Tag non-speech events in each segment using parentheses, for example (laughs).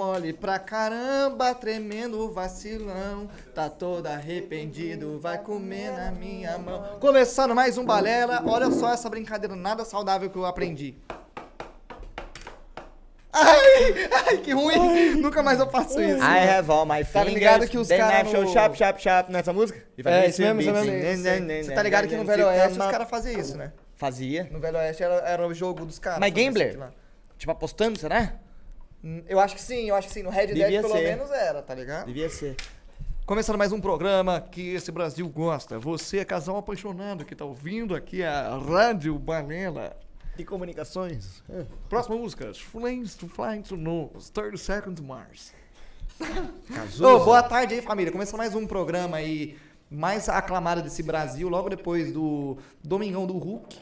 mole pra caramba, tremendo vacilão. Tá todo arrependido, vai comer na minha mão. Começando mais um balela, olha só essa brincadeira nada saudável que eu aprendi. Ai, ai, que ruim! Ai. Nunca mais eu faço isso. I have all my fingers. Tá ligado que os caras. No... Shop, shop, shop nessa música? É, isso mesmo, isso mesmo. Você tá ligado que no Velho Oeste os caras faziam isso, né? Fazia. No Velho Oeste era, era o jogo dos caras. Mas gambler? Tipo, apostando, será? Hum, eu acho que sim, eu acho que sim. No Red Dead pelo menos era, tá ligado? Devia ser. Começando mais um programa que esse Brasil gosta. Você, casal apaixonado que tá ouvindo aqui a Rádio Balela. De comunicações. É. Próxima música: Flames to Flying to Nose, 30 Seconds to Mars. (laughs) oh, boa tarde aí, família. Começando mais um programa aí mais aclamado desse Brasil, logo depois do Domingão do Hulk.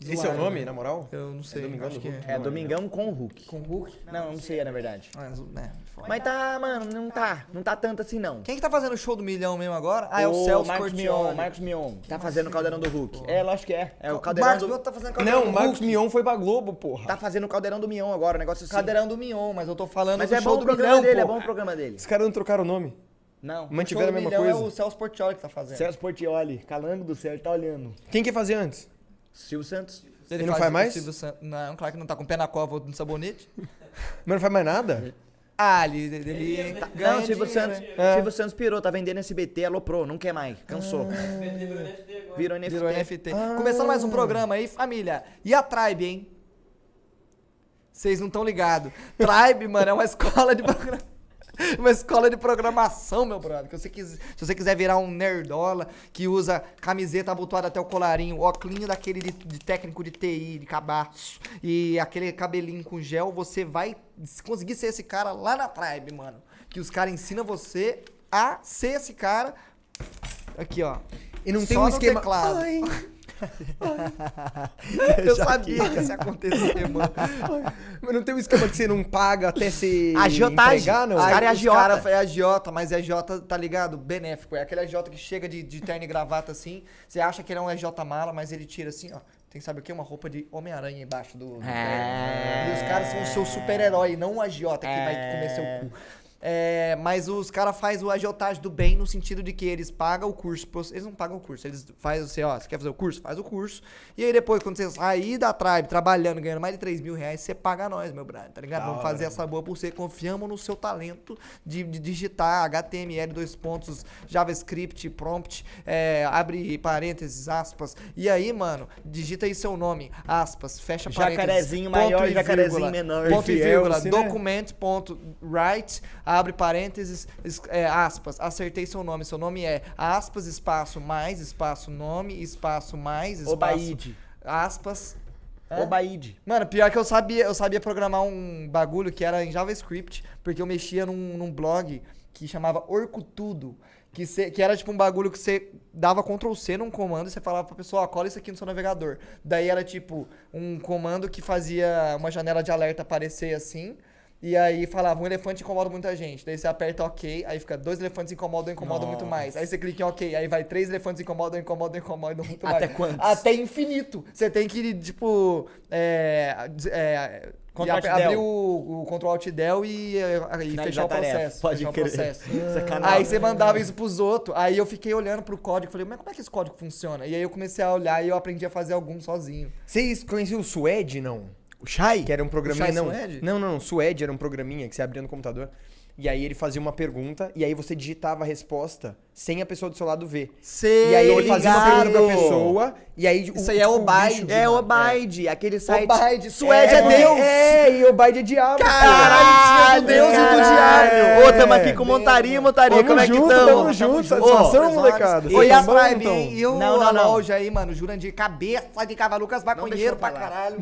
Zoado, Esse é o nome, né? na moral? Eu não é sei. É Domingão, é. é Domingão com o Hulk. Com Hulk? Não, não, não sei, na verdade. Ah, é mas, né, Mas tá, mano, não tá. Não tá tanto assim, não. Quem que tá fazendo o show do milhão mesmo agora? Ah, é o, o Celso Marcos Mion, Marcos Mion. Tá fazendo o Caldeirão do Hulk. Porra. É, lógico que é. É o Caldeirão Marcos do... Mion tá fazendo Caldeirão Não, do Marcos Hulk. Mion foi pra Globo, porra. Tá fazendo o Caldeirão do Mion agora, o negócio assim. Caldeirão do Mion, mas eu tô falando mas do é show bom o do programa dele, é bom o programa dele. Os caras não trocaram o nome? Não. Mantiveram a mesma é coisa. é o Celso Portioli que tá fazendo. Celso Portioli, calango do céu, ele tá olhando. Quem que fazia antes? Silvio Santos. Ele, não faz mais? Não, claro que não tá com o pé na cova ou no sabonete. (laughs) Mas não faz mais nada? Ah, ele, ele, ele tá, ganha Não, Silvio Santos, né? é. Silvio Santos pirou, tá vendendo SBT, aloprou, não quer mais, cansou. Ah. Virou NFT. Virou NFT. Ah. Começando mais um programa aí, família. E a Tribe, hein? Vocês não estão ligados. Tribe, mano, é uma (laughs) escola de programa. (laughs) uma escola de programação, meu brother. Que você quiser, se você quiser virar um nerdola que usa camiseta abotoada até o colarinho, óculos daquele de, de, técnico de TI, de cabaço, e aquele cabelinho com gel, você vai conseguir ser esse cara lá na tribe, mano. Que os caras ensinam você a ser esse cara. Aqui, ó. E não Só tem um esquema. Teclado. Ai. (laughs) eu sabia que, isso ia acontecer, mano. Mas não tem um esquema que você não paga até se Agiotagem. entregar, não? Os caras é agiota. Os caras é agiota, mas é agiota, tá ligado? Benéfico. É aquele agiota que chega de, de terno e gravata assim, você acha que ele é um agiota mala, mas ele tira assim, ó. Tem, que saber o que? Uma roupa de Homem-Aranha embaixo do, do é... E os caras são o seu super-herói, não um agiota que é... vai comer seu cu. É, mas os caras fazem o agiotagem do bem no sentido de que eles pagam o curso. Eles não pagam o curso, eles fazem assim, ó, você quer fazer o curso? Faz o curso. E aí depois, quando você sair da tribe trabalhando, ganhando mais de 3 mil reais, você paga nós, meu brother, tá ligado? Da Vamos hora, fazer mano. essa boa por você. Confiamos no seu talento de, de digitar HTML, dois pontos, JavaScript, prompt, é, abre parênteses, aspas. E aí, mano, digita aí seu nome, aspas, fecha parênteses. Jacarezinho maior, jacarezinho menor. Ponto e vírgula, assim, né? ponto, write, abre parênteses, es, é, aspas, acertei seu nome, seu nome é aspas, espaço, mais, espaço, nome, espaço, mais, espaço, Obaide. aspas. É? Obaide. Mano, pior que eu sabia, eu sabia programar um bagulho que era em JavaScript, porque eu mexia num, num blog que chamava Orcutudo. Que, cê, que, era tipo um bagulho que você dava Ctrl C num comando e você falava pra pessoa, ó, cola isso aqui no seu navegador. Daí era tipo um comando que fazia uma janela de alerta aparecer assim. E aí falava, um elefante incomoda muita gente. Daí você aperta OK, aí fica dois elefantes incomodam, incomodam muito mais. Aí você clica em OK, aí vai três elefantes incomodam, incomodam, incomodam muito mais. Até quantos? Até infinito. Você tem que, tipo, é, é, abrir o, o Ctrl Alt Del e, e fechar o processo. Pode fechar crer. o processo. (laughs) É aí você né? mandava isso pros outros. Aí eu fiquei olhando pro código falei, mas como é que esse código funciona? E aí eu comecei a olhar e eu aprendi a fazer algum sozinho. Vocês conheciam o Suede, não? O Shai? Que era um programinha. não, Suede? não, não, Suede era um programinha que você abria no computador. E aí ele fazia uma pergunta, e aí você digitava a resposta sem a pessoa do seu lado ver. Sei, e aí ele fazia ligado. uma pergunta pra pessoa, e aí... Isso o, aí é tipo, o é Obaide. é Obaide, né? aquele site... Obaide. Suede é, é Deus. É, e Obaide é diabo. Caralho, Deus e do diário. Ô, tamo aqui com montaria, montaria, como é que tamo? Tamo junto, satisfação, molecada. Oi, a Prime, então. E o não, não, não. loja aí, mano, Jurandir, cabeça de cavalo, Lucas Maconheiro pra caralho.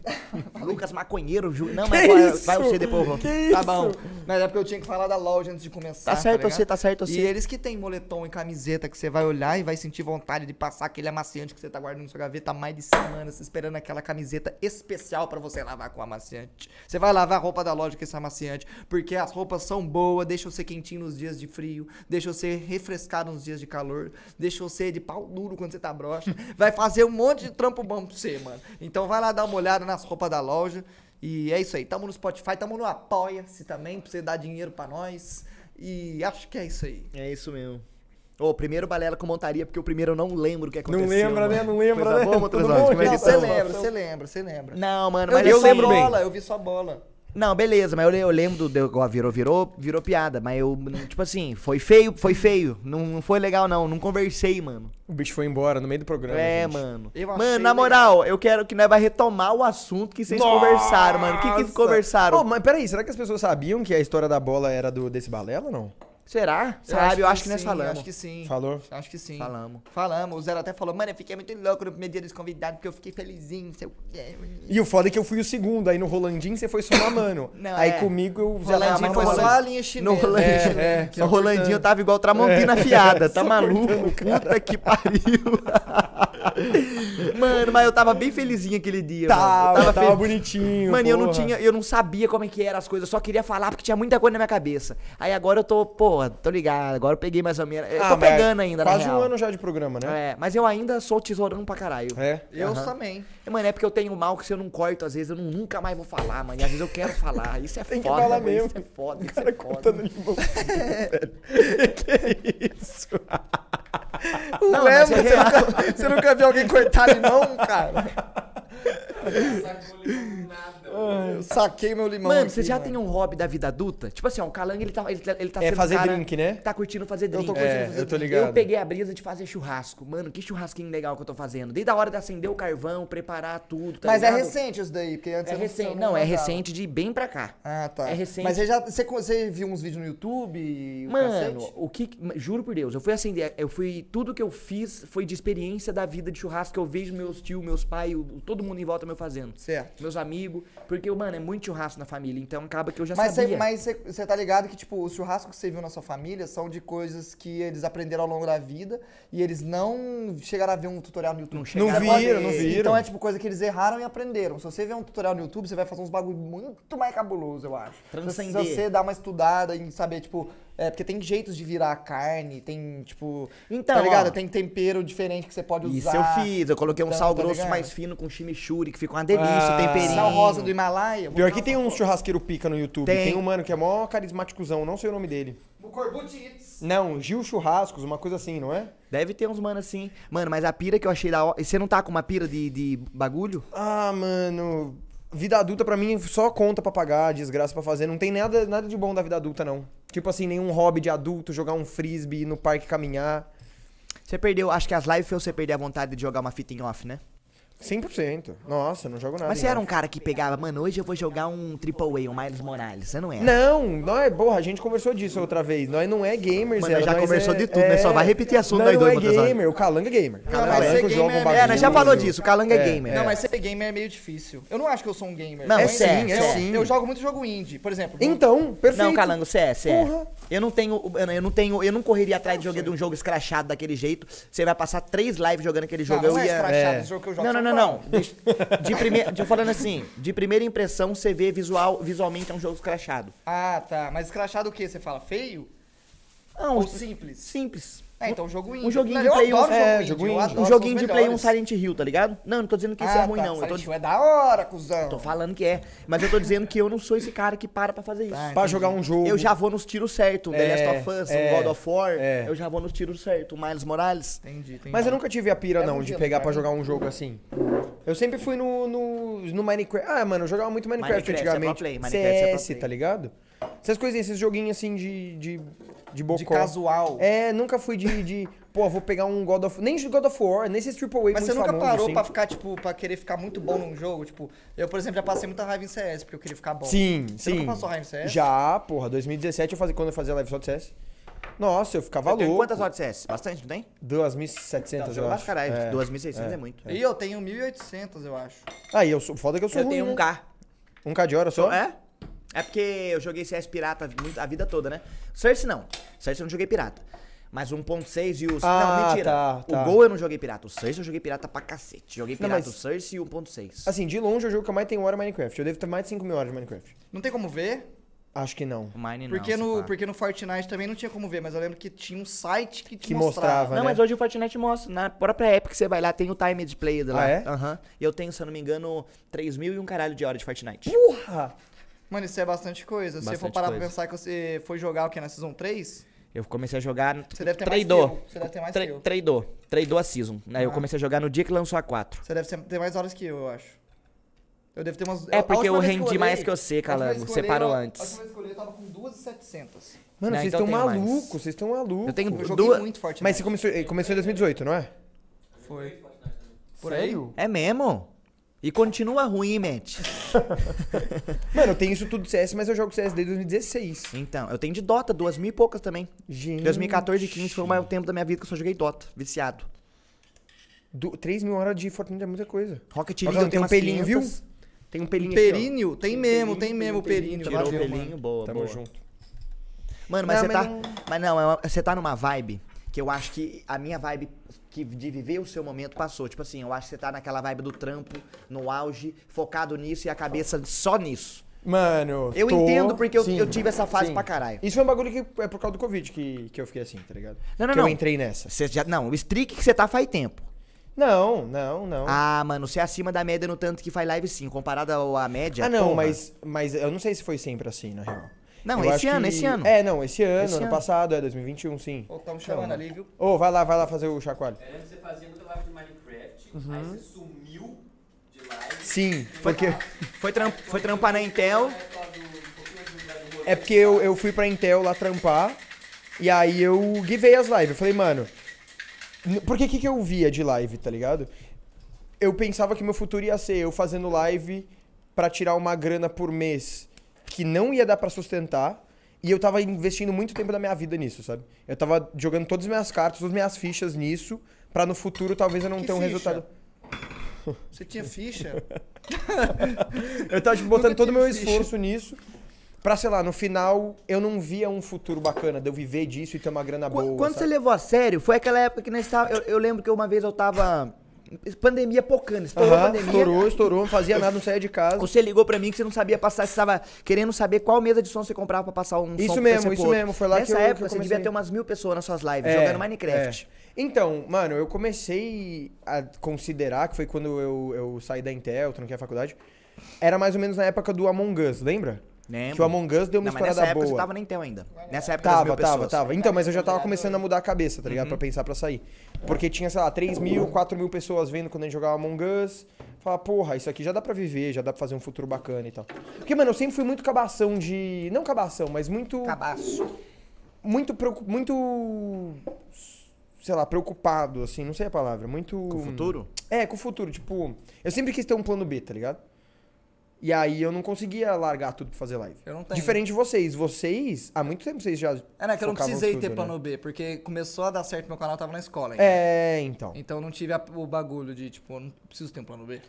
(laughs) Lucas Maconheiro, Ju... Não, mas vai você depois, Tá bom. Mas é porque eu tinha que falar da loja antes de começar, Tá certo, você, tá, tá certo, você. E eles que tem, moleque moletom e camiseta que você vai olhar e vai sentir vontade de passar aquele amaciante que você tá guardando na sua gaveta há mais de semanas, esperando aquela camiseta especial para você lavar com amaciante. Você vai lavar a roupa da loja com esse amaciante, porque as roupas são boas, deixam você quentinho nos dias de frio, deixam você refrescado nos dias de calor, deixam você de pau duro quando você tá broxa. (laughs) Vai fazer um monte de trampo bom pra você, mano. Então vai lá dar uma olhada nas roupas da loja. E é isso aí. Tamo no Spotify, tamo no Apoia-se também, pra você dar dinheiro para nós. E acho que é isso aí. É isso mesmo. O oh, primeiro balela com montaria, porque o primeiro eu não lembro o que aconteceu. Não lembra, né? mano. né? Não lembra, Coisa né? Boa, você lembra, você lembra, você lembra. Não, mano, eu mas eu lembro bola, bem. eu vi só bola. Não, beleza, mas eu, eu lembro do. Ó, virou, virou, virou piada. Mas eu, tipo assim, foi feio, foi feio. Não, não foi legal, não. Não conversei, mano. O bicho foi embora no meio do programa. É, gente. mano. Mano, na moral, legal. eu quero que nós vai retomar o assunto que vocês Nossa! conversaram, mano. O que, que conversaram? oh, mas peraí, será que as pessoas sabiam que a história da bola era do desse balela ou não? Será? Eu Sabe, eu acho que, que nós falamos. Acho que sim. Falou? Acho que sim. Falamos. Falamos. O Zé até falou, mano, eu fiquei muito louco no primeiro dia dos convidados, porque eu fiquei felizinho, sei o quê. E o foda é que eu fui o segundo, aí no Rolandinho você foi só uma mano. (coughs) Não, aí é. comigo eu Zé Rolandinho foi só a linha chinesa. No Rolandinho. É, é, é, só Rolandinho eu tava igual Tramontina é. fiada. tá maluco? Puta que pariu. (laughs) Mano, mas eu tava bem felizinho aquele dia. Tava, mano. Eu tava, tava bonitinho. Mano, porra. eu não tinha, eu não sabia como é que eram as coisas, eu só queria falar porque tinha muita coisa na minha cabeça. Aí agora eu tô, pô, tô ligado, agora eu peguei mais ou menos. Ah, tô pegando ainda, Quase um ano já de programa, né? É, mas eu ainda sou tesourão pra caralho. É. Eu uhum. também. Mano, é porque eu tenho mal que se eu não corto, às vezes eu nunca mais vou falar, mano. E às vezes eu quero falar. Isso é Tem foda. Tem que falar mano. mesmo. Isso é foda. O cara isso é foda. Contando de (laughs) que, é isso? (laughs) Não, é você, é nunca, você nunca viu alguém coitado, não, cara? Eu saquei meu limão. Mano, aqui, você já mano. tem um hobby da vida adulta? Tipo assim, ó, o Calango ele tá. Ele, tá, ele tá é fazer cara, drink, né? Tá curtindo fazer drink. Eu tô curtindo é, fazer eu tô ligado. Eu peguei a brisa de fazer churrasco. Mano, que churrasquinho legal que eu tô fazendo. Desde a hora de acender o carvão, preparar tudo. Tá Mas é ligado? é recente isso daí, porque antes é recente. Não, não, é recente de bem pra cá. Ah, tá. É recente. Mas você já. Você, você viu uns vídeos no YouTube? Mano, cacete? o que. Juro por Deus, eu fui acender. Eu fui. Tudo que eu fiz foi de experiência da vida de churrasco. Eu vejo meus tios, meus pais, todo mundo mundo em volta meu fazendo. Certo. Meus amigos. Porque, mano, é muito churrasco na família. Então acaba que eu já mas sabia. Cê, mas você tá ligado que, tipo, os churrascos que você viu na sua família são de coisas que eles aprenderam ao longo da vida e eles não chegaram a ver um tutorial no YouTube. Não chegaram. Não viram, não viram. Então é tipo coisa que eles erraram e aprenderam. Se você ver um tutorial no YouTube, você vai fazer uns bagulho muito mais cabuloso, eu acho. Transcender. Se você dá uma estudada em saber, tipo, é, porque tem jeitos de virar a carne, tem, tipo. Então. Tá ligado? Ó, tem tempero diferente que você pode usar. Isso eu fiz. Eu coloquei um então, sal tá grosso ligado? mais fino com chimichurri, que fica uma delícia, ah, temperinho. Sal rosa do Himalaia. Pior que tem um churrasqueiro pica no YouTube. Tem, tem um mano que é mó carismáticozão, não sei o nome dele. O Corbutis. Não, Gil Churrascos, uma coisa assim, não é? Deve ter uns mano assim. Mano, mas a pira que eu achei da hora. Você não tá com uma pira de, de bagulho? Ah, mano vida adulta para mim só conta para pagar, desgraça para fazer, não tem nada, nada de bom da vida adulta não. Tipo assim, nenhum hobby de adulto, jogar um frisbee, ir no parque caminhar. Você perdeu, acho que as lives foi você perder a vontade de jogar uma fita em off, né? 100%. Nossa, não jogo nada. Mas você era um cara que pegava, mano, hoje eu vou jogar um Triple A, um Miles Morales. Você não era? Não, não é. Porra, a gente conversou disso outra vez. Nós não é gamers, mano, era, já conversou é, de tudo, é, né? Só vai repetir assunto nós aí não é gamer, o Calanga é gamer. Não, Calanga, é, é joga gamer é, nós já falou disso, o Calanga é, é, gamer. Não, mas ser gamer é meio difícil. Eu não acho que eu sou um gamer. Não, é sim, é sim. Eu jogo muito jogo indie, por exemplo. Então, perfeito. Não, Calanga, você é, você é. Porra. Eu não tenho. Eu não tenho. Eu não correria atrás de, jogar de um jogo escrachado daquele jeito. Você vai passar três lives jogando aquele jogo. Não, eu não é ia. É escrachado é. jogo que eu jogo. Não, não, não, não. De, primeira. De, falando assim, de primeira impressão, você vê visual, visualmente é um jogo escrachado. Ah, tá. Mas escrachado o quê? Você fala feio? Não, Ou simples? Simples. É, então jogo é, indie. Um joguinho de Play 1. É, jogo Um joguinho de Play 1 Silent Hill, tá ligado? Não, não tô dizendo que isso é ah, ruim, tá, não. Silent Hill é da hora, cuzão. Tô falando que é. Mas eu tô dizendo que eu não sou esse cara que para pra fazer isso. Tá, pra jogar um jogo. Eu já vou nos tiros certos. The é, Last of Us, é, God of War. Eu já vou nos tiros certos. Miles Morales. Entendi, entendi. Mas eu nunca tive a pira, não, de pegar pra jogar um jogo assim. Eu sempre fui no, no, no, Minecraft. Ah, mano, eu jogava muito Minecraft, Minecraft antigamente. É play, Minecraft CS, é tá ligado? Essas coisinhas, esses joguinhos assim de, de de bocó. De casual. É, nunca fui de, de pô, vou pegar um God of Nem God of War, nem esses Triple A Mas você nunca famosos, parou assim. pra ficar, tipo, pra querer ficar muito bom num jogo? Tipo, eu, por exemplo, já passei muita raiva em CS, porque eu queria ficar bom. Sim, você sim. Você nunca passou raiva em CS? Já, porra. 2017, eu fazia, quando eu fazia live só de CS. Nossa, eu ficava eu louco. quantas horas de CS? Bastante, não tem? 2.700, então, eu, eu acho. Caralho, é, 2.600 é, é muito. E eu tenho 1.800, eu acho. Ah, e eu sou, foda que eu sou eu ruim, tenho 1K. Né? 1K de hora só? É? É porque eu joguei CS pirata a vida toda, né? Source não. Source eu não joguei pirata. Mas 1.6 e o. Ah, não, mentira. Tá, tá. O Gol eu não joguei pirata. O Source eu joguei pirata pra cacete. Joguei pirata não, mas... o e 1.6. Assim, de longe eu o jogo que eu mais tenho hora é Minecraft. Eu devo ter mais de 5 mil horas de Minecraft. Não tem como ver? Acho que não. Mine porque não, no Porque no Fortnite também não tinha como ver, mas eu lembro que tinha um site que te que mostrava. mostrava né? não, né? mas hoje o Fortnite mostra. Na própria Epic você vai lá, tem o time de play lá. Ah, é? Aham. Uhum. E eu tenho, se eu não me engano, 3 mil e um caralho de horas de Fortnite. Porra! Mano, isso é bastante coisa. Se você for parar coisa. pra pensar que você foi jogar o que na Season 3? Eu comecei a jogar. Você deve ter traidor. mais. Você deve ter mais. Tra eu. Traidor. Traidor a Season. Aí né? Ah. Eu comecei a jogar no dia que lançou a 4. Você deve ter mais horas que eu, eu acho. Eu devo ter umas. É porque eu rendi mais que você, Calango. Você eu, antes. A última vez que eu escolhi, eu tava com 2,700. Mano, não, né, vocês estão então malucos, vocês estão malucos. Eu tenho eu joguei duas... muito forte. Mas né? você começou, começou em 2018, não é? Foi. Por aí? É mesmo? E continua ruim, Matt. (laughs) Mano, eu tenho isso tudo de CS, mas eu jogo CS desde 2016. Então, eu tenho de Dota, duas mil e poucas também. Gente. 2014 e 15 foi o maior tempo da minha vida que eu só joguei Dota, viciado. Três 3 mil horas de Fortnite é muita coisa. Rocket League eu tenho um pelinho, 500. viu? Tem um pelinho Períneo? Aqui, tem mesmo, tem mesmo o períneo. Tirou o pelinho, boa, Tamo boa. junto. Mano, mas não, você tá mas tá... Não... Mas não, é você tá numa vibe que eu acho que a minha vibe que de viver o seu momento passou. Tipo assim, eu acho que você tá naquela vibe do trampo, no auge, focado nisso e a cabeça só nisso. Mano, eu tô... entendo porque eu, eu, tive essa fase sim. pra caralho. Isso foi um bagulho que é por causa do Covid que, que eu fiquei assim, tá ligado? Não, não, que não. eu entrei nessa. Cê já, não, o streak que você tá faz tempo. Não, não, não. Ah, mano, você é acima da média no tanto que faz live sim, comparado à média. Ah, não, mas, mas eu não sei se foi sempre assim, na real. Não, eu esse ano, que... esse ano. É, não, esse ano, esse ano, ano, passado, é 2021, sim. Ô, me então, chamando ali, viu? Ô, oh, vai lá, vai lá fazer o chacoalho. É, você fazia muita live de Minecraft, uhum. aí você sumiu de live. Sim, porque foi, tramp, foi trampar na Intel. Né? É porque eu, eu fui pra Intel lá trampar, e aí eu givei as lives. Eu falei, mano, porque o que, que eu via de live, tá ligado? Eu pensava que meu futuro ia ser eu fazendo live para tirar uma grana por mês que não ia dar para sustentar. E eu tava investindo muito tempo da minha vida nisso, sabe? Eu tava jogando todas as minhas cartas, todas as minhas fichas nisso, para no futuro talvez eu não que tenha um ficha? resultado. Você tinha ficha? (laughs) eu tava tipo, botando todo o meu esforço ficha. nisso. Pra, sei lá, no final eu não via um futuro bacana de eu viver disso e ter uma grana boa. Quando sabe? você levou a sério, foi aquela época que nós eu, eu lembro que uma vez eu tava Pandemia pocando, estourou uhum, a pandemia. Estourou, estourou, não fazia nada, não saía de casa. Você ligou para mim que você não sabia passar, você tava querendo saber qual mesa de som você comprava para passar um isso som mesmo, Isso mesmo, foi lá Nessa que eu Nessa época você devia ter umas mil pessoas nas suas lives é, jogando Minecraft. É. Então, mano, eu comecei a considerar, que foi quando eu, eu saí da Intel, tranquei a faculdade, era mais ou menos na época do Among Us, lembra? Lembro. Que o Among Us deu uma não, mas nessa boa. época você tava nem teu ainda. Nessa época tava, mil tava, pessoas. tava. Então, mas eu já tava começando a mudar a cabeça, tá ligado? Uhum. Pra pensar pra sair. Porque tinha, sei lá, 3 mil, 4 mil pessoas vendo quando a gente jogava Among Us. Falava, porra, isso aqui já dá pra viver, já dá pra fazer um futuro bacana e tal. Porque, mano, eu sempre fui muito cabação de. Não cabação, mas muito. Cabaço. Muito. Preocup... Muito. Sei lá, preocupado, assim, não sei a palavra. Muito. Com o futuro? É, com o futuro. Tipo, eu sempre quis ter um plano B, tá ligado? E aí eu não conseguia largar tudo pra fazer live. Eu não tenho. Diferente de vocês. Vocês, há muito tempo vocês já. É, né? Que eu não precisei tudo, ter né? plano B, porque começou a dar certo meu canal, tava na escola ainda. É, então. Então não tive a, o bagulho de, tipo, não preciso ter um plano B.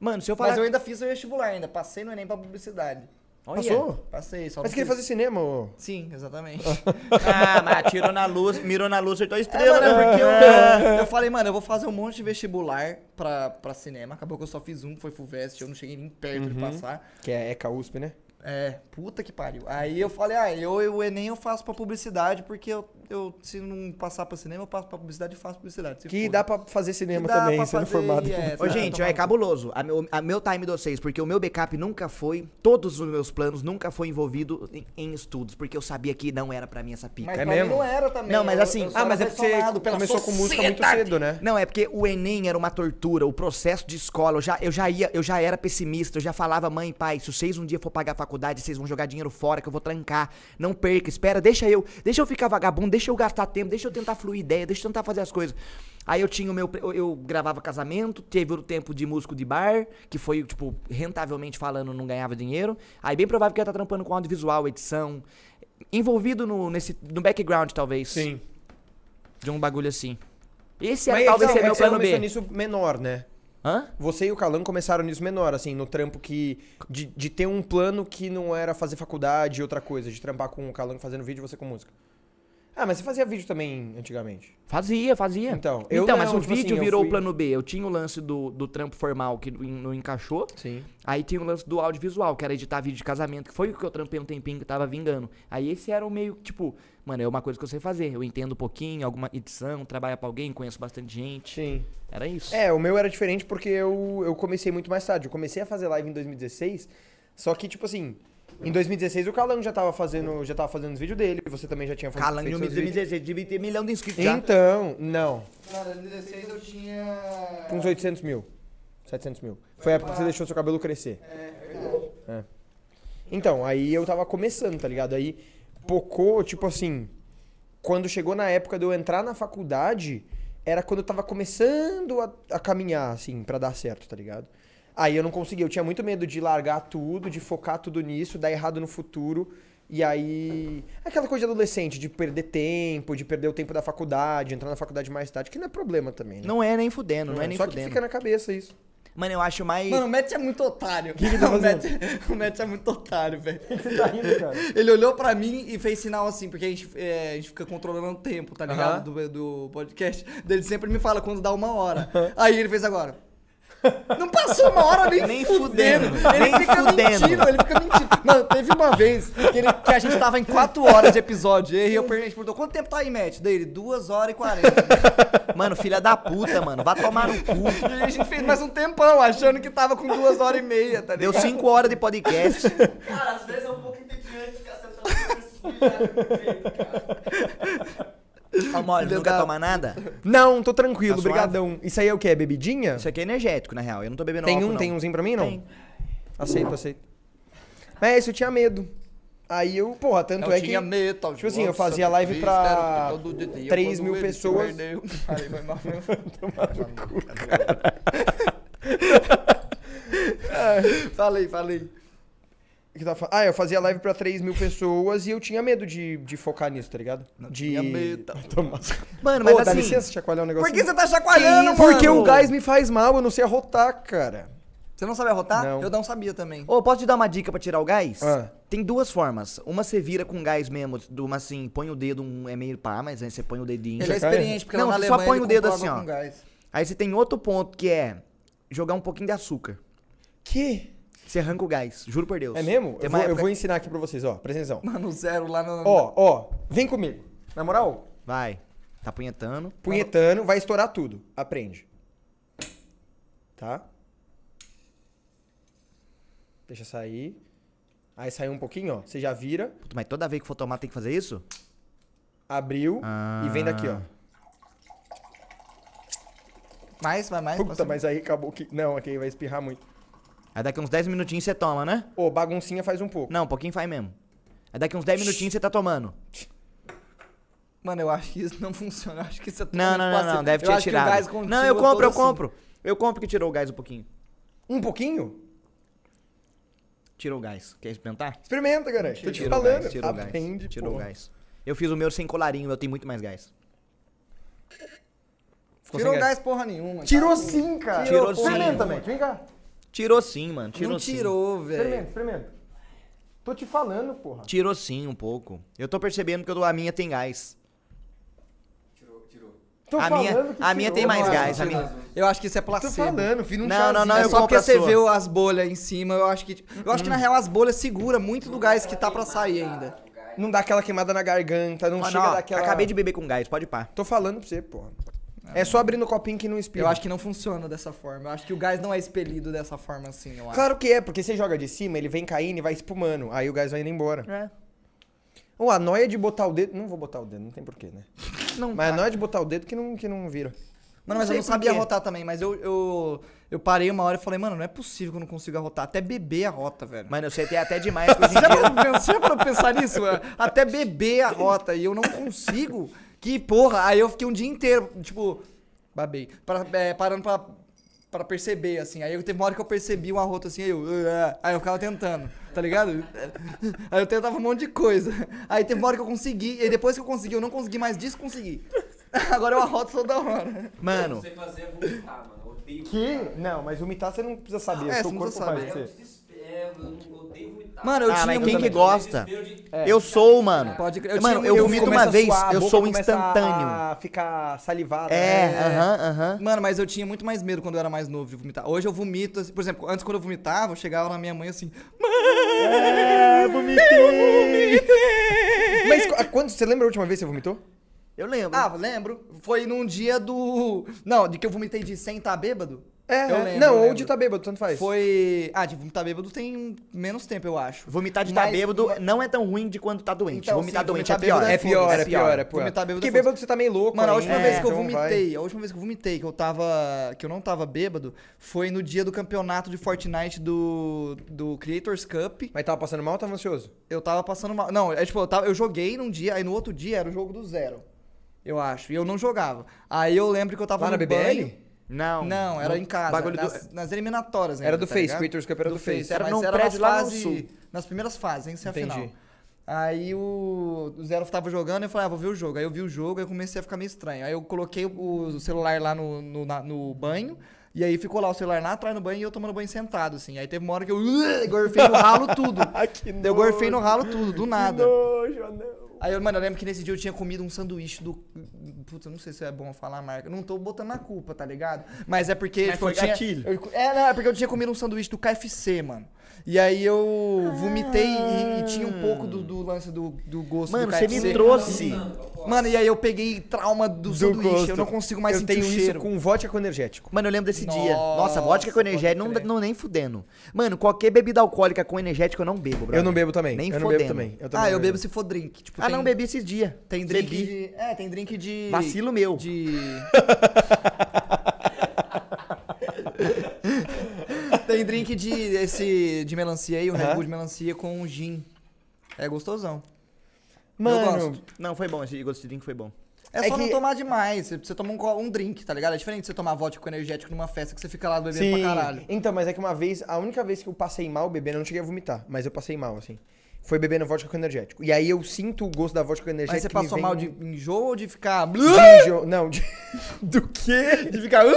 Mano, se eu falar. Mas eu ainda fiz o vestibular, ainda passei no Enem pra publicidade. Olha, Passou? Passei. Só Mas queria fazer cinema, ô. Sim, exatamente. (laughs) ah, mas tirou na luz, mirou na luz, acertou a é, estrela, é, mano, né? Porque eu, é. eu, falei, mano, eu vou fazer um monte de vestibular pra, pra cinema. Acabou que eu só fiz um, que foi FUVEST, eu não cheguei nem perto uhum. de passar. Que é ECA USP, né? É, puta que pariu. Aí eu falei, ah, eu, eu o Enem eu faço pra publicidade, porque eu eu, se não passar pra cinema, eu passo pra publicidade e faço publicidade. que for. dá pra fazer cinema também, sendo fazer, formado. É, Ô, gente, é cabuloso. A meu, a meu time do vocês, porque o meu backup nunca foi, todos os meus planos nunca foi envolvido em, em estudos, porque eu sabia que não era pra mim essa pica. Mas é mesmo? não era também. Não, mas assim... Eu, eu ah, mas é porque você começou com música muito cedo, né? Não, é porque o Enem era uma tortura, o processo de escola, eu já, eu já ia, eu já era pessimista, eu já falava, mãe, pai, se vocês um dia for pagar a faculdade, vocês vão jogar dinheiro fora, que eu vou trancar, não perca, espera, deixa eu, deixa eu ficar vagabundo, deixa eu gastar tempo, deixa eu tentar fluir ideia, deixa eu tentar fazer as coisas. Aí eu tinha o meu. Eu gravava casamento, teve o tempo de músico de bar, que foi, tipo, rentavelmente falando, não ganhava dinheiro. Aí bem provável que eu ia estar tá trampando com audiovisual, edição. Envolvido no, nesse, no background, talvez. Sim. De um bagulho assim. Esse é, talvez não, é meu plano B. nisso menor, né? Hã? Você e o Calan começaram nisso menor, assim, no trampo que. De, de ter um plano que não era fazer faculdade e outra coisa, de trampar com o Calan fazendo vídeo e você com música. Ah, mas você fazia vídeo também antigamente? Fazia, fazia. Então, eu então não, mas o tipo assim, vídeo assim, virou o plano B. Eu tinha o lance do, do trampo formal que não encaixou. Sim. Aí tinha o lance do audiovisual, que era editar vídeo de casamento, que foi o que eu trampei um tempinho que tava vingando. Aí esse era o meio, tipo, mano, é uma coisa que eu sei fazer. Eu entendo um pouquinho, alguma edição, trabalho pra alguém, conheço bastante gente. Sim. Era isso. É, o meu era diferente porque eu, eu comecei muito mais tarde. Eu comecei a fazer live em 2016, só que, tipo assim, em 2016 o Calango já tava fazendo, já tava fazendo os vídeos dele, você também já tinha feito Calango em seus em 2016 devia ter milhão de inscritos já. Então, não. Cara, em 2016 eu tinha... Uns 800 mil, 700 mil. Foi a época que você deixou seu cabelo crescer. É, verdade. É. Então, aí eu tava começando, tá ligado? Aí pocou, tipo assim, quando chegou na época de eu entrar na faculdade, era quando eu tava começando a, a caminhar, assim, para dar certo, tá ligado? Aí eu não consegui. eu tinha muito medo de largar tudo, de focar tudo nisso, dar errado no futuro. E aí. Aquela coisa de adolescente, de perder tempo, de perder o tempo da faculdade, entrar na faculdade mais tarde, que não é problema também, né? Não é nem fudendo, não, não é, é nem só fudendo. Só que fica na cabeça isso. Mano, eu acho mais. Mano, o Matt é muito otário. Que que tá (laughs) o, Matt, é, o Matt é muito otário, velho. Você tá rindo, cara? (laughs) Ele olhou pra mim e fez sinal assim, porque a gente, é, a gente fica controlando o tempo, tá ligado? Uh -huh. do, do podcast. Ele sempre me fala quando dá uma hora. Uh (laughs) -huh. Aí ele fez agora. Não passou uma hora nem, nem fudendo. fudendo. Ele nem fica fudendo. mentindo, ele fica mentindo. Mano, teve uma vez que, ele, que a gente tava em 4 horas de episódio. E eu perguntei, quanto tempo tá aí, Matt? Dele, 2 horas e 40. Mano, filha da puta, mano. Vai tomar no cu. E a gente fez mais um tempão, achando que tava com 2 horas e meia, tá ligado? Deu 5 horas de podcast. Cara, às vezes é um pouco entediante ficar sentado com esse filho, cara. Tá mole, nunca da... nada? Não, tô tranquilo, tá brigadão. Isso aí é o que? É bebidinha? Isso aqui é energético, na real. Eu não tô bebendo Tem álcool, um, não. tem umzinho pra mim, não? Tem. Aceito, aceito. Mas é isso, eu tinha medo. Aí eu, porra, tanto eu é tinha medo, Medo, tipo assim, eu fazia live pra 3 mil pessoas. (laughs) Aí vai (laughs) (laughs) Falei, falei que tava falando? Ah, eu fazia live pra 3 mil pessoas e eu tinha medo de, de focar nisso, tá ligado? de... tinha medo. (laughs) Tomar. Mano, (laughs) mas Pô, dá assim, licença chacoalhar um negócio. Por que você tá chacoalhando, mano? Porque o gás me faz mal, eu não sei arrotar, cara. Você não sabe arrotar? Não. Eu não sabia também. Ô, oh, posso te dar uma dica pra tirar o gás? Ah. Tem duas formas. Uma você vira com gás mesmo, de uma assim, põe o dedo, um, é meio pá, mas aí você põe o dedinho. Ele é né? experiente, porque não, lá na Alemanha só põe o dedo assim, ó. Aí você tem outro ponto que é jogar um pouquinho de açúcar. Que? Você arranca o gás, juro por Deus. É mesmo? Eu vou, época... eu vou, ensinar aqui pra vocês, ó. Presenção. Mano, zero lá no. Ó, ó, vem comigo. Na moral? Vai. Tá punhetando. Punhetando, vai estourar tudo. Aprende. Tá? Deixa sair. Aí saiu um pouquinho, ó. Você já vira. Puta, mas toda vez que for tomar tem que fazer isso? Abriu ah. e vem daqui, ó. Mais, vai mais. Puta, mas aí acabou que. Não, aqui vai espirrar muito. Aí daqui uns 10 minutinhos você toma, né? Ô, baguncinha faz um pouco. Não, um pouquinho faz mesmo. Aí daqui uns 10 minutinhos você tá tomando. Mano, eu acho que isso não (laughs) funciona. Eu acho que isso é Não, não, não, não, deve ter tirado. Não, eu compro, eu assim. compro. Eu compro que tirou o gás um pouquinho. Um pouquinho? Tirou o gás. Quer experimentar? Experimenta, cara. Tô te falando. Gás, tirou o gás. Tirou o gás. Eu fiz o meu sem colarinho, eu tenho muito mais gás. Ficou tirou gás. porra nenhuma. Tirou sim, cara. Tirou, tirou sim. Experimenta, Vem cá. Tirou sim, mano. Tirou não sim. tirou, velho. Experimenta, experimenta. Tô te falando, porra. Tirou sim um pouco. Eu tô percebendo que a minha tem gás. Tirou, tirou. Tô a minha, a tirou, minha tem mais mano. gás. A minha... Eu acho que isso é placebo. Tô falando, filho, um não, não, não, não, é só porque você viu as bolhas em cima. Eu acho que, eu acho que na hum. real as bolhas segura muito do gás que tá para sair ainda. Não dá aquela queimada na garganta, não chega não, daquela. Acabei de beber com gás, pode pá. Tô falando pra você, porra. É só abrir no copinho que não espirra. Eu acho que não funciona dessa forma. Eu acho que o gás não é expelido dessa forma assim, eu acho. Claro que é, porque você joga de cima, ele vem caindo e vai espumando. Aí o gás vai indo embora. É. Ou a noia é de botar o dedo. Não vou botar o dedo, não tem porquê, né? (laughs) Não mas tá. a noia é de botar o dedo que não, que não vira. Mano, não mas eu não sabia rotar também, mas eu, eu, eu parei uma hora e falei, mano, não é possível que eu não consiga rotar. Até beber a rota, velho. Mano, eu sei até, até (laughs) demais. Você já pra pensar nisso? Mano? (laughs) Até beber a rota e eu não consigo. Que porra, aí eu fiquei um dia inteiro, tipo, babei, pra, é, parando pra, pra perceber, assim. Aí eu, teve uma hora que eu percebi uma rota assim, aí eu, ah", aí eu ficava tentando, tá ligado? (laughs) Aí eu tentava um monte de coisa. Aí teve uma hora que eu consegui, e depois que eu consegui, eu não consegui mais desconseguir. (laughs) Agora eu é arroto toda hora. Mano. Você é vomitar, mano. Que? Não, mas vomitar você não precisa saber. é, eu sou corpo saber. faz você. É, eu Mano, eu ah, tinha mas então quem que gosta? Eu sou, mano. Pode eu Mano, eu, eu vomito uma vez, suar, eu sou instantâneo. A ficar salivado. É, é. aham, né? aham. Uh -huh, uh -huh. Mano, mas eu tinha muito mais medo quando eu era mais novo de vomitar. Hoje eu vomito, assim, por exemplo, antes quando eu vomitava, eu chegava na minha mãe assim, mãe, é, vomitei. eu vomitei. Mas quando, você lembra a última vez que você vomitou? Eu lembro. Ah, lembro. Foi num dia do... Não, de que eu vomitei de sem estar bêbado. É, eu é. lembro, não, ou de tá bêbado, tanto faz. Foi. Ah, de vomitar bêbado tem menos tempo, eu acho. Vomitar de tá Mas- bêbado não é tão ruim de quando tá doente. Então, vomitar sim, doente é, é, é pior. é pior, é pior, é pior. Vomitar bêbado Porque é bêbado você tá meio louco. Mano, a última vez que eu então vai. vomitei, a última vez que eu vomitei, que eu tava. que eu não tava bêbado, foi no dia do campeonato de Fortnite do. do Creators Cup. Mas tava passando mal ou tava ansioso? Eu tava passando mal. Não, é tipo, eu, tava, eu joguei num dia, aí no outro dia era o jogo do zero. Eu acho. E eu não jogava. Aí eu lembro que eu tava Lá no na BBL? banho. Não. Não, era no, em casa. Bagulho nas, do... nas eliminatórias ainda, Era do tá Face, Quitters Cup era do, do Face. face. Era num prédio lá fase, no sul. Nas primeiras fases, hein, se Entendi. Final. Aí o, o Zero tava jogando e eu falei, ah, vou ver o jogo. Aí eu vi o jogo e comecei a ficar meio estranho. Aí eu coloquei o, o celular lá no, no, na, no banho, e aí ficou lá o celular na atrás no banho e eu tomando banho sentado, assim. Aí teve uma hora que eu gorfei no ralo tudo. que nojo. Eu gorfei no ralo tudo, (laughs) do nada. Que nojo, não. Aí, eu, mano, eu lembro que nesse dia eu tinha comido um sanduíche do. eu não sei se é bom falar a marca. Não tô botando na culpa, tá ligado? Mas é porque. Mas tipo, foi eu Tinha... Eu... É, não, é porque eu tinha comido um sanduíche do KFC, mano. E aí eu vomitei ah. e, e, ah. tinha um pouco do, do lance do, do gosto Mano, do KFC. Mano, você me trouxe. Mano, e aí eu peguei trauma do, do sanduíche. Gosto. Eu não consigo mais sentir isso com vodka com energético. Mano, eu lembro desse Nossa, dia. Nossa, vodka com energético, não, não, nem fudendo. Mano, qualquer bebida alcoólica com energético eu não bebo, bro. Eu não bebo também. Nem eu fudendo. Bebo também. Eu ah, também ah, eu bebo se for drink. Tipo, ah, tem... não bebi esses dias. Tem drink bebi. de... É, tem drink de... Vacilo meu. De... (laughs) Tem drink de, esse, de melancia aí, um Red Bull de melancia com gin. É gostosão. Eu Mano, gosto. Não, foi bom. Esse gosto de drink foi bom. É, É só não tomar demais. Você, toma um, um drink, tá ligado? É diferente de você tomar vodka com energético numa festa que você fica lá bebendo pra caralho. Então, mas é que uma vez, a única vez que eu passei mal bebendo, eu não cheguei a vomitar, mas eu passei mal, assim foi bebendo vodka com energético. E aí eu sinto o gosto da vodka com energético. Mas você passou mal de enjoo ou de ficar. De enjoo, não, de... (laughs) do quê? De ficar. O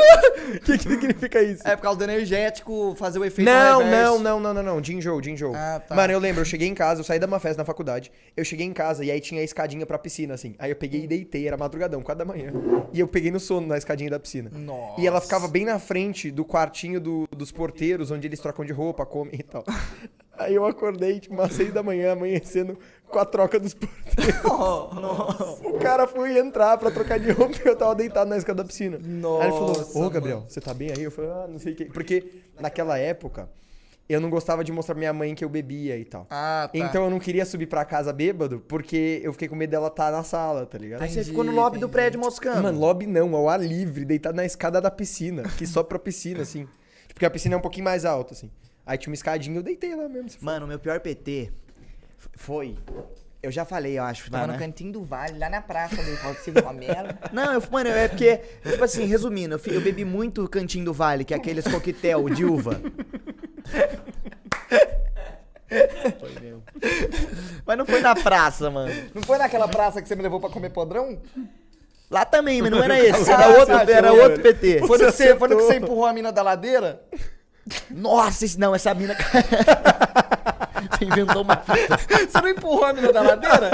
que, que significa isso? É por causa do energético fazer o efeito. Não, não, não, não, não, não. De enjoo, de enjoo. Ah, tá. Mano, eu lembro, eu cheguei em casa, eu saí da uma festa na faculdade. Eu cheguei em casa e aí tinha a escadinha pra piscina, assim. Aí eu peguei e deitei, era madrugadão, quatro da manhã. E eu peguei no sono na escadinha da piscina. Nossa. E ela ficava bem na frente do quartinho do, dos porteiros, onde eles trocam de roupa, comem e tal. Aí eu acordei, tipo, umas seis da manhã, amanhecendo, com a troca dos porteiros. (laughs) Nossa. O cara foi entrar pra trocar de roupa e eu tava deitado na escada da piscina. Nossa, aí ele falou, ô Gabriel, mano. você tá bem aí? Eu falei, ah, não sei o quê. Porque naquela época, eu não gostava de mostrar pra minha mãe que eu bebia e tal. Ah, tá. Então eu não queria subir pra casa bêbado, porque eu fiquei com medo dela estar tá na sala, tá ligado? Entendi, aí você ficou no lobby entendi. do prédio moscando. Mano, lobby não, ao ar livre, deitado na escada da piscina, que só pra piscina, assim. Tipo, porque a piscina é um pouquinho mais alta, assim. Aí tinha uma escadinha eu deitei lá mesmo. Mano, meu pior PT foi. Eu já falei, eu acho. Tá, tava no né? cantinho do vale, lá na praça do Valcinho Romero. (laughs) Não, eu, mano, é porque. Tipo assim, resumindo, eu, eu bebi muito cantinho do vale, que é aqueles coquetel de uva. Foi mesmo. Mas não foi na praça, mano. Não foi naquela praça que você me levou pra comer podrão? Lá também, mas não era (laughs) esse. Era ah, outro, era outro PT. Foi no, que você, foi no que você empurrou a mina da ladeira? Nossa, não, essa mina. (laughs) Você inventou uma fita. Você não empurrou a mina da ladeira?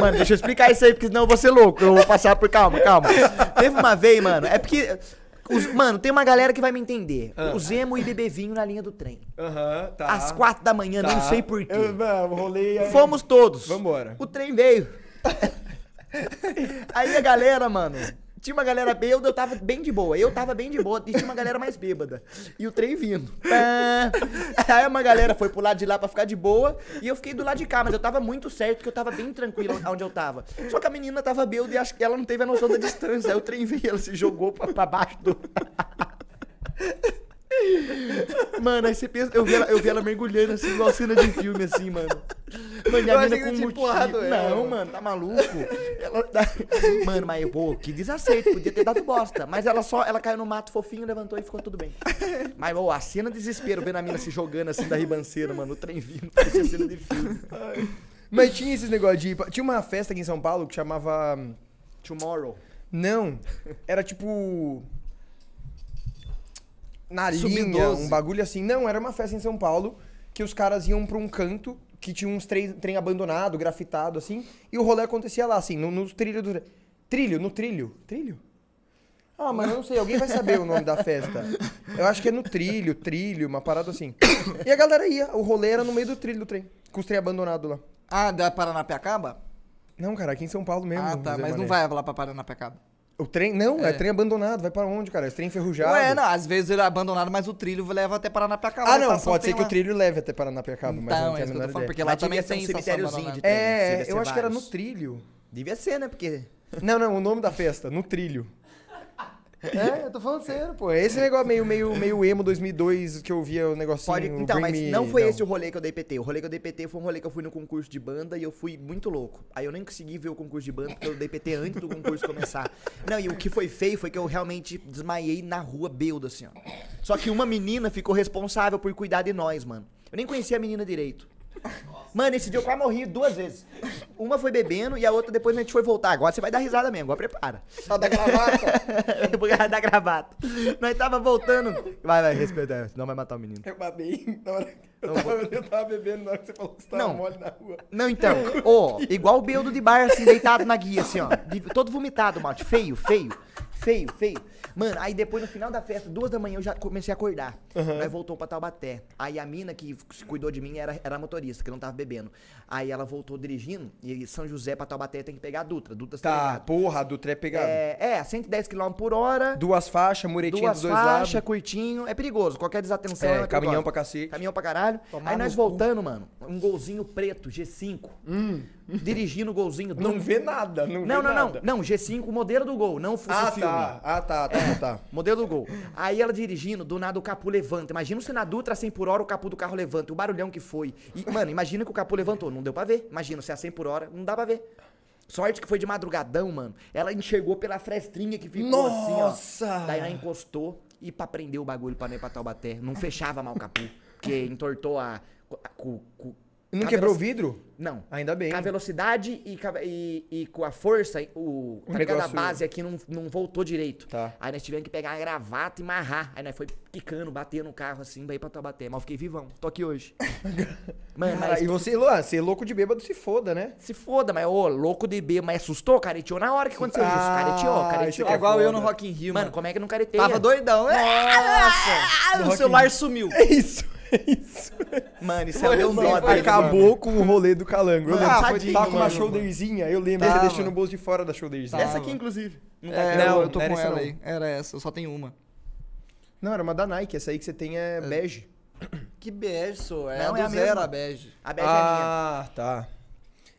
Mano, deixa eu explicar isso aí, porque senão eu vou ser louco. Eu vou passar por. Calma, calma. Teve uma vez, mano. É porque. Os... Mano, tem uma galera que vai me entender. Ah. O Zemo e vinho na linha do trem. Aham, tá. Às quatro da manhã, tá. não sei porquê. Vamos, rolei aí. Fomos todos. Vambora. O trem veio. (laughs) Aí a galera, mano, tinha uma galera bêbada, eu tava bem de boa. Eu tava bem de boa e tinha uma galera mais bêbada. E o trem vindo. Aí uma galera foi pro lado de lá pra ficar de boa e eu fiquei do lado de cá, mas eu tava muito certo que eu tava bem tranquilo onde eu tava. Só que a menina tava bêbada e acho que ela não teve a noção da distância. Aí o trem veio, ela se jogou pra, pra baixo do. (laughs) (laughs) Mano, aí você pensa, eu vi ela, eu vi ela mergulhando assim, igual cena de filme, assim, mano. Mano, e a mina com um motivo... ela, Não, mano, tá maluco? Ela tá... (laughs) Mano, mas eu vou, que desaceito podia ter dado bosta. Mas ela só, ela caiu no mato fofinho, levantou e ficou tudo bem. Mas, ô, a cena de desespero, vendo a mina se jogando assim da ribanceira, mano, o trem vindo, parecia cena de filme. Mas tinha esses negócios de... Tinha uma festa aqui em São Paulo que chamava... Hum, Tomorrow. Não, era tipo na linha, um bagulho assim. Não, era uma festa em São Paulo que os caras iam pra um canto que tinha uns trem, trem abandonado, grafitado, assim, e o rolê acontecia lá, assim, no, no trilho do. Trilho, no trilho. Trilho? Ah, mas eu não sei, alguém vai saber o nome da festa. Eu acho que é no trilho, trilho, uma parada assim. E a galera ia, o rolê era no meio do trilho do trem, com os trem abandonado lá. Ah, da Paranapiacaba? Não, cara, aqui em São Paulo mesmo. Ah, tá, mas não vai lá pra Paranapiacaba. O trem, não, é. é. trem abandonado. Vai pra onde, cara? É trem enferrujado. Ué, não, às vezes ele é abandonado, mas o trilho leva até Paranapiacaba. Ah, não, pode ser que o trilho leve até Paranapiacaba, então, mas não tem é a menor falando, Porque lá, tinha também tem um cemitériozinho de trem. É, eu acho vários. que era no trilho. Devia ser, né? Porque... Não, não, o nome da festa, no trilho. É, eu tô falando sério, pô. Esse negócio meio, meio, meio emo 2002 que eu via o negocinho. Pode, então, mas me, não foi não. esse o rolê que eu dei PT. O rolê que eu dei PT foi um rolê que eu fui no concurso de banda e eu fui muito louco. Aí eu nem consegui ver o concurso de banda porque eu dei PT antes do concurso começar. Não, e o que foi feio foi que eu realmente desmaiei na rua, beudo, assim, ó. Só que uma menina ficou responsável por cuidar de nós, mano. Eu nem conhecia a menina direito. Mano, esse dia eu quase morri duas vezes. Uma foi bebendo e a outra depois a gente foi voltar. Agora você vai dar risada mesmo, agora prepara. Só da gravata. (laughs) da gravata. Nós tava voltando. Vai, vai, respeita, é, Não vai matar o menino. Eu babei na hora. Eu, tava, eu tava bebendo na hora que você falou que você tava não. mole na rua. Não, então. (laughs) Ô, oh, igual o Beldo de bar, assim, deitado na guia, assim, ó. De, todo vomitado, malte. Feio, feio. Feio, feio. Mano, aí depois no final da festa, duas da manhã, eu já comecei a acordar. Uhum. Aí voltou pra Taubaté. Aí a mina que se cuidou de mim era, era motorista, que não tava bebendo. Aí ela voltou dirigindo, e São José pra Taubaté tem que pegar a Dutra. Dutra tá, tá porra, a Dutra é pegada. É, é 110 km por hora. Duas faixas, muretinha duas dos dois faixa, lados. Duas faixas, curtinho. É perigoso, qualquer desatenção é, é caminhão pra cacete. Caminhão pra caralho. Tomar aí nós voltando, cu. mano, um golzinho preto, G5. Hum dirigindo o golzinho. Não vê nada, não Não, vê não, nada. não. Não, G5, modelo do gol, não fosse ah, o filme. Tá. Ah, tá, tá, é, tá. tá. (laughs) Modelo do gol. Aí ela dirigindo, do nada o capô levanta. Imagina se na Dutra 100 por hora o capô do carro levanta, o barulhão que foi. E, mano, imagina que o capô levantou, não deu pra ver. Imagina se é a 100 por hora, não dá pra ver. Sorte que foi de madrugadão, mano. Ela enxergou pela frestrinha que ficou Nossa! assim, ó. Nossa! Daí ela encostou e pra prender o bagulho pra não ir pra Taubaté. Não fechava mal o capô, porque entortou a, a, a, a não quebrou o vidro? Não. Ainda bem. Com a velocidade e, e, e com a força, o, o tá ligado? A base aqui não, não voltou direito. Tá. Aí nós tivemos que pegar a gravata e marrar. Aí nós foi quicando, batendo no carro assim, daí pra bater. Mas eu fiquei vivão. Tô aqui hoje. (laughs) Mano, mas... E você, Luan, você é louco de bêbado, se foda, né? Se foda, mas ô, louco de bêbado, mas assustou, careteou na hora que aconteceu ah, isso. É careteou, careteou. É igual foda. eu no Rock in Rio, mano. mano. como é que não careteia? Tava doidão, né? Nossa! Ah, (laughs) o celular sumiu. É (laughs) isso. É isso. Mano, isso é meu assim, Acabou assim, mano. com o rolê do calango. Mano, tá eu lembro. Ah, tadinho, tava com uma mano, shoulderzinha. Eu lembro. Tá, você deixou no bolso de fora da shoulderzinha. Essa aqui, inclusive. Não, tá é, não eu tô com ela não. aí. Era essa. Eu só tenho uma. Não, era uma da Nike. Essa aí que você tem é, é. bege. Que bege, sou? É não, a é do é a zero, a bege. A bege ah, é minha. Ah, tá.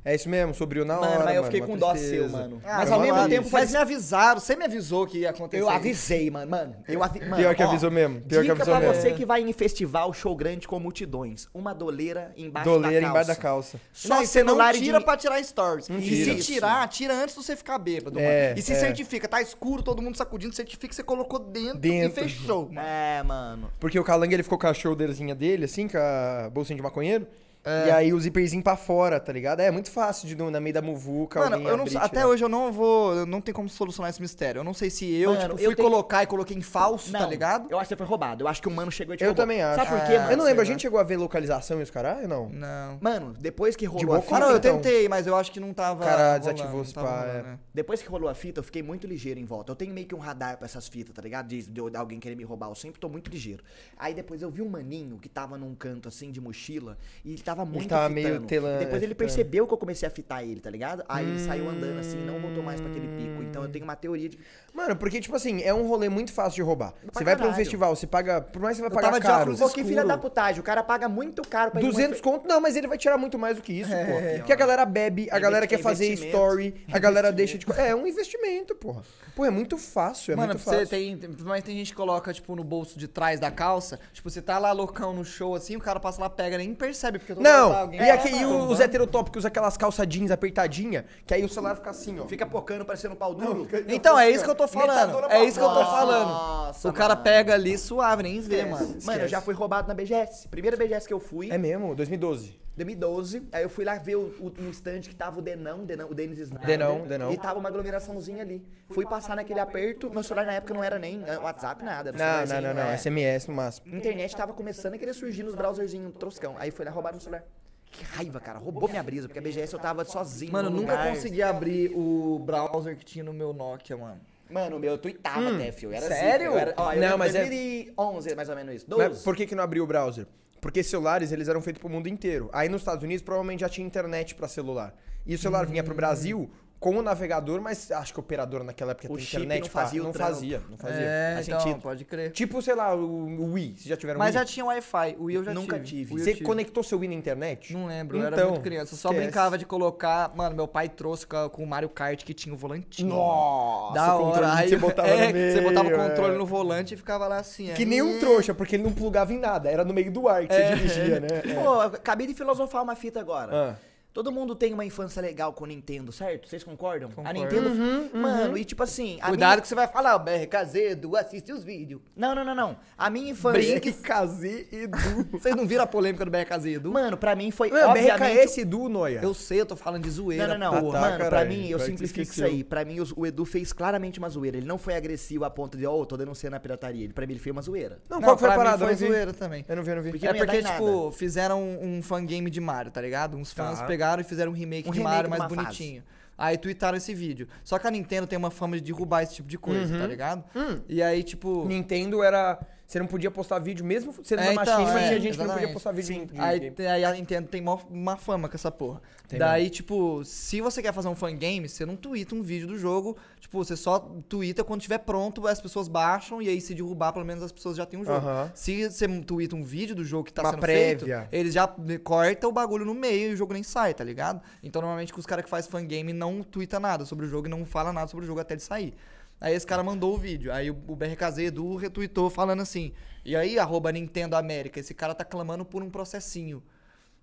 É isso mesmo, sobriu na mano, hora. Mas eu fiquei com dó seu, mano. Ah, mas ao mesmo tempo. Mas me avisaram, você me avisou que ia acontecer. Eu avisei, mano. Mano, eu avisei. Pior que ó, avisou mesmo. Pior dica que avisou pra mesmo. você que vai em festival, show grande com multidões. Uma doleira embaixo doleira da calça. Doleira embaixo da calça. Só não, você não tira de... pra tirar stories. Não tira. E se tirar, tira antes de você ficar bêbado, é, mano. E se é. certifica, tá escuro, todo mundo sacudindo, certifica que você colocou dentro, dentro. e fechou. Mano. É, mano. Porque o Calango, ele ficou com a shoulderinha dele, assim, com a bolsinha de maconheiro. É. E aí o zíperzinho pra fora, tá ligado? É, muito fácil de na meio da muvuca. Mano, eu não, abrir, até hoje eu não vou. Não tem como solucionar esse mistério. Eu não sei se eu, mano, tipo, fui eu tenho... colocar e coloquei em falso, tá não, tá ligado? Eu acho que foi roubado. Eu acho que o mano chegou e te Eu roubou. também acho. Sabe por quê, é. mano? Eu não lembro, a gente chegou a ver localização e os caralho? Não. Não. Mano, depois que rolou a fita. Ah, não, eu então? tentei, mas eu acho que não tava. Cara, desativou os pá. É. Né? Depois que rolou a fita, eu fiquei muito ligeiro em volta. Eu tenho meio que um radar pra essas fitas, tá ligado? De, de, de alguém querer me roubar. Eu sempre tô muito ligeiro. Aí depois eu vi um maninho que tava num canto assim de mochila e ele tava muito ele tava fitando. meio telando. Depois ele percebeu que eu comecei a fitar ele, tá ligado? Aí hum... ele saiu andando assim, não voltou mais para aquele pico. Então eu hum. tenho uma teoria de. Mano, porque, tipo assim, é um rolê muito fácil de roubar. Pra você caralho. vai pra um festival, você paga. Por mais que você vai pagar caro. Pô, que filha da putagem, o cara paga muito caro pra 200 ir conto? Não, mas ele vai tirar muito mais do que isso, é, pô. É, porque a galera bebe, a é galera quer é fazer story, a galera deixa de. É um investimento, pô. Pô, é muito fácil, é Mano, muito fácil. Você tem, mas tem gente que coloca, tipo, no bolso de trás da calça. Tipo, você tá lá loucão no show assim, o cara passa lá, pega, nem percebe, porque eu tô não, e, é, aqui, e os heterotópicos usam aquelas calça jeans apertadinha, que aí o celular fica assim, ó. Fica pocando, parecendo um pau duro. Não, fica- Então, é, assim, é isso que eu tô falando. É isso que eu tô falando. Nossa, O cara mano. pega ali suave, nem vê, mano. Mano, eu já fui roubado na BGS. Primeira BGS que eu fui. É mesmo? 2012. 2012, aí eu fui lá ver o, o, no stand que tava o Denão, Denão o Denis Snyder. Denão, Denão. E tava uma aglomeraçãozinha ali. Fui passar naquele aperto, meu celular na época não era nem né, WhatsApp, nada. Assim, não, não, não, não, é. não, SMS no máximo. Internet tava começando a querer surgir nos browserzinhos, troscão. Aí fui lá roubar o celular. Que raiva, cara. Roubou minha brisa, porque a BGS eu tava sozinho. Mano, nunca lugar. consegui abrir o browser que tinha no meu Nokia, mano. Mano, meu, eu tuitava hum, até, fio. Era assim, sério? era, ó, não, mas 2011, é... mais ou menos isso. 12. Mas por que, que não abriu o browser? Porque celulares, eles eram feitos para o mundo inteiro. Aí nos Estados Unidos, provavelmente já tinha internet para celular. E o celular vinha pro hum. Brasil com o navegador, mas acho que o operador naquela época o internet não fazia, não fazia, não fazia. É, Faz então, sentido. pode crer. Tipo, sei lá, o Wii, vocês já tiveram Mas Wii? já tinha Wi-Fi, o Wii eu já Nunca tive. tive. Você tive. conectou seu Wii na internet? Não lembro, então, eu era então, muito criança, só esquece. brincava de colocar, mano, meu pai trouxe com o Mario Kart que tinha o volantinho. Nossa, da hora. Aí, você botava (laughs) é, no meio, você botava o é. controle é. no volante e ficava lá assim. Que é. nem um trouxa, porque ele não plugava em nada, era no meio do ar que você é. dirigia, né? Pô, acabei de filosofar uma fita agora. Ah. Todo mundo tem uma infância legal com o Nintendo, certo? Vocês concordam? Concordo. A Nintendo. Uhum, uhum. Mano, e tipo assim. Cuidado minha... que você vai falar, BR Casedo, assiste os vídeos. Não, não, não, não. A minha infância. Brinque Casê Edu. (laughs) Vocês não viram a polêmica do BR Casê Edu? Mano, pra mim foi. Não, obviamente... BRK esse Edu, Noia. Eu sei, eu tô falando de zoeira. Não, não, não. Porra. Tá, mano, Caralho, pra mim, eu simplifico isso aí. Pra mim, o Edu fez claramente uma zoeira. Ele não foi agressivo a ponto de, ó, oh, tô denunciando a pirataria. Ele, pra mim, ele fez uma zoeira. Não, não qual foi a parada? Foi zoeira também. Eu não vi, eu não vi. Porque é porque, tipo, fizeram um fangame de Mario, tá ligado? Uns fãs tá. pegaram pegaram e fizeram um remake um de remake Mario mais bonitinho. Fase. Aí tweetaram esse vídeo. Só que a Nintendo tem uma fama de derrubar esse tipo de coisa, tá uhum. tá ligado? Hum. E aí, tipo. Nintendo era você não podia postar vídeo mesmo sendo é, uma então, machine, é, a gente que não podia postar vídeo. De, de... Aí, aí a Nintendo tem mó, má fama com essa porra. Tem Daí, mesmo. tipo, se você quer fazer um fangame, você não twitta um vídeo do jogo. Tipo, você só twitta quando tiver pronto, as pessoas baixam e aí se derrubar, pelo menos as pessoas já têm um jogo. Uh -huh. Se você twitta um vídeo do jogo que tá uma sendo prévia. feito, eles já cortam o bagulho no meio e o jogo nem sai, tá ligado? Então, normalmente, os caras que faz fangame não twitta nada sobre o jogo e não fala nada sobre o jogo até ele sair. Aí esse cara mandou o vídeo. Aí o BRKZ Edu retweetou falando assim. E aí, arroba Nintendo América, esse cara tá clamando por um processinho.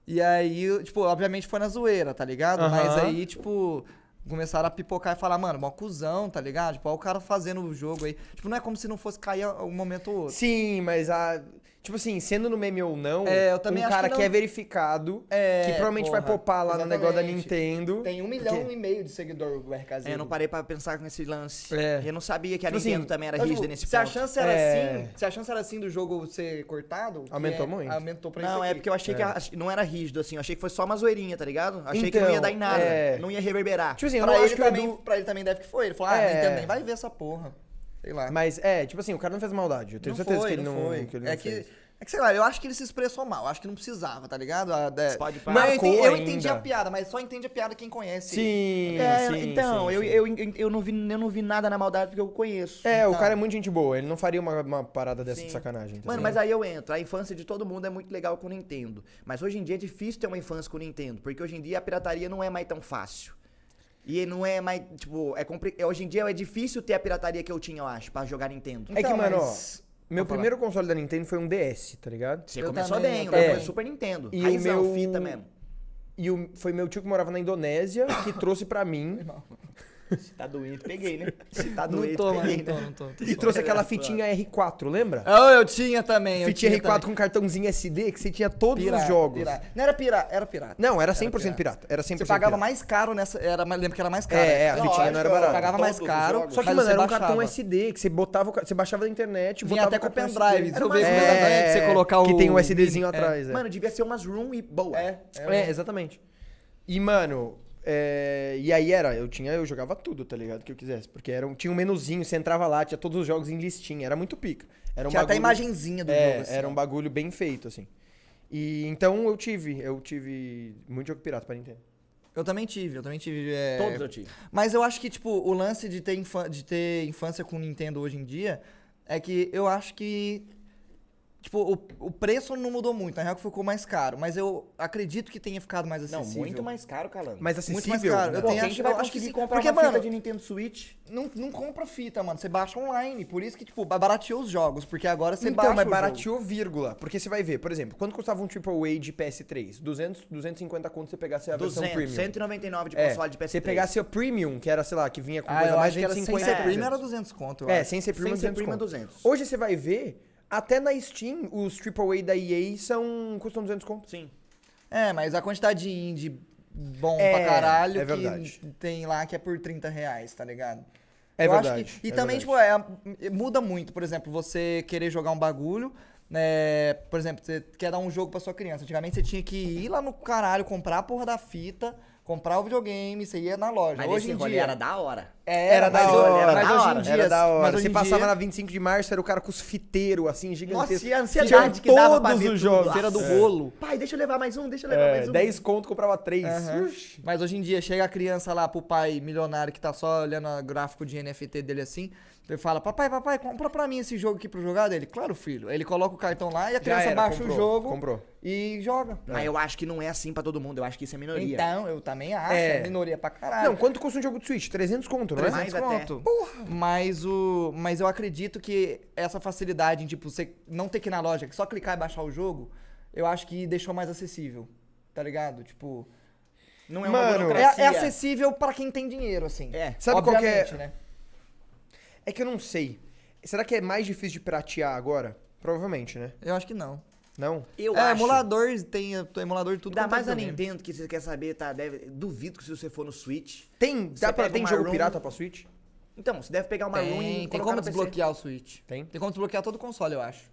E aí, tipo, obviamente foi na zoeira, tá ligado? Uhum. Mas aí, tipo, começaram a pipocar e falar, mano, mó cuzão, tá ligado? Tipo, olha o cara fazendo o jogo aí. Tipo, não é como se não fosse cair um momento ou outro. Sim, mas a, Tipo assim, sendo no meme ou não, é, eu também um acho cara que, não... que é verificado, é, que provavelmente porra, vai popar lá exatamente. no negócio da Nintendo. Tem um milhão porque... e meio de seguidor o RKZ. É, eu não parei pra pensar nesse lance. É. Eu não sabia que a tipo assim, Nintendo assim, também era rígida tipo, nesse se ponto. A chance era é. assim, se a chance era assim do jogo ser cortado... Aumentou é, muito. Aumentou pra Não, é porque eu achei que é. a, não era rígido, assim. Eu achei que foi só uma zoeirinha, tá ligado? Achei então, que não ia então, dar em nada, não ia reverberar. Tipo assim, pra, eu ele acho que também, pra ele também deve que foi. Ele falou, ah, Nintendo nem vai ver essa porra. Sei lá. Mas é, tipo assim, o cara não fez maldade. Eu tenho não certeza foi, que ele não, não foi. Que ele é que, É que, sei lá, eu acho que ele se expressou mal. Eu acho que não precisava, tá ligado? A, é, de... Pode parar. Mas eu entendi, eu entendi, a piada, mas só entende a piada quem conhece. Sim, é, sim Então, sim, eu, sim. Eu, eu, eu, não vi, eu não vi nada na maldade porque eu conheço. É, então. o tá. cara é muito gente boa. Ele não faria uma, uma parada dessa de sacanagem. Mano, mas aí eu entro. A infância de todo mundo é muito legal com o Nintendo. Mas hoje em dia é difícil ter uma infância com o Nintendo. Porque hoje em dia a pirataria não é mais tão fácil. E não é mais, tipo, é compli... É, hoje em dia é difícil ter a pirataria que eu tinha, eu acho, pra jogar Nintendo. Então, é que, então, mano, meu primeiro console da Nintendo foi um DS, tá ligado? Você eu começou também, bem, eu é. foi Super Nintendo. E Aí meu... fita mesmo. E o... foi meu tio que morava na Indonésia que trouxe pra mim. (laughs) Se tá doente, peguei, né? Se tá doente, não tô, peguei. Não tô, né? não tô, não tô, tô e trouxe aquela fitinha R4, lembra? Oh, eu tinha também. Fitinha R4 também. com cartãozinho SD que você tinha todos pirata, os jogos. Pirata. Não era pirata, era pirata. Não, era 100% era pirata. pirata. Era 100% você pagava pirata. mais caro nessa. Era, lembra que era mais caro. É, é a não, fitinha não era barata. Você pagava mais caro. Só que, mano, era um baixava. cartão SD que você botava, você baixava na internet. Vinha até com pendrive. Você vê é, você colocar o. Que tem um SDzinho é. atrás. É. Mano, devia ser umas room e boa. É, exatamente. E, mano, é, e aí era, eu tinha, eu jogava tudo, tá ligado? Que eu quisesse. Porque era um, tinha um menuzinho, você entrava lá, tinha todos os jogos em listinha, era muito pica. Era um tinha bagulho, até imagenzinha do é, jogo, assim. Era um bagulho bem feito, assim. E então eu tive, eu tive muito jogo pirata pra Nintendo. Eu também tive, eu também tive. É... Todos eu tive. Mas eu acho que, tipo, o lance de ter, de ter infância com Nintendo hoje em dia é que eu acho que Tipo, o, o preço não mudou muito, na real que ficou mais caro, mas eu acredito que tenha ficado mais acessível. Não, muito mais caro, calando. Mas acessível? Muito mais caro. Né? Eu Pô, tenho, acho, acho que se comprar porque, uma mano, fita de Nintendo Switch? Não, não compra fita, mano. Você baixa online. Por isso que, tipo, barateou os jogos, porque agora você então, baixa mas barateou, vírgula. Porque você vai ver, por exemplo, quanto custava um AAA de PS3? 200, 250 conto você pegasse a 200, versão premium. 199 de é, console é, de PS3. Você pegasse a premium, que era, sei lá, que vinha com ah, coisa mais de 150. Sem ser premium era 200 conto. É, sem ser premium, sem 200 é Hoje você vai ver até na Steam, os AAA da EA são. custam 200 conto. Sim. É, mas a quantidade de indie bom é, pra caralho é que tem lá que é por 30 reais, tá ligado? É Eu verdade. Que, e é também, verdade. tipo, é, é, muda muito. Por exemplo, você querer jogar um bagulho. É, por exemplo, você quer dar um jogo pra sua criança. Antigamente você tinha que ir lá no caralho, comprar a porra da fita comprar o videogame, você ia na loja. Mas hoje esse em dia, era da hora. É, era, da hora, era, da hora. Mas hoje em dia, era da hora. Mas você passava na 25 de março, era o cara com os fiteiros, assim, gigantesco. Nossa, e a ansiedade que dava pra ver os jogos. do é. rolo. Pai, deixa eu levar mais um, deixa eu levar é, mais um. 10 conto, comprava 3. Uhum. Mas hoje em dia, chega a criança lá pro pai milionário que tá só olhando o gráfico de NFT dele assim... Ele fala, papai, papai, compra pra mim esse jogo aqui pro jogar Ele, Claro, filho. ele coloca o cartão lá e a criança era, baixa comprou, o jogo comprou. e joga. Mas é. eu acho que não é assim pra todo mundo. Eu acho que isso é minoria. Então, eu também acho. É, é minoria pra caralho. Não, quanto custa um jogo de Switch? 300 conto, né? 300 Mais conto. Até. Porra. Mas, o, mas eu acredito que essa facilidade em, tipo, você não ter que ir na loja, que só clicar e baixar o jogo, eu acho que deixou mais acessível. Tá ligado? Tipo... Não é Mano, uma burocracia. É, é acessível para quem tem dinheiro, assim. É. Sabe qual é... Né? É que eu não sei. Será que é mais difícil de piratear agora? Provavelmente, né? Eu acho que não. Não? Eu é, acho. emulador tem emulador de tudo. Dá é mais a Nintendo que você quer saber, tá? Deve, duvido que se você for no Switch. Tem, dá pra, tem jogo pirata pra Switch? Então, você deve pegar uma tem, e Tem como desbloquear o Switch. Tem? Tem como desbloquear todo o console, eu acho.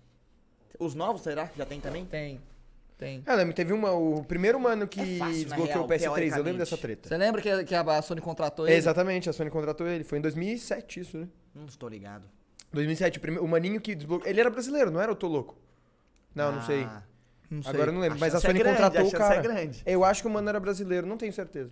Os novos, será? Já tem também? Tem. Tem. Eu ah, lembro, teve uma, o primeiro mano que é fácil, desbloqueou real, o PS3, eu lembro dessa treta. Você lembra que, que a Sony contratou ele? exatamente, a Sony contratou ele. Foi em 2007 isso, né? Não estou ligado. 2007, o, o maninho que desbloqueou. Ele era brasileiro, não era o Tô Louco? Não, ah, não sei. Ah, não sei. Agora eu não lembro. A mas a é Sony é grande, contratou o é cara. É grande. Eu acho que o mano era brasileiro, não tenho certeza.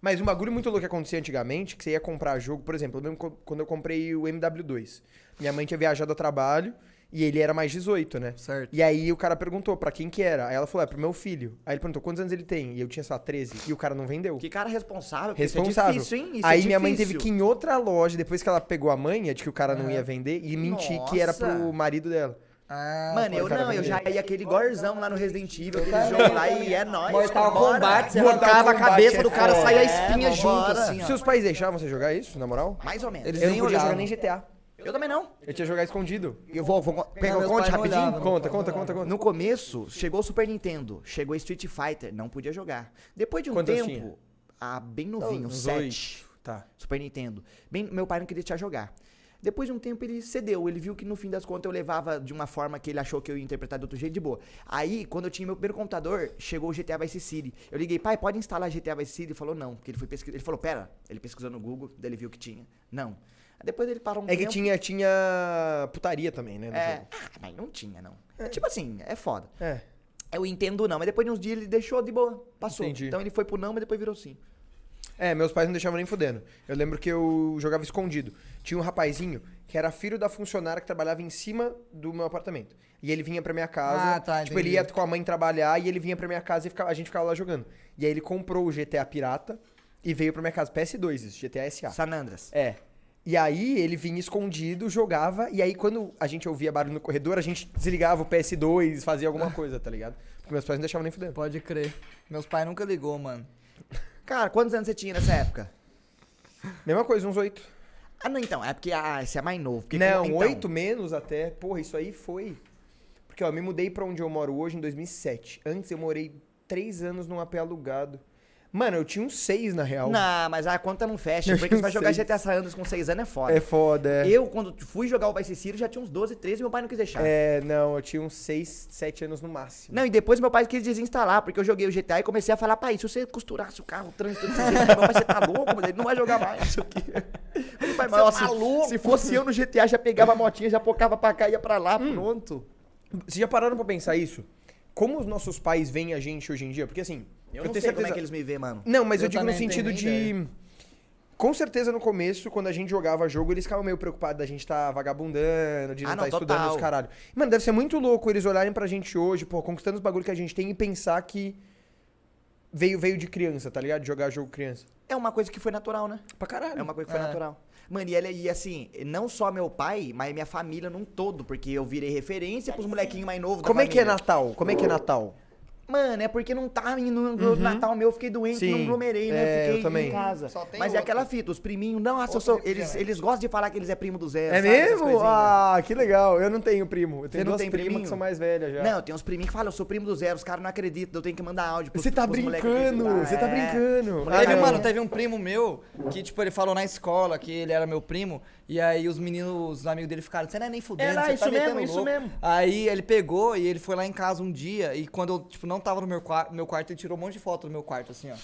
Mas um bagulho muito louco que acontecia antigamente, que você ia comprar jogo, por exemplo, eu lembro quando eu comprei o MW2. Minha mãe tinha viajado a trabalho e ele era mais 18, né? Certo. E aí o cara perguntou pra quem que era. Aí ela falou, é pro meu filho. Aí ele perguntou, quantos anos ele tem? E eu tinha, sei lá, 13. E o cara não vendeu. Que cara responsável. porque isso é Responsável. É difícil, hein? Isso é aí minha mãe teve que ir em outra loja, depois que ela pegou a manha de que o cara não ia é. vender, e mentir que era pro marido dela. Ah, Mano, eu não, eu já ia aquele gorzão lá no Resident Evil, aquele jogo lá e é nóis. Mortal bora. Kombat, você arrancava a cabeça é do cara, foda. saía a espinha É, junto, assim, ó. Seus pais deixavam você jogar isso, na moral? Mais ou menos. Eles Eu não podia jogar nem GTA. Eu, também não. Eu tinha jogado escondido. Eu vou, vou pegar o conte rapidinho? Olhava, conta, conta, conta, conta. No começo, chegou o Super Nintendo, chegou Street Fighter, não podia jogar. Depois de um tempo, ah, bem novinho, 7. Tá. Super Nintendo. Bem, meu pai não queria te jogar. Depois de um tempo ele cedeu, ele viu que no fim das contas eu levava de uma forma que ele achou que eu ia interpretar de outro jeito de boa. Aí, quando eu tinha meu primeiro computador, chegou o GTA Vice City. Eu liguei, pai, pode instalar GTA Vice City? Ele falou não, porque ele foi pesquisar. Ele falou, pera, ele pesquisou no Google, daí ele viu que tinha. Não. Depois ele parou um é tempo. É que tinha, tinha putaria também, né? É. Jogo. Ah, mas não tinha, não. É. é. Tipo assim, é foda. É. Eu entendo não, mas depois de uns dias ele deixou de boa. Passou. Entendi. Então ele foi pro não, mas depois virou sim. É, meus pais não deixavam nem fudendo. Eu lembro que eu jogava escondido. Tinha um rapazinho que era filho da funcionária que trabalhava em cima do meu apartamento. E ele vinha pra minha casa. Ah, tá, tipo, entendi. ele ia com a mãe trabalhar e ele vinha pra minha casa e ficava, a gente ficava lá jogando. E aí ele comprou o GTA Pirata e veio pra minha casa. PS2, isso, GTA SA. San Andreas. É. E aí ele vinha escondido, jogava, e aí quando a gente ouvia barulho no corredor, a gente desligava o PS2, fazia alguma (laughs) coisa, tá ligado? Porque meus pais não deixavam nem fuder. Pode crer. Meus pais nunca ligou, mano. (laughs) Cara, quantos anos você tinha nessa época? Mesma coisa, uns oito. Ah, não, então, é porque ah, você é mais novo. Porque não, então, oito então... menos até. Porra, isso aí foi. Porque, ó, eu me mudei pra onde eu moro hoje em 2007. Antes eu morei três anos num AP alugado. Mano, eu tinha uns seis na real. Não, mas a conta não fecha. (laughs) Eu porque você vai jogar seis. GTA San Andreas com seis anos é foda. É foda, é. Eu, quando fui jogar o Vice City, já tinha uns 12, 13 e meu pai não quis deixar. É, não, eu tinha uns seis, sete anos no máximo. Não, e depois meu pai quis desinstalar, porque eu joguei o GTA e comecei a falar, pai, se você costurasse o carro, o trânsito, não o meu pai, você tá louco, mas ele não vai jogar mais (laughs) isso aqui. Meu pai, mas, Nossa, maluco. se fosse eu no GTA, já pegava a motinha, já pocava pra cá, ia pra lá, hum. pronto. Vocês já pararam pra pensar isso? Como os nossos pais veem a gente hoje em dia? Porque assim, eu, eu não sei certeza... como é que eles me veem, mano. Não, mas eu, eu digo no sentido de... Ideia. Com certeza no começo, quando a gente jogava jogo, eles ficavam meio preocupados da gente estar tá vagabundando, de ah, não ah, total. estudando os caralho. Mano, deve ser muito louco eles olharem pra gente hoje, pô, conquistando os bagulho que a gente tem e pensar que veio, veio de criança, tá ligado? Jogar jogo criança. É uma coisa que foi natural, né? Pra caralho. É uma coisa que foi é. natural. Mano, e, ela, e assim, não só meu pai, mas minha família num todo, porque eu virei referência pros molequinhos mais novos Como é família. que é Natal? Como é que é Natal? Mano, é porque não tá indo no uhum. Natal meu, eu fiquei doente, Sim. não aglomerei, né? É, fiquei eu também. em casa. Mas é outro. é aquela fita, os priminhos, não, ah, eu sou, eles, né? eles gostam de falar que eles é primo do Zé. É sabe, mesmo? Ah, que legal. Eu não tenho primo. Eu tenho Você duas primas que são mais velhas já. Não, eu tenho uns priminhos que falam, eu sou primo do Zé, os caras não acreditam, eu tenho que mandar áudio pros, Você tá pros brincando, você tá é. brincando. Moleque, teve, mano, teve um primo meu que, tipo, ele falou na escola que ele era meu primo e aí os meninos, os amigos dele ficaram, você não é nem fudendo, Era tá isso tá mesmo, isso mesmo. Aí ele pegou e ele foi lá em casa um dia e quando eu, tipo, não tava no meu, meu quarto, ele tirou um monte de foto do meu quarto, assim, ó.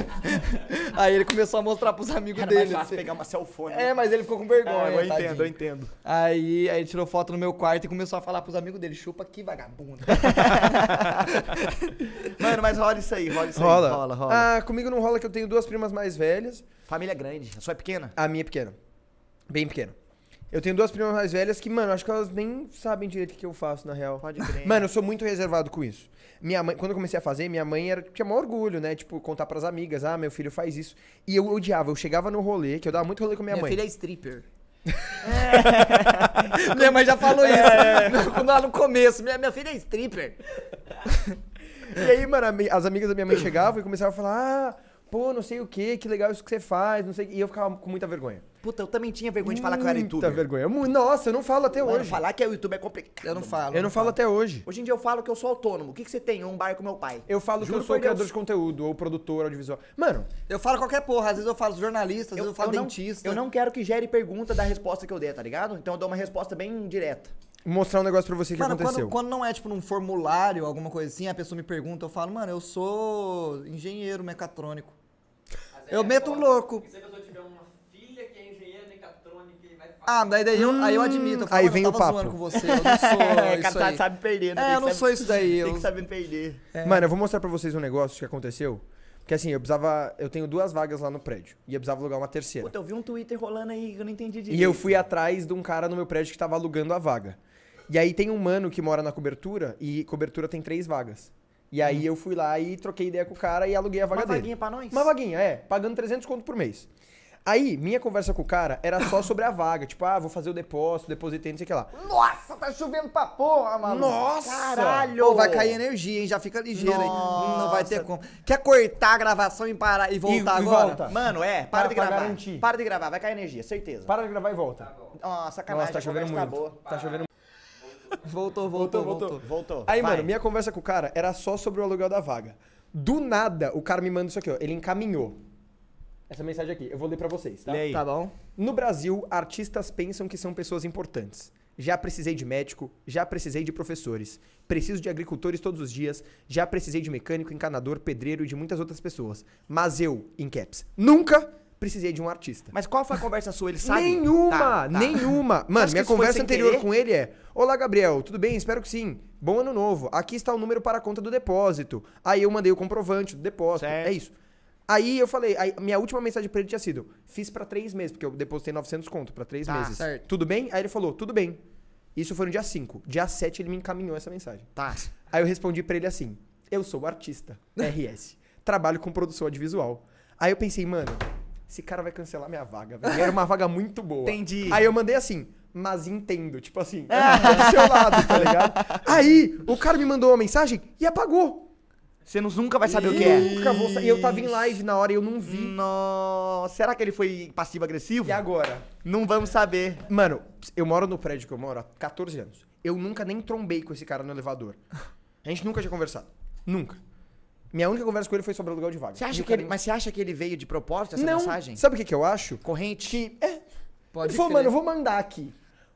(laughs) aí ele começou a mostrar pros amigos Era dele. Mais fácil assim. pegar uma selfone. É, né? mas ele ficou com vergonha. É, eu entendo, eu entendo. Aí, aí ele tirou foto no meu quarto e começou a falar pros amigos dele, chupa que vagabundo. (laughs) Mano, mas rola isso aí, rola isso rola. aí. Rola, rola. Ah, comigo não rola que eu tenho duas primas mais velhas. Família grande, a sua é pequena? A minha é pequena. Bem pequeno. Eu tenho duas primas mais velhas que, mano, acho que elas nem sabem direito o que eu faço, na real. Pode crer. Mano, eu sou muito reservado com isso. Minha mãe, quando eu comecei a fazer, minha mãe era, tinha maior orgulho, né? Tipo, contar pras amigas, ah, meu filho faz isso. E eu odiava, eu chegava no rolê, que eu dava muito rolê com minha, minha mãe. Minha filha é stripper. é. (laughs) minha mãe já falou isso. É. quando Lá no começo, minha, minha filha é stripper. e aí, mano, as amigas da minha mãe chegavam e começavam a falar, ah, pô, não sei o que, que legal isso que você faz, não sei. E eu ficava com muita vergonha. Puta, eu também tinha vergonha de falar que eu era youtuber. Muita vergonha. Nossa, eu não falo até Mano, hoje. falar que é youtuber é complicado. Eu não falo. Eu não falo até hoje. Hoje em dia eu falo que eu sou autônomo. O que, que você tem? Um bar com meu pai. Eu falo Juro que eu sou criador Deus. de conteúdo ou produtor audiovisual. Mano, Eu falo qualquer porra, às vezes eu falo jornalista, às vezes eu falo dentista. eu não quero que gere pergunta da resposta que eu der, tá ligado? Então eu dou uma resposta bem direta. mostrar um negócio pra você que Mano, aconteceu. quando, quando não é tipo num formulário, alguma coisa assim, a pessoa me pergunta, eu falo, mano, eu sou engenheiro mecatrônico. Eu é meto um louco. Ah, daí, daí eu, aí eu hum, admito. Eu falo, aí vem eu o papo. com você, eu não sou (laughs) é, isso cara, aí. sabe perder. né? é, eu não sabe, sou isso daí. Eu... Tem que saber perder. É. Mano, eu vou mostrar pra vocês um negócio que aconteceu. Porque assim, eu precisava. Eu tenho duas vagas lá no prédio. E eu precisava alugar uma terceira. Puta, eu vi um Twitter rolando aí que eu não entendi direito. E eu fui atrás de um cara no meu prédio que tava alugando a vaga. E aí tem um mano que mora na cobertura. E cobertura tem três vagas. E aí hum. eu fui lá e troquei ideia com o cara e aluguei a vaga uma dele. Uma vaguinha pra nós? Uma vaguinha, é. Pagando 300 conto por mês. Aí, minha conversa com o cara era só (coughs) sobre a vaga. Tipo, ah, vou fazer o depósito, depositei, não sei o que lá. Nossa, tá chovendo pra porra, mano. Nossa! Caralho! Pô, vai cair energia, hein? Já fica ligeiro aí. Hum, não vai ter como. Quer cortar a gravação e parar e voltar E- e agora? volta. Mano, é, para, tá, Para- de gravar. garantir. Para de gravar, vai cair energia, certeza. Para de gravar e volta. Tá Nossa, sacanagem, Nossa, tá chovendo muito. Tá, boa. chovendo (laughs) muito. Voltou, voltou, voltou. Voltou. Aí, vai. mano, minha conversa com o cara era só sobre o aluguel da vaga. Do nada, o cara me manda isso aqui, ó. Ele encaminhou essa mensagem aqui. Eu vou ler para vocês, tá? Leia. Tá bom. No Brasil, artistas pensam que são pessoas importantes. Já precisei de médico, já precisei de professores, preciso de agricultores todos os dias, já precisei de mecânico, encanador, pedreiro e de muitas outras pessoas. Mas eu, em caps, nunca precisei de um artista. Mas qual foi a conversa sua? Ele sabe? Nenhuma, tá, tá. nenhuma. Mano, minha conversa anterior com ele é: Olá, Gabriel, tudo bem? Espero que sim. Bom ano novo. Aqui está o número para a conta do depósito. Aí eu mandei o comprovante do depósito. É certo. É isso. Aí eu falei, aí minha última mensagem pra ele tinha sido: fiz pra três meses, porque eu depositei 900 conto pra três Tá, meses. certo. Tudo bem? Aí ele falou: tudo bem. Isso foi no dia 5. Dia 7 ele me encaminhou essa mensagem. Tá. Aí eu respondi pra ele assim: eu sou artista, RS. (laughs) trabalho com produção audiovisual. Aí eu pensei, mano, esse cara vai cancelar minha vaga, velho. E Era uma vaga muito boa. Entendi. Aí eu mandei assim, mas entendo, tipo assim, (laughs) ah, do seu lado, tá ligado? (laughs) Aí o cara me mandou uma mensagem e apagou. Você nunca vai saber o que é. Nunca vou saber. Eu tava em live na hora e eu não vi. Nossa, será que ele foi passivo-agressivo? E agora? Não vamos saber. Mano, eu moro no prédio que eu moro há 14 anos. Eu nunca nem trombei com esse cara no elevador. A gente nunca tinha conversado. Nunca. Minha única conversa com ele foi sobre o aluguel de vaga. Você acha que ele, mas você acha que ele veio de propósito essa não. mensagem? Sabe o que, que eu acho? Corrente? Que. É. Pode ser. mano, eu vou mandar aqui.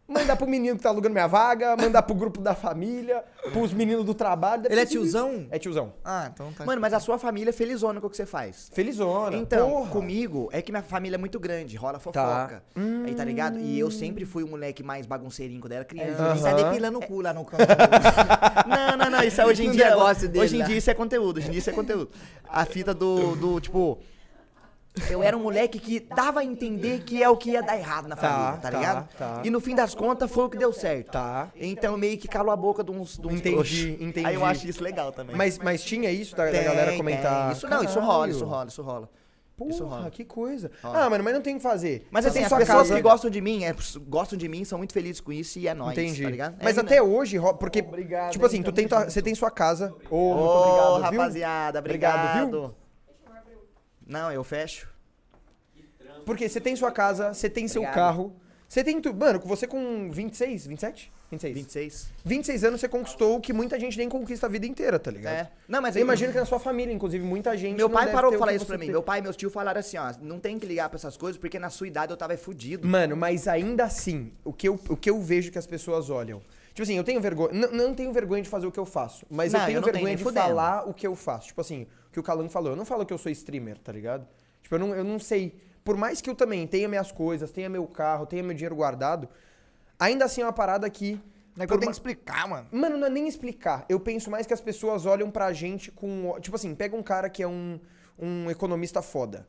Mandar pro menino que tá alugando minha vaga, mandar pro grupo da família, pros meninos do trabalho. Ele é tiozão? É tiozão. Ah, então tá. Mano, mas a sua família é felizona com o que você faz. Felizona. Então, porra. comigo, é que minha família é muito grande, rola tá. fofoca. Tá. Aí tá ligado? E eu hum. sempre fui o moleque mais bagunceirinho quando era criança. Uhum. é depilando o cu lá no canto. (laughs) não, não, não. Isso é hoje em dia. hoje em dia isso é conteúdo. Hoje em dia isso é conteúdo. A fita do, do tipo eu era um moleque que dava a entender que é o que ia dar errado na tá, família, tá, tá, ligado? Tá. E no fim das contas foi o que deu certo. Tá. Então meio que calou a boca de uns. De uns entendi, entendi. Aí eu acho isso legal também. Mas, mas tinha isso da, tem, da galera comentar. Tem. Isso não, Caralho. isso rola, isso rola, isso rola. Porra, isso rola. que coisa. Rola. Ah, mano, mas não tem o que fazer. Mas assim, tá as pessoas casa. que gostam de mim, é, gostam de mim, são muito felizes com isso e é nóis, Entendi. tá ligado? É mas até né? hoje, porque, obrigado, tipo assim, tu tem tua, você tem sua casa. Ô, oh, oh, rapaziada, obrigado. obrigado viu? Não, eu fecho. Porque você tem sua casa, você tem seu carro, você tem tudo. Mano, você com 26, 27? 26. 26. 26 anos você conquistou o que muita gente nem conquista a vida inteira, tá ligado? É. Não, mas eu imagino que na sua família, inclusive, muita gente. Meu pai parou de falar isso pra mim. Meu pai e meus tios falaram assim, ó, não tem que ligar pra essas coisas porque na sua idade eu tava fudido. Mano, mas ainda assim, o que eu, o que eu vejo que as pessoas olham. Tipo assim, eu tenho vergonha. Não, tenho vergonha de fazer o que eu faço, mas Não, eu tenho eu tenho vergonha de fudendo. falar o que eu faço. Tipo assim, que o Calan falou. Eu não falo que eu sou streamer, tá ligado? Tipo, eu não, eu não sei. Por mais que eu também tenha minhas coisas, tenha meu carro, tenha meu dinheiro guardado, ainda assim é uma parada que. Não é que eu tenho que explicar, mano. Mano, não é nem explicar. Eu penso mais que as pessoas olham pra gente com. Tipo assim, pega um cara que é um, um economista foda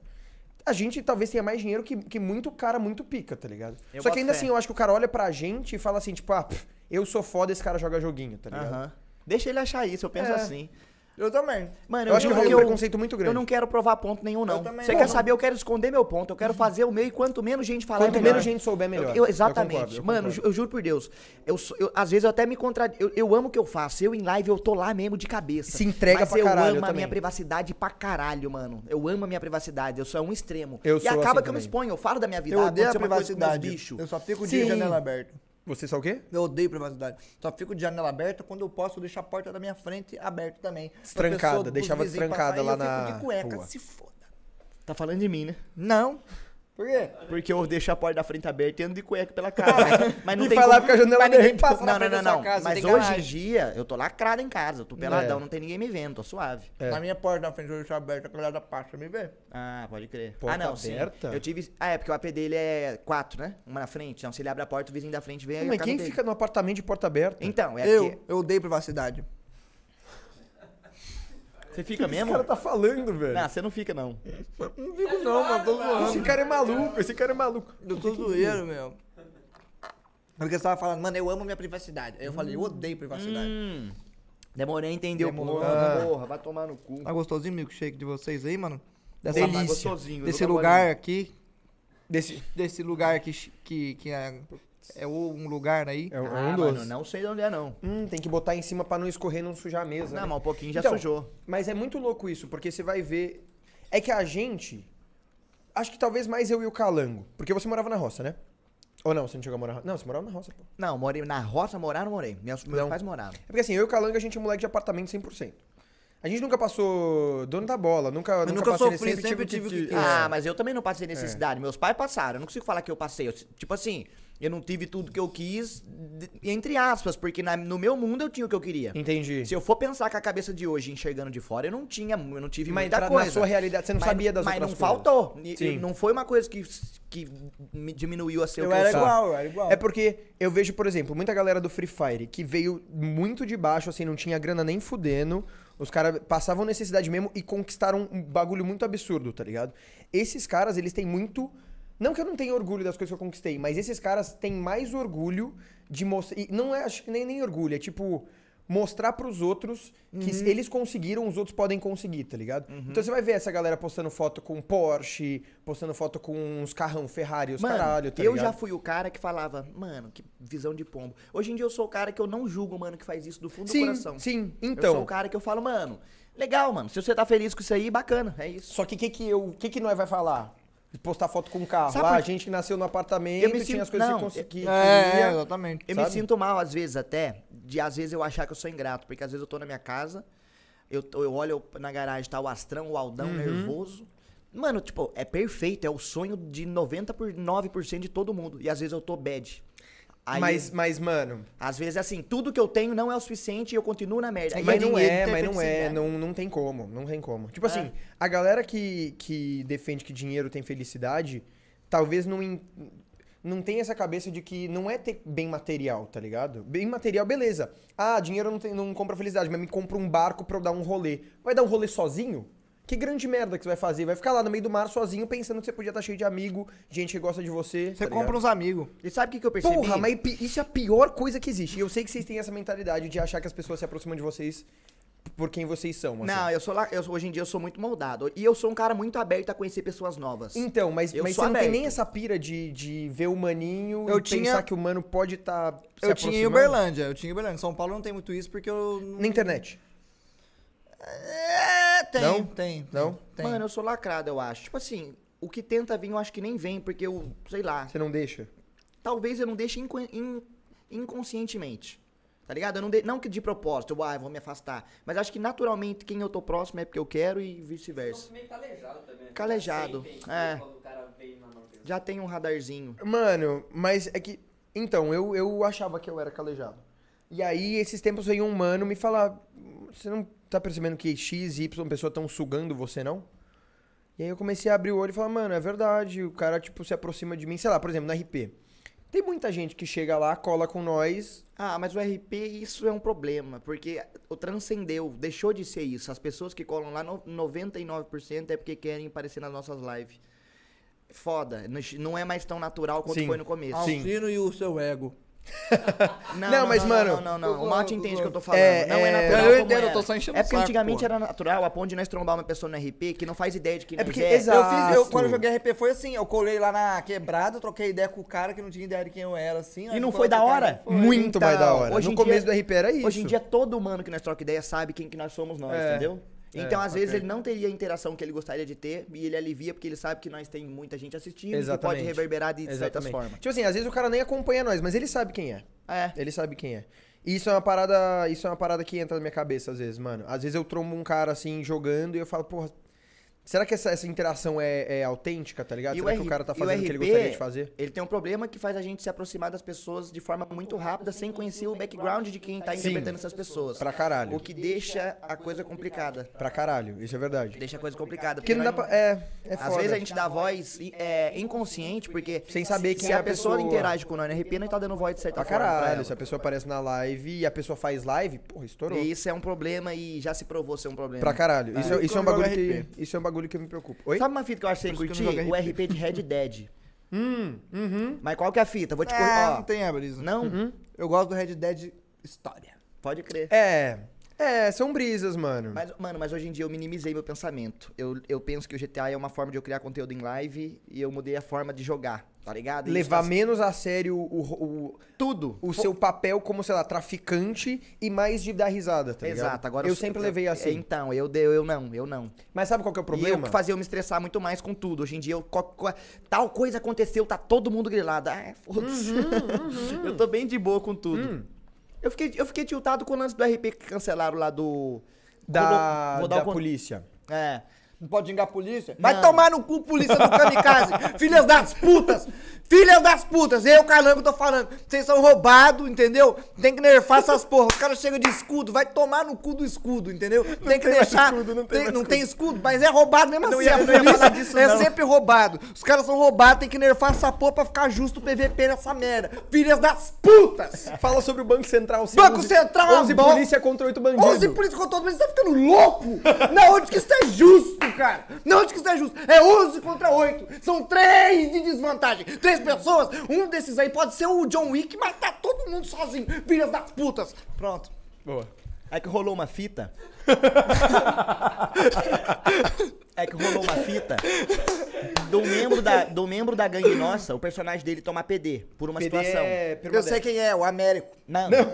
a gente talvez tenha mais dinheiro que, que muito cara, muito pica, tá ligado? Eu Só que ainda fé. assim, eu acho que o cara olha pra gente e fala assim, tipo, ah, pff, eu sou foda, esse cara joga joguinho, tá ligado? Uh -huh. Deixa ele achar isso, eu penso é. assim. Eu também. Mano, eu, eu acho que é eu um preconceito muito grande. Eu não quero provar ponto nenhum, não. Você quer saber? Eu quero esconder meu ponto. Eu quero uhum. fazer o meu e quanto menos gente falar, quanto melhor. menos gente souber, melhor. Eu, exatamente. Concordo, Mano, eu juro por Deus. Eu, às vezes eu até me contradigo. Eu, amo o que eu faço. Eu em live, eu tô lá mesmo de cabeça. Se entrega mas pra caralho. Eu amo a minha privacidade pra caralho, mano. Eu amo a minha privacidade. Eu sou um extremo. Eu e acaba assim que também. eu me exponho. Eu falo da minha vida. Eu ah, odeio a privacidade. Bicho. Eu só fico de janela aberta. Você só o quê? Eu odeio privacidade. Só fico de janela aberta quando eu posso deixar a porta da minha frente aberta também. Trancada, deixava trancada lá eu na. fico de cueca, rua. se foda. Tá falando de mim, né? Não. Por quê? Porque eu deixo a porta da frente aberta e ando de cueca pela casa. (laughs) mas não e tem falava como... que a janela mas passa não, não, não, não. Casa, mas hoje em dia, eu tô lacrado em casa, eu tô peladão, é. não tem ninguém me vendo, tô suave. É. A minha porta da frente eu deixo tá aberta, a galera da pasta me vê. Ah, pode crer. Porta ah, não, aberta? Sim. Eu tive... Ah, é, porque o AP dele é quatro, né? Uma na frente. Então, se ele abre a porta, o vizinho da frente vê... Mas quem dele. fica no apartamento de porta aberta? Então, é Eu, eu odeio privacidade. Você fica que mesmo? Esse cara tá falando, velho. Não, você não fica, não. Não fico, não, mano. Tô zoando. Esse cara é maluco, esse cara é maluco. Eu tô zoeiro, meu. Porque você tava falando, mano, eu amo minha privacidade. Aí eu falei, eu odeio privacidade. Hum. Demorei a entender o porra. Ah. Porra, vai tomar no cu. Tá gostosinho o milkshake de vocês aí, mano? Dessa Delícia. Tá gostosinho. Desse lugar aqui. Desse, desse lugar que, que, que, é é um lugar aí? É, ah, um ah, dos. Mano, não sei de onde é, não. Hum, tem que botar em cima para não escorrer não sujar a mesa. Não, né? mas um pouquinho já então, sujou. Mas é muito louco isso, porque você vai ver. É que a gente. Acho que talvez mais eu e o Calango. Porque você morava na roça, né? Ou não, você não chegou a morar na roça? Não, você morava na roça, pô. Não, morei na roça, morar não morei. Meus, meus pais moravam. É porque assim, eu e o Calango, a gente é moleque de apartamento 100%. A gente nunca passou dono da bola, nunca, nunca, nunca passei sofri, sempre, sempre tive, que... que... Ah, mas eu também não passei necessidade. É. Meus pais passaram. Eu não consigo falar que eu passei. Eu, tipo assim, eu não tive tudo que eu quis, entre aspas, porque na, no meu mundo eu tinha o que eu queria. Entendi. Se eu for pensar com a cabeça de hoje, enxergando de fora, eu não tinha, eu não tive mas muita coisa. Mas na sua realidade, você não mas, sabia das mas outras Mas não coisas. faltou. Sim. Não foi uma coisa que, que me diminuiu a ser eu o que era eu igual, eu era é igual. É porque eu vejo, por exemplo, muita galera do Free Fire que veio muito de baixo, assim, não tinha grana nem fudendo. Os caras passavam necessidade mesmo e conquistaram um bagulho muito absurdo, tá ligado? Esses caras, eles têm muito não que eu não tenha orgulho das coisas que eu conquistei, mas esses caras têm mais orgulho de mostrar. Não é, acho que nem, nem orgulho, é tipo mostrar para os outros que uhum. eles conseguiram, os outros podem conseguir, tá ligado? Uhum. Então você vai ver essa galera postando foto com Porsche, postando foto com uns carrão Ferrari, os mano, caralho, tá eu ligado? já fui o cara que falava, mano, que visão de pombo. Hoje em dia eu sou o cara que eu não julgo, mano, que faz isso do fundo sim, do coração. Sim, então. Eu sou o cara que eu falo, mano, legal, mano, se você tá feliz com isso aí, bacana, é isso. Só que o que que eu, que que nós vai falar? postar foto com o carro. Sabe, ah, a gente que nasceu no apartamento eu me e sinto, tinha as coisas não, que conseguia. É, é exatamente. Eu sabe? me sinto mal, às vezes, até, de às vezes eu achar que eu sou ingrato, porque às vezes eu tô na minha casa, eu, eu olho na garagem, tá o Astrão, o Aldão uhum. nervoso. Mano, tipo, é perfeito, é o sonho de 99% de todo mundo. E às vezes eu tô bad. Aí, mas, mas, mano. Às vezes, assim, tudo que eu tenho não é o suficiente e eu continuo na merda. Mas é, não, é, mas não é, não Não, tem como. Não tem como. Tipo é. assim, a galera que, que defende que dinheiro tem felicidade, talvez não. Não tem essa cabeça de que não é ter bem material, tá ligado? Bem material, beleza. Ah, dinheiro não, tem, não compra felicidade, mas me compra um barco pra eu dar um rolê. Vai dar um rolê sozinho? Que grande merda que você vai fazer? Vai ficar lá no meio do mar sozinho pensando que você podia estar tá cheio de amigo, gente que gosta de você. Você tá compra ligado? uns amigos. E sabe o que, que eu percebi? Porra, mas isso é a pior coisa que existe. E eu sei que vocês têm essa mentalidade de achar que as pessoas se aproximam de vocês por quem vocês são. Assim. Não, eu sou lá. Eu, hoje em dia eu sou muito moldado. E eu sou um cara muito aberto a conhecer pessoas novas. Então, mas, eu mas você aberto. não tem nem essa pira de, de ver o maninho eu e tinha... pensar que o mano pode estar. Tá eu tinha em Uberlândia, eu tinha em Uberlândia. São Paulo não tem muito isso porque eu. Na internet. É, tem, não? Tem, Não? Tem. Mano, eu sou lacrado, eu acho. Tipo assim, o que tenta vir, eu acho que nem vem, porque eu, sei lá. Você não deixa? Talvez eu não deixe inco in inconscientemente. Tá ligado? Eu não, não que de propósito, eu, ah, vou me afastar. Mas acho que naturalmente quem eu tô próximo é porque eu quero e vice-versa. meio calejado também. Né? Calejado. Tá é. Já tem um radarzinho. Mano, mas é que. Então, eu, eu achava que eu era calejado. E aí, esses tempos veio um mano me falar: você não tá percebendo que X e Y pessoa estão sugando você, não? E aí eu comecei a abrir o olho e falar, mano, é verdade, o cara, tipo, se aproxima de mim, sei lá, por exemplo, no RP. Tem muita gente que chega lá, cola com nós. Ah, mas o RP, isso é um problema, porque o transcendeu, deixou de ser isso. As pessoas que colam lá, 99% é porque querem aparecer nas nossas lives. Foda, não é mais tão natural quanto Sim. foi no começo. Sim. Alcino e o seu ego. (laughs) não, não, mas, não, mano. Não, não, não. O Martin entende o que eu tô é, falando. É, não é, é natural. Eu entendo, eu tô só enchendo É porque antigamente porra. era natural a ponto de nós trombar uma pessoa no RP que não faz ideia de quem é. é porque, é. Exato. Eu fiz, eu, quando eu joguei RP foi assim: eu colei lá na quebrada, troquei ideia com o cara que não tinha ideia de quem eu era, assim. E não foi da hora? Foi. Muito então, mais da então, hora. Hoje no começo do RP era isso. Hoje em dia, todo humano que nós troca ideia sabe quem que nós somos nós, é. entendeu? É, então, é, às okay. vezes, ele não teria a interação que ele gostaria de ter e ele alivia porque ele sabe que nós tem muita gente assistindo Exatamente. e pode reverberar de, de certa forma. Tipo assim, às vezes o cara nem acompanha nós, mas ele sabe quem é. É. Ele sabe quem é. E isso é uma parada, isso é uma parada que entra na minha cabeça às vezes, mano. Às vezes eu trombo um cara assim jogando e eu falo, porra, Será que essa, essa interação é, é autêntica, tá ligado? E Será o que o cara tá fazendo o, RP, que ele gostaria de fazer? Ele tem um problema que faz a gente se aproximar das pessoas de forma muito rápida, sem conhecer o background de quem tá Sim, interpretando essas pessoas. Pra caralho. O que deixa a coisa complicada. Pra caralho, isso é verdade. Deixa a coisa complicada. Porque, porque não dá pra. É, é Às foda. vezes a gente dá voz é, inconsciente, porque. Sem saber quem se é a pessoa. Se a pessoa interage com o no RP, não tá dando voz de certa pra forma. Caralho, pra caralho, se a pessoa aparece na live e a pessoa faz live, porra, estourou. E isso é um problema e já se provou ser um problema. Pra caralho. Isso, é. É, isso é um bagulho que. Isso é um bagulho bagulho que eu me preocupo. Oi? Sabe uma fita que eu acho que você curtir? O RP de Red Dead. (laughs) Hum, uhum. Mas qual que é a fita? Vou te é, correr. Não tem a brisa. Não? Uhum. Eu gosto do Red Dead História. Pode crer. É. É, são brisas, mano. Mas, mano, mas hoje em dia eu minimizei meu pensamento. Eu, eu penso que o GTA é uma forma de eu criar conteúdo em live e eu mudei a forma de jogar. Tá ligado? Levar tá... menos a sério o, o tudo. O seu papel como, sei lá, traficante e mais de dar risada, tá Exato. Ligado? Agora eu, eu sempre eu, tá levei assim. É, então, eu, eu eu não, eu não. Mas sabe qual que é o problema? E eu que fazia eu me estressar muito mais com tudo. Hoje em dia eu co co tal coisa aconteceu, tá todo mundo grilado. Ah, foda-se. Uhum, (laughs) uhum. eu tô bem de boa com tudo. Hum. Eu fiquei eu fiquei tiltado com o lance do RP que cancelaram lá do da, do, da, da polícia. É. Não pode xingar a polícia? Vai não. tomar no cu, polícia do kamikaze! (laughs) filhas das putas! Filhas das putas! Eu, Calango, tô falando. Vocês são roubados, entendeu? Tem que nerfar essas porras. Os caras chegam de escudo, vai tomar no cu do escudo, entendeu? Tem não que tem deixar. Escudo, não tem, tem não tem escudo, mas é roubado mesmo não assim. Ia, a polícia disso, é sempre roubado. Os caras são roubados, tem que nerfar essa porra pra ficar justo o PVP nessa merda. Filhas das putas! Fala sobre o Banco Central. Sim, Banco 11, Central! 11 polícia contra 8 bandidos. 11 polícia contra 8 bandidos. Você tá ficando louco? Na onde que isso é justo? justo, cara. Não diz que isso é justo. É 11 contra 8. São 3 de desvantagem. Três pessoas. Um desses aí pode ser o John Wick matar tá todo mundo sozinho. Filhas das putas. Pronto. Boa. Aí é que rolou uma fita. (laughs) É que rolou uma fita do membro da, do membro da gangue nossa, o personagem dele toma PD por uma PD situação. É Eu sei quem é, o Américo. Não. Não. (laughs)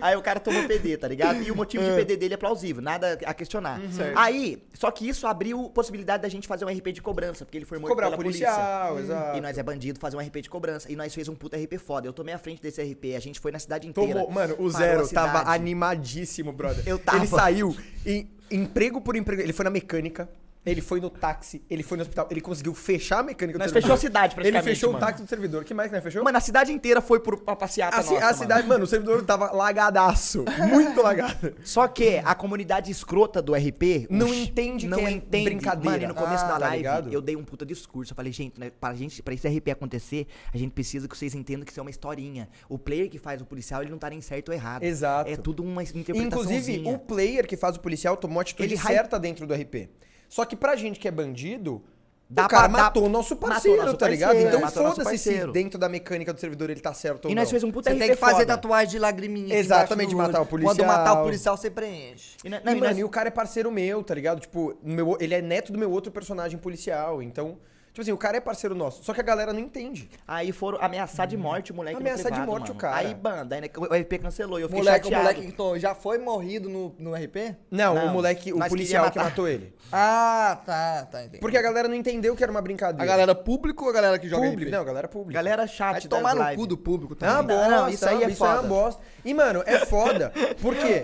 Aí o cara tomou PD, tá ligado? E o motivo de ah. PD dele é plausível, nada a questionar. Uhum. Aí, só que isso abriu possibilidade da gente fazer um RP de cobrança, porque ele foi morto Cobrar pela policial, polícia. Exato. E nós é bandido, fazer um RP de cobrança. E nós fez um puta RP foda. Eu tomei a frente desse RP, a gente foi na cidade inteira. Tomou. Mano, o Zero tava animadíssimo, brother. Eu tava. Ele saiu em emprego por emprego. Ele foi na mecânica. Ele foi no táxi, ele foi no hospital, ele conseguiu fechar a mecânica nós do servidor. fechou a cidade, Ele fechou mano. o táxi do servidor. que mais que fechou? Mano, a cidade inteira foi por, pra passear a, ci- a cidade, mano, o servidor tava lagadaço. Muito lagado. (laughs) Só que a comunidade escrota do RP Não entende não que é entende. brincadeira. Mano, no começo Ah, da tá live eu dei um puta discurso. Eu falei, gente, né, pra, gente, pra esse RP acontecer, a gente precisa que vocês entendam que isso é uma historinha. O player que faz o policial, ele não tá nem certo ou errado. Exato. É tudo uma interpretação. Inclusive, o player que faz o policial tomou a atitude Ele certa dentro do RP. Só que pra gente que é bandido, dá o cara pra, matou o nosso parceiro, nosso tá ligado? então foda-se se dentro da mecânica do servidor ele tá certo ou e não. E nós fez um puta Você tem que fazer foda. tatuagem de lagriminha. Exatamente, de matar o policial. Quando matar o policial, você preenche. E, na, e, mano, nós... e o cara é parceiro meu, tá ligado? Tipo, meu, ele é neto do meu outro personagem policial, então... Tipo assim, o cara é parceiro nosso, só que a galera não entende. Aí foram ameaçar de hum. morte o moleque Ameaçar privado, de morte mano. o cara. Aí banda, aí né, o RP cancelou e eu fiquei moleque, chateado. O moleque tomou, já foi morrido no, no RP? Não, não o moleque, o policial que matou ele. Ah, tá, tá, entendi. Porque a galera não entendeu que era uma brincadeira. A galera público ou a galera que joga público? RP? Não, a galera público. Galera chat, Vai tomar no cu do público também. Não, bosta, não, isso aí é isso foda. é uma bosta. E, mano, é foda, (laughs) porque...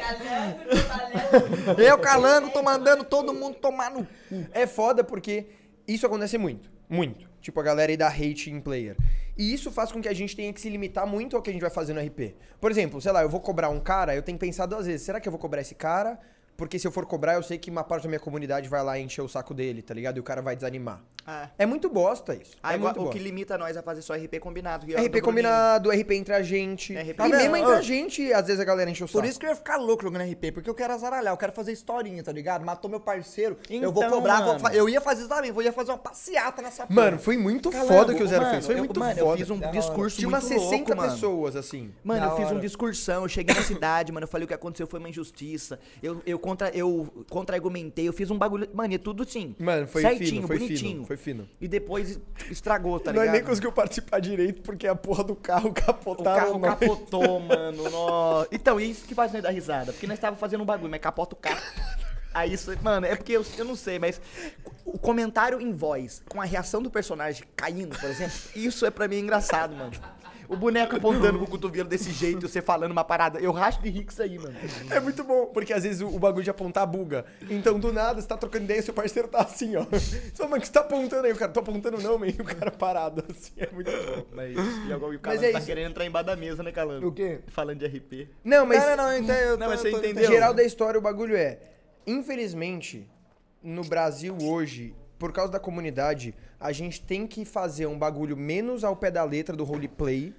Eu, Calango, tô mandando todo mundo tomar no cu. É foda porque isso acontece muito. Muito. Tipo, a galera aí dá hate em player. E isso faz com que a gente tenha que se limitar muito ao que a gente vai fazer no RP. Por exemplo, sei lá, eu vou cobrar um cara, eu tenho que pensar duas vezes. Será que eu vou cobrar esse cara? Porque se eu for cobrar, eu sei que uma parte da minha comunidade vai lá encher o saco dele, tá ligado? E o cara vai desanimar. É, é muito bosta isso. Ah, é muito o bosta. que limita nós a fazer só RP combinado. RP combinado, RP entre a gente. RP e mesmo entre a ah. gente, às vezes a galera enche o saco. Por isso que eu ia ficar louco jogando RP, porque eu quero azaralhar, eu quero fazer historinha, tá ligado? Matou meu parceiro, então, eu vou então, cobrar, vou eu ia fazer também vou ia fazer uma passeata nessa porra. Mano, foi muito Calando. foda que o Zero mano, fez, foi eu, muito mano, foda. eu fiz um da discurso Tinha umas 60 louco, pessoas, assim. Mano, da eu fiz um discursão, eu cheguei na cidade, mano, eu falei o que aconteceu foi uma injustiça. Eu, eu contra, eu contra-argumentei, eu fiz um bagulho. Mano, é tudo sim. Mano, foi certinho, fino, foi bonitinho. Fino, foi fino. E depois estragou, tá ligado? Nós nem conseguiu participar direito porque a porra do carro (laughs) capotaram. O carro nós. capotou, (laughs) mano. Nossa. Então, isso que faz nós dar risada. Porque nós estávamos fazendo um bagulho, mas capota o carro. Aí isso, mano, é porque eu, eu, não sei, mas o comentário em voz com a reação do personagem caindo, por exemplo, isso é para mim engraçado, mano. O boneco apontando com o cotovelo desse jeito, você falando uma parada. Eu racho de rico isso aí, mano. É muito bom, porque às vezes o, o bagulho de apontar buga. Então, do nada, você tá trocando ideia e seu parceiro tá assim, ó. Só, mano, que você tá apontando aí, o cara, tô apontando não, meio o cara parado, assim. É muito bom. Mas, e agora o cara é tá isso. querendo entrar embaixo da mesa, né, Calando? O quê? Falando de RP. Não, mas. Não, não, não, então, eu não, tô, mas você entendeu. geral da história, o bagulho é. Infelizmente, no Brasil hoje, por causa da comunidade, a gente tem que fazer um bagulho menos ao pé da letra do roleplay,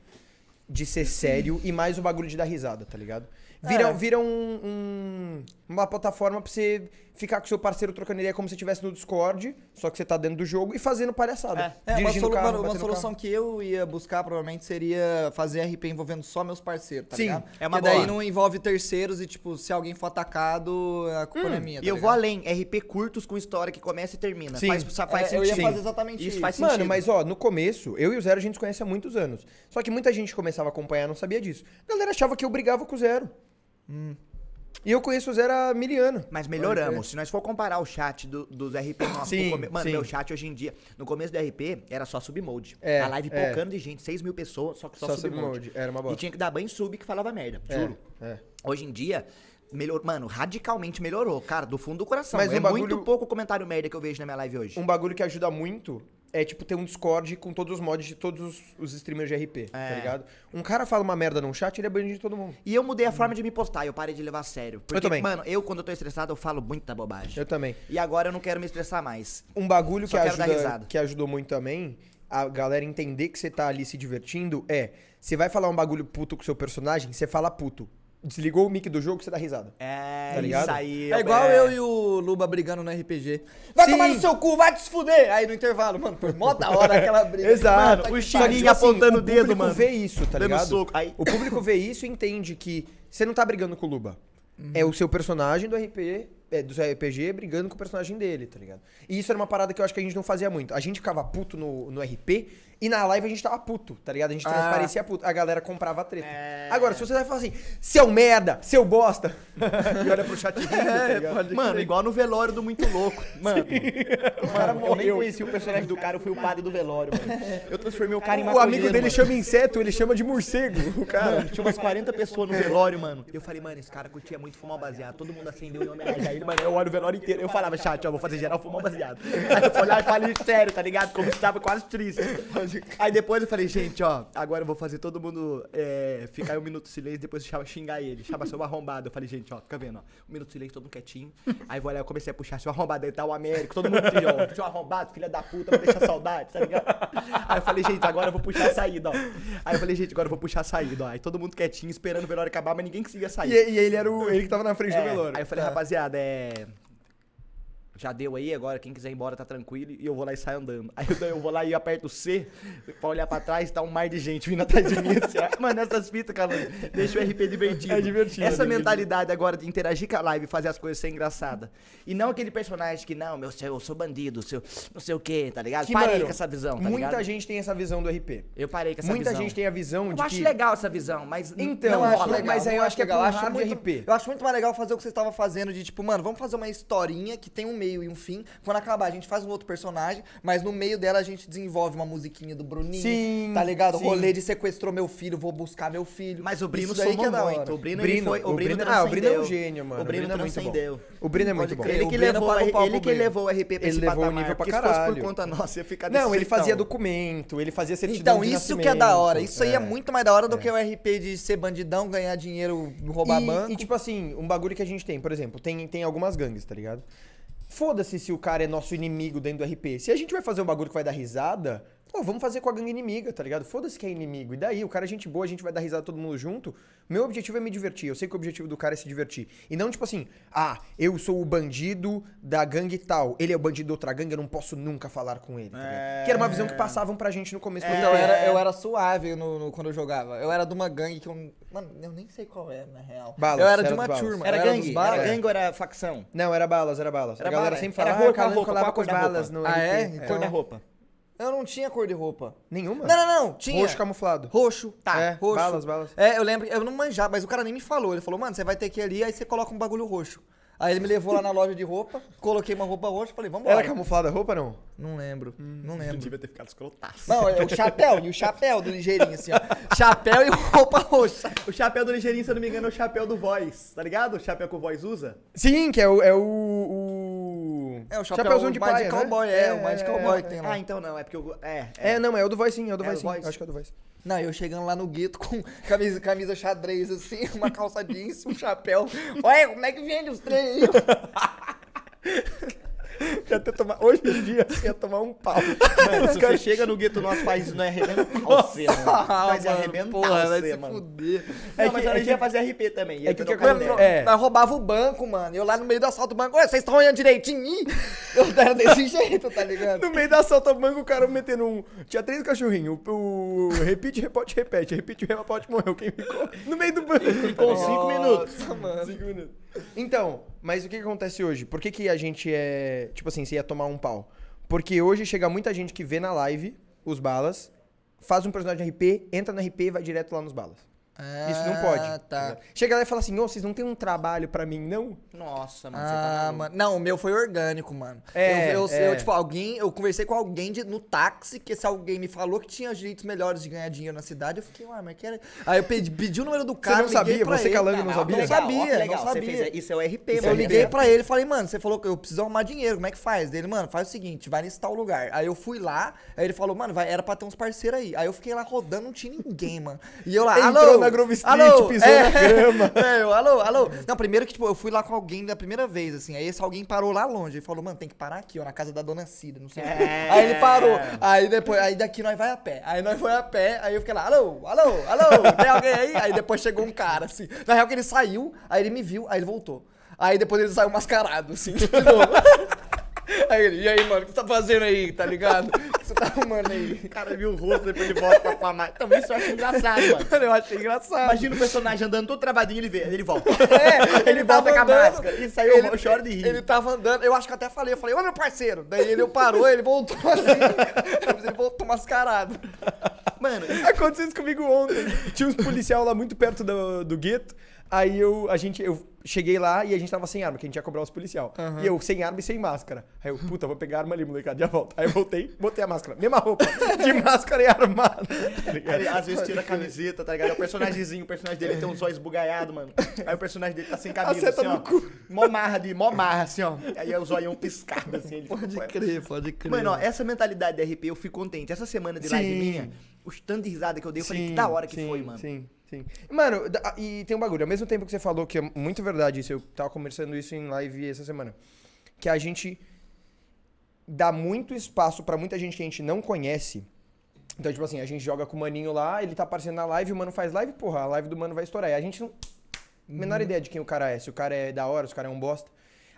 de ser sério, e mais o bagulho de dar risada, tá ligado? Vira, é. vira um, um uma plataforma pra você ficar com seu parceiro trocando ideia como se estivesse no Discord, só que você tá dentro do jogo e fazendo palhaçada. É, é uma, solu carro, uma solução carro. que eu ia buscar provavelmente seria fazer RP envolvendo só meus parceiros, tá Sim, ligado? É uma Porque boa. daí não envolve terceiros e, tipo, se alguém for atacado, a culpa hum, não é hum, minha. Tá e eu vou além, RP curtos com história que começa e termina. Sim. Faz, faz é, Eu ia fazer exatamente isso. Isso faz Mano, mas ó, no começo, eu e o Zero a gente se conhece há muitos anos. Só que muita gente começava a acompanhar não sabia disso. A galera achava que eu brigava com o Zero. Hum. E eu conheço o Zé há miliano. Mas melhoramos. Se nós for comparar o chat do, dos RP... nosso sim, come... Mano, sim. meu chat hoje em dia... No começo do RP, era só submode. É, a live é. pocando de gente, 6 mil pessoas, só que só, só submode. Era uma bosta. E tinha que dar banho sub que falava merda, é, juro. É, hoje em dia... Melhor, mano, radicalmente melhorou, cara, do fundo do coração. Mas é um bagulho... muito pouco comentário merda que eu vejo na minha live hoje. Um bagulho que ajuda muito é tipo ter um Discord com todos os mods de todos os, os streamers de RP, tá é. tá ligado? Um cara fala uma merda num chat, ele é banido de todo mundo. E eu mudei a forma de me postar, eu parei de levar a sério. Porque, eu também. Mano, eu quando eu tô estressado, eu falo muita bobagem. Eu também. E agora eu não quero me estressar mais. Um bagulho que, ajuda, que ajudou muito também, a galera entender que você tá ali se divertindo, é... Você vai falar um bagulho puto com seu personagem, você fala puto desligou o mic do jogo, você dá risada. É, tá ligado? isso aí. É igual é. eu e o Luba brigando no RPG. Vai Sim. tomar no seu cu, vai te fuder! Aí no intervalo, mano, foi mó da hora aquela briga. Exato. Mano, o Chaninho assim, apontando assim, o dedo, mano. O público vê isso, tá ligado? Soco. Aí. O público vê isso e entende que você não tá brigando com o Luba. Uhum. É o seu personagem do RPG, é, do RPG brigando com o personagem dele, tá ligado? E isso era uma parada que eu acho que a gente não fazia muito. A gente ficava puto no, no RP e na live a gente tava puto, tá ligado? A gente ah. transparecia puto. A galera comprava treta. É. Agora, se você vai falar assim, seu merda, seu bosta, (laughs) e olha pro chat rindo, tá é, tá Mano, igual no velório do Muito Louco. Mano, (laughs) o cara morreu. Eu nem conheci o personagem do cara, eu fui o padre do velório, mano. Eu transformei o cara em O amigo dele mano. chama inseto, ele chama de morcego, o cara. Mano, tinha umas 40 pessoas no velório, mano. Eu falei, mano, esse cara curtia muito fumar baseado. Todo mundo acendeu em homenagem a ele, mano. Eu olho o velório inteiro. Eu falava, chat, ó, vou fazer geral fumar baseado. Aí eu falei, falei sério, tá ligado? Como estava quase triste. Aí depois eu falei, gente, ó, agora eu vou fazer todo mundo é, ficar um minuto de silêncio, depois eu xingar ele, chamar seu arrombado. Eu falei, gente, ó, fica vendo, ó, um minuto de silêncio, todo mundo quietinho. Aí vou olhar, eu comecei a puxar seu arrombado, aí tá o Américo, todo mundo triste, ó, seu arrombado, filha da puta, vou deixar saudade, tá ligado? Aí eu falei, gente, agora eu vou puxar a saída, ó. Aí eu falei, gente, agora eu vou puxar a saída, ó. Aí todo mundo quietinho, esperando o velório acabar, mas ninguém conseguia sair. E, e ele era o, ele que tava na frente é, do velório. Aí eu falei, é. rapaziada, é já deu aí agora, quem quiser ir embora tá tranquilo, e eu vou lá e saio andando. Aí eu, eu vou lá e aperto o C pra olhar pra trás, tá um mar de gente vindo atrás de mim. Assim, mano, essas fitas, cara, deixa o RP divertido. É divertido. Essa é mentalidade agora de interagir com a live e fazer as coisas ser engraçada. E não aquele personagem que, não, meu, eu sou bandido, seu, não sei o quê, tá ligado? Que, parei mano, com essa visão, tá muita ligado? gente tem essa visão do RP. Eu parei com essa muita visão. Muita gente tem a visão de. Eu acho que... legal essa visão, mas. Então, não acho legal, mas aí é, eu acho que é legal, acho muito, RP. Eu acho muito mais legal fazer o que você estava fazendo, de tipo, mano, vamos fazer uma historinha que tem um meio e um fim. Quando acabar, a gente faz um outro personagem, mas no meio dela a gente desenvolve uma musiquinha do Bruninho. Sim. Tá ligado? Sim. Rolê de sequestrou meu filho, vou buscar meu filho. Mas o Bruno soma é muito. O foi. O Bruno o ah, o Bruno é um gênio, mano. O Bruno o é muito bom o Bruno é muito bom. Ele que, levou, o palco, ele que levou o RP pra ele esse levou o nível pra caralho. por conta nossa, ia ficar Não, ele fazia documento, ele fazia certidão. Então, isso que é da hora. Isso aí é, é muito mais da hora do é. que o RP de ser bandidão, ganhar dinheiro, roubar banco. E tipo assim, um bagulho que a gente tem, por exemplo, tem algumas gangues, tá ligado? Foda-se se o cara é nosso inimigo dentro do RP. Se a gente vai fazer um bagulho que vai dar risada, Pô, vamos fazer com a gangue inimiga, tá ligado? Foda-se que é inimigo. E daí, o cara é gente boa, a gente vai dar risada todo mundo junto. Meu objetivo é me divertir. Eu sei que o objetivo do cara é se divertir. E não, tipo assim, ah, eu sou o bandido da gangue tal. Ele é o bandido da outra gangue, eu não posso nunca falar com ele. Tá é... Que era uma visão que passavam pra gente no começo então, eu, era, é. eu era suave no, no, quando eu jogava. Eu era de uma gangue que eu. Mano, eu nem sei qual é, na real. Balas, eu era, era de uma turma. Era, era gangue? era gangue ou era facção? Não, era balas, era balas. Era a galera balas. sempre falava, ah, colava com as balas no. Ah, é? Então, cor da roupa. Eu não tinha cor de roupa. Nenhuma? Não, não, não. Tinha. Roxo camuflado. Roxo, tá. É, roxo. Balas, balas. É, eu lembro, eu não manjava, mas o cara nem me falou. Ele falou, mano, você vai ter que ir ali, aí você coloca um bagulho roxo. Aí ele me levou lá na loja de roupa, (laughs) coloquei uma roupa roxa, falei, vamos lá. Era camuflada a roupa, não? Não lembro, hum, não lembro. Devia ter ficado escrotaço. Não, é o chapéu, e o chapéu do ligeirinho, assim, ó. (laughs) Chapéu e roupa roxa. O chapéu do ligeirinho, se eu não me engano, é o chapéu do voz, tá ligado? O chapéu que o voz usa. Sim, que é o... É o, o é, o Chapeuzinho, de mais de né? cowboy, né? é, o é, mais de é, cowboy é. que tem lá. Ah, então não, é porque eu... É, é. é não, é o do Voice sim, é o do é Voice sim. Voice. Acho que é o do Voice. Não, eu chegando lá no gueto com camisa, camisa xadrez, assim, uma calça jeans, um chapéu. Olha, como é que vende os três? (laughs) (laughs) ia ter tomar. Hoje em dia, ia tomar um pau. Mano, se cara... (laughs) você chega no gueto nosso país não é arrebenta (laughs) você, mano. Mas ah, arrebenta porra, vai se Fuder. É não, que, mas a é gente ia fazer RP também. Ia é que, que eu, eu, é. roubava o banco, mano. Eu lá no meio do assalto do banco, olha, vocês estão olhando direitinho? Eu era desse jeito, tá ligado? No meio do assalto do banco, o cara metendo um. Tinha três cachorrinhos. O, o... repite, repote, repete. Repite, repote, morreu. Quem ficou? No meio do banco. Ficou cinco minutos. Mano. Cinco minutos. Então, mas o que, que acontece hoje? Por que, que a gente é. Tipo assim, você ia tomar um pau? Porque hoje chega muita gente que vê na live os balas, faz um personagem RP, entra no RP e vai direto lá nos balas. Ah, Isso não ah, pode. Tá. Chega lá e fala assim, ô, vocês não tem um trabalho pra mim, não? Nossa, mano, tá ah, tá mano. Não, o meu foi orgânico, mano. É, eu, eu, é. eu tipo, alguém, eu conversei com alguém de, no táxi, que se alguém me falou que tinha jeitos melhores de ganhar dinheiro na cidade. Eu fiquei, uai, mas que era. Aí eu pedi, pedi o número do cara. Você não sabia? Você calango não, não, sabia? Legal, não sabia, legal, não sabia. Fez, isso é o RP, isso mano. Eu liguei pra ele e falei, mano, você falou que eu preciso arrumar dinheiro, como é que faz? Ele, mano, faz o seguinte, vai nesse tal lugar. Aí eu fui lá, aí ele falou, mano, vai, era pra ter uns parceiros aí. Aí eu fiquei lá rodando, não tinha ninguém, mano. E eu lá, alô, na Grove Street, alô, é. pisou é, na grama. (laughs) É, eu, alô, alô. Não, primeiro que, tipo, eu fui lá com alguém da primeira vez, assim. Aí esse alguém parou lá longe. Ele falou, mano, tem que parar aqui, ó, na casa da dona Cida, não sei é. Aí ele parou. Aí depois, aí daqui nós vai a pé. Aí nós foi a pé, aí eu fiquei lá, alô, alô, alô, tem alguém aí? Aí depois chegou um cara, assim. Na real que ele saiu, aí ele me viu, aí ele voltou. Aí depois ele saiu mascarado, assim, de novo. Aí ele, e aí, mano, o que você tá fazendo aí, tá ligado? O que você tá arrumando aí? O cara viu o rosto, depois ele volta pra falar. Também então, isso eu acho engraçado, mano. Mano, (laughs) eu achei engraçado. Imagina o personagem andando todo travadinho, ele vê, ele volta. (laughs) É, ele, ele volta com a máscara. e aí eu choro de rir. Ele tava andando, eu acho que até falei, eu falei, ô meu parceiro. Daí ele parou, ele voltou assim. ele voltou mascarado. Mano, (laughs) aconteceu isso comigo ontem. Tinha uns policial lá muito perto do, do gueto. Aí eu, a gente, eu cheguei lá e a gente tava sem arma, que a gente ia cobrar os policial. Uhum. E eu sem arma e sem máscara. Aí eu, puta, vou pegar a arma ali, molecada, já volto. Aí eu voltei, botei a máscara, mesma roupa, de (laughs) máscara e armado. Tá aí, às vezes tira a camiseta, tá ligado? É o personagemzinho, o personagem dele tem um zóio esbugalhado, mano. Aí o personagem dele tá sem camisa, assim, ó. Cu. Mó marra de, mó marra, assim, ó. Aí é o zoião piscado, assim. Ele pode fica, crer, pode crer. Mano, ó, essa mentalidade da RP, eu fico contente. Essa semana de live sim. minha, os tantos de risada que eu dei, eu sim, falei que da hora que sim, foi, mano. Sim. Sim. Mano, e tem um bagulho. Ao mesmo tempo que você falou, que é muito verdade isso, eu tava conversando isso em live essa semana, que a gente dá muito espaço para muita gente que a gente não conhece. Então, tipo assim, a gente joga com o maninho lá, ele tá aparecendo na live, o mano faz live, porra, a live do mano vai estourar. E a gente não. Menor uhum. ideia de quem o cara é. Se o cara é da hora, se o cara é um bosta.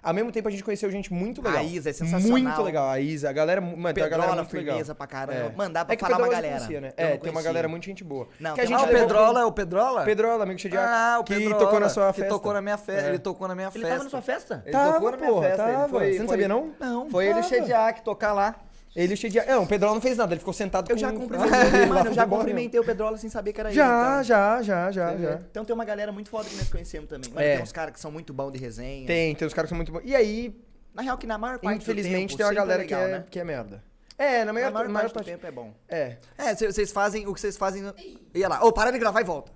Ao mesmo tempo, a gente conheceu gente muito legal. A Isa é sensacional. Muito legal. A Isa, a galera. Mano, tem a galera muito firmeza legal. pra caramba. É. Mandar pra é falar uma galera. Conhecia, né? É, tem uma galera muito gente boa. Não, que a gente o Pedrola, é o Pedrola? Pedrola, amigo Chediaco. Ah, o Pedrola. Que tocou na sua festa. Que tocou na minha festa. É. Ele tocou na minha festa. Ele tava na sua festa? Ele tava, tocou na minha festa. Você não sabia, não? Não. Foi ele e o tocar lá. Ele cheio de. Não, o Pedrola não fez nada, ele ficou sentado eu com... Já cumprimentei, mano, eu já cumprimentei o Pedrola sem saber que era já, ele. Então. Já, já, já, já. Então tem uma galera muito foda que nós conhecemos também. Mano, é. Tem uns caras que são muito bons de resenha. Tem, tem uns caras que são muito bons. E aí. Na real, que na maior parte Infelizmente tempo, tem uma é galera legal, que, é, né? que é merda. É, na maior, na maior, maior parte, parte do tempo é bom. É. É, vocês fazem o que vocês fazem. No... Ia lá, ô, oh, para de gravar e volta.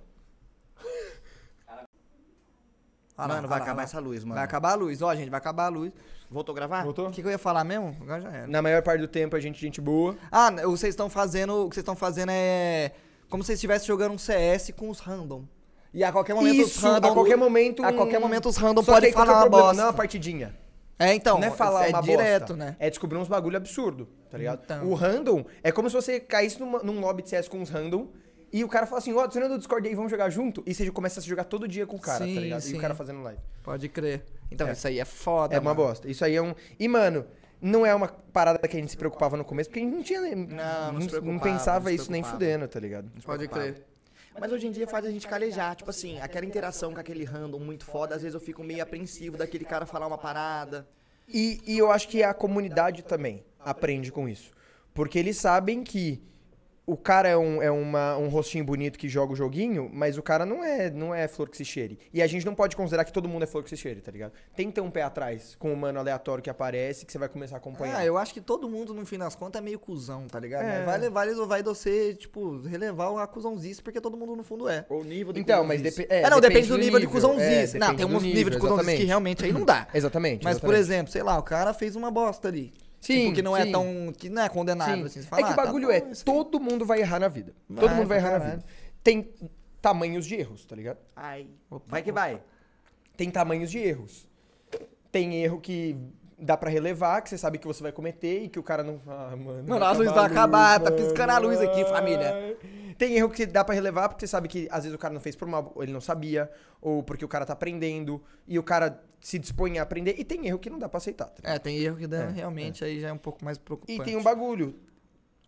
Ah, mano, vai ah, acabar essa luz, mano. Vai acabar a luz, ó, gente, vai acabar a luz. Voltou a gravar? Voltou? O que, que, eu ia falar mesmo? Agora já era. Na maior parte do tempo a gente, gente boa. Ah, vocês estão fazendo, o que vocês estão fazendo é como se estivesse jogando um CS com os random. E a qualquer momento Isso, os random. A qualquer momento. A qualquer momento os random podem é falar uma bosta. Não é uma partidinha. É, então. Não é falar é uma direto, bosta. né? É descobrir uns bagulho absurdo, tá ligado? Então. O random é como se você caísse numa, num lobby de CS com os random. E o cara fala assim, ó, oh, você não é do Discord aí, vamos jogar junto? E você começa a se jogar todo dia com o cara, tá sim, tá ligado? Sim. E o cara fazendo live. Pode crer. Então é. isso aí é foda. É mano. uma bosta. Isso aí é um. E, mano, não é uma parada que a gente se preocupava no começo, porque a gente não tinha. Não, não, não, não pensava não isso nem fudendo, tá ligado? Pode crer. Mas hoje em dia faz a gente calejar. Tipo assim, aquela interação com aquele random muito foda, às vezes eu fico meio apreensivo daquele cara falar uma parada. E, e eu acho que a comunidade também aprende com isso. Porque eles sabem que o cara é, um, é uma, um rostinho bonito que joga o joguinho, mas o cara não é, não é flor que se cheire. E a gente não pode considerar que todo mundo é flor que se cheire, tá ligado? Tem que ter um pé atrás com o um mano aleatório que aparece, que você vai começar a acompanhar. Ah, eu acho que todo mundo, no fim das contas, é meio cuzão, tá ligado? É. Vai, vai, vai você, tipo, relevar a cuzãozice, porque todo mundo, no fundo, é. Ou o nível de Então, mas é, ah, não, depende, depende do, nível, nível de cuzãozice. É, não, tem uns níveis de cuzãozice que realmente aí não dá. Exatamente. Mas, exatamente. por exemplo, sei lá, o cara fez uma bosta ali. Sim, tipo, que não é sim. é tão. que não é condenável. Assim, é fala, é que o ah, tá bagulho tá bom, é, todo mundo vai errar na vida. Vai, todo mundo vai errar na vida. Tem tamanhos de erros, tá ligado? Ai. Opa, vai que opa. vai. Tem tamanhos de erros. Tem erro que dá para relevar, que você sabe que você vai cometer e que o cara não. Ah, mano. Mano, a tá luz vai acabar, tá piscando a luz aqui, família. Tem erro que dá para relevar, porque você sabe que às vezes o cara não fez por mal, ele não sabia, ou porque o cara tá aprendendo e o cara se dispõe a aprender. E tem erro que não dá pra aceitar. Tá é, tem erro que dá, é, realmente é. aí já é um pouco mais preocupante. E tem um bagulho.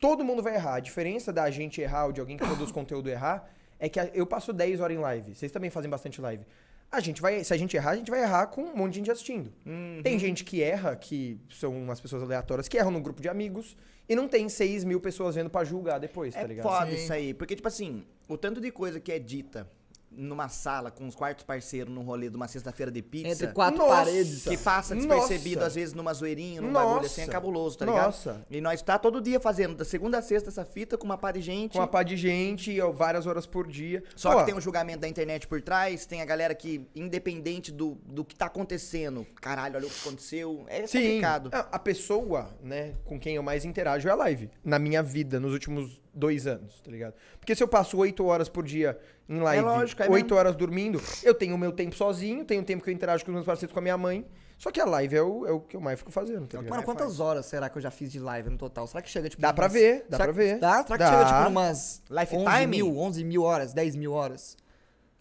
Todo mundo vai errar. A diferença da gente errar ou de alguém que produz conteúdo errar é que eu passo 10 horas em live. Vocês também fazem bastante live a gente vai, se a gente errar, a gente vai errar com um monte de gente assistindo. Uhum. Tem gente que erra, que são umas pessoas aleatórias, que erram num grupo de amigos e não tem 6 mil pessoas vendo para julgar depois, tá é tá ligado? É foda Sim. isso aí, porque, tipo assim, o tanto de coisa que é dita numa sala com os quartos parceiros num rolê de uma sexta-feira de pizza. Entre quatro Nossa. paredes. Que passa despercebido, Nossa. às vezes, numa zoeirinha, num Nossa. bagulho assim, é cabuloso, tá ligado? Nossa. E nós tá todo dia fazendo, da segunda a sexta, essa fita com uma pá de gente. Com uma pá de gente, várias horas por dia. Só Pô. que tem um julgamento da internet por trás, tem a galera que, independente do, do que tá acontecendo, caralho, olha o que aconteceu. É Sim. complicado. A pessoa, né, com quem eu mais interajo é a live. Na minha vida, nos últimos dois anos, tá ligado? Porque se eu passo oito horas por dia em é live, é oito horas dormindo, eu tenho o meu tempo sozinho, tenho o tempo que eu interajo com os meus parceiros, com a minha mãe. Só que a live é o, é o que eu mais fico fazendo, tá Mano, é quantas horas será que eu já fiz de live no total? Será que chega, tipo... Dá umas... pra ver, dá será pra ver. Dá? Será que dá. chega, tipo, umas... Lifetime? 11 mil, 11 mil horas, 10 mil horas?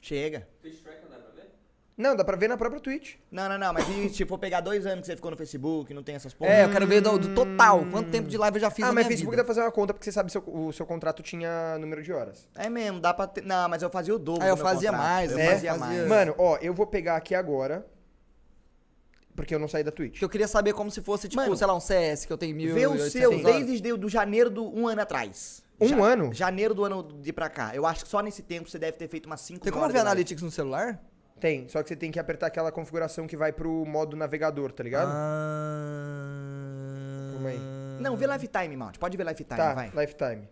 Chega. Track não, dá pra ver na própria Twitch. Não, não, não, mas e, tipo, pegar dois anos que você ficou no Facebook, não tem essas porra? É, eu quero ver do, do total. Quanto tempo de live eu já fiz Ah, na mas minha Facebook vida. dá pra fazer uma conta porque você sabe se o seu contrato tinha número de horas. É mesmo, dá pra ter... Não, mas eu fazia o dobro Ah, eu meu fazia mais, eu né? fazia Fazia- mais. Mano, ó, eu vou pegar aqui agora. Porque eu não saí da Twitch. Porque eu queria saber como se fosse, tipo, Mano, sei lá, um CS que eu tenho mil. Vê o seu desde o do janeiro do um ano atrás. Um ano? Janeiro do ano de pra cá. Eu acho que só nesse tempo você deve ter feito umas 5 Tem como ver analytics no celular? Tem, só que você tem que apertar aquela configuração que vai pro modo navegador, tá ligado? Ah... Como aí? Não, vê Lifetime, Mount. Pode ver Lifetime, tá, vai. Lifetime.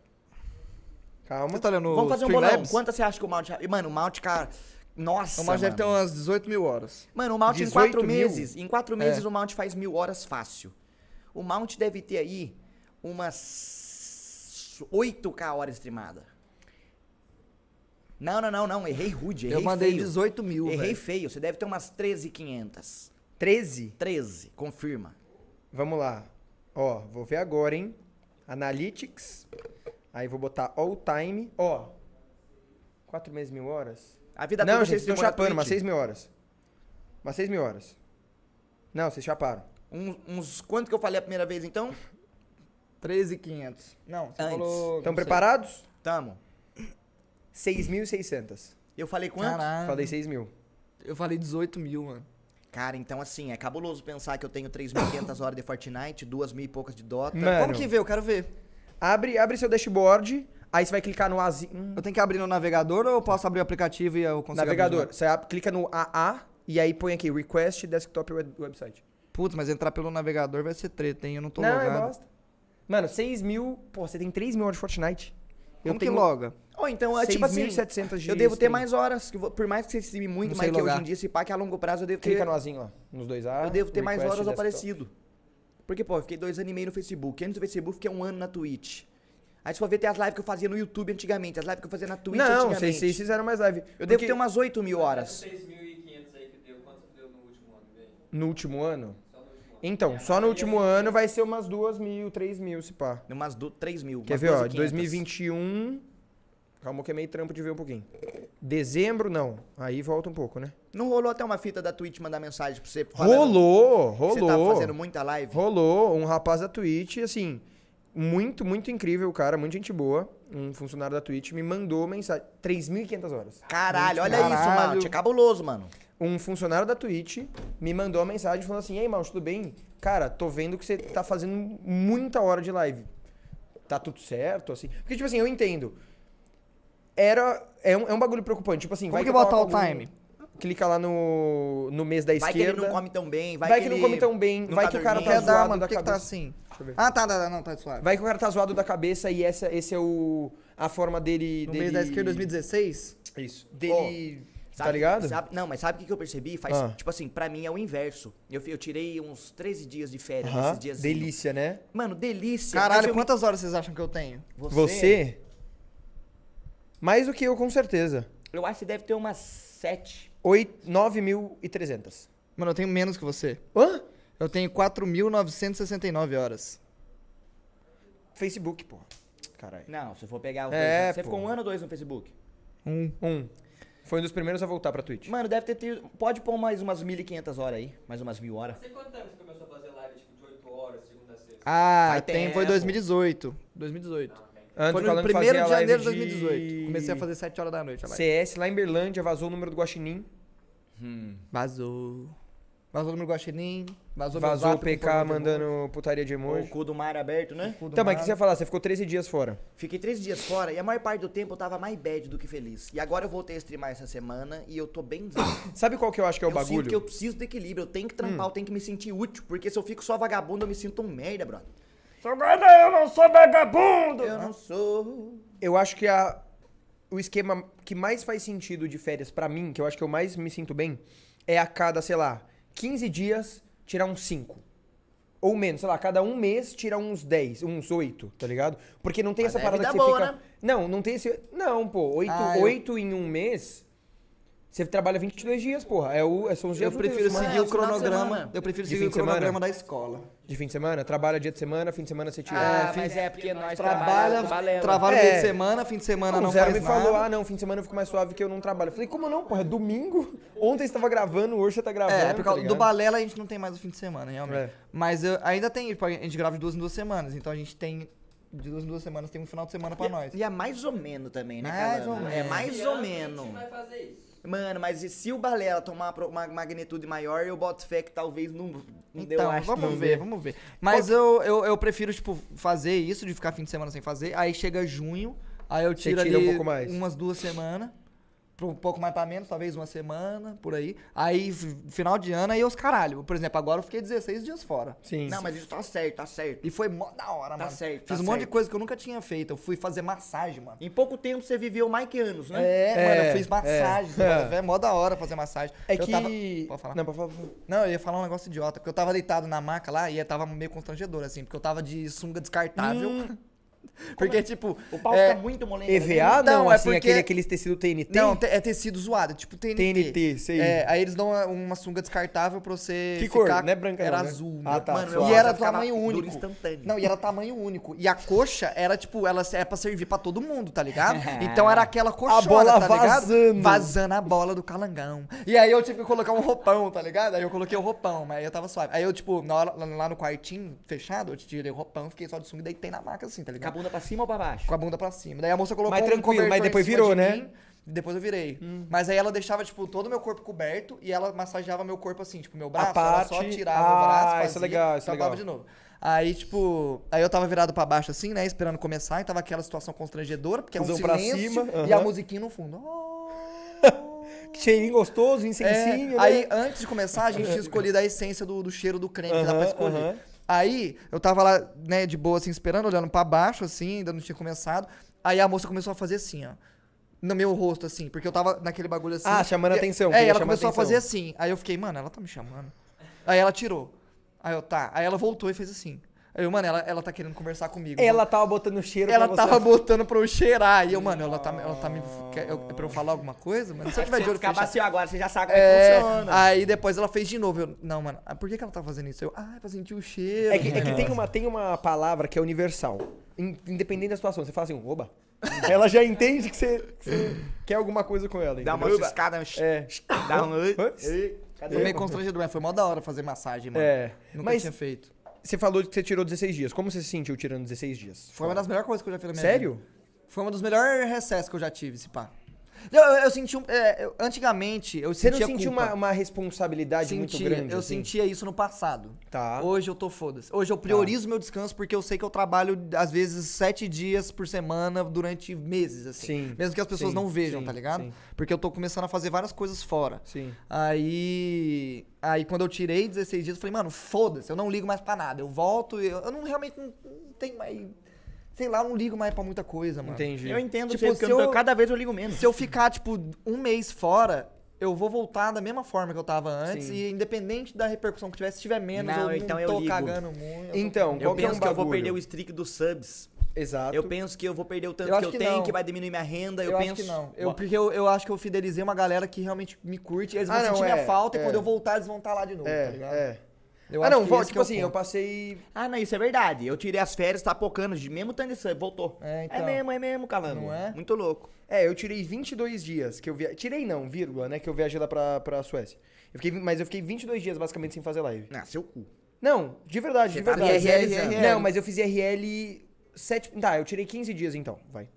Calma. Você tá olhando Vamos fazer um bolão. Quanto você acha que o Mount... Mano, o Mount, cara... Nossa, O Mount deve ter umas 18 mil horas. Mano, o Mount em 4 meses... Em 4 meses é. o Mount faz mil horas fácil. O Mount deve ter aí umas 8k horas streamada. Não, não, não, não. Errei rude. Errei eu mandei feio. 18 mil. Errei velho. feio. Você deve ter umas 13,500. 13? 13. Confirma. Vamos lá. Ó, vou ver agora, hein? Analytics. Aí vou botar all time. Ó. 4 meses mil horas. A vida Não, gente, estão chapando, umas 6 mil horas. Umas 6 mil horas. Não, vocês chaparam. Um, uns quanto que eu falei a primeira vez, então? 13,500. Não, você Antes. falou. Estão preparados? Tamo. 6.600. Eu falei quanto? Caralho. Falei 6.000. mil. Eu falei 18.000, mil, mano. Cara, então assim, é cabuloso pensar que eu tenho 3.500 horas de Fortnite, 2.000 mil e poucas de Dota. Mano. Como que vê? Eu quero ver. Abre, abre seu dashboard, aí você vai clicar no AZ. Hum. Eu tenho que abrir no navegador ou eu posso abrir o aplicativo e eu consigo Navegador. Você clica no AA e aí põe aqui Request Desktop web... Website. Putz, mas entrar pelo navegador vai ser treta, hein? Eu não tô não, é logado. Não, é bosta. Mano, 6.000... mil... Pô, você tem 3 mil horas de Fortnite. Como eu tenho... que loga? Ou então, é, tipo assim, de eu devo ter mais horas, vou, por mais que você estime muito, mas que hoje em dia se pá que a longo prazo eu devo ter... Clica no azinho lá, nos dois A. Eu devo ter mais horas aparecido. Porque, pô, eu fiquei dois anos e meio no Facebook. Antes do Facebook, fiquei um ano na Twitch. Aí você for ver, tem as lives que eu fazia no YouTube antigamente, as lives que eu fazia na Twitch não, antigamente. Não, vocês, fizeram mais live. Eu porque... devo ter umas 8 mil horas. 6.500 aí que deu, quanto deu no último ano? Bem? No último ano? Então, só no último ano vai ser umas 2 mil, 3 mil, se pá. Umas 3 mil. Quer ver, ó, 500. 2021 Calma que é meio trampo de ver um pouquinho. Dezembro, não. Aí volta um pouco, né? Não rolou até uma fita da Twitch mandar mensagem pra você? Rolou, rolou. Você tá fazendo muita live? Rolou. Um rapaz da Twitch, assim, muito, muito incrível, cara. Muita gente boa. Um funcionário da Twitch me mandou mensagem. 3.500 horas. Caralho, olha Caralho. isso, mano. Tinha cabuloso, mano. Um funcionário da Twitch me mandou uma mensagem falando assim: Ei, Maus, tudo bem? Cara, tô vendo que você tá fazendo muita hora de live. Tá tudo certo, assim? Porque, tipo assim, eu entendo era. É um, é um bagulho preocupante. Tipo assim, Como vai que botar all time? Clica lá no, no mês da vai esquerda. Vai que ele não come tão bem, vai, vai que, que ele não come tão bem, vai tá que o cara tá zoado mano, da que cabeça. Que tá assim? Ah, tá, tá, tá, não, tá suave. Vai que o cara tá zoado da cabeça e essa, esse é o a forma dele no dele... mês da esquerda 2016? Isso. Dele oh. Sabe, tá ligado? Sabe, não, mas sabe o que, que eu percebi? Faz, ah. Tipo assim, pra mim é o inverso. Eu, eu tirei uns 13 dias de férias uh -huh. esses dias. Delícia, né? Mano, delícia. Caralho, quantas horas vocês acham que eu tenho? Você? Você? Mais do que eu, com certeza. Eu acho que deve ter umas 7. 9.300. Mano, eu tenho menos que você. Hã? Eu tenho 4.969 horas. Facebook, porra. Caralho. Não, se eu for pegar o É, Facebook, você pô. ficou um ano ou dois no Facebook? Um. Um. Foi um dos primeiros a voltar pra Twitch. Mano, deve ter tido, pode pôr mais umas 1.500 horas aí, mais umas mil horas. Você quanto tempo você começou a fazer live, tipo, de 8 horas, segunda a sexta? Ah, tem, foi tempo. 2018. 2018. Antes Foi no primeiro de janeiro de 2018. Comecei a fazer 7 horas da noite. CS lá em Berlândia vazou o número do Guaxinim. Hum. Vazou. Vazou o número do Guaxinim. Vazou, vazou o PK mandando putaria de emoji. O cu do mar aberto, né? O então, mas o que você ia falar? Você ficou 13 dias fora. Fiquei 13 dias fora e a maior parte do tempo eu tava mais bad do que feliz. E agora eu voltei a streamar essa semana e eu tô bem... (coughs) Sabe qual que eu acho que é o eu bagulho? Eu sinto que eu preciso do equilíbrio. Eu tenho que trampar, hum. eu tenho que me sentir útil. Porque se eu fico só vagabundo, eu me sinto um merda, brother. Só guarda, eu não sou vagabundo! Eu não sou. Eu acho que a, o esquema que mais faz sentido de férias para mim, que eu acho que eu mais me sinto bem, é a cada, sei lá, 15 dias tirar uns 5. Ou menos, sei lá, cada um mês tira uns 10, uns 8, tá ligado? Porque não tem Mas essa é parada que você boa, fica. Né? Não, não tem esse. Não, pô, 8, ah, eu... em um mês você trabalha 22 dias, porra. É o, é, são os dias Eu prefiro seguir o é cronograma. Eu prefiro seguir o cronograma da escola. De fim de semana? Trabalha dia de semana, fim de semana você tira. Ah, é, mas é porque nós trabalha, trabalha, trabalha é. dia de semana, fim de semana não, não faz me falou, ah não, fim de semana eu fico mais suave que eu não trabalho. Eu falei, como não, porra? É domingo? Ontem estava gravando, hoje você tá é, gravando. É, porque tá do balela a gente não tem mais o fim de semana, realmente. É. Mas eu, ainda tem, tipo, a gente grava de duas em duas semanas, então a gente tem de duas em duas semanas, tem um final de semana pra e, nós. E é mais ou menos também, né, mais cara? Ou menos. É mais ou menos. A gente vai fazer isso. Mano, mas se o Balela tomar uma magnitude maior, eu boto fé que talvez não, não então, acho vamos ver, vamos ver. Mas eu, eu, eu, prefiro, tipo, fazer isso, de ficar fim de semana sem fazer. Aí chega junho, aí eu tiro ali um umas duas semanas para um pouco mais para menos, talvez uma semana, por aí. Aí, final de ano, aí os caralho. Por exemplo, agora eu fiquei 16 dias fora. Sim. Não, mas isso tá certo, tá certo. E foi mó da hora, tá mano. Tá certo. Fiz tá um certo. monte de coisa que eu nunca tinha feito. Eu fui fazer massagem, mano. Em pouco tempo você viveu mais que anos, né? É, é mano, eu fiz é. massagem. É, (laughs) mano, é mó da hora fazer massagem. É eu que. Tava... Pode falar? Não, por favor. Não, eu ia falar um negócio idiota. Porque eu tava deitado na maca lá e tava meio constrangedor, assim. Porque eu tava de sunga descartável. Hum. (laughs) Porque, é? tipo. O pau é... tá muito molengo. EVA não, não, é assim, porque... aquele, aqueles tecido TNT? Não, é tecido zoado, tipo TNT. TNT, sei. É, aí eles dão uma, uma sunga descartável pra você. Que ficar... cor? Não é branca, Era não, né? azul. Né? Ah, tá. Mano, e era tamanho único. Instantâneo. Não, e era tamanho único. E a coxa era, tipo, ela é pra servir pra todo mundo, tá ligado? (laughs) então era aquela coxona, a tá bola tá vazando. Ligado? Vazando a bola do calangão. E aí eu tive que colocar um roupão, tá ligado? Aí eu coloquei o roupão, mas aí eu tava suave. Aí eu, tipo, na hora, lá no quartinho fechado, eu tirei o roupão, fiquei só de sunga e deitei na maca, assim, tá ligado? a bunda pra cima ou pra baixo? Com a bunda pra cima. Daí a moça colocou Mas tranquilo, um mas depois virou, de né? Mim, depois eu virei. Hum. Mas aí ela deixava, tipo, todo o meu corpo coberto e ela massageava meu corpo assim, tipo, meu braço, a parte... ela só tirava ah, o braço, fazia, isso é legal, isso é legal. de novo. Aí, tipo, aí eu tava virado para baixo assim, né, esperando começar, e tava aquela situação constrangedora, porque é um Usou silêncio cima, uh -huh. e a musiquinha no fundo. Oh. (laughs) Cheirinho gostoso, incensinho, é, né? Aí, antes de começar, a gente tinha escolhido a essência do, do cheiro do creme uh -huh, que dá pra escolher. Uh -huh. Aí eu tava lá, né, de boa, assim, esperando, olhando para baixo, assim, ainda não tinha começado. Aí a moça começou a fazer assim, ó. No meu rosto, assim, porque eu tava naquele bagulho assim. Ah, chamando e, atenção. É, ela começou atenção. a fazer assim. Aí eu fiquei, mano, ela tá me chamando. Aí ela tirou. Aí eu, tá. Aí ela voltou e fez assim. Aí eu, mano, ela, ela tá querendo conversar comigo. Ela mano. tava botando cheiro Ela pra você. tava botando pra eu cheirar. E eu, mano, ela tá, ela tá me. Quer, eu, é pra eu falar alguma coisa? Mano, se eu tiver de olho fechado. agora, você já sabe como é, que é, funciona. Aí depois ela fez de novo. Eu, não, mano, ah, por que, que ela tá fazendo isso? Eu, ah, é pra sentir o cheiro. É que, é que tem, uma, tem uma palavra que é universal. Independente da situação. Você fala assim, oba. (laughs) ela já entende que você, que você, quer alguma coisa com ela. Entendeu? Dá uma ciscada. É. Dá um. Foi meio constrangedor, mas foi mó da hora fazer massagem, mano. É. Nunca mas, tinha feito. Você falou que você tirou 16 dias. Como você se sentiu tirando 16 dias? Foi uma das melhores coisas que eu já fiz na minha Sério? vida. Sério? Foi um dos melhores recessos que eu já tive, se pá. Eu, eu senti um, é, eu- antigamente eu Você não sentiu uma, uma responsabilidade muito grande? eu assim? sentia isso no passado. Tá. Hoje eu tô foda-se. Hoje eu tá. priorizo meu descanso porque eu sei que eu trabalho, às vezes, sete dias por semana durante meses, assim. Sim, Mesmo que as pessoas sim, não vejam, sim, tá ligado? sim. Porque eu tô começando a fazer várias coisas fora. Sim. Aí. Aí quando eu tirei 16 dias, eu falei, mano, foda-se, eu não ligo mais pra nada. Eu volto, e eu, eu não realmente não, não tenho mais sei lá, eu não ligo mais pra muita coisa, mano. Entendi. Eu entendo, tipo, você, se eu, cada vez eu ligo menos. Se eu ficar, tipo, um mês fora, eu vou voltar da mesma forma que eu tava antes Sim. e independente da repercussão que tiver, se tiver menos, não, eu então não tô eu ligo. cagando muito. Então, eu, é eu penso é um que eu vou perder o streak dos subs. Exato. Eu penso que eu vou perder o tanto eu que eu que tenho, não. que vai diminuir minha renda. Eu, eu penso. que não. Eu, porque eu, eu acho que eu fidelizei uma galera que realmente me curte. Eles vão ah, sentir não, é, minha falta é. e quando é. eu voltar, eles vão estar tá lá de novo, é, tá ligado? É. Eu ah, não, volta, tipo é assim, eu, eu passei. Ah, não, isso é verdade. Eu tirei as férias, tá pocando, mesmo tanto isso, voltou. É, é então. é mesmo, é mesmo, calando. Não é? Muito louco. É, eu tirei 22 dias que eu viajei. Tirei não, vírgula, né? Que eu viajei lá pra, pra Suécia. Eu fiquei, mas eu fiquei 22 dias basicamente sem fazer live. Ah, seu cu. Não, de verdade, Você de tá verdade. Tá IRL, IRL. Não, mas eu fiz IRL 7. Tá, eu tirei 15 dias então, vai.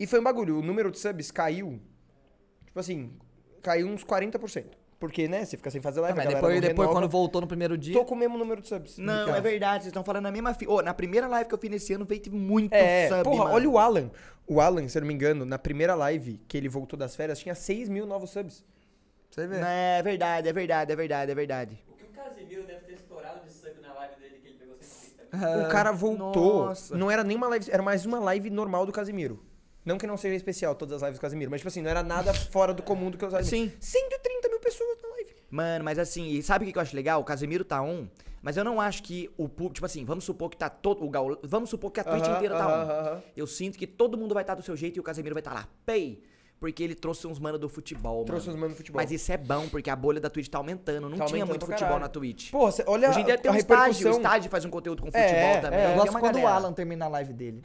E foi um bagulho, o número de subs caiu. Tipo assim, caiu uns 40%. Porque, né, se fica sem fazer live, tá, não, mas depois, depois quando voltou no primeiro dia. Tô com o mesmo número de subs. Não, é verdade, vocês estão falando a mesma. Fi... Oh, na primeira live que eu fiz nesse ano, veio muito é, sub. Porra, mano. olha o Alan. O Alan, se eu não me engano, na primeira live que ele voltou das férias, tinha 6 mil novos subs. Você vê. É, é verdade, é verdade, é verdade, é verdade. O que o Casimiro deve ter estourado de sub na live dele que ele pegou sem (laughs) O cara voltou. Nossa. Não era nem uma live, era mais uma live normal do Casimiro. Não que não seja especial todas as lives do Casimiro, mas tipo assim, não era nada fora do comum do que eu usava. Sim. 130 mil pessoas na live. Mano, mas assim, e sabe o que eu acho legal? O Casimiro tá um mas eu não acho que o público, tipo assim, vamos supor que tá todo o Gaul, vamos supor que a Twitch uh -huh, inteira tá uh -huh, Uh -huh. Eu sinto que todo mundo vai estar tá do seu jeito e o Casimiro vai estar tá lá. pay porque ele trouxe uns mano do futebol, Trouxe uns mano do futebol. Mas isso é bom, porque a bolha da Twitch tá aumentando. Não tá tinha muito futebol na Twitch. Pô, cê, olha Hoje em dia tem um repercussão... estágio, o estágio faz um conteúdo com futebol é, também. É, eu gosto quando galera. o Alan termina a live dele.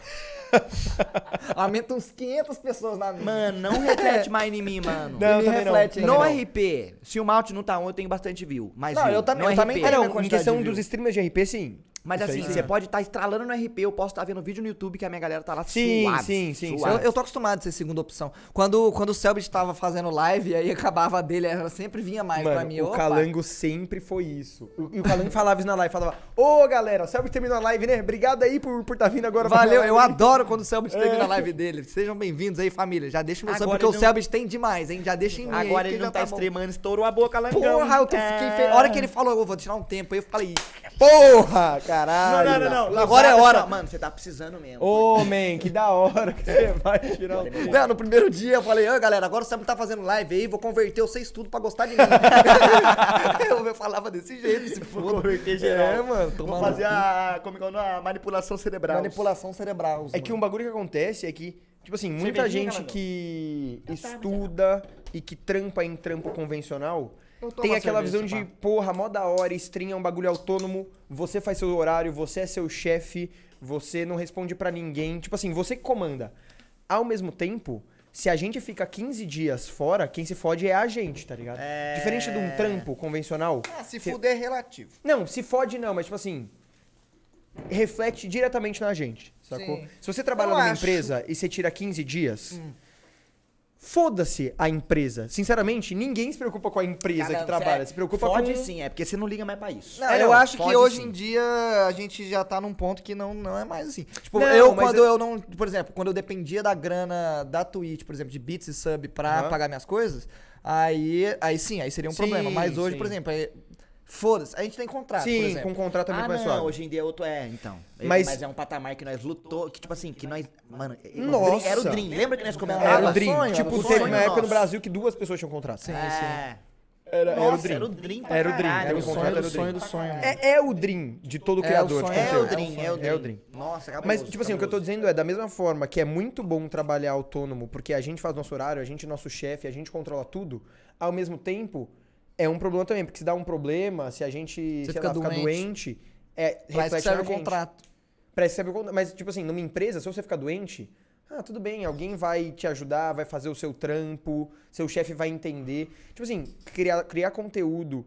(laughs) Aumenta uns 500 pessoas na minha. Mano, não reflete mais em mim, mano. Não, não reflete não. no RP, se o Malt não tá on, eu tenho bastante view. Mas não, eu também, não eu RP. também. Ah, em questão dos streamers de RP, sim. Mas Isso assim, aí, você pode estar tá estralando no RP, eu posso estar tá vendo vídeo no YouTube que a minha galera tá lá sim, Sim, sim, suave. Eu, eu tô acostumado a ser segunda opção. Quando, quando o Selbit tava fazendo live, aí acabava dele, ela sempre vinha mais Mano, pra mim. O Opa. Calango sempre foi isso. E o Calango falava isso na live, falava, ô oh, galera, o Selbit terminou a live, né? Obrigado aí por estar tá vindo agora. Valeu, eu adoro quando o Selbit é. termina a live dele. Sejam bem-vindos aí, família. Já deixa o meu sub, porque não... o Selbit tem demais, hein? Já deixa em mim. Agora ele não tá, tá streamando, estourou a boca, calango Porra, eu é. fiquei feio. A hora que ele falou, eu vou tirar um tempo, aí eu falei, porra, cara caralho. Não, não, não. não. Agora é assim, hora. mano, você tá precisando mesmo. Ô, oh, man, que da hora que você (laughs) vai tirar o Não, no primeiro dia eu falei, ô, galera, agora você tá fazendo live aí, vou converter vocês tudo pra gostar de mim. (laughs) eu falava desse jeito, se for converter é, geral. É, mano. Vou maluco. fazer a, como é, é a manipulação cerebral. Manipulação cerebral. É mano. que um bagulho que acontece é que Tipo assim, muita gente que estuda né? e que trampa em trampo convencional tem aquela visão de, pá. porra, mó da hora, stream é um bagulho autônomo, você faz seu horário, você é seu chefe, você não responde para ninguém. Tipo assim, você que comanda. Ao mesmo tempo, se a gente fica 15 dias fora, quem se fode é a gente, tá ligado? É... Diferente de um trampo convencional. Ah, se fuder é relativo. Não, se fode não, mas tipo assim. Reflete diretamente na gente, sacou? Sim. Se você trabalha Eu numa acho... empresa e você tira 15 dias. Hum Foda-se a empresa. Sinceramente, ninguém se preocupa com a empresa Caramba, que trabalha. É, se preocupa fode com. sim, é porque você não liga mais pra isso. Não, é, eu acho que hoje sim. em dia a gente já tá num ponto que não, não é mais assim. Tipo, não, eu, quando eu... eu... não. Por exemplo, quando eu dependia da grana da Twitch, por exemplo, de bits e sub pra uhum. pagar minhas coisas, aí, aí sim, aí seria um sim, problema. Mas hoje, sim. por exemplo, Foda-se, a gente tem tá contrato. Sim, com contrato também muito ah, não, Hoje em dia é outro é, então. Mas... mas é um patamar que nós lutou, que tipo assim, que nós. Mano, é, é, Nossa. era o Dream. Lembra que nós comemos Era o Dream. Sonho, tipo, o teve uma época no Brasil que duas pessoas tinham contrato. Sim, é. sim. Era, Nossa, era, o Dream. Era o Dream, era o Dream. Era, o sonho, era o sonho do sonho. É, é o Dream de todo criador. É o, é o Dream, é o Dream. É o Dream. Nossa, acabou. Mas, tipo assim, o que eu tô dizendo é, da mesma forma que é muito bom trabalhar autônomo, porque a gente faz nosso horário, a gente é nosso chefe, a gente controla tudo, ao mesmo tempo é um problema também, porque se dá um problema, se a gente se fica, lá, doente. fica doente, é, Parece reflete que serve o contrato. Parece que serve o contrato. Mas, tipo assim, numa empresa, se você ficar doente, ah, tudo bem, alguém vai te ajudar, vai fazer o seu trampo, seu chefe vai entender. Tipo assim, criar, criar conteúdo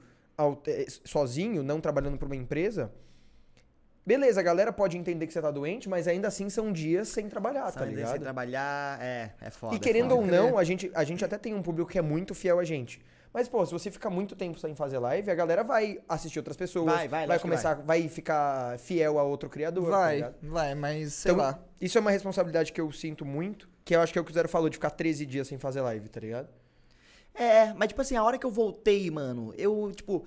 é, sozinho, não trabalhando para uma empresa, beleza, a galera pode entender que você tá doente, mas ainda assim são dias sem trabalhar, tá ligado? Sem trabalhar, é, é foda. E querendo ou não, a gente, a gente até tem um público que é muito fiel a gente. Mas, pô, se você ficar muito tempo sem fazer live, a galera vai assistir outras pessoas. Vai, vai, vai começar, vai. vai. ficar fiel a outro criador. Tá vai, tá vai, mas sei então, lá. Isso é uma responsabilidade que eu sinto muito, que eu acho que é o que o Zero falou, de ficar 13 dias sem fazer live, tá ligado? É, mas tipo assim, a hora que eu voltei, mano, eu, tipo.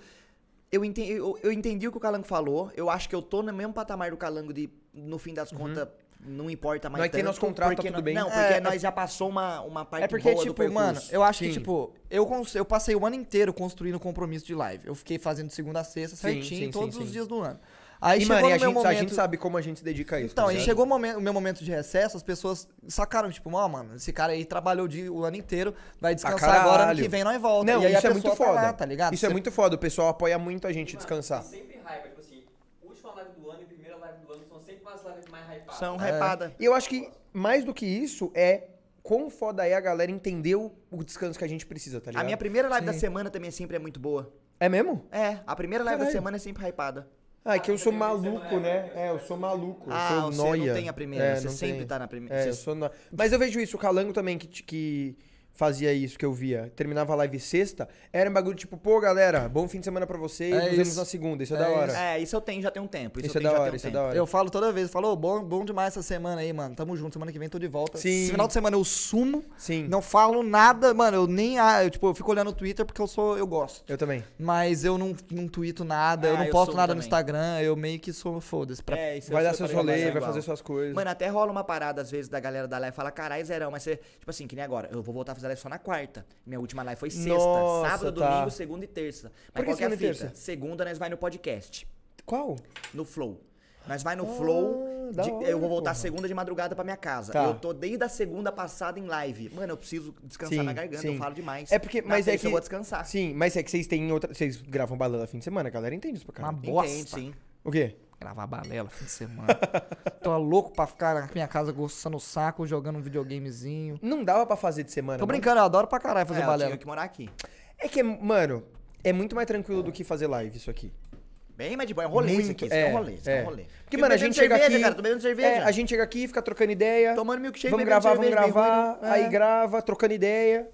Eu entendi, eu, eu entendi o que o Calango falou. Eu acho que eu tô no mesmo patamar do Calango de, no fim das uhum. contas, não importa mais. não é tanto, que nosso contrato, tá tudo bem. Não, é, porque é, nós já passou uma, uma é parte é porque, boa tipo, do Mano, eu acho Sim. que, tipo, eu, eu passei o ano inteiro construindo compromisso de live. Eu fiquei fazendo segunda a sexta certinho sim, todos sim, os dias do ano. Aí e, chegou mano, a, momento... a gente sabe como a gente se dedica a isso. Então, tá chegou o, momento, o meu momento de recesso, as pessoas sacaram, tipo, ó, oh, mano, esse cara aí trabalhou de, o ano inteiro, vai descansar agora, ano que vem nós volta. Não, e aí isso é muito foda. Tá, lá, tá ligado? Isso Você... é muito foda, o pessoal apoia muito a gente mano, descansar. Sempre raiva, tipo São hypada. É. E eu acho que mais do que isso é quão foda é a galera entender o, o descanso que a gente precisa, tá ligado? A minha primeira live Sim. da semana também é sempre é muito boa. É mesmo? É, a primeira live Caralho. da semana é sempre hypada. Ah, é que eu sou maluco, é né? É, eu sou maluco. Eu ah, sou você noia. não tem a primeira, é, você sempre tem. tá na primeira. É, eu sou no... Mas eu vejo isso, o Calango também, que, que fazia isso que eu via. Terminava a live sexta, era um bagulho tipo, pô, galera, bom fim de semana pra vocês, é nos vemos na segunda, isso é, é da hora. Isso. É, isso eu tenho já tem um tempo. Isso, isso é da hora, isso é da hora. Eu falo toda vez, falou, falo, oh, bom, bom demais essa semana aí, mano. Tamo junto, semana que vem tô de volta. Sim. Esse final de semana eu sumo, Sim. não falo nada, mano, eu nem, ah, eu, tipo, eu fico olhando o Twitter porque eu sou, eu gosto. Eu também. Mas eu não, não tweeto nada, ah, eu não eu posto nada também. no Instagram, eu meio que sou, foda-se. Pra... É, vai dar seus rolês, vai fazer suas coisas. Mano, até rola uma parada às vezes da galera da live, fala, caralho, Zerão, mas você, tipo assim, que nem agora, eu vou voltar a fiz a live só na quarta. Minha última live foi sexta. Nossa, sábado, tá. domingo, segunda e terça. Mas Por que qual que é a fita? Terça? Segunda nós vai no podcast. Qual? No Flow. Nós vai no ah, Flow. De, hora, eu vou voltar porra. segunda de madrugada pra minha casa. Tá. Eu tô desde a segunda passada em live. Mano, eu preciso descansar sim, na garganta, sim. eu falo demais. É porque. Mas é que eu vou descansar. Sim, mas é que vocês têm outra. Vocês gravam balada fim de semana, a galera entende isso pra caramba. Uma bosta. Entende, sim. O quê? gravar balela fim de semana. (laughs) Tô louco pra ficar na minha casa gostando o saco, jogando um videogamezinho. Não dava pra fazer de semana. Tô brincando, eu adoro pra caralho fazer é, balela. Eu tinha que morar aqui. É que, mano, é muito mais tranquilo é. do que fazer live isso aqui. Bem mais de boa, é um rolê muito, isso aqui, isso é, é um é, rolê, isso é, um é. rolê. Porque, Porque mano, a gente chega cerveja, aqui... Cara, tô bebendo cerveja. É, a gente chega aqui, fica trocando ideia. Tomando milkshake, Vamos gravar, vamos gravar, né? aí é. grava, trocando ideia.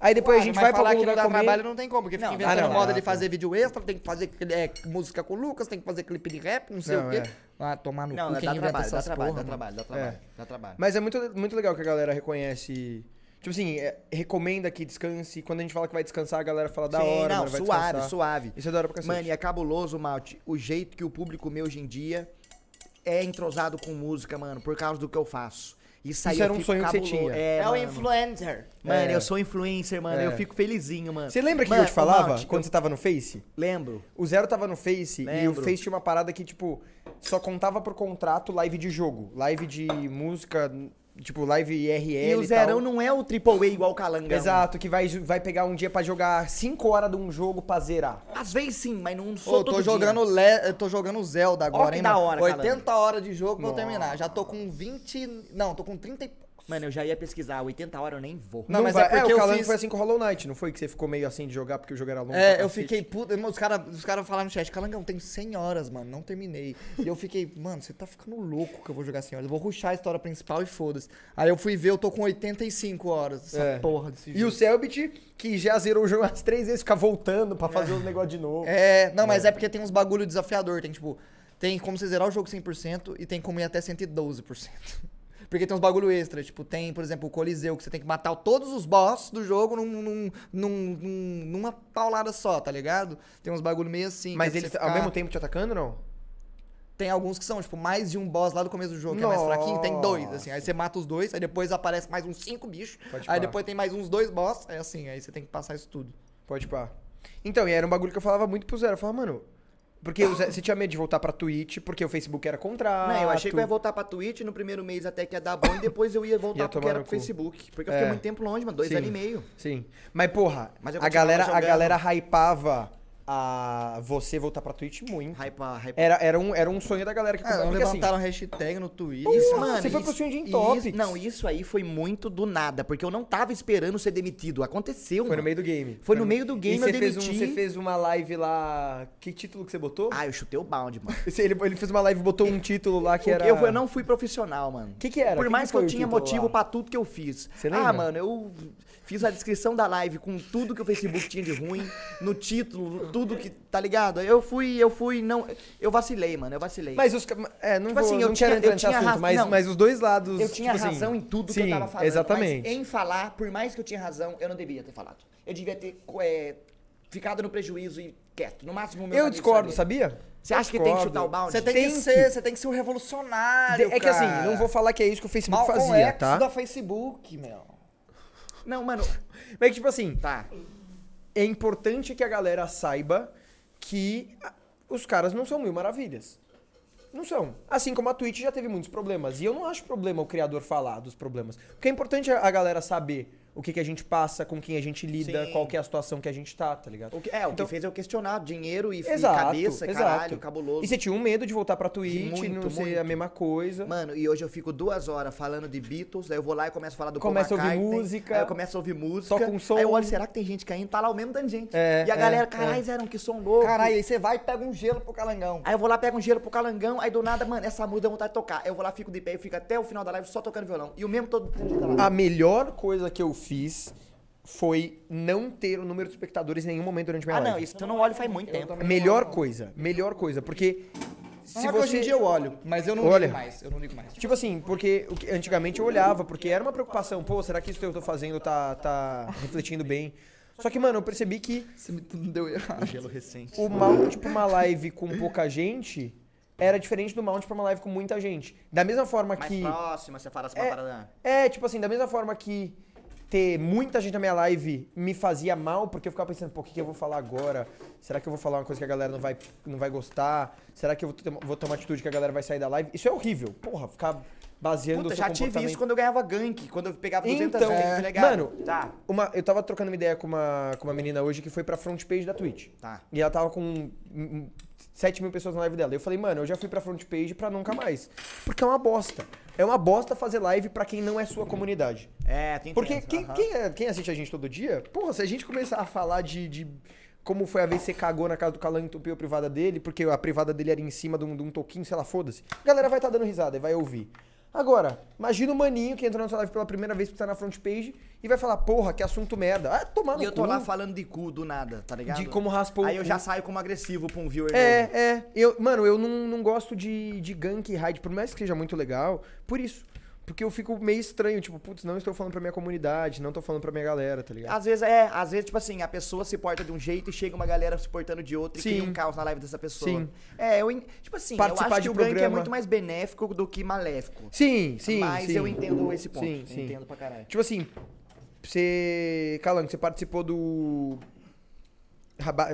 Aí depois a gente vai falar que não dá comer. trabalho não tem como, porque fica não, inventando não, moda não, de fazer vídeo extra, tem que fazer é, música com o Lucas, tem que fazer clipe de rap, não sei o quê. É. Ah, tomar no não, cu, é, quem dá trabalho, dá trabalho, dá, trabalho, dá é. trabalho, é. dá trabalho. Mas é muito, muito legal que a galera reconhece... Tipo assim, é, recomenda que descanse. Quando a gente fala que vai descansar, a galera fala da Sim, hora, não, mano, vai suave, descansar. suave. Isso é da hora pra cacete. Mano, e é cabuloso, Malte, o jeito que o público meu hoje em dia é entrosado com música, mano, por causa do que eu faço. Isso, aí Isso era um sonho que você tinha. É, é o influencer. Mano, é. eu sou influencer, mano. É. Eu fico felizinho, mano. Você lembra que mano, eu te falava quando eu... você tava no Face? Lembro. O Zero tava no Face Lembro. e o Face tinha uma parada que, tipo, só contava pro contrato live de jogo. Live de música, tipo, live IRL. E o Zerão não é o AAA igual o Calangão. Exato, que vai, vai pegar um dia pra jogar 5 horas de um jogo pra zerar. Às vezes sim, mas não sou Ô, todo tô jogando dia. Le... Tô jogando Zelda agora, Ó, que hein, da hora, 80 horas de jogo pra eu terminar. Já tô com 20. Não, tô com 30 e Mano, eu já ia pesquisar, 80 horas eu nem vou. Não, não mas vai. é porque é, o Calango fiz... foi assim com Hollow Knight, não foi que você ficou meio assim de jogar porque o jogo era longo? É, eu fiquei puto, os caras os cara falaram no chat, Calangão, tem 100 horas, mano, não terminei. e eu fiquei, mano, você tá ficando louco que eu vou jogar 100 horas, eu vou ruxar a história principal e foda-se. Aí eu fui ver, eu tô com 85 horas essa é. porra desse jogo. E o Selbit, que já zerou o jogo umas três vezes, fica voltando pra fazer é. os negócios de novo. É, não, mas é. é porque tem uns bagulho desafiador, tem tipo, tem como você zerar o jogo 100% e tem como ir até 112%. Porque tem uns bagulho extra. Tipo, tem, por exemplo, o Coliseu, que você tem que matar todos os boss do jogo num, num, num, numa paulada só, tá ligado? Tem uns bagulho meio assim. Mas é eles ficar... ao mesmo tempo te atacando, não? Tem alguns que são, tipo, mais de um boss lá do começo do jogo, que Nossa. é mais fraquinho, tem dois, assim. Aí você mata os dois, aí depois aparece mais uns cinco bichos, Pode aí depois tem mais uns dois boss, é assim, aí você tem que passar isso tudo. Pode pá. Então, e era um bagulho que eu falava muito pro Zero. Eu falava, mano, porque você tinha medo de voltar pra Twitch, porque o Facebook era contrário. Não, eu achei que eu ia voltar pra Twitch no primeiro mês até que ia dar bom e depois eu ia (laughs) voltar ia porque era pro Facebook. Porque eu fiquei é. muito tempo longe, mano, dois anos e meio. Sim. Mas, porra, Mas a galera, a galera hypava a você voltar pra Twitch muito. Hypar, Era, era, um, era um sonho da galera que ah, porque, levantaram assim, hashtag no Twitter. Isso, mano, você isso, foi pro Trending de Isso, não, isso aí foi muito do nada, porque eu não tava esperando ser demitido. Aconteceu, Foi mano. no meio do game. Foi, no, meio do game, e eu demiti. um, você fez uma live lá... Que título que você botou? Ah, eu chutei o Bound, mano. (laughs) ele, ele fez uma live e botou um título lá que era... Eu, eu não fui profissional, mano. O que que era? Por que mais que, que eu tinha motivo lá? pra tudo que eu fiz. Você ah, lembra? Ah, mano, eu fiz a descrição da live com tudo que o Facebook tinha de ruim, no título, tudo que. Tá ligado? Eu fui, eu fui, não. Eu vacilei, mano, eu vacilei. Mas os. É, não, tipo vou, assim, eu tinha, entrar eu nesse assunto, mas, não, mas os dois lados. Eu tinha tipo assim, razão assim, em tudo sim, que eu tava falando. Exatamente. em falar, por mais que eu tinha razão, eu não devia ter falado. Eu devia ter é, ficado no prejuízo e quieto. No máximo, meu Eu discordo, sabia? Você acha que tem que chutar o balde? Você tem, tem que, ser, você tem que ser um revolucionário. é cara. que assim, não vou falar que é isso que o Facebook Malcolm fazia, É tá? da Facebook, meu. Não, mano. Mas que tipo assim, tá é importante que a galera saiba que ah, os caras não são mil maravilhas. Não são. Assim como a Twitch já teve muitos problemas. E eu não acho problema o criador falar dos problemas. O que é importante é a galera saber o que, que a gente passa, com quem a gente lida, Sim. qual que é a situação que a gente tá, tá ligado? O que, é, o que então fez eu questionar dinheiro e, exato, e cabeça, exato. caralho, cabuloso. E você tinha um medo de voltar pra Twitch, muito, não ser a mesma coisa. Mano, e hoje eu fico duas horas falando de Beatles, aí eu vou lá e começo a falar do Começa a ouvir música. Aí eu começo a ouvir música. Toca um som. Aí eu olho, será que tem gente caindo? Tá lá o mesmo tanto de gente. É, e a é, galera, é. caralho, é. que som louco. Caralho, aí você vai e pega um gelo pro Calangão. Aí eu vou lá, pego um gelo pro Calangão, aí do nada, mano, essa música vou vontade de tocar. Eu vou lá, fico de pé e fico até o final da live só tocando violão. E o mesmo todo... Tá a melhor coisa que eu fiz foi não ter o número de espectadores em nenhum momento durante minha ah, live. Ah, não, isso eu não olho faz muito eu tempo. Melhor coisa, melhor coisa, porque se ah, é você... Hoje em dia eu olho, mas eu não Olha. ligo mais. Eu não ligo mais. Tipo assim, porque antigamente eu olhava, porque era uma preocupação. Pô, será que isso que eu tô fazendo tá, tá refletindo bem? Só que, mano, eu percebi que... Você me deu errado. O gelo recente. O mount tipo, pra uma live com pouca gente era diferente do mount tipo pra uma live com muita gente. Da mesma forma mais que... Mais próxima, você fala as é, paradas. É, tipo assim, da mesma forma que ter muita gente na minha live me fazia mal, porque eu ficava pensando, pô, o que, que eu vou falar agora? Será que eu vou falar uma coisa que a galera não vai, não vai gostar? Será que eu vou, vou tomar atitude que a galera vai sair da live? Isso é horrível. Porra, ficar baseando Puta, o seu já tive isso quando eu ganhava gank, quando eu pegava 200 então, gank, tá legal. Mano, tá. uma, eu tava trocando uma ideia com uma, com uma menina hoje que foi pra front page da Twitch. Tá. E ela tava com 7 mil pessoas na live dela. Eu falei, mano, eu já fui pra front page pra nunca mais. Porque é uma bosta. É uma bosta fazer live pra quem não é sua comunidade. É, tem Porque quem, uhum. quem, é, quem assiste a gente todo dia, porra, se a gente começar a falar de, de como foi a vez que você cagou na casa do Calan e entupiu a privada dele, porque a privada dele era em cima de um, de um toquinho, sei lá, foda-se. A galera vai estar tá dando risada e vai ouvir. Agora, imagina o maninho que entrou na sua live pela primeira vez que tá na front page e vai falar, porra, que assunto merda. Ah, tomar no E eu tô cu. lá falando de cu do nada, tá ligado? De como raspou Aí o eu cu. já saio como agressivo pra um viewer. É, novo. é. Eu, mano, eu não, não gosto de, de gank e raid, por mais que seja muito legal, por isso. Porque eu fico meio estranho, tipo, putz, não estou falando pra minha comunidade, não estou falando pra minha galera, tá ligado? Às vezes é, às vezes, tipo assim, a pessoa se porta de um jeito e chega uma galera se portando de outro Sim. e cria um caos na live dessa pessoa. Sim. É, eu, tipo assim, Participar eu acho que o programa. gank é muito mais benéfico do que maléfico. Sim, sim, Mas sim. eu entendo esse ponto, sim, sim. entendo pra caralho. Tipo assim, você, Calando, você participou do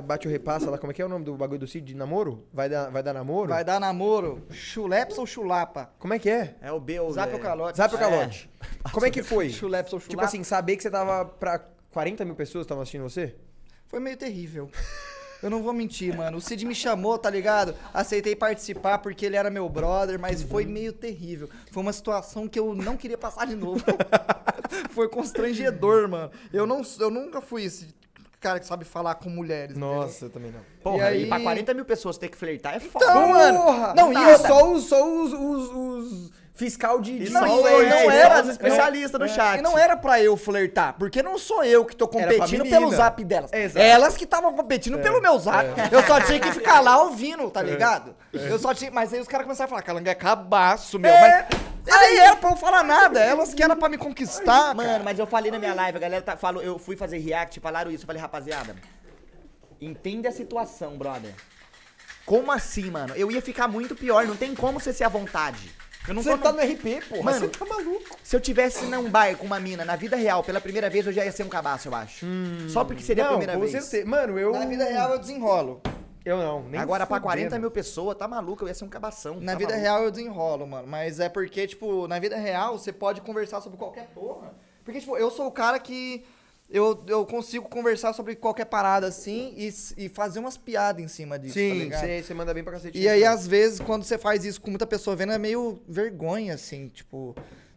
Bate o repassa lá, como é que é o nome do bagulho do Cid? De namoro? Vai dar, vai dar namoro? Vai dar namoro. Chuleps ou chulapa? Como é que é? É o B ou Zap é... o calote. Zap ou é. calote. É. Como é que foi? (laughs) Chuleps ou tipo chulapa? Tipo assim, saber que você tava pra 40 mil pessoas estavam assistindo você? Foi meio terrível. Eu não vou mentir, mano. O Cid me chamou, tá ligado? Aceitei participar porque ele era meu brother, mas uhum. foi meio terrível. Foi uma situação que eu não queria passar de novo. (laughs) foi constrangedor, mano. Eu, não, eu nunca fui esse cara que sabe falar com mulheres. Nossa, eu também não. Porra, e, aí... e pra 40 mil pessoas ter que flertar é foda. Então, mano. Porra, não, não, e só os, só os, os, os fiscal de... de não, não, não né? era os especialistas do é. chat. Não era pra eu flertar, porque não sou eu que tô competindo pelo zap delas. Exato. Elas que estavam competindo é, pelo meu zap. É. Eu só tinha que ficar lá ouvindo, tá é. ligado? É. Eu só tinha... Mas aí os caras começaram a falar, Calanga é cabaço, meu. Mas nem era pra eu falar nada. Elas que era pra me conquistar. Mano, mas eu falei na minha live, a galera tá, falou, eu fui fazer react, falaram isso. Eu falei, rapaziada, entende a situação, brother. Como assim, mano? Eu ia ficar muito pior, não tem como você ser à vontade. Eu não você tô tá no... no RP, porra. Mano, você tá maluco. Se eu tivesse num bar com uma mina na vida real pela primeira vez, eu já ia ser um cabaço, eu acho. Hum. Só porque seria não, a primeira vez. você, Mano, eu. Na vida real eu desenrolo. Eu não, nem Agora, pra 40 mil pessoas, tá maluco, eu ia ser um cabação. Na tá vida maluco. real eu desenrolo, mano. Mas é porque, tipo, na vida real você pode conversar sobre qualquer porra. Porque, tipo, eu sou o cara que. Eu, eu consigo conversar sobre qualquer parada assim e, e fazer umas piadas em cima disso. Sim, tá sim, você manda bem pra cacete. E aí, às vezes, quando você faz isso com muita pessoa vendo, é meio vergonha, assim, tipo.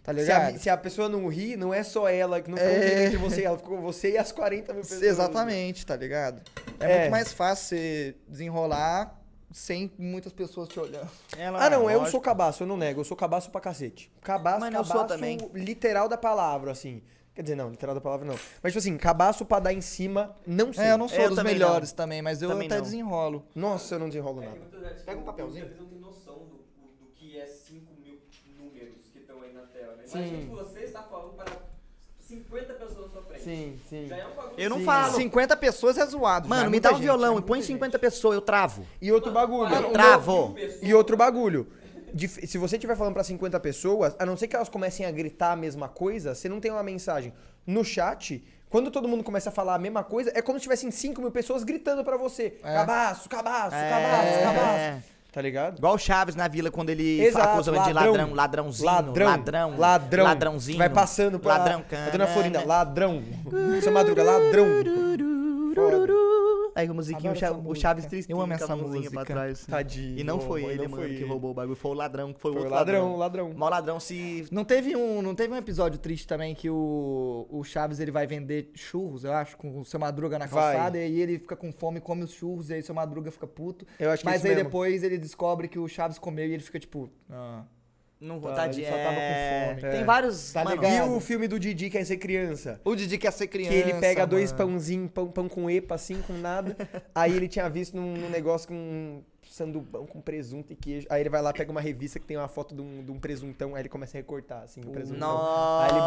Tá ligado? Se a, se a, pessoa não ri, não é só ela que não ficou é... entre você, ela ficou você e as 40 mil pessoas. Exatamente, tá ligado? É, é. muito mais fácil você desenrolar sem muitas pessoas te olhando. Ela, ah, não, eu sou cabaço, eu não nego, eu sou cabaço pra cacete. Cabaço, Mas cabaço, cabaço também. literal da palavra, assim. Quer dizer, não, literal da palavra não. Mas, tipo assim, cabaço pra dar em cima, não sei. É, eu não sou eu dos também melhores não. também, mas eu também até não. desenrolo. Nossa, eu não desenrolo nada. Né? Tipo, Pega um papelzinho. Não tem noção do, do que é cinco Imagina que você está falando para 50 pessoas na sua frente. Sim, sim. Já é um bagulho. Eu não sim. falo. 50 pessoas é zoado. Mano, já. me dá um gente, violão é e põe 50 gente. pessoas, eu travo. E outro Mano, bagulho. Eu travo. E outro bagulho. se você estiver falando para 50 pessoas, a não ser que elas comecem a gritar a mesma coisa, você não tem uma mensagem. No chat, quando todo mundo começa a falar a mesma coisa, é como se tivessem 5 mil pessoas gritando para você: é. cabaço, cabaço, é. cabaço, cabaço. Tá ligado? Igual o Chaves na vila, quando ele Exato, acusa de ladrão, ladrãozinho, ladrão, ladrão, ladrão ladrãozinho. Vai passando pra ladrão, cana Florinda, ladrão. Seu Madruga, ladrão. Aí a musiquinha, o, Chaves triste Eu amo essa música. Pra trás. Tadinho. E não foi ele, não mano, foi... que roubou o bagulho. Foi o ladrão, que foi, foi o outro ladrão. ladrão. ladrão. Mal ladrão se... Não teve, um, não teve um episódio triste também que o, o Chaves, ele vai vender churros, eu acho, com o Seu Madruga na calçada. Vai. E aí ele fica com fome, come os churros, e aí o Seu Madruga fica puto. Eu acho que é Mas aí mesmo. depois ele descobre que o Chaves comeu e ele fica tipo... Ah. Não vou. Tá, tadinho. Ele só tava com fome. É. Tem vários. É. Tá mano, ligado? E o filme do Didi quer ser criança. O Didi quer ser criança. Que ele pega mano. dois pãozinhos, pão, pão com epa, assim, com nada. (laughs) aí ele tinha visto num, num, negócio com sandubão com presunto e queijo. Aí ele vai lá, pega uma revista que tem uma foto de um, de um presuntão, aí ele começa a recortar, assim, o presuntão. Nossa. Aí ele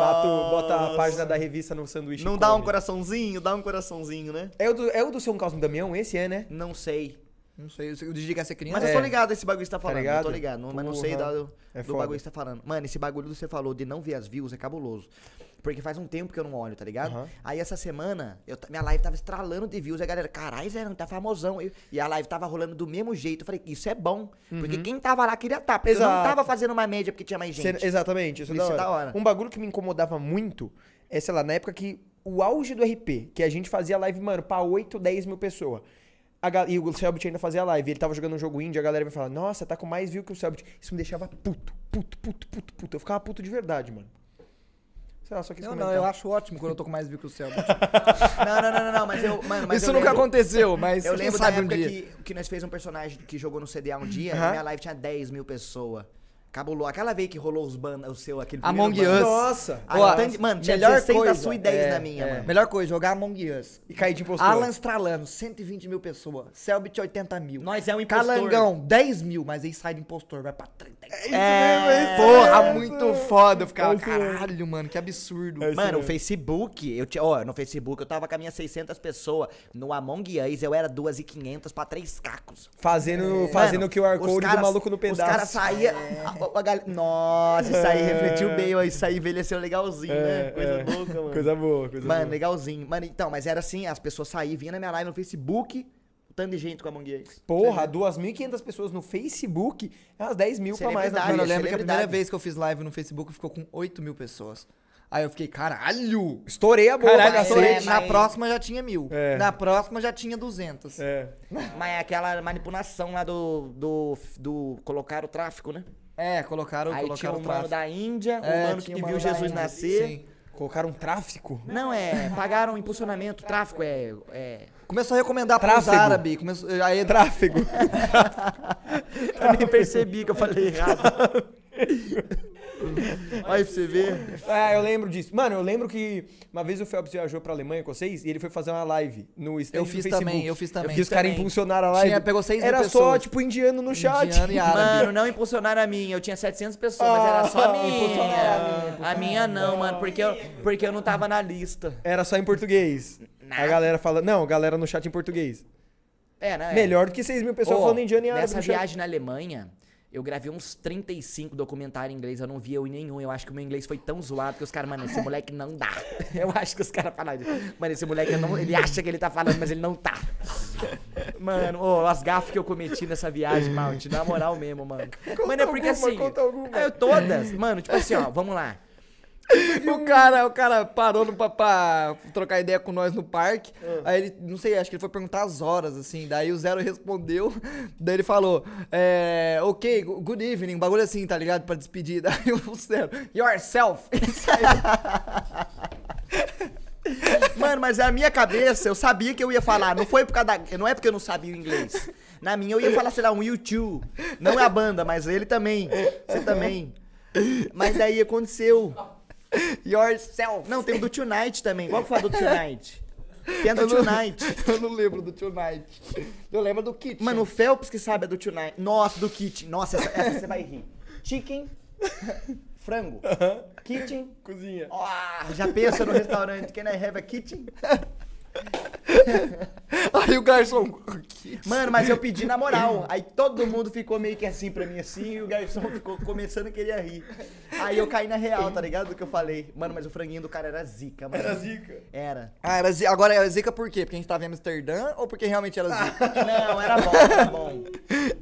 bota a página da revista no sanduíche. Não dá come. um coraçãozinho? Dá um coraçãozinho, né? É o do, é o do São Carlos Damião, esse é, né? Não sei. Não sei, o DJ quer ser criança. Mas eu tô é. ligado esse bagulho que você tá, tá falando. Tá eu tô ligado, Porra. mas não sei do, é do bagulho que você tá falando. Mano, esse bagulho que você falou de não ver as views é cabuloso. Porque faz um tempo que eu não olho, tá ligado? Uhum. Aí essa semana, eu, minha live tava estralando de views. Aí a galera, caralho, Zé, não tá famosão. Eu, e a live tava rolando do mesmo jeito. Eu falei, isso é bom. Uhum. Porque quem tava lá queria estar. Tá, porque Exato. eu não tava fazendo uma média porque tinha mais gente. Cê, exatamente, isso, é isso da é hora. é da hora. Um bagulho que me incomodava muito é, sei lá, na época que o auge do RP, que a gente fazia live, mano, pra 8, 10 mil pessoas a, e o Selbit ainda fazia live, ele tava jogando um jogo indie, a galera vai falar, nossa, tá com mais view que o Selbit. Isso me deixava puto, puto, puto, puto, puto. Eu ficava puto de verdade, mano. Sei lá, só que Não, não, eu acho ótimo quando eu tô com mais view que o Selbit. (laughs) não, não, não, não, mas eu. Isso nunca aconteceu, mas. Eu lembro da época que, que nós fez um personagem que jogou no CDA um dia, e minha live tinha 10 mil pessoas. Cabulou. Aquela vez que rolou os ban, o seu, aquele Among ban. Us. Nossa. Boa, mano, tinha melhor coisa, da sua e 10 é, na minha, é. mano. Melhor coisa, jogar Among Us. E cair de impostor. Alan Stralano, 120 mil pessoas. Selbit, 80 mil. Nós é um impostor. Calangão, 10 mil, mas aí sai de impostor, vai pra 30. É isso é, é. mesmo, Porra, muito foda. Eu ficava, é caralho, mano, que absurdo. É mano, mesmo. o Facebook, eu tinha, ó, no Facebook eu tava com a minhas 600 pessoas. No Among Us eu era 2,500 pra 3 cacos. Fazendo, fazendo mano, o QR Code caras, do maluco no pedaço. Os caras saíam a, gal... Nossa, isso aí é. refletiu bem, isso aí envelheceu legalzinho, né? É, coisa é. louca, mano. Coisa boa, coisa mano, boa. Mano, legalzinho. Mano, então, mas era assim, as pessoas saíam, vinham na minha live no Facebook tanto de gente com a Among Porra, 2.500 pessoas no Facebook, é umas 10 mil pra mais. Né? Mano, eu lembro que a primeira vez que eu fiz live no Facebook ficou com 8 mil pessoas. Aí eu fiquei, caralho! Estourei a bola, caralho, É, Na próxima já tinha mil. É. Na próxima já tinha 200. É. Mas é aquela manipulação lá do, do, do colocar o tráfico, né? É, colocaram, Aí colocaram tinha um mano da Índia, é, ano mano que viu Jesus nascer. Sim. Colocaram um tráfico? Não, é. Pagaram impulsionamento, tráfico, é. é... Começou a recomendar para os árabes. aí... É Tráfego. (laughs) eu nem percebi que eu falei errado. (laughs) (laughs) Aí pra você ver. É, eu lembro disso. Mano, eu lembro que uma vez o Felps viajou pra Alemanha com vocês e ele foi fazer uma live no Instagram. Eu fiz também, eu fiz também. E os caras impulsionaram a live. Tinha, pegou Era pessoas. só, tipo, indiano no indiano chat. E Mano, não impulsionaram a minha. Eu tinha 700 pessoas, mas era só a minha. a minha não, mano, porque eu, porque eu não tava na lista. Era só em português. A galera fala... Não, galera no chat em português. É, né? Melhor do que 6 mil pessoas falando indiano e árabe. Nessa chat. viagem na Alemanha, eu gravei uns 35 documentários em inglês, eu não via nenhum. Eu acho que o meu inglês foi tão zoado que os caras, mano, esse (laughs) moleque não dá. (laughs) Eu acho que os caras falaram, mano, esse moleque não, ele acha que ele tá falando, mas ele não tá. Mano, oh, as gafas que eu cometi nessa viagem, Mount, na moral mesmo, mano. Conta mano, é porque alguma, assim. Conta alguma. Eu é, todas, mano, tipo assim, ó, vamos lá. (laughs) o cara, o cara parou no, pra, pra trocar ideia com nós no parque. Uhum. Aí ele, não sei, acho que ele foi perguntar as horas, assim. Daí o Zero respondeu. (laughs) Daí ele falou, é, ok, good evening. Bagulho assim, tá ligado? Pra despedir. (laughs) Daí o Zero, yourself. Mano, mas é a minha cabeça, eu sabia que eu ia falar. Não foi por causa da. Não é porque eu não sabia o inglês. Na minha, eu ia falar, sei lá, um YouTube. Não é a banda, mas ele também. Você também. Mas daí aconteceu. (laughs) Yourself. Não, tem o do Tonight também. Qual foi do Tonight? Tem a do Tonight. (laughs) eu não lembro do Tonight. Eu lembro do Kit. Mano, o Phelps que sabe a é do Tonight. Nossa, do Kit. Nossa, essa, essa você vai rir. Chicken. (laughs) Frango. Uh -huh. Kitchen. Cozinha. Oh, já pensa no restaurante. Can I have a kitchen? (laughs) Aí o garçom. Mano, mas eu pedi na moral. (laughs) Aí todo mundo ficou meio que assim pra mim, assim, e o garçom ficou começando a querer rir. Aí eu caí na real, tá ligado? Do que eu falei. Mano, mas o franguinho do cara era zica, mano. Era zica? Era. Ah, era zica. Agora era é zica por quê? Porque a gente tava tá em Amsterdã ou porque realmente era zica? (laughs) Não, era bom, era bom.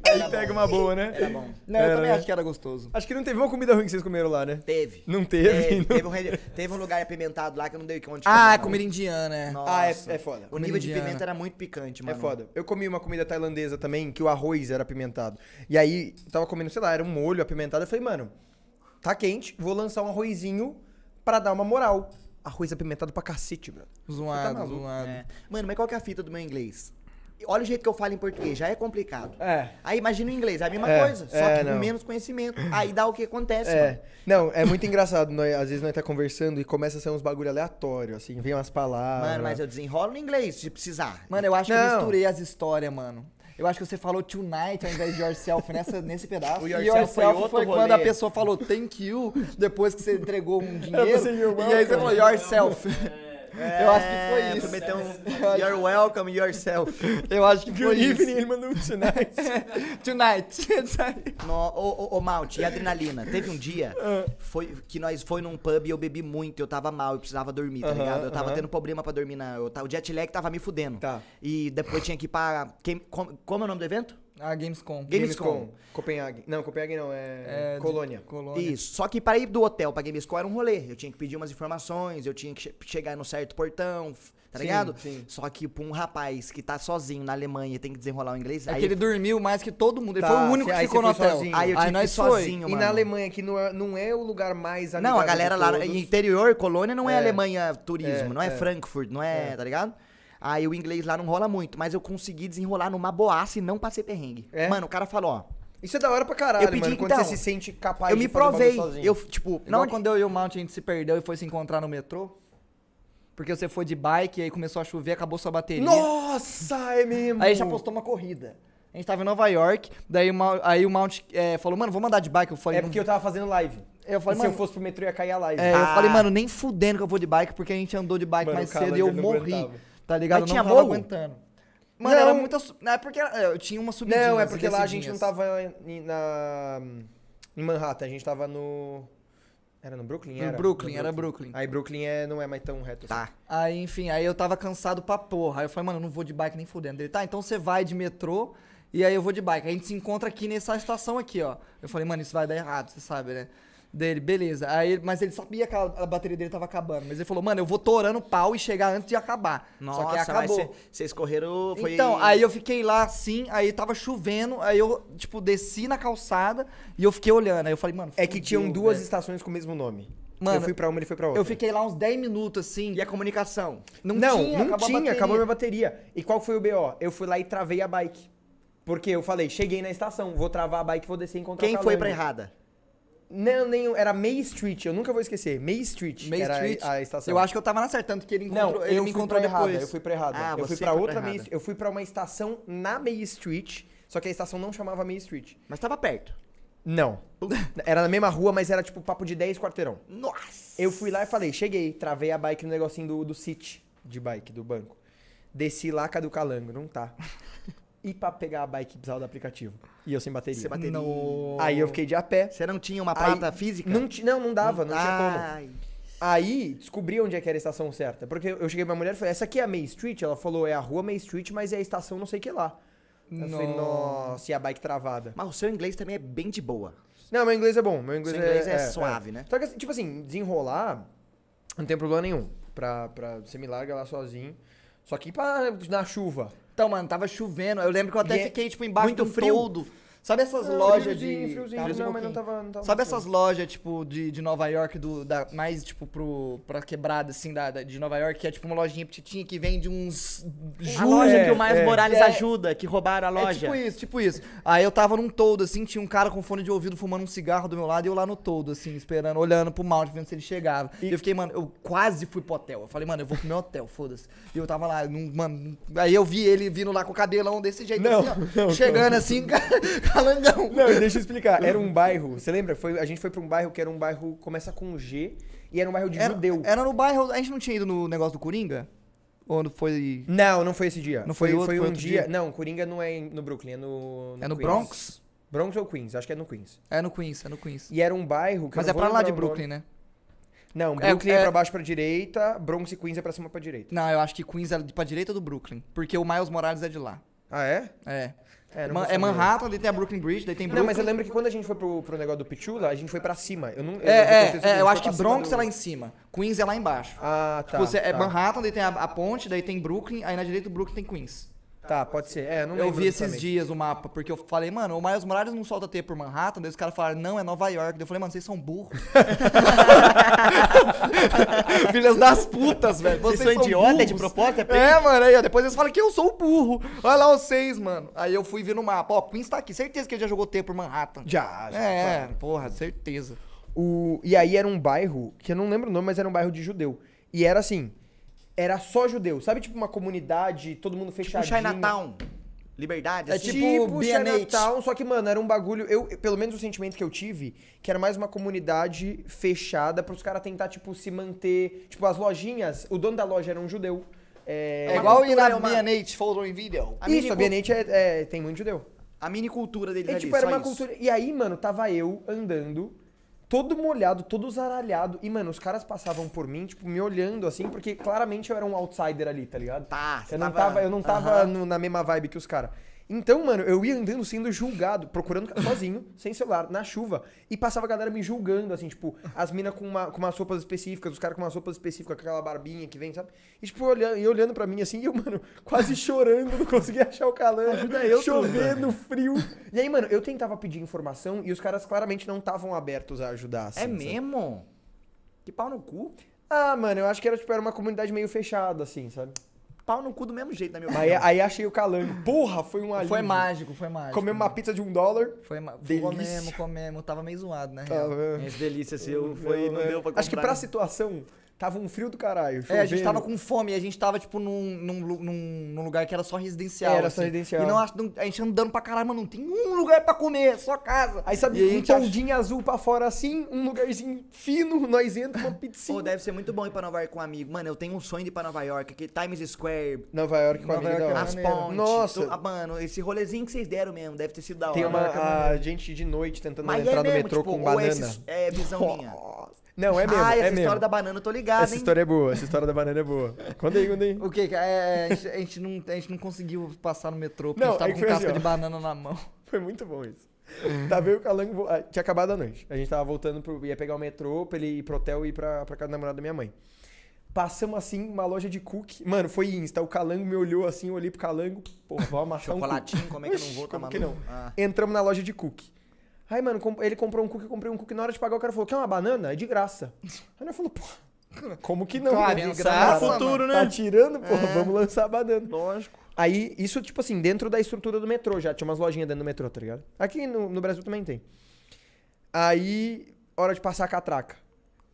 Ele pega bom. uma boa, né? Era bom. Não, era, eu também né? acho que era gostoso. Acho que não teve uma comida ruim que vocês comeram lá, né? Teve. Não teve? Teve, não. teve, um, teve um, lugar apimentado lá que eu não dei onde. Ah, comer, é comida indiana. né? Ah, é é, foda. O nível de pimenta era muito picante, é mano. É foda. Eu comi uma comida tailandesa também, que o arroz era apimentado. E aí, tava comendo, sei lá, era um molho apimentado. Eu falei, mano, tá quente, vou lançar um arrozinho pra dar uma moral. Arroz apimentado pra cacete, mano. Zoado, tá zoado. É. Mano, mas qual que é a fita do meu inglês? Olha o jeito que eu falo em português, já é complicado. É. Aí imagina o inglês, é a mesma é, coisa, só é, que não. menos conhecimento. Aí dá o que acontece, é. Mano. Não, é muito engraçado. Nós, às vezes nós tá conversando e começa a ser uns bagulho aleatório, assim, vem umas palavras. Mano, mas eu desenrolo no inglês, se precisar. Mano, eu acho não. que eu misturei as histórias, mano. Eu acho que você falou tonight ao invés de yourself nessa, nesse pedaço. O yourself, e yourself foi, foi quando a pessoa falou thank you depois que você entregou um (laughs) dinheiro. e aí você falou yourself. É. É, eu acho que foi isso. Prometeu um (laughs) You're welcome yourself. (laughs) Eu acho que foi Good evening, ele mandou tonight. (laughs) tonight. no, ô, ô, Malte, e adrenalina? Teve um dia ah. foi, que nós foi num pub e eu bebi muito, eu tava mal, eu precisava dormir, tá uh -huh, ligado? Eu tava uh -huh. tendo problema pra dormir, na, eu, o jet lag tava me fudendo. Tá. E depois tinha que ir pra... Quem, como, como é o nome do evento? Ah, Gamescom. Gamescom. Gamescom. Copenhague. Não, Copenhague não, é, é Colônia. Colônia. Isso. Só que para ir do hotel pra Gamescom era um rolê. Eu tinha que pedir umas informações, eu tinha que che chegar no certo portão, tá sim, ligado? Sim. Só que pra um rapaz que tá sozinho na Alemanha e tem que desenrolar o inglês. É aí que ele dormiu mais que todo mundo. Ele tá, foi o único que ficou no hotel. Sozinho. Aí eu tinha aí nós sozinho, foi. E na Alemanha, que não é, não é o lugar mais Não, a galera lá, interior, Colônia, não é, é Alemanha turismo, é, não é, é. Frankfurt, não é, é. tá ligado? Aí o inglês lá não rola muito, mas eu consegui desenrolar numa boaça e não passei perrengue. É? Mano, o cara falou, ó, isso é da hora pra caralho, eu pedi, mano. Quando então, você se sente capaz eu de me provei. Sozinho. Eu, tipo, Igual não quando eu e o Mount a gente se perdeu e foi se encontrar no metrô. Porque você foi de bike, e aí começou a chover, acabou sua bateria. Nossa, é mesmo! Aí a gente apostou uma corrida. A gente tava em Nova York, daí aí o Mount é, falou, mano, vou mandar de bike. Eu falei, é porque eu tava fazendo live. Eu falei, se eu fosse pro metrô ia cair a live. É, ah. eu falei, mano, nem fudendo que eu vou de bike, porque a gente andou de bike mano, mais cedo e eu morri. Aguentava. Tá ligado? Mas não tinha tava morro? aguentando. Mano, não. era muita. É porque eu tinha uma subida Não, é porque lá a gente não tava em, na. Em Manhattan, a gente tava no. Era no Brooklyn? Era? No Brooklyn, no Brooklyn. era Brooklyn. Aí Brooklyn é, não é mais tão reto tá. assim. Tá. Aí, enfim, aí eu tava cansado pra porra. Aí eu falei, mano, eu não vou de bike nem fudendo. Ele, tá, então você vai de metrô e aí eu vou de bike. a gente se encontra aqui nessa estação aqui, ó. Eu falei, mano, isso vai dar errado, você sabe, né? dele, beleza. Aí, mas ele sabia que a, bateria dele tava acabando. Mas ele falou, mano, eu vou torando pau e chegar antes de acabar. Nossa, Só que acabou. Vocês correram. Foi... Então, aí eu fiquei lá assim, aí tava chovendo, aí eu, tipo, desci na calçada e eu fiquei olhando. Aí eu falei, mano. É que tinham duas velho. estações com o mesmo nome. Mano, eu fui pra uma, ele foi pra outra. Eu fiquei lá uns 10 minutos, assim. E a comunicação? Não, não tinha, não acabou tinha, a acabou minha bateria. E qual foi o BO? Eu fui lá e travei a bike. Porque eu falei, cheguei na estação, vou travar a bike, vou descer e encontrar Quem foi pra errada? Não, nem, era May Street, eu nunca vou esquecer. May Street May era Street. A, a, estação. Eu acho que eu tava na certa, tanto que ele, encontrou, não, ele eu me encontrou errado eu fui pra errada. Ah, eu fui pra outra Eu fui pra uma estação na May Street, só que a estação não chamava May Street. Mas tava perto. Não. (laughs) Era na mesma rua, mas era tipo papo de 10 quarteirão. Nossa! Eu fui lá e falei, cheguei, travei a bike no negocinho do, do City, de bike, do banco. Desci lá, cadê o calango? Não tá. (laughs) e pra pegar a bike precisava do aplicativo. E eu sem bateria. Sem bateria. No... Aí eu fiquei de a pé. Você não tinha uma placa Aí, física? Não, ti, não, não dava, não, não tinha como. Ai. Aí descobri onde é que era a estação certa. Porque eu cheguei pra minha mulher e falei, essa aqui é a Main Street? Ela falou, é a rua Main Street, mas é a estação não sei que lá. Eu nossa. falei, nossa, e a bike travada. Mas o seu inglês também é bem de boa. Não, meu inglês é bom. Meu inglês, seu inglês é, é, é, é. suave, é. né? Só que, assim, tipo assim, desenrolar não tem problema nenhum. Pra, pra, você me larga lá sozinho. Só que pra, na chuva. Então, mano, tava chovendo. Eu lembro que eu até e é fiquei, tipo, embaixo muito do frio. todo. Sabe essas não, lojas de. de friozinho, tá, não, um mas não tava, não tava Sabe essas lojas, tipo, de, de Nova York, do, da, mais, tipo, pro, pra quebrada, assim, da, da, de Nova York, que é tipo uma lojinha petitinha que vende uns. Jus, a loja é, que o mais é, Morales é, ajuda, que roubaram a é loja. tipo isso, tipo isso. Aí eu tava num todo, assim, tinha um cara com fone de ouvido fumando um cigarro do meu lado e eu lá no todo, assim, esperando, olhando pro Mount, vendo se ele chegava. E eu fiquei, mano, eu quase fui pro hotel. Eu falei, mano, eu vou pro meu hotel, foda-se. E eu tava lá, num, mano. Aí eu vi ele vindo lá com o cabelão desse jeito, não, assim, ó. Não, chegando assim, (laughs) cara. Calangão. Não, deixa eu explicar. Era um bairro, você lembra? Foi, a gente foi pra um bairro que era um bairro, começa com G, e era um bairro de era, judeu. Era no bairro, a gente não tinha ido no negócio do Coringa? Ou não foi... Não, não foi esse dia. Não foi, foi, outro, foi um dia... dia... Não, Coringa não é no Brooklyn, é no... no é no Queens. Bronx? Bronx ou Queens? Acho que é no Queens. É no Queens, é no Queens. E era um bairro que Mas é pra lá de Brooklyn, né? Não, é, Brooklyn é, é, é pra baixo pra direita, Bronx e Queens é pra cima pra direita. Não, eu acho que Queens é pra direita do Brooklyn, porque o Miles Morales é de lá. Ah, é? É. É, Man, é Manhattan, daí tem a Brooklyn Bridge, daí tem Brooklyn. Não, mas eu lembro que quando a gente foi pro, pro negócio do Pichula, a gente foi pra cima. Eu não, eu é, é, é eu acho que Bronx do... é lá em cima, Queens é lá embaixo. Ah, tá. Tipo, você, é tá. É Manhattan, daí tem a, a ponte, daí tem Brooklyn, aí na direita do Brooklyn tem Queens. Tá, tá, pode ser. É, não eu vi esses também. dias o mapa, porque eu falei, mano, o Miles Morales não solta T por Manhattan, daí os caras falaram, não, é Nova York. Daí eu falei, mano, vocês são burros. (laughs) Filhas das putas, velho. Vocês, vocês são idiota de propósito? É, é, mano, aí, ó, depois eles falam que eu sou burro. Olha lá vocês, mano. Aí eu fui ver no mapa, ó, Queens tá aqui. Certeza que ele já jogou T por Manhattan. Já, já. É, claro. porra, certeza. O... E aí era um bairro, que eu não lembro o nome, mas era um bairro de judeu. E era assim, era só judeu. Sabe, tipo, uma comunidade, todo mundo tipo fechadinho. Tipo Chinatown. Liberdade, é assim. É tipo, tipo Chinatown, só que, mano, era um bagulho... Eu, pelo menos o sentimento que eu tive, que era mais uma comunidade fechada pros caras tentar, tipo, se manter... Tipo, as lojinhas, o dono da loja era um judeu. É, é igual ir na é uma... Biennate, following Video. A Isso, a Biennate é, é, tem muito judeu. A mini cultura dele, e, é, tipo, era uma isso. cultura. E aí, mano, tava eu andando todo molhado, todo zaralhado. E, mano, os caras passavam por mim, tipo, me olhando assim, porque claramente eu era um outsider ali, tá ligado? Tá, eu não tava, tava Eu não tava no, na mesma vibe que os caras. Então, mano, eu ia andando sendo julgado, procurando sozinho, (laughs) sem celular, na chuva. E passava a galera me julgando, assim, tipo, as minas com, uma, com umas roupas específicas, os caras com umas roupas específicas, com aquela barbinha que vem, sabe? E, tipo, olhando, e olhando pra mim assim, e eu, mano, quase chorando, não conseguia achar o calão. Ajuda eu, Chovendo, né? frio. E aí, mano, eu tentava pedir informação e os caras claramente não estavam abertos a ajudar. Assim, é sabe? mesmo? Que pau no cu. Ah, mano, eu acho que era, tipo, era uma comunidade meio fechada, assim, sabe? pau no cu do mesmo jeito, na minha opinião. Aí, aí achei o calango. Porra, foi um alívio. Foi mágico, foi mágico. Comemos uma pizza de um dólar. Foi ma... delícia. Comemos, comemos. Tava meio zoado, né? Tá Mas delícia, assim, eu, foi, não, não deu pra comprar. Acho que pra situação, Tava um frio do caralho. Chovendo. É, a gente tava com fome, a gente tava, tipo, num, num, num, num lugar que era só residencial. É, era assim. só residencial. E não, a gente andando pra caralho, mas não tem um lugar pra comer, só casa. Aí sabe, e um tondinho acha... azul pra fora assim, um lugarzinho fino, nós entra uma pizzinha. Pô, deve ser muito bom ir pra Nova York com um amigo. Mano, eu tenho um sonho de ir pra Nova York, aquele Times Square. Nova York com Nova amigo. York, é as pontes. Nossa. Tu, ah, mano, esse rolezinho que vocês deram mesmo, deve ter sido da hora. Tem uma a gente de noite tentando mas entrar é mesmo, no metrô tipo, com banana. Esse, é visão minha. Não, é mesmo. Ah, essa é história da banana eu tô ligado pegada, Essa hein? história é boa, essa história da banana é boa. Conta aí, conta aí. O quê? É, é a, gente, a, gente não, a gente não conseguiu passar no metrô porque não, a gente tava é com casca assim, de banana na mão. (laughs) Foi muito bom isso. Tava eu e o Calango. Ah, tinha acabado a noite. A gente tava voltando pro. ia pegar o metrô pra ele ir pro hotel e ir pra, pra casa da namorada da minha mãe. Passamos assim, uma loja de cookie. Mano, foi Insta. O Calango me olhou assim, eu olhei pro Calango. Porra, vou amassar um Chocolatinho, como é que eu não vou tomar como que não? Ah. Entramos na loja de cookie. Aí, mano, ele comprou um cookie, eu comprei um cookie. Na hora de pagar, o cara falou, quer uma banana? É de graça. Aí eu falou, pô, como que não? Claro, de no futuro, tá né? Tá tirando, porra, é. vamos lançar banana. Lógico. Aí, isso, tipo assim, dentro da estrutura do metrô já. Tinha umas lojinhas dentro do metrô, tá ligado? Aqui no, no Brasil também tem. Aí, hora de passar a catraca.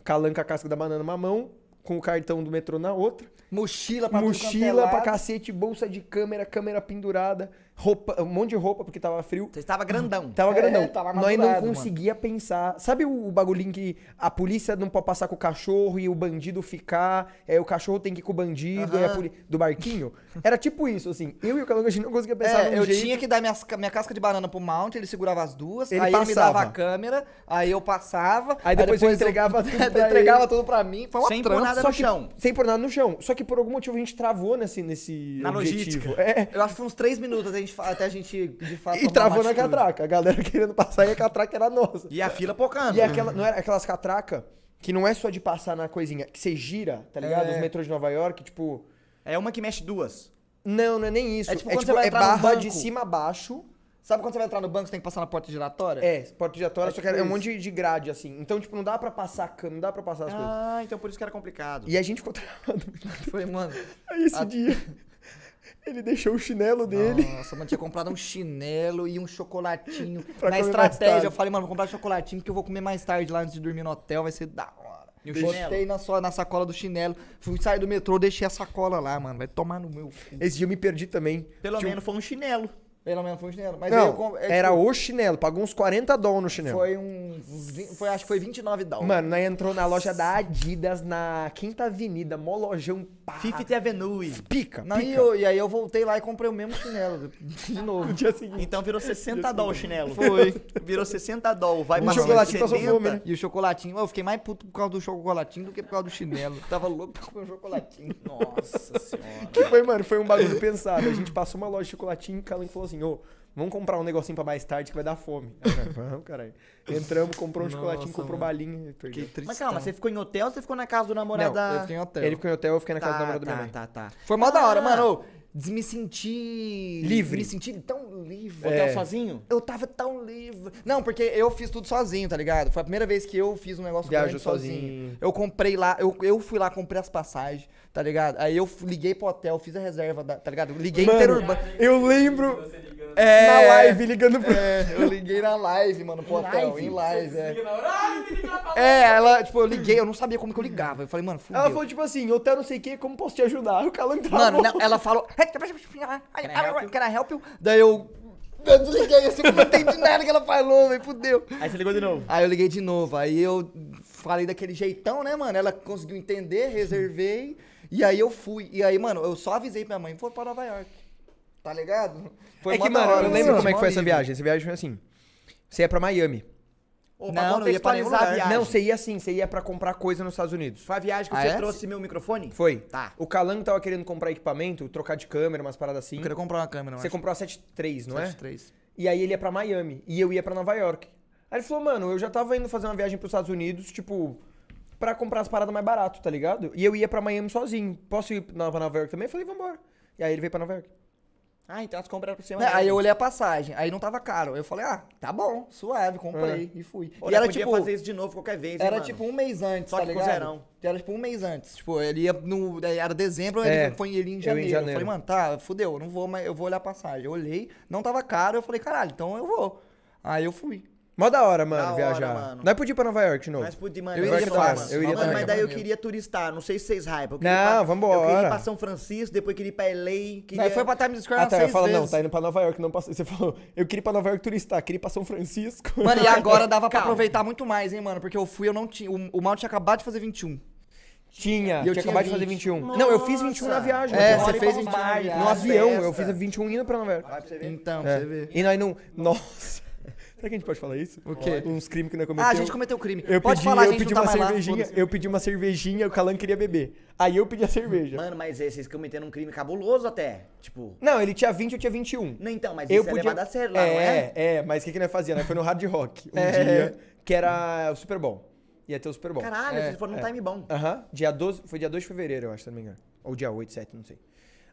Calanca a casca da banana numa mão, com o cartão do metrô na outra. Mochila pra é Mochila pra cacete, bolsa de câmera, câmera pendurada roupa, um monte de roupa porque tava frio. Você estava grandão. Tava é, grandão. Tava Nós não conseguia mano. pensar. Sabe o, o bagulhinho que a polícia não pode passar com o cachorro e o bandido ficar, é, o cachorro tem que ir com o bandido uhum. poli... do barquinho? Era tipo isso, assim. Eu e o Calanga a gente não conseguia pensar. É, eu jeito. tinha que dar minhas, minha casca de banana pro Mount, ele segurava as duas, ele aí passava. ele me dava a câmera, aí eu passava, aí depois, aí depois eu entregava eu... (laughs) tudo pra entregava tudo pra mim, foi uma sem trança, pôr nada no que, chão. Sem pôr nada no chão. Só que por algum motivo a gente travou nesse nesse Na objetivo. logística. É. Eu acho que foi uns três minutos a gente, até a gente de fato. E travou na catraca. A galera (laughs) querendo passar e a catraca era nossa. E a fila pocando. E aquela, não era aquelas catracas que não é só de passar na coisinha, que você gira, tá ligado? É. Os metrôs de Nova York, tipo. É uma que mexe duas. Não, não é nem isso. É tipo, é, tipo, é barra de cima a baixo. Sabe quando você vai entrar no banco, você tem que passar na porta giratória? É, porta giratória, é, só que é um monte de, de grade, assim. Então, tipo, não dá pra passar a cama, não dá pra passar as ah, coisas. Ah, então por isso que era complicado. E a gente ficou travado. Foi, mano. (laughs) É esse a... dia. Ele deixou o chinelo dele. Nossa, mano, tinha comprado um chinelo e um chocolatinho. (laughs) na estratégia, eu falei, mano, vou comprar chocolatinho que eu vou comer mais tarde lá antes de dormir no hotel, vai ser da hora. E o Botei na, sua, na sacola do chinelo, fui sair do metrô, deixei a sacola lá, mano. Vai tomar no meu. Esse dia eu me perdi também. Pelo Tinha menos foi um chinelo. Pelo menos foi um chinelo. Mas Não, é, era tipo, o chinelo. Pagou uns 40 dólares no chinelo. Foi um. Foi, acho que foi 29 dólares. Mano, aí entrou na loja da Adidas na Quinta Avenida, mó lojão pá. Fifth Avenue. Pica. pica. E, eu, e, aí eu voltei lá e comprei o mesmo chinelo de novo. (laughs) no dia seguinte. Então virou 60 dólares o chinelo. Foi. (laughs) Virou 60 dólares, Vai mais fome, né? E o chocolatinho. Eu fiquei mais puto por causa do chocolatinho do que por causa do chinelo. (laughs) Tava louco pra comer o chocolatinho. Nossa senhora. Que foi, mano? Foi um bagulho pensado. A gente passou uma loja de chocolatinho e o Calan falou assim, ô... Oh, Vamos comprar um negocinho pra mais tarde que vai dar fome. Ah, (laughs) vamos, caralho. Entramos, comprou um Nossa, chocolatinho, comprou mano. balinha. Que triste. Mas calma, você ficou em hotel ou você ficou na casa do namorado Não, da... eu fiquei em hotel. Ele ficou em hotel, eu fiquei na tá, casa do namorado tá, da minha tá, mãe. Tá, tá, tá. Foi mó ah. da hora, ah! mano me senti livre. Me senti tão livre. É. Hotel sozinho? Eu tava tão livre. Não, porque eu fiz tudo sozinho, tá ligado? Foi a primeira vez que eu fiz um negócio Viajo sozinho. sozinho. Eu comprei lá, eu, eu fui lá, comprei as passagens, tá ligado? Aí eu liguei pro hotel, fiz a reserva, da, tá ligado? liguei Mano, interurbano. Eu lembro. É... Na live, ligando pro. É, eu liguei na live, mano, pro hotel, live? em live. É. Ah, é, ela, tipo, eu liguei, eu não sabia como que eu ligava. Eu falei, mano, fudeu. Ela falou, tipo assim, hotel não sei o que, como posso te ajudar? O cara entrou. Mano, não, ela falou. Can I help you? Daí eu. Eu desliguei, assim, não entendi nada que ela falou, velho, fudeu. Aí você ligou de novo? Aí eu liguei de novo. Aí eu falei daquele jeitão, né, mano? Ela conseguiu entender, reservei. E aí eu fui. E aí, mano, eu só avisei pra minha mãe, foi pra Nova York. Tá ligado? Foi é que, mano, eu lembro como é que foi essa viagem. Essa viagem foi assim. Você ia pra Miami. Opa, não, não ia pra nenhum lugar. Não, você ia assim, você ia pra comprar coisa nos Estados Unidos. Foi a viagem que ah, você é? trouxe meu microfone? Foi. Tá. O Calango tava querendo comprar equipamento, trocar de câmera, umas paradas assim. Eu queria comprar uma câmera, Você acho. comprou a 73, não 73. é? E aí ele ia pra Miami. E eu ia pra Nova York. Aí ele falou, mano, eu já tava indo fazer uma viagem pros Estados Unidos, tipo, pra comprar as paradas mais barato, tá ligado? E eu ia pra Miami sozinho. Posso ir pra Nova York também? Eu falei, vambora. E aí ele veio pra Nova York. Ah, então elas compraram por cima né? Aí eu olhei a passagem, aí não tava caro. Eu falei, ah, tá bom, suave, comprei é. e fui. Olha, e era podia tipo. fazer isso de novo qualquer vez. Hein, era mano? tipo um mês antes, Só tá que ligado? zerão. Então era tipo um mês antes. Tipo, ele ia no. Era dezembro, é, ele foi ele em janeiro. Eu, em janeiro. eu falei, mano, tá, fudeu, não vou, mas eu vou olhar a passagem. Eu olhei, não tava caro, eu falei, caralho, então eu vou. Aí eu fui. Mó da hora, mano, Da hora, viajar. mano. Nós é podíamos ir pra Nova York de novo. Nós pude, mano, Eu ia iria falar, mano. Eu iria Mas- também. Mas daí eu queria turistar, não sei se vocês raipam. Não, ir pra- Eu queria ir pra São Francisco, depois queria ir pra LA. Queria... foi pra Times Square Ah, umas tá. Eu falo, vezes. não, tá indo pra Nova York, não passou. Você falou, eu queria ir pra Nova York turistar, queria ir pra São Francisco. Mano, e agora dava pra aproveitar muito mais, hein, mano? Porque eu fui, eu não tinha. O, o Mal tinha acabado de fazer 21. tinha, eu tinha acabado de fazer 21. Não, eu fiz 21 na viagem. É, você fez 21 No avião, eu fiz 21 indo pra Nova York. Então, é. pra você ver. E nós não. (laughs) Nossa. Será que a gente pode falar isso? O quê? Uns crimes que não cometeu. Ah, a gente cometeu crime. Eu pode pedi, falar, eu a gente pedi não tá uma tá mais cervejinha, lá. Eu pedi uma cervejinha, o Calan queria beber. Aí eu pedi a cerveja. Mano, mas vocês cometeram um crime cabuloso até. Tipo. Não, ele tinha 20, eu tinha 21. Não, então, mas eu isso é podia... é levado a sério lá, é, não é? É, mas o que, que nós fazia? Nós foi no Hard Rock um (laughs) é. dia, que era o Super Bowl. Ia ter o Super Bowl. Caralho, é, vocês foram num é. time bom. Aham. Dia 12, foi dia 2 de fevereiro, eu acho, se não me engano. Ou dia 8, 7, não sei.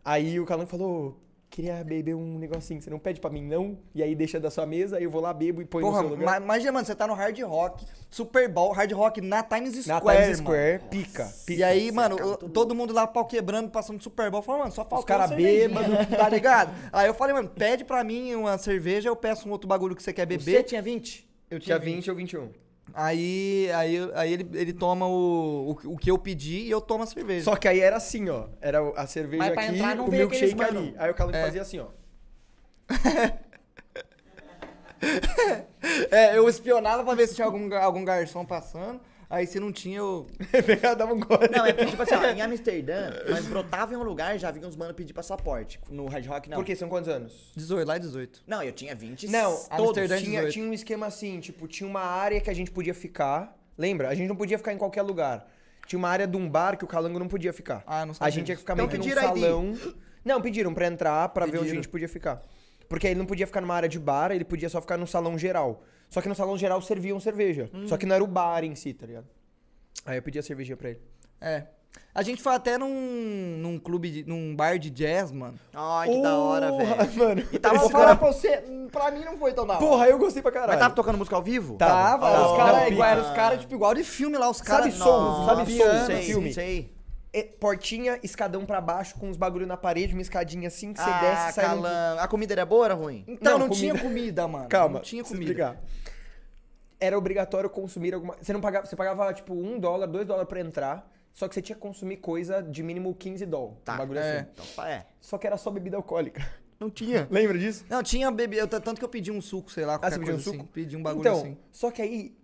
Aí o Calan falou, queria beber um negocinho, você não pede para mim não? E aí deixa da sua mesa, aí eu vou lá, bebo e põe Porra, no seu lugar. imagina, mano, você tá no Hard Rock, Super Bowl, Hard Rock na Times Square, Na Times Square, mano. pica, pica. E aí, mano, todo mundo lá pau quebrando, passando Super Bowl, falando, mano, só falta Os caras bêbados, tá ligado? Aí eu falei, mano, pede para mim uma cerveja, eu peço um outro bagulho que você quer beber. Você tinha 20? Eu tinha 20 ou 21. Aí, aí, aí ele, ele toma o, o, o, que eu pedi e eu tomo a cerveja. Só que aí era assim, ó. Era a cerveja Mas pra aqui, entrar, não o milkshake ali. Aí o Calum é. fazia assim, ó. (laughs) é, eu espionava pra ver se tinha algum, algum garçom passando. Aí se não tinha, (laughs) eu. dava um gole. Não, é porque, tipo assim, ó, em Amsterdã, nós brotava em um lugar já vinha uns mano pedir passaporte. No Red Rock, não. Por quê? São quantos anos? 18, lá é 18. Não, eu tinha 20. Não, Amsterdã é é Tinha, 18. tinha um esquema assim, tipo, tinha uma área que a gente podia ficar. Lembra? A gente não podia ficar em qualquer lugar. Tinha uma área de um bar que o calango não podia ficar. Ah, não sabia. A gente tinha que ficar então meio que num salão. Não, pediram pra entrar, pra ver onde a gente podia ficar. Porque aí ele não podia ficar numa área de bar, ele podia só ficar num salão geral. Só que no salão geral serviam cerveja. Só que não era o bar em si, tá ligado? Aí eu pedi a cervejinha pra ele. É. A gente foi até num, num clube, de, num bar de jazz, mano. Ai, que oh, da hora, velho. e tava falar pra você, hum, pra mim não foi tão da hora. Porra, eu gostei pra caralho. Mas tava tocando música ao vivo? Tava. tava. Oh, os caras, é igual, os cara tipo, igual de filme lá, os caras. Sabe som, sabe som? sei, filme. Sei. É, portinha, escadão para baixo, com uns bagulho na parede, uma escadinha assim que você ah, desce e sai. Um... A comida era boa ou era ruim? Então, não, não comida... tinha comida, mano. Calma. Não tinha comida era obrigatório consumir alguma. Você não pagava, você pagava tipo um dólar, dois dólares para entrar, só que você tinha que consumir coisa de mínimo 15 dólares. Tá. Um bagulho assim. é. assim. Então, é. Só que era só bebida alcoólica. (laughs) Não tinha. Lembra disso? Não, tinha bebida. Tanto que eu pedi um suco, sei lá, ah, qualquer ah, coisa um assim. suco? assim. Pedi um bagulho então, assim. Só que aí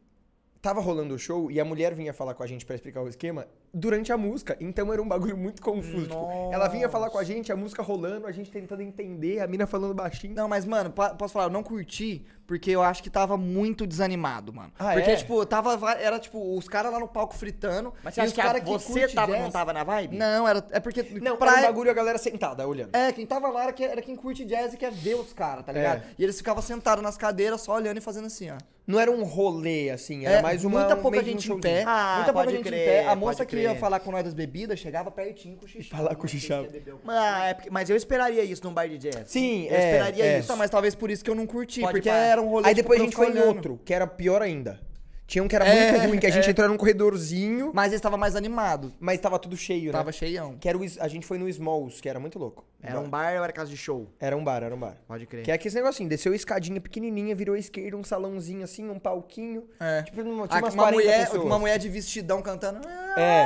tava rolando o show e a mulher vinha falar com a gente para explicar o esquema durante a música. Então era um bagulho muito confuso. Tipo, ela vinha falar com a gente, a música rolando, a gente tentando entender, a mina falando baixinho. Não, mas, mano, posso falar, eu não curti, porque eu acho que tava muito desanimado, mano. Ah, porque, é? tipo, tava. Era, tipo, os caras lá no palco fritando. Mas você acha que, cara que você tava, jazz... não tava na vibe? Não, era. É porque. Não, pra... era um é bagulho a galera sentada, olhando. É, quem tava lá era, era quem curte jazz e quer ver os caras, tá é. ligado? É. E eles ficavam sentados nas cadeiras, só olhando e fazendo assim, ó. Não era um rolê, assim, era é, mais uma. Muita pouca gente em pé. Ah, muita pouca gente crer, em pé. A moça que ia falar com nós das bebidas, chegava pertinho com o xixi. Falar com o xixi. Mas, ah, é mas eu esperaria isso num bar de jazz. Sim, eu é, esperaria é. isso. mas talvez por isso que eu não curti, Pode porque parar. era um rolê Aí tipo depois a gente foi em outro, que era pior ainda. Tinha um que era é, muito ruim, que a gente é. entrou num corredorzinho. Mas estava mais animado. Mas estava tudo cheio, tava né? Tava cheião. Que era o, a gente foi no Smalls, que era muito louco. Era um bar ou era casa de show? Era um bar, era um bar. Pode crer. Que é aquele negocinho, desceu a escadinha pequenininha, virou a esquerda, um salãozinho assim, um palquinho. É. Tipo, tinha ah, umas ah, uma mulher, Uma mulher de vestidão cantando. É.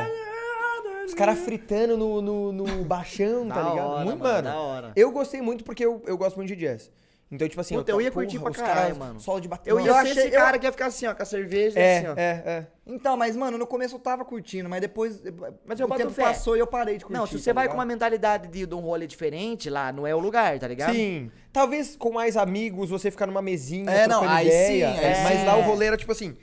Ah, Os caras fritando no, no, no baixão, (laughs) tá ligado? Hora, muito, mano. Da hora. Eu gostei muito porque eu, eu gosto muito de jazz. Então, tipo assim, Puta, eu, eu ia porra, curtir pra caralho, mano. Solo de bateria. Eu ia achei, esse cara eu... que ia ficar assim, ó, com a cerveja é, assim, ó. É, é. Então, mas, mano, no começo eu tava curtindo, mas depois. Eh, mas eu o tempo fé. passou e eu parei de curtir. Não, se tá você tá vai ligado? com uma mentalidade de, de um rolê diferente, lá não é o lugar, tá ligado? Sim. Talvez com mais amigos, você ficar numa mesinha, é, não, aí ideia. Sim, é. Mas lá o rolê era tipo assim.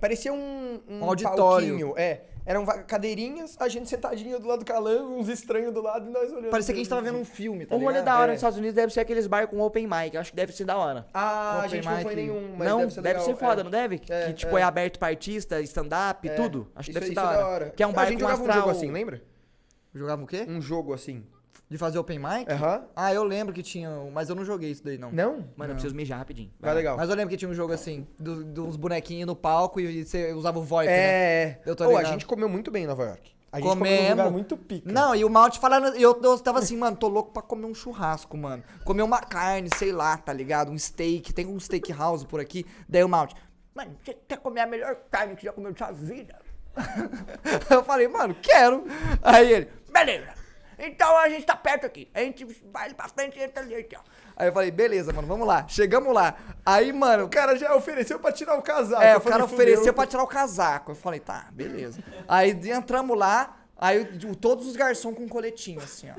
Parecia um, um, um auditório. Palquinho, é. Eram cadeirinhas, a gente sentadinha do lado do calango, uns estranhos do lado e nós olhando. Parecia que a gente tava vendo um filme, tá O rolê da hora é. nos Estados Unidos deve ser aqueles bar com open mic. acho que deve ser da hora. Ah, a gente mic. não foi nenhum, mas não, deve ser Deve ser foda, é. não deve? É, que tipo é. aberto pra artista, stand-up, é, tudo. Acho que isso, deve ser da hora. da hora. Que é um bar com um astral... um jogo assim, lembra? Jogava o quê? Um jogo assim. De fazer open mic? Aham. Ah, eu lembro que tinha. Mas eu não joguei isso daí, não. Não? Mano, eu preciso mijar rapidinho. Vai Tá legal. Mas eu lembro que tinha um jogo assim, do- bonequinhos no palco e você usava o VoIP, É. Né? Eu tô Pô, a gente comeu muito bem em Nova York. A gente comeu num lugar muito pica. Não, e o Malte falando. Eu, eu tava assim, mano, tô louco pra comer um churrasco, mano. Comer uma carne, sei lá, tá ligado? Um steak. Tem um steak house por aqui. Daí o Malte, mano, você quer comer a melhor carne que já comeu na sua vida? (laughs) eu falei, mano, quero. Aí ele, beleza. Então a gente tá perto aqui. A gente vai pra frente e entra ali, aqui, ó. Aí eu falei, beleza, mano, vamos lá. Chegamos lá. Aí, mano. O cara já ofereceu pra tirar o casaco. É, o cara ofereceu pra tirar o casaco. Eu falei, tá, beleza. Aí entramos lá. Aí todos os garçons com coletinho, assim, ó.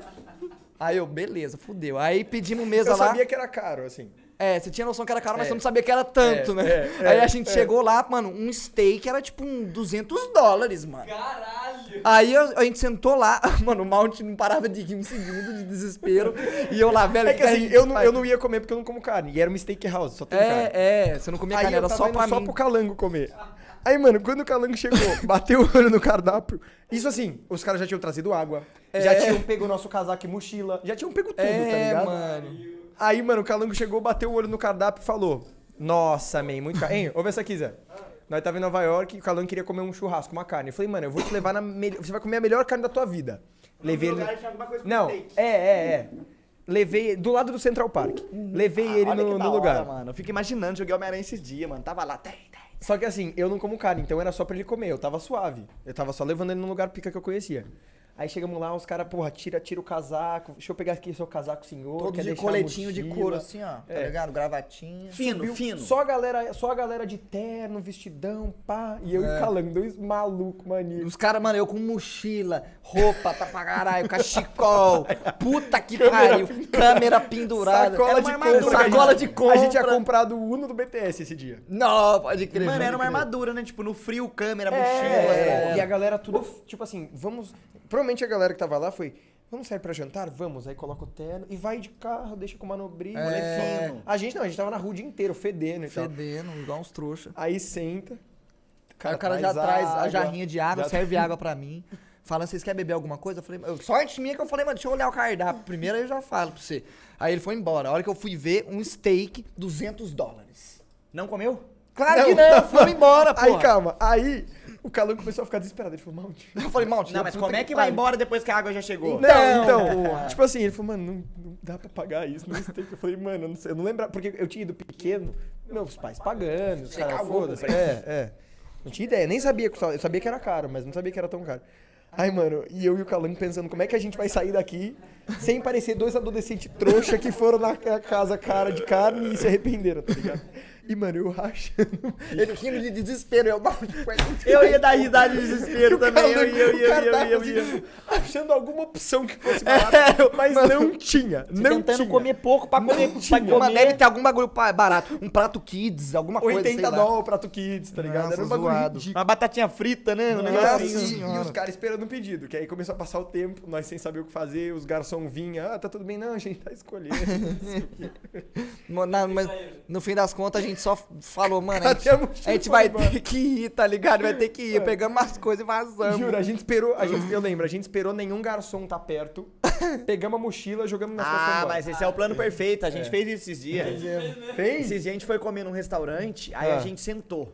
Aí eu, beleza, fudeu. Aí pedimos mesa eu lá. Eu sabia que era caro, assim. É, você tinha noção que era caro, mas é. você não sabia que era tanto, é, né? É, (laughs) aí a é, gente é. chegou lá, mano, um steak era tipo um 200 dólares, mano. Caralho! Aí a, a gente sentou lá, (laughs) mano, o Mount não parava de rir um segundo de desespero. e eu lá, velho... É que assim, eu, não, eu não ia comer porque eu não como carne. E era uma steakhouse, só tem é, carne. É, é, você não comia aí carne, era só pra mim. só pro calango comer. Aí, mano, quando o calango chegou, (laughs) bateu o olho no cardápio. Isso assim, os caras já tinham trazido água, já é. tinham pego o nosso casaco e mochila, já tinham pego tudo, tá ligado? mano... Aí, mano, o Calango chegou, bateu o olho no cardápio e falou: Nossa, man, muito caro. Hein, ouve essa aqui, Zé. Nós tava em Nova York e o Calango queria comer um churrasco, uma carne. Eu falei, mano, eu vou te levar na melhor. Você vai comer a melhor carne da tua vida. Levei ele. Não, é, é, é. Levei do lado do Central Park. Levei ah, ele olha que no, da no hora, lugar. mano. Eu fico imaginando, joguei Homem-Aranha esses dias, mano. Tava lá, tem, tem. Só que assim, eu não como carne, então era só pra ele comer. Eu tava suave. Eu tava só levando ele num lugar pica que eu conhecia. Aí chegamos lá, os caras, porra, tira, tira o casaco. Deixa eu pegar aqui seu casaco, senhor. Todo de coletinho de couro, assim, ó. Tá é. Tá ligado? Gravatinha. Fino, Subiu, fino. Só a, galera, só a galera de terno, vestidão, pá. E eu é. calando, dois malucos, maninho. Os caras, mano, eu com mochila, roupa, tá pra caralho, cachecol. (laughs) puta que pariu. Câmera pendurada. Sacola de armadura. Sacola de compra. A gente tinha comprado o Uno do BTS esse dia. Não, pode crer. Mano, era uma armadura, né? Tipo, no frio, câmera, é, mochila. É, é. E a galera tudo, tipo assim, vamos... Pro Provavelmente a galera que tava lá foi. Vamos sair pra jantar? Vamos. Aí coloca o terno e vai de carro, deixa com o manobrinho. É. A gente não, a gente tava na rua o dia inteiro, fedendo e Fedendo, tal. igual uns trouxa. Aí senta. Cara, aí o cara traz já traz a jarrinha de água, serve água pra mim. Fala, vocês querem beber alguma coisa? Eu falei, sorte minha é que eu falei, mano, deixa eu olhar o cardápio. Primeiro eu já falo pra você. Aí ele foi embora. A hora que eu fui ver, um steak, 200 dólares. Não comeu? Claro não, que não, não. foi (laughs) embora, pô. Aí calma, aí o calango começou a ficar desesperado. Ele falou, Mount. Eu falei, Mount. Não, mas como é que vai embora depois que a água já chegou? Então, não, então. tipo assim, ele falou, mano, não, não dá pra pagar isso. Não Eu falei, mano, eu não sei. Eu não lembrava. Porque eu tinha ido pequeno, meus pais pagando. Os caras, foda-se. Né? É, é. Não tinha ideia. Nem sabia Eu sabia que era caro, mas não sabia que era tão caro. Ai, mano, e eu e o Calango pensando como é que a gente vai sair daqui sem parecer dois adolescentes trouxa que foram na casa cara de carne e se arrependeram, tá ligado? E, mano, eu rachando. (laughs) Ele rindo de desespero. É eu, eu ia dar risada de desespero também. eu ia, eu ia, eu tá assim, ia, Achando alguma opção que fosse é, barata. mas não tinha. Não tentando comer pouco pra comer. Pra comer. Deve ter algum bagulho barato. Um prato kids, alguma coisa. 80 dólares o prato kids, tá ligado? Era um bagulho Uma batatinha frita, né? E os caras esperando o pedido. Que aí começou a passar o tempo, nós sem saber o que fazer, os garçom vinham. Ah, tá tudo bem? Não, a gente tá escolhendo. (laughs) mas, no fim das contas, a gente gente só falou, mano, a gente, a a gente vai ter que ir, tá ligado? Vai ter que ir. É. Pegamos as coisas e vazamos. Juro, a gente esperou, a gente, eu lembro, a gente esperou nenhum garçom tá perto. (laughs) Pegamos a mochila, jogamos nas Ah, mas esse é o plano é. perfeito. A gente é. fez isso esses dias. Fez? Esses dias a gente foi comer num restaurante, aí ah. a gente sentou.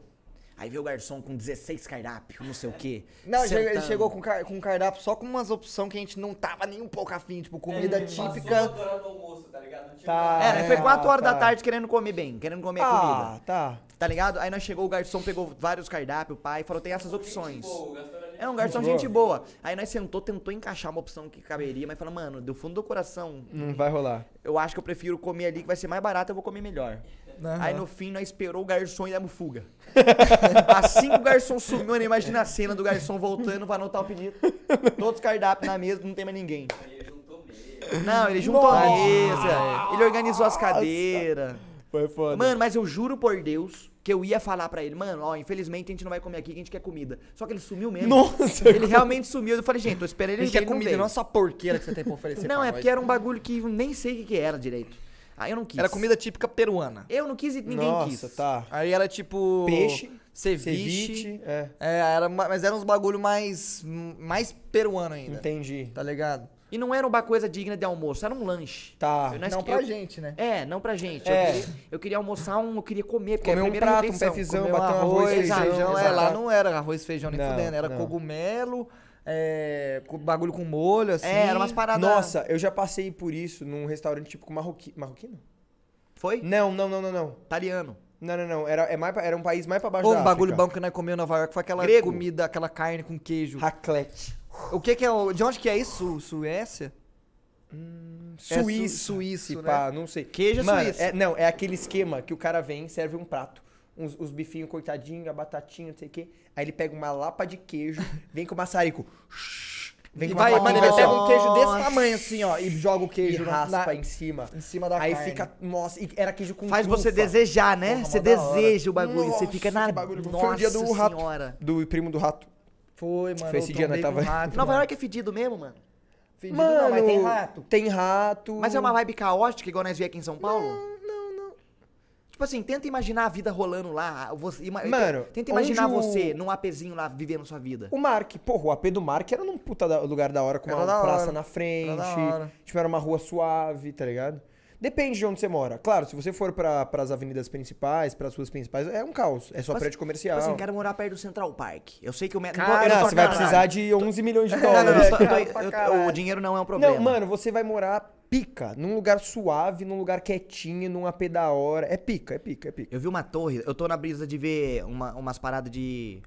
Aí viu o garçom com 16 cardápios, não sei o quê. Não, sentando. ele chegou com, car com cardápio só com umas opções que a gente não tava nem um pouco afim, tipo, comida é, típica. Passou almoço, tá ligado? era, tá, é, é, foi 4 horas tá. da tarde querendo comer bem, querendo comer ah, comida. Ah, tá. Tá ligado? Aí nós chegou, o garçom pegou vários cardápios, pai, falou: tem essas opções. É um garçom gente boa. Aí nós sentou, tentou encaixar uma opção que caberia, mas falou, mano, do fundo do coração. Não vai rolar. Eu acho que eu prefiro comer ali, que vai ser mais barato, eu vou comer melhor. Uhum. Aí é. no fim nós esperou o garçom e demos fuga. (laughs) assim que o garçom sumiu, né? imagina a cena do garçom voltando pra anotar o pedido. Todos os cardápios na mesa, não tem mais ninguém. Não, ele juntou Nossa. a mesa, ele organizou as cadeiras. Foi foda. Mano, mas eu juro por Deus que eu ia falar pra ele, mano, ó, infelizmente a gente não vai comer aqui, a gente quer comida. Só que ele sumiu mesmo. Nossa, ele realmente sumiu. Eu falei, gente, eu espero ele. A gente quer comida, não essa é porqueira que você tem pra oferecer. Não, pra é nós. porque era um bagulho que nem sei o que era direito. Aí ah, eu não quis. Era comida típica peruana. Eu não quis e ninguém Nossa, quis. Nossa, tá. Aí era tipo. Peixe. Ceviche. ceviche é. é. era, mas era uns bagulho mais, mais peruano ainda. Entendi. Tá ligado? E não era uma coisa digna de almoço, era um lanche. Tá. Eu, não, não pra eu, gente, né? É, não pra gente. É. Eu, queria, eu queria almoçar um, eu queria comer, porque é comer um prato, refeição. um pefizão, bater um arroz, feijão. feijão é, lá não era arroz, feijão, nem fudendo. Era não. cogumelo, é, bagulho com molho, assim. É, era umas assim. paradas. Nossa, eu já passei por isso num restaurante tipo marroqui... marroquino. Foi? Não, não, não, não, não. Italiano. Não, não, não. Era, é mais, pra, era um país mais pra baixo Ou da O bagulho bom que nós comemos em Nova York foi aquela Grego. comida, aquela carne com queijo. Raclette. O que que é? De onde que é isso? Suécia? Hum, É su- Suíço, suíço, né? pá, não sei. Queijo é Mano, suíço. é- não, é aquele esquema que o cara vem, serve um prato uns, uns bifinhos cortadinhos, a batatinha, não sei o quê. Aí ele pega uma lapa de queijo, (laughs) vem com o maçarico. Vem e com vai, mano, ele pega um queijo desse tamanho assim, ó, e joga o queijo e raspa na, em cima. Em cima da aí carne. Aí fica, nossa, era queijo com Faz trufa. você desejar, né? Porra, você deseja o bagulho, nossa, você fica na bagulho. Nossa Foi o dia do senhora. rato, do primo do rato. Foi, mano. Foi esse dia, né, tava. Rato, Nova (laughs) York é fedido mesmo, mano. Fedido mano, não, mas tem rato. Tem rato. Mas é uma vibe caótica igual nós viemos aqui em São Paulo? Não. Tipo assim, tenta imaginar a vida rolando lá. Você, Mano, tenta imaginar você num APzinho lá vivendo sua vida. O Mark, porra, o AP do Mark era num puta da, lugar da hora com era uma praça hora. na frente. Era tipo, era uma rua suave, tá ligado? Depende de onde você mora. Claro, se você for para as avenidas principais, para as ruas principais, é um caos. É só mas, prédio comercial. Tipo assim, quero morar perto do Central Park. Eu sei que o metro. Cara, não, você vai precisar de 11 milhões de dólares. não, não, não, eu, eu, eu, o dinheiro não é um problema. Não, mano, você vai morar pica, num lugar suave, num lugar quietinho, num AP da hora. É pica, é pica, é pica. Eu vi uma torre, eu tô na brisa de ver uma, umas paradas de.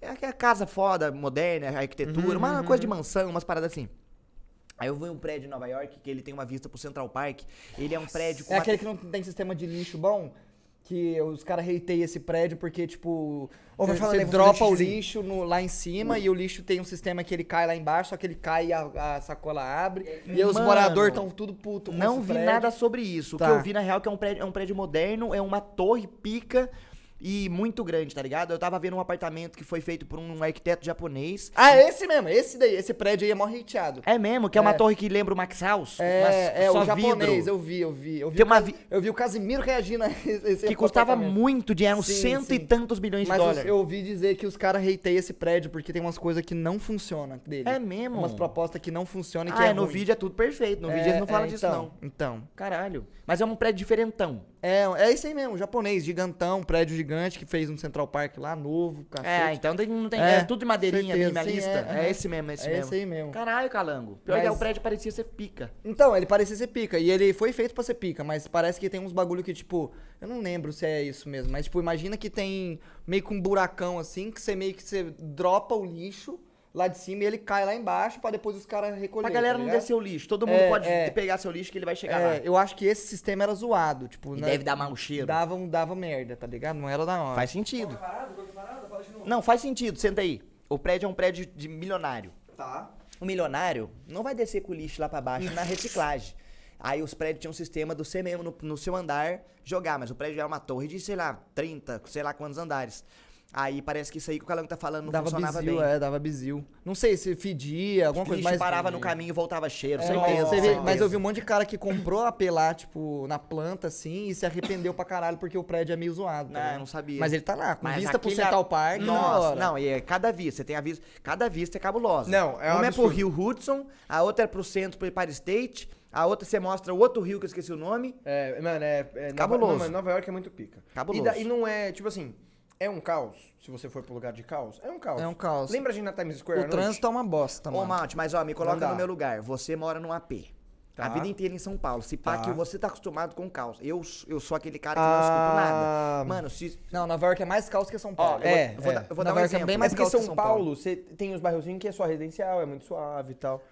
É aquela é casa foda, moderna, arquitetura, uhum, uma uhum, coisa de uhum. mansão, umas paradas assim. Aí eu vi um prédio em Nova York que ele tem uma vista pro Central Park. Ele é um é prédio com. É uma... aquele que não tem sistema de lixo bom? que os caras hateiam esse prédio porque, tipo. Ou você dropa o lixo no, lá em cima uhum. e o lixo tem um sistema que ele cai lá embaixo, só que ele cai e a, a sacola abre. E, os moradores estão tudo puto. não vi prédio. nada sobre isso. Tá. O que tá. eu vi, na real, é que é um prédio, é um prédio moderno, é uma torre pica e muito grande, tá ligado? Eu tava vendo um apartamento que foi feito por um arquiteto japonês. Ah, é esse mesmo, esse daí, esse prédio aí é mó hateado. É mesmo, que é, é uma torre que lembra o Max House. É, é o japonês, eu vi, eu vi. Eu vi, vi... eu vi o Casimiro reagindo a (laughs) esse Que custava muito dinheiro, uns cento sim. e tantos bilhões de dólares. Mas eu ouvi dizer que os caras hateiam esse prédio porque tem umas coisas que não funcionam dele. É mesmo? Umas propostas que não funcionam e ah, que é, é no ruim. vídeo é tudo perfeito, no é, vídeo eles não é, falam disso então, não. Então. Caralho. Mas é um prédio diferentão. É, é isso aí mesmo, japonês, gigantão, prédio gigantão gigante que fez um Central Park lá novo, é, cacete. É, então tem, não tem, é, é tudo de madeirinha certeza, minimalista. Sim, é, é, esse mesmo, é esse é mesmo. esse aí mesmo. Caralho, calango. Pior é, mas... é, o prédio parecia ser pica. Então, ele parecia ser pica. E ele foi feito pra ser pica, mas parece que tem uns bagulho que, tipo, eu não lembro se é isso mesmo, mas, tipo, imagina que tem meio que um buracão assim, que você meio que você dropa o lixo lá de cima e ele cai lá embaixo para depois os caras recolherem. Pra galera tá não descer o lixo. Todo mundo é, pode é, pegar seu lixo que ele vai chegar é, lá. Eu acho que esse sistema era zoado. Tipo, e né, deve dar mau cheiro. Dava, dava merda, tá ligado? Não era da hora. Faz sentido. parado, é parada, é não, faz sentido. Senta aí. O prédio é um prédio de milionário. Tá. O milionário não vai descer com o lixo lá para baixo na (laughs) reciclagem. Aí os prédios tinham um sistema do você mesmo no, no, seu andar jogar, mas o prédio era é uma torre de, sei lá, 30, sei lá quantos andares. Aí parece que isso aí que o Calango tá falando não dava funcionava bizil, bem. É, dava bizil. Não sei se fedia, alguma coisa mais. parava no caminho e voltava cheiro, é, certeza, certeza. Vê, Mas eu vi um monte de cara que comprou a pelar, tipo, na planta, assim, e se arrependeu pra caralho porque o prédio é meio zoado. Tá não, não sabia. Mas ele tá lá, com mas vista pro Central Park. Nossa, não, e é cada vista, você tem aviso. Cada vista é cabulosa. Não, é um Uma absurdo. é pro Rio Hudson, a outra é pro centro, pro Empire State. A outra você mostra o outro rio que eu esqueci o nome. É, mano, é. é Cabuloso. Nova, não, Nova York é muito pica. Cabuloso. E, da, e não é, tipo assim, é um caos, se você for pro lugar de caos. É um caos. É um caos. Lembra de ir na Times Square? O noite? trânsito é uma bosta, Ô, mano. mas ó, me coloca no meu lugar. Você mora num AP. Tá. A vida inteira em São Paulo. Se pá, Tá. que você tá acostumado com caos. Eu, eu sou aquele cara que não ah. escuto nada. Mano, se. Não, Nova York é mais caos que São Paulo. É, vou- eu vou, é. dar- eu vou Nova dar é exemplo. bem mais É caos que São, São Paulo, Paulo. você tem os bairrozinhos que é só residencial, é muito suave e tal.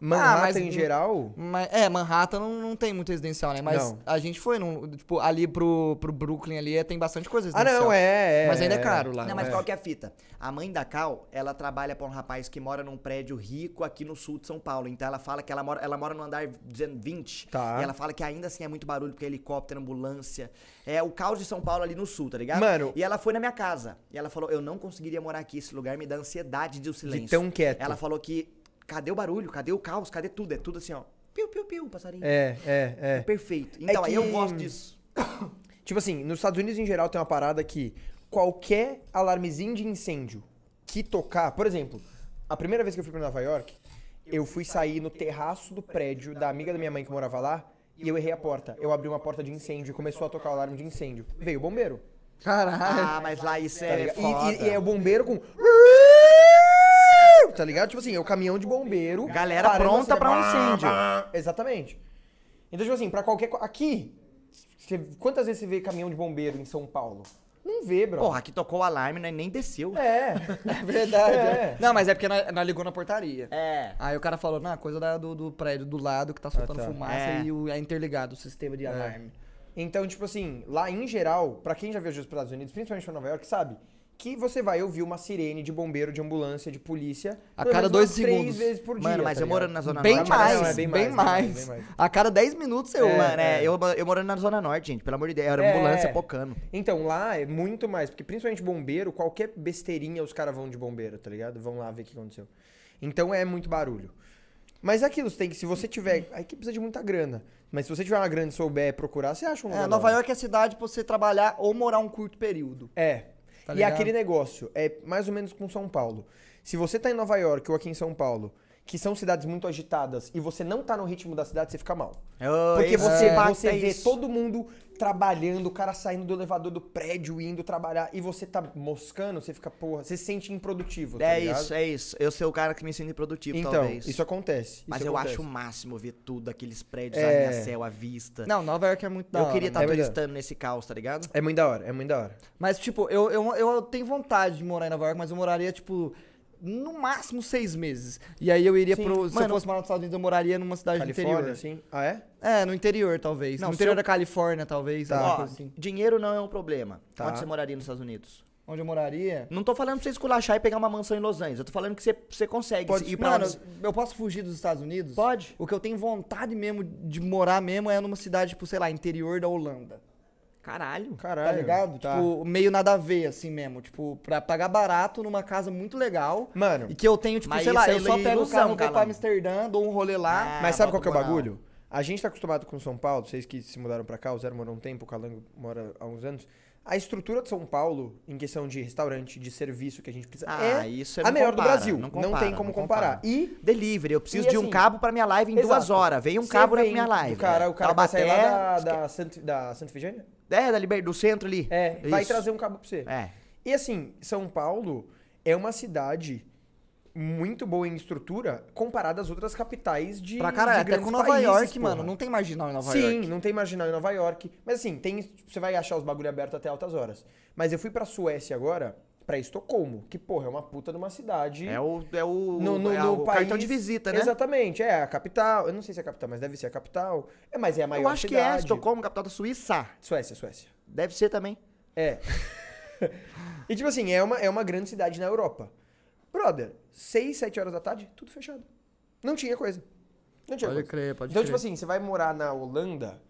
Manhattan ah, mas, em geral? Mas, é, Manhattan não, não tem muito residencial, né? Mas não. a gente foi, num, tipo, ali pro, pro Brooklyn ali é, tem bastante coisa residencial. Ah, não, é, é Mas ainda é, é. caro lá. Não, né? mas é. qual que é a fita? A mãe da Cal, ela trabalha pra um rapaz que mora num prédio rico aqui no sul de São Paulo. Então ela fala que ela mora, ela mora no andar 20. Tá. E ela fala que ainda assim é muito barulho, porque é helicóptero, ambulância. É o caos de São Paulo ali no sul, tá ligado? Mano. E ela foi na minha casa. E ela falou, eu não conseguiria morar aqui, esse lugar me dá ansiedade de um silêncio. De tão quieto. Ela falou que Cadê o barulho? Cadê o caos? Cadê tudo? É tudo assim, ó. Piu, piu, piu, passarinho. É, é, é. é perfeito. É então, é que... aí eu gosto disso. (coughs) Tipo assim, nos Estados Unidos em geral tem uma parada que qualquer alarmezinho de incêndio que tocar, por exemplo, a primeira vez que eu fui para Nova York, eu fui sair no terraço do prédio da amiga da minha mãe que morava lá e eu errei a porta. Eu abri uma porta de incêndio e começou a tocar o alarme de incêndio. Veio o bombeiro. Caralho. Ah, mas lá isso tá é. Tá e, e, e, é o bombeiro com. (laughs) Tá tá ligado? Tipo assim, é o caminhão de bombeiro. Galera pronta pra um incêndio. Exatamente. Então, tipo assim, pra qualquer. Aqui, você- quantas vezes você vê caminhão de bombeiro em São Paulo? Não vê, bro. Porra, aqui tocou o alarme, né? Nem desceu. É. (laughs) É verdade. É. Né? Não, mas é porque não ligou na portaria. É. Aí o cara falou, não, coisa da- do, do prédio do lado que tá soltando ah, tá. fumaça É. e o, é interligado o sistema de é. alarme. Então, tipo assim, lá em geral, pra quem já viajou os Estados Unidos, principalmente pra Nova York, sabe? que você vai ouvir uma sirene de bombeiro, de ambulância, de polícia. A cada dois três segundos. Três vezes por dia. Mano, mas tá eu morando na Zona bem Norte. Mais, é, bem, bem mais, bem, mais, A cada dez minutos eu. É, mano, é. é. Eu, eu morando na Zona Norte, gente. Pelo amor de Deus, era é. ambulância pocano. Então, lá é muito mais. Porque principalmente bombeiro, qualquer besteirinha os caras vão de bombeiro, tá ligado? Vão lá ver o que aconteceu. Então é muito barulho. Mas aquilo, você tem que, se você tiver. Aí que precisa de muita grana. Mas se você tiver uma grana e souber procurar, você acha um lugar. É, Nova York é a cidade pra você trabalhar ou morar um curto período. É. Tá e é aquele negócio, é mais ou menos com São Paulo. Se você está em Nova York ou aqui em São Paulo, que são cidades muito agitadas, e você não está no ritmo da cidade, você fica mal. Oh, Porque você, é, você vê todo mundo trabalhando, o cara saindo do elevador do prédio, indo trabalhar, e você tá moscando, você fica, porra, você se sente improdutivo. Tá é ligado? isso, é isso. Eu sou o cara que me sinto improdutivo, então, talvez. Isso acontece. Isso Mas acontece. eu acho o máximo ver tudo, aqueles prédios, é... a céu, à vista. Não, Nova York é muito da eu hora. Eu queria estar né? tá é turistando nesse caos, tá ligado? É muito da hora, é muito da hora. Mas, tipo, eu, eu, eu tenho vontade de morar em Nova York, mas eu moraria, tipo, no máximo seis meses. E aí eu iria Sim. pro. Se Mano, eu fosse morar nos Estados Unidos, eu moraria numa cidade Califórnia, do interior. assim Ah, é? É, no interior, talvez. Não, no interior eu... da Califórnia, talvez. Tá. Ó, assim. Dinheiro não é um problema. Tá. Onde você moraria nos Estados Unidos? Onde eu moraria? Não tô falando pra você esculachar e pegar uma mansão em Los Angeles. Eu tô falando que você, você consegue Pode, ir pra Mano, onde... eu posso fugir dos Estados Unidos? Pode. O que eu tenho vontade mesmo de morar mesmo é numa cidade, tipo, sei lá, interior da Holanda. Caralho. Caralho. Tá ligado? Tá. Tipo, meio nada a ver, assim mesmo. Tipo, pra pagar barato numa casa muito legal. Mano. E que eu tenho, tipo, sei lá, é eu só pego o carro, vou pra Amsterdã, dou um rolê lá. É, mas sabe qual que é o bagulho? A gente tá acostumado com São Paulo, vocês que se mudaram para cá, o Zero morou um tempo, o Calango mora há uns anos. A estrutura de São Paulo, em questão de restaurante, de serviço que a gente precisa, ah, é, isso é a melhor compara, do Brasil. Não, compara, não tem como não comparar. E delivery, eu preciso e, assim, de um assim, cabo para minha live em exato. duas horas. vem um cabo na minha live. O cara, o cara tá vai sair lá da, da, Santa, da Santa é, da Liber, do centro ali. É, Isso. vai trazer um cabo pra você. É. E assim, São Paulo é uma cidade muito boa em estrutura comparada às outras capitais de. Pra caralho, até com Nova países, York, porra. mano. Não tem marginal em Nova Sim, York. Sim, não tem marginal em Nova York. Mas assim, tem, você vai achar os bagulho aberto até altas horas. Mas eu fui pra Suécia agora para Estocolmo, que, porra, é uma puta de uma cidade. É o, é o, no, no, é no o país... cartão de visita, né? Exatamente, é a capital. Eu não sei se é a capital, mas deve ser a capital. É, mas é a maior cidade. Eu acho cidade. que é Estocolmo, capital da Suíça. Suécia, Suécia. Deve ser também. É. (laughs) e tipo assim, é uma, é uma grande cidade na Europa. Brother, 6, 7 horas da tarde, tudo fechado. Não tinha coisa. Não tinha pode coisa. crer, pode então, tipo crer. Então, tipo assim, você vai morar na Holanda,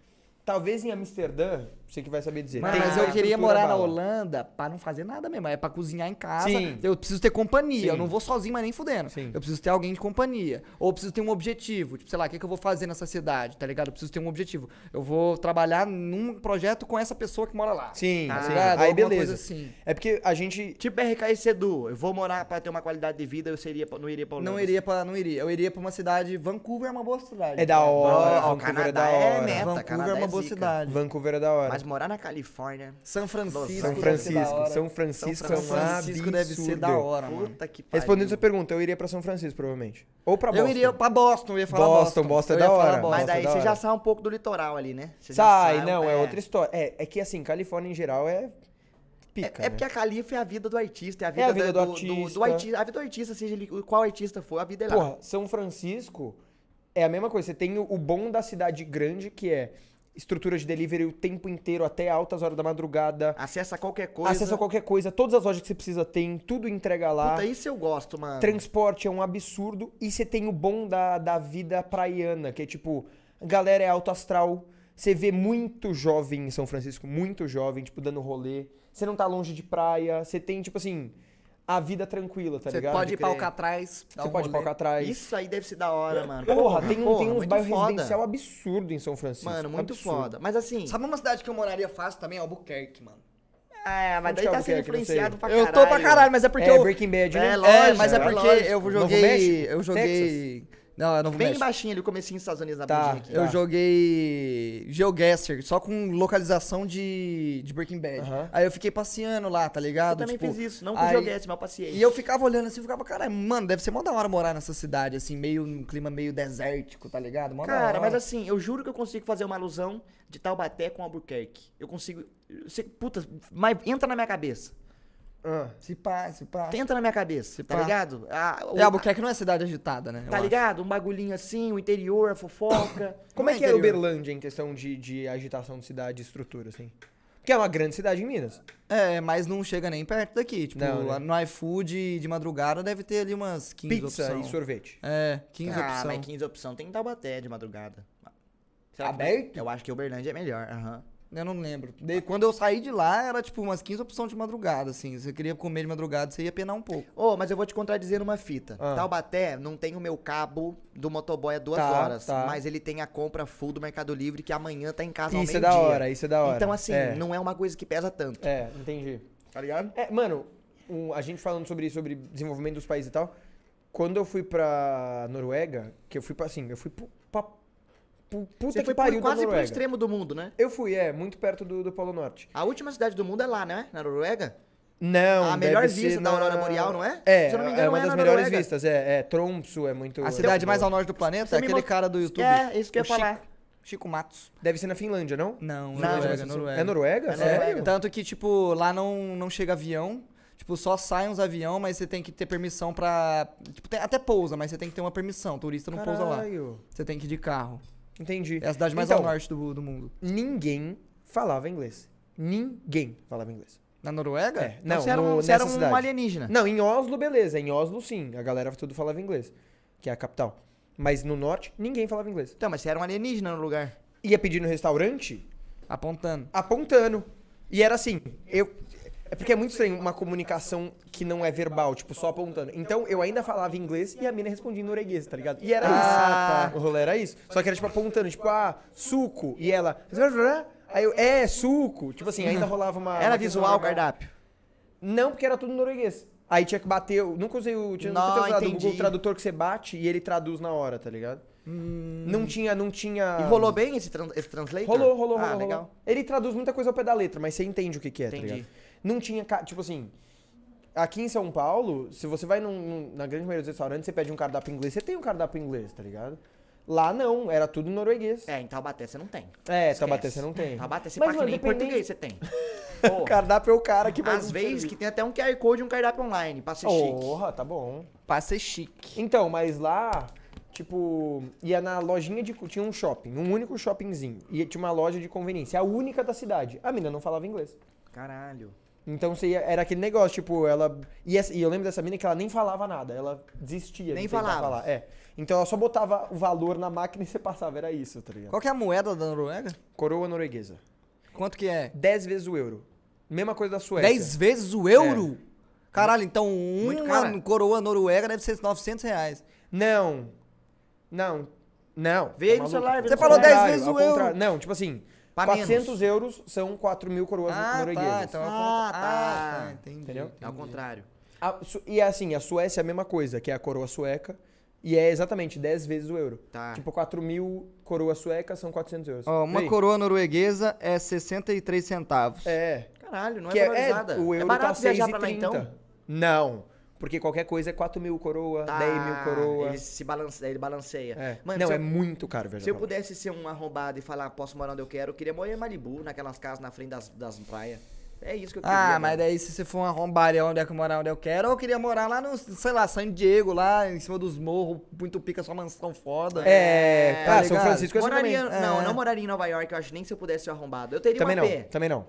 talvez em Amsterdã, você que vai saber dizer. Mas, mas eu queria morar bala. na Holanda pra não fazer nada mesmo. É pra cozinhar em casa. Sim. Eu preciso ter companhia. Sim. Eu não vou sozinho, mas nem fudendo. Sim. Eu preciso ter alguém de companhia. Ou eu preciso ter um objetivo. Tipo, sei lá, o que, que eu vou fazer nessa cidade, tá ligado? Eu preciso ter um objetivo. Eu vou trabalhar num projeto com essa pessoa que mora lá. Sim, tá sim. Ligado? Aí Alguma beleza. Assim. É porque a gente. Tipo e Sedu. Eu vou morar pra ter uma qualidade de vida, eu seria, não iria pra Holanda. Não iria para. não iria. Eu iria pra uma cidade. Vancouver é uma boa cidade. É da é hora. Vancouver, é da hora. É Vancouver é uma é boa cidade. Vancouver é da hora. Mas morar na Califórnia. São Francisco. São Francisco. São Francisco, São Francisco, é um deve ser da hora, mano. Puta que pariu. Respondendo sua pergunta, eu iria pra São Francisco, provavelmente. Ou pra Boston. Eu iria pra Boston, eu ia falar Boston. Boston, Boston é da hora. Mas daí é você hora. já sai um pouco do litoral ali, né? Sai, sai, não, é... é... outra história. É, é que assim, Califórnia em geral é Pica, é, é, né? porque a Califa é a vida do artista, é a vida, é a vida do, do, artista. Do, do, A vida do artista, seja ele, qual artista for, a vida é lá. Porra, São Francisco é a mesma coisa. Você tem o, o bom da cidade grande, que é estrutura de delivery o tempo inteiro, até altas horas da madrugada. Acessa qualquer coisa. Acessa qualquer coisa, todas as lojas que você precisa tem, tudo entrega lá. Puta, isso eu gosto, mano. Transporte é um absurdo e você tem o bom da, da vida praiana, que é tipo, galera é alto astral, você vê muito jovem em São Francisco, muito jovem, tipo, dando rolê. Você não tá longe de praia, você tem, tipo assim a vida tranquila, tá Cê ligado? Você pode ir atrás, Alcatraz. Você pode ir pra Alcatraz. Isso aí deve ser da hora, mano. Porra, tem, Porra, tem uns bairros residencial absurdo em São Francisco. Mano, muito absurdo. foda. Mas assim... Sabe uma cidade que eu moraria fácil também? Albuquerque, mano. É, mas daí é tá sendo influenciado pra caralho. Eu tô pra caralho, mas é porque é, eu... Breaking Bad, né? É, lógico, é, mas é, é porque eu joguei... Eu joguei... Não, eu não vou Bem mexer. baixinho ali, o comecinho dos Estados Unidos na tá, aqui. Eu tá. joguei GeoGuessr, só com localização de, de Breaking Bad. Aí eu fiquei passeando lá, tá ligado? Eu também tipo, fiz isso, não com aí, GeoGuessr, mas eu passei. E eu ficava olhando assim, ficava, cara, mano, deve ser mó da hora morar nessa cidade, assim, meio um clima meio desértico, tá ligado? Mó cara, mas assim, eu juro que eu consigo fazer uma alusão de Taubaté com Albuquerque. Eu consigo... Você, puta, mas entra na minha cabeça. Ah. Se pá, se pá. Tenta na minha cabeça, se tá pá. ligado? A, ah, é, o, é, Albuquerque não é cidade agitada, né? Tá ligado? Um bagulhinho assim, o interior, a fofoca. (coughs) Como é, é que é Uberlândia em questão de, de agitação de cidade e estrutura, assim? Que é uma grande cidade em Minas. É, mas não chega nem perto daqui. Tipo, não, né? no iFood de madrugada deve ter ali umas 15 opções. Pizza e sorvete. É, 15 opções. Ah, mas 15 opções tem Taubaté de madrugada. Será Aberto? Que... eu acho que Uberlândia é melhor, aham. Uhum. Eu não lembro. de quando eu saí de lá, era tipo umas 15 opções de madrugada, assim. Se você queria comer de madrugada, você ia penar um pouco. Ô, oh, mas eu vou te contradizer uma fita. Ah. Taubaté não tem o meu cabo do motoboy há duas tá, horas. Tá. Mas ele tem a compra full do Mercado Livre, que amanhã tá em casa isso ao Isso é da hora, isso é da hora. Então, assim, é. não é uma coisa que pesa tanto. É, entendi. Tá ligado? É, mano, um, a gente falando sobre, sobre desenvolvimento dos países e tal, quando eu fui pra Noruega, que eu fui pra, assim, eu fui pra Puta você que pariu, quase pro extremo do mundo, né? Eu fui, é, muito perto do, do Polo Norte. A última cidade do mundo é lá, né? Na Noruega? Não, A melhor vista da Aurora Boreal, não é? É, Se eu não me é engano, é uma é das melhores Noruega. vistas. É, é, Tromso é muito. A cidade mais ao norte do planeta é aquele mostra... cara do YouTube. É, isso que eu ia falar. Chico. Matos. Deve ser na Finlândia, não? Não, Noruega, é Noruega. É Noruega? É Sério? Tanto que, tipo, lá não, não chega avião. Tipo, só saem os aviões, mas você tem que ter permissão pra. Tipo, tem, até pousa, mas você tem que ter uma permissão. O turista não Caralho. pousa lá. Você tem que ir de carro. Entendi. É a cidade mais então, ao norte do, do mundo. Ninguém falava inglês. Ninguém falava inglês. Na Noruega? É. Então não, então, você era, um, você era um alienígena. Não, em Oslo, beleza. Em Oslo, sim. A galera tudo falava inglês, que é a capital. Mas no norte, ninguém falava inglês. Então, mas você era um alienígena no lugar. Ia pedir no restaurante? Apontando. Apontando. E era assim, eu é porque é muito estranho uma comunicação que não é verbal, tipo, só apontando. Então eu ainda falava inglês e a mina respondia em norueguês, tá ligado? E era ah, isso. Tá. O rolê era isso. Só que era tipo apontando, tipo, ah, suco. E ela. Aí eu, é, suco. Tipo assim, ainda rolava uma. Era uma visual o cardápio? Não, porque era tudo norueguês. Aí tinha que bater. Eu nunca usei o. Tinha, não, nunca usado o Tradutor que você bate e ele traduz na hora, tá ligado? Hum. Não tinha, não tinha. E rolou bem esse, esse translator? Rolou, rolou, ah, rolou. Ah, rolou. legal. Ele traduz muita coisa ao pé da letra, mas você entende o que, que é, tá entendi. tá ligado? Não tinha, tipo assim, aqui em São Paulo, se você vai num, num, na grande maioria dos restaurantes, você pede um cardápio inglês, você tem um cardápio inglês, tá ligado? Lá não, era tudo norueguês. É, em Taubaté você não tem. É, em Taubaté você não tem. Taubaté você Mas, nem em português você tem. (laughs) o cardápio é o cara que vai... Às vezes que tem até um QR Code e um cardápio online, pra ser chique. Porra, tá bom. Pra ser chique. Então, mas lá, tipo, ia na lojinha de... Tinha um shopping, um único shoppingzinho. E tinha uma loja de conveniência, a única da cidade. A mina não falava inglês. Caralho. Então você ia, era aquele negócio, tipo, ela. E, essa, e, eu lembro dessa mina que ela nem falava nada, ela desistia nem de falava. falar. É. Então ela só botava o valor na máquina e você passava, era isso, tá ligado? Qual que é a moeda da Noruega? Coroa norueguesa. Quanto que é? 10 vezes o euro. Mesma coisa da Suécia. 10 vezes o euro? É. Caralho, então uma coroa noruega deve ser 900 reais. Não. Não. Não. Veio tá no celular. Você falou 10 vezes o euro. Não, tipo assim, 400 menos. euros são 4 mil coroas ah, norueguesas. Tá, então é ah, tá, ah, tá, tá entendi. Entendeu? Entendi. É o contrário. A, e é assim, a Suécia é a mesma coisa, que é a coroa sueca. E é exatamente 10 vezes o euro. Tá. Tipo, 4 mil coroas suecas são 400 euros. Ó, uma coroa norueguesa é 63 centavos. É. Caralho, não é que é, é valorizada. É, o euro é barato tá viajar pra lá, então? Não. Porque qualquer coisa é 4 mil coroa, tá, ah, 10 mil coroa. Ele, se balanceia, ele balanceia. É. Mano, não, é eu, é muito caro, velho. Se eu pudesse ser um arrombado e falar, posso morar onde eu quero, eu queria morar em Malibu, naquelas casas na frente das, das praias. É isso que eu queria. Ah, mas né? daí se você for um arrombado e é onde é que eu morar onde eu quero, eu queria morar lá no, sei lá, San Diego, lá em cima dos morros, muito pica, sua mansão foda. É, é tá, São Francisco eu é assim moraria, Não, é. não moraria em Nova York, eu acho, nem se eu pudesse ser arrombado. Eu teria também uma não, P. Também não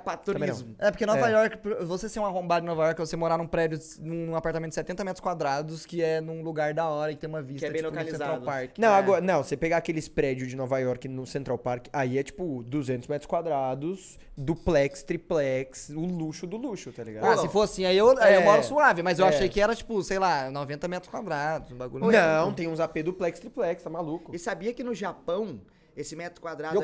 patriotismo. É porque Nova é. York, você ser um arrombado em Nova York, você morar num prédio, num apartamento de 70 metros quadrados, que é num lugar da hora e tem uma vista que é bem tipo, localizado. Central Park. Não, é. agora, não, você pegar aqueles prédios de Nova York no Central Park, aí é tipo 200 metros quadrados, duplex, triplex, o luxo do luxo, tá ligado? Ah, se fosse assim, aí eu, aí eu é. moro suave, mas eu é. achei que era tipo, sei lá, 90 metros quadrados, um bagulho. Não, mesmo. tem uns AP duplex, triplex, tá maluco. E sabia que no Japão esse metro quadrado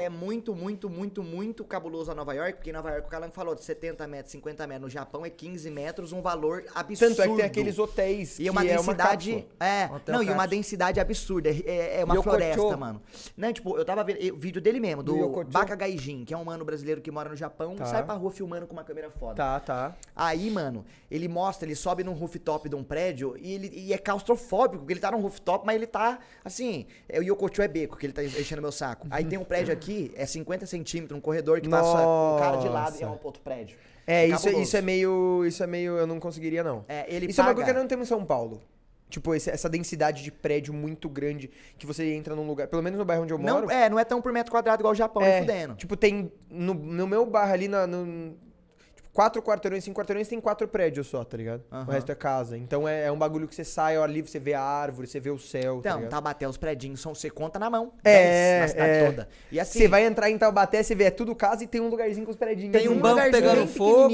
é muito, muito, muito, muito cabuloso a Nova York, porque em Nova York o Calango falou de 70 metros, 50 metros. No Japão é 15 metros, um valor absurdo. Tanto é que tem aqueles hotéis. E é é uma densidade. É, é não, e uma densidade absurda. É, é, é uma floresta, mano. Não, tipo, eu tava vendo o vídeo dele mesmo, do, do Baka Gaijin, que é um mano brasileiro que mora no Japão, tá. sai pra rua filmando com uma câmera foda. Tá, tá. Aí, mano, ele mostra, ele sobe num rooftop de um prédio e ele e é claustrofóbico, porque ele tá num rooftop, mas ele tá, assim, é, o Yokocho é beco, que ele tá enchendo enchendo meu saco. Aí tem um prédio aqui, é 50 centímetros, um corredor que passa um cara de lado e é um outro prédio. É, é isso, é- isso é meio. Isso é meio. Eu não conseguiria, não. É, ele isso paga... é uma coisa que não tenho em São Paulo. Tipo, esse, essa densidade de prédio muito grande que você entra num lugar. Pelo menos no bairro onde eu moro. Não, é, não é tão por metro quadrado igual o Japão, é, fudendo. Tipo, tem. No, no meu bairro ali, na, no, quatro quarteirões, cinco quarteirões, tem quatro prédios só, tá ligado? Uhum. O resto é casa. Então é, é, um bagulho que você sai ao ar livre, você vê a árvore, você vê o céu. Tá então, tá Taubaté, os prédios são, você conta na mão. É. é na é. toda. E assim. Você vai entrar em Taubaté, você vê, é tudo casa e tem um lugarzinho com os prédios. Tem um, um banco pegando fogo.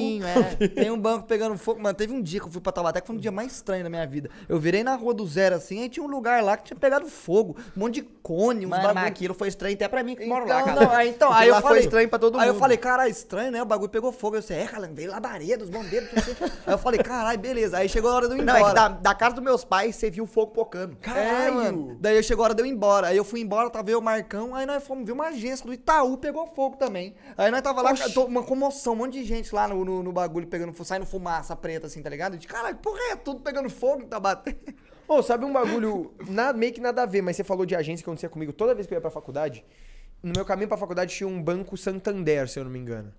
É. (laughs) tem um banco pegando fogo. Mano, teve um dia que eu fui pra Taubaté que foi um dia mais estranho da minha vida. Eu virei na rua do zero assim, aí tinha um lugar lá que tinha pegado fogo. Um monte de cone, uns Mano, aquilo foi estranho até pra mim que então, moro lá, então, cara. Não, aí, então, aí eu falei. Foi estranho pra todo mundo. Aí eu falei, cara, estranho, né? O bagulho pegou fogo. Eu disse, é, cara, veio labareda, os bombeiros. Tudo aí eu falei, caralho, beleza. Aí chegou a hora de eu ir embora. Não, é que da, da casa dos meus pais, você viu o fogo pocando. Caralho! É, Daí chegou a hora de eu ir embora. Aí eu fui embora, tava vendo o Marcão. Aí nós fomos ver uma agência do Itaú, pegou fogo também. Aí nós tava lá, tô, uma comoção, um monte de gente lá no, no, no bagulho pegando fogo, saindo fumaça preta assim, tá ligado? De caralho, porra, é tudo pegando fogo, tá batendo. (laughs) Ô, oh, sabe um bagulho nada, meio que nada a ver, mas você falou de agência que acontecia comigo toda vez que eu ia pra faculdade. No meu caminho pra faculdade tinha um banco Santander, se eu não me engano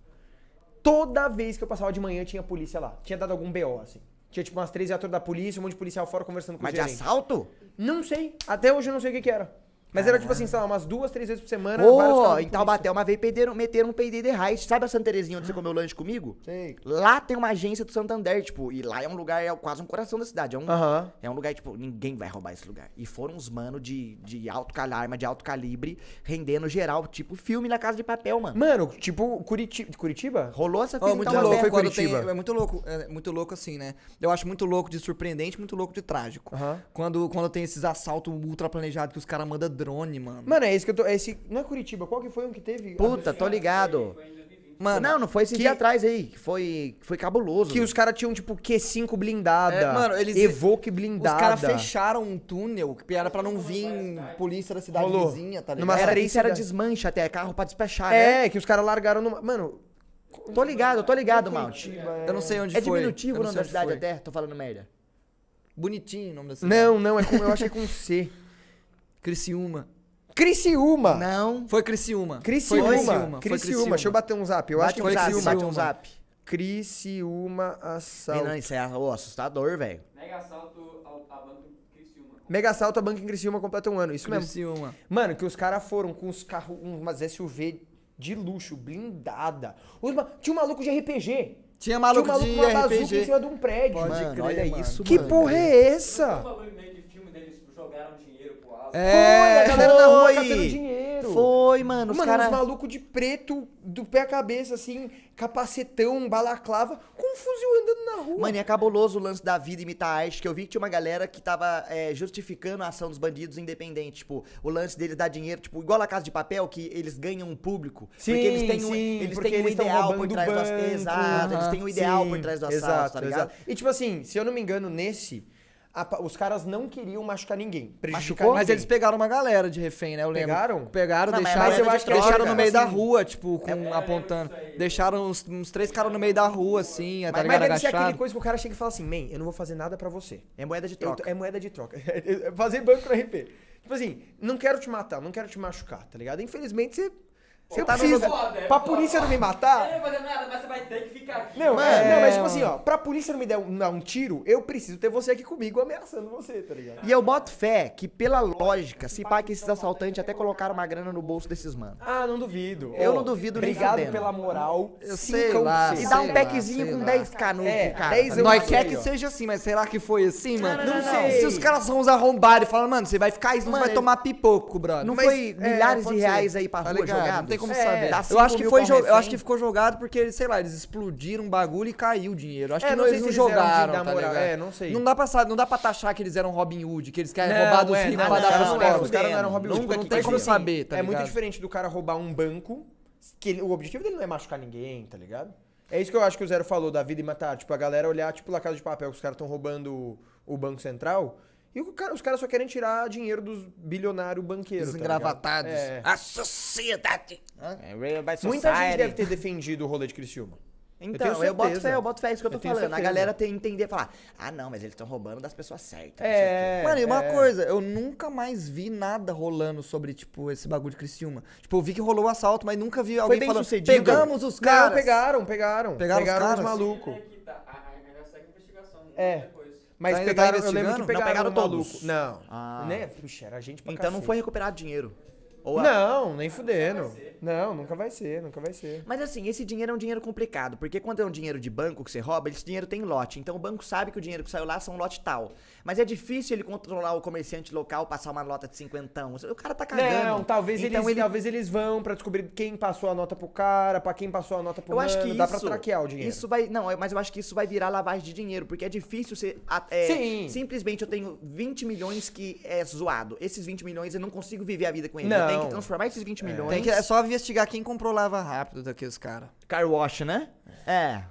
toda vez que eu passava de manhã tinha polícia lá. Tinha dado algum BO, assim. Tinha tipo umas três atores da polícia, um monte de policial fora conversando com Mas o Mas de assalto? Não sei. Até hoje eu não sei o que, que era. Mas era tipo assim, sei lá, umas duas, três vezes por semana. Ô, em Taubaté, uma vez perderam, meteram um payday de raiz. Sabe a Santa Terezinha onde você comeu lanche comigo? Sei. Lá tem uma agência do Santander, tipo, e lá é um lugar, é quase um coração da cidade. É um, é um lugar, tipo, ninguém vai roubar esse lugar. E foram uns mano de, de alto arma, de alto calibre, rendendo geral, tipo, filme na casa de papel, mano. Mano, tipo, Curitiba. Curitiba? Rolou essa coisa oh, muito louco, foi Curitiba. Tem, é muito louco, é muito louco assim, né? Eu acho muito louco de surpreendente, muito louco de trágico. Quando, quando tem esses assaltos ultra planejados que os caras mandam drone, mano. Mano, é esse que eu tô. É esse, não é Curitiba, qual que foi um que teve? Puta, ah, tô ligado. Mano, não, não foi esse que... dia atrás aí, que foi, foi cabuloso. Que os caras tinham, tipo, Q5 blindada. É, mano, eles. Evoque blindada. Os caras fecharam um túnel que era pra não vir polícia da cidade Rolou. vizinha, tá ligado? Numa era, isso era desmancha até, carro pra despechar. É, né? que os caras largaram numa. Mano. Tô ligado, tô ligado, Mount. É... Eu não sei onde é foi. É diminutivo o nome da cidade foi. até? Tô falando merda. Bonitinho o nome da cidade. Não, não, é com, eu achei com C. (laughs) Criciúma. Criciúma! Não. Foi Criciúma. Criciúma. Foi Criciúma. Criciúma. Criciúma. Deixa eu bater um zap. Eu bate acho que foi Criciúma. Criciúma. Bate um zap. Criciúma assalto. Não, isso é oh, assustador, velho. Mega assalto à a em Criciúma. Mega assalto a banco em Criciúma completa um ano. Isso Criciúma. mesmo. Criciúma. Mano, que os caras foram com os carros, umas SUV de luxo, blindada. Os, tinha um maluco de RPG. Tinha maluco, tinha um maluco de uma RPG. em cima de um prédio. Pode mano, crer, olha mano. isso, Que mano, porra é essa? Eu tô falando meio de filme deles tipo, jogaram dinheiro. É, foi, a galera foi, na rua catando dinheiro. Foi, mano. Os mano, cara... uns malucos de preto, do pé à cabeça, assim, capacetão, balaclava, com um fuzil andando na rua. Mano, e é cabuloso o lance da vida imitar a arte, que eu vi que tinha uma galera que tava é, justificando a ação dos bandidos independentes. Tipo, o lance deles dar dinheiro, tipo, igual a Casa de Papel, que eles ganham um público. Sim, porque eles têm sim, um, eles têm um eles ideal por trás do, do assalto. Exato, uhum, eles têm um ideal sim, por trás do assalto, exato, tá ligado? Exato. E tipo assim, se eu não me engano, nesse a, os caras não queriam machucar ninguém. Machucou? Mas eles pegaram uma galera de refém, né? Eu lembro. Pegaram? Pegaram, não, deixaram, mas eu acho que deixaram é no meio assim, da rua, tipo, com, é, apontando. Aí, deixaram uns, uns três caras no meio da rua, assim, tá mas, tá ligado? Mas deve ser aquele coisa que o cara chega e fala assim, man, eu não vou fazer nada pra você. É moeda de troca. Eu, é moeda de troca. (laughs) fazer banco pra RP. Tipo assim, não quero te matar, não quero te machucar, tá ligado? Infelizmente, você você tá precisa. Foda, pra polícia não me matar. Eu não vou fazer nada, mas você vai ter que ficar aqui. Não, mas, é... não, mas tipo assim, ó, pra polícia não me der um, não, um tiro, eu preciso ter você aqui comigo ameaçando você, tá ligado? E eu boto fé que, pela lógica, se pá que esses assaltantes até colocaram uma grana no bolso desses manos. Ah, não duvido. Eu oh, não duvido nem Obrigado pela moral. Eu sei lá. E dá um packzinho com 10 canudos, é, cara. 10 Nós é quer que seja assim, mas será que foi assim, mano? Não, não, não, não. sei. Se os caras vão uns arrombados e falam, mano, você vai ficar aí, não vai tomar pipoco, brother. Não foi milhares é, de reais aí pra tá rua jogado? tem como é, saber. Eu acho, que foi eu acho que ficou jogado porque, sei lá, eles explodiram o bagulho e caiu o dinheiro. Acho é, que não, eles não jogaram, tá moral, É, não sei. Não dá, pra, não dá pra taxar que eles eram Robin Hood, que eles querem não, roubar dos é. ricos ah, pra dar pros é, pobres. Os caras não eram Robin Hood. Não, tem tipo, como assim, saber, tá ligado? É muito diferente do cara roubar um banco, que o objetivo dele não é machucar ninguém, tá ligado? É isso que eu acho que o Zero falou da vida e matar. Tipo, a galera olhar, tipo, na Casa de Papel, que os caras estão roubando o Banco Central e cara, os caras só querem tirar dinheiro dos bilionários banqueiros. Desengravatados. Tá é. A sociedade. É, Muita gente deve ter defendido o rolê de Criciúma. Então, eu, eu boto fé, eu boto fé, é isso que eu tô eu falando. Certeza. A galera tem entender, falar, ah não, mas eles estão roubando das pessoas certas. É, Mano, e uma é. coisa, eu nunca mais vi nada rolando sobre, tipo, esse bagulho de Criciúma. Tipo, eu vi que rolou o um assalto, mas nunca vi alguém falando, sucedido. pegamos os caras. Não, pegaram, pegaram. Pegaram, pegaram os, os malucos. É, tá, é. Mas então, tá pegaram, tá eu lembro que pegaram, não, pegaram um todos. Maluco. Não. Ah. Né? Puxa, era gente pra Então cacete. não foi recuperado dinheiro. A... Não, nem fudendo. Não, nunca vai ser, nunca vai ser. Mas assim, esse dinheiro é um dinheiro complicado, porque quando é um dinheiro de banco que você rouba, esse dinheiro tem lote. Então o banco sabe que o dinheiro que saiu lá são um lote tal. Mas é difícil ele controlar o comerciante local, passar uma nota de cinquentão. O cara tá cagando. Não, talvez, então eles, ele... talvez eles vão para descobrir quem passou a nota pro cara, para quem passou a nota pro eu mano. acho que Dá isso, pra traquear o dinheiro. Isso vai, não, mas eu acho que isso vai virar lavagem de dinheiro, porque é difícil você É, Sim. Simplesmente eu tenho 20 milhões que é zoado. Esses 20 milhões eu não consigo viver a vida com ele. Não. Eu tenho que transformar esses 20 é. milhões... Tem que, é só investigar quem comprou lava rápido daqueles caras. Car wash, né? É.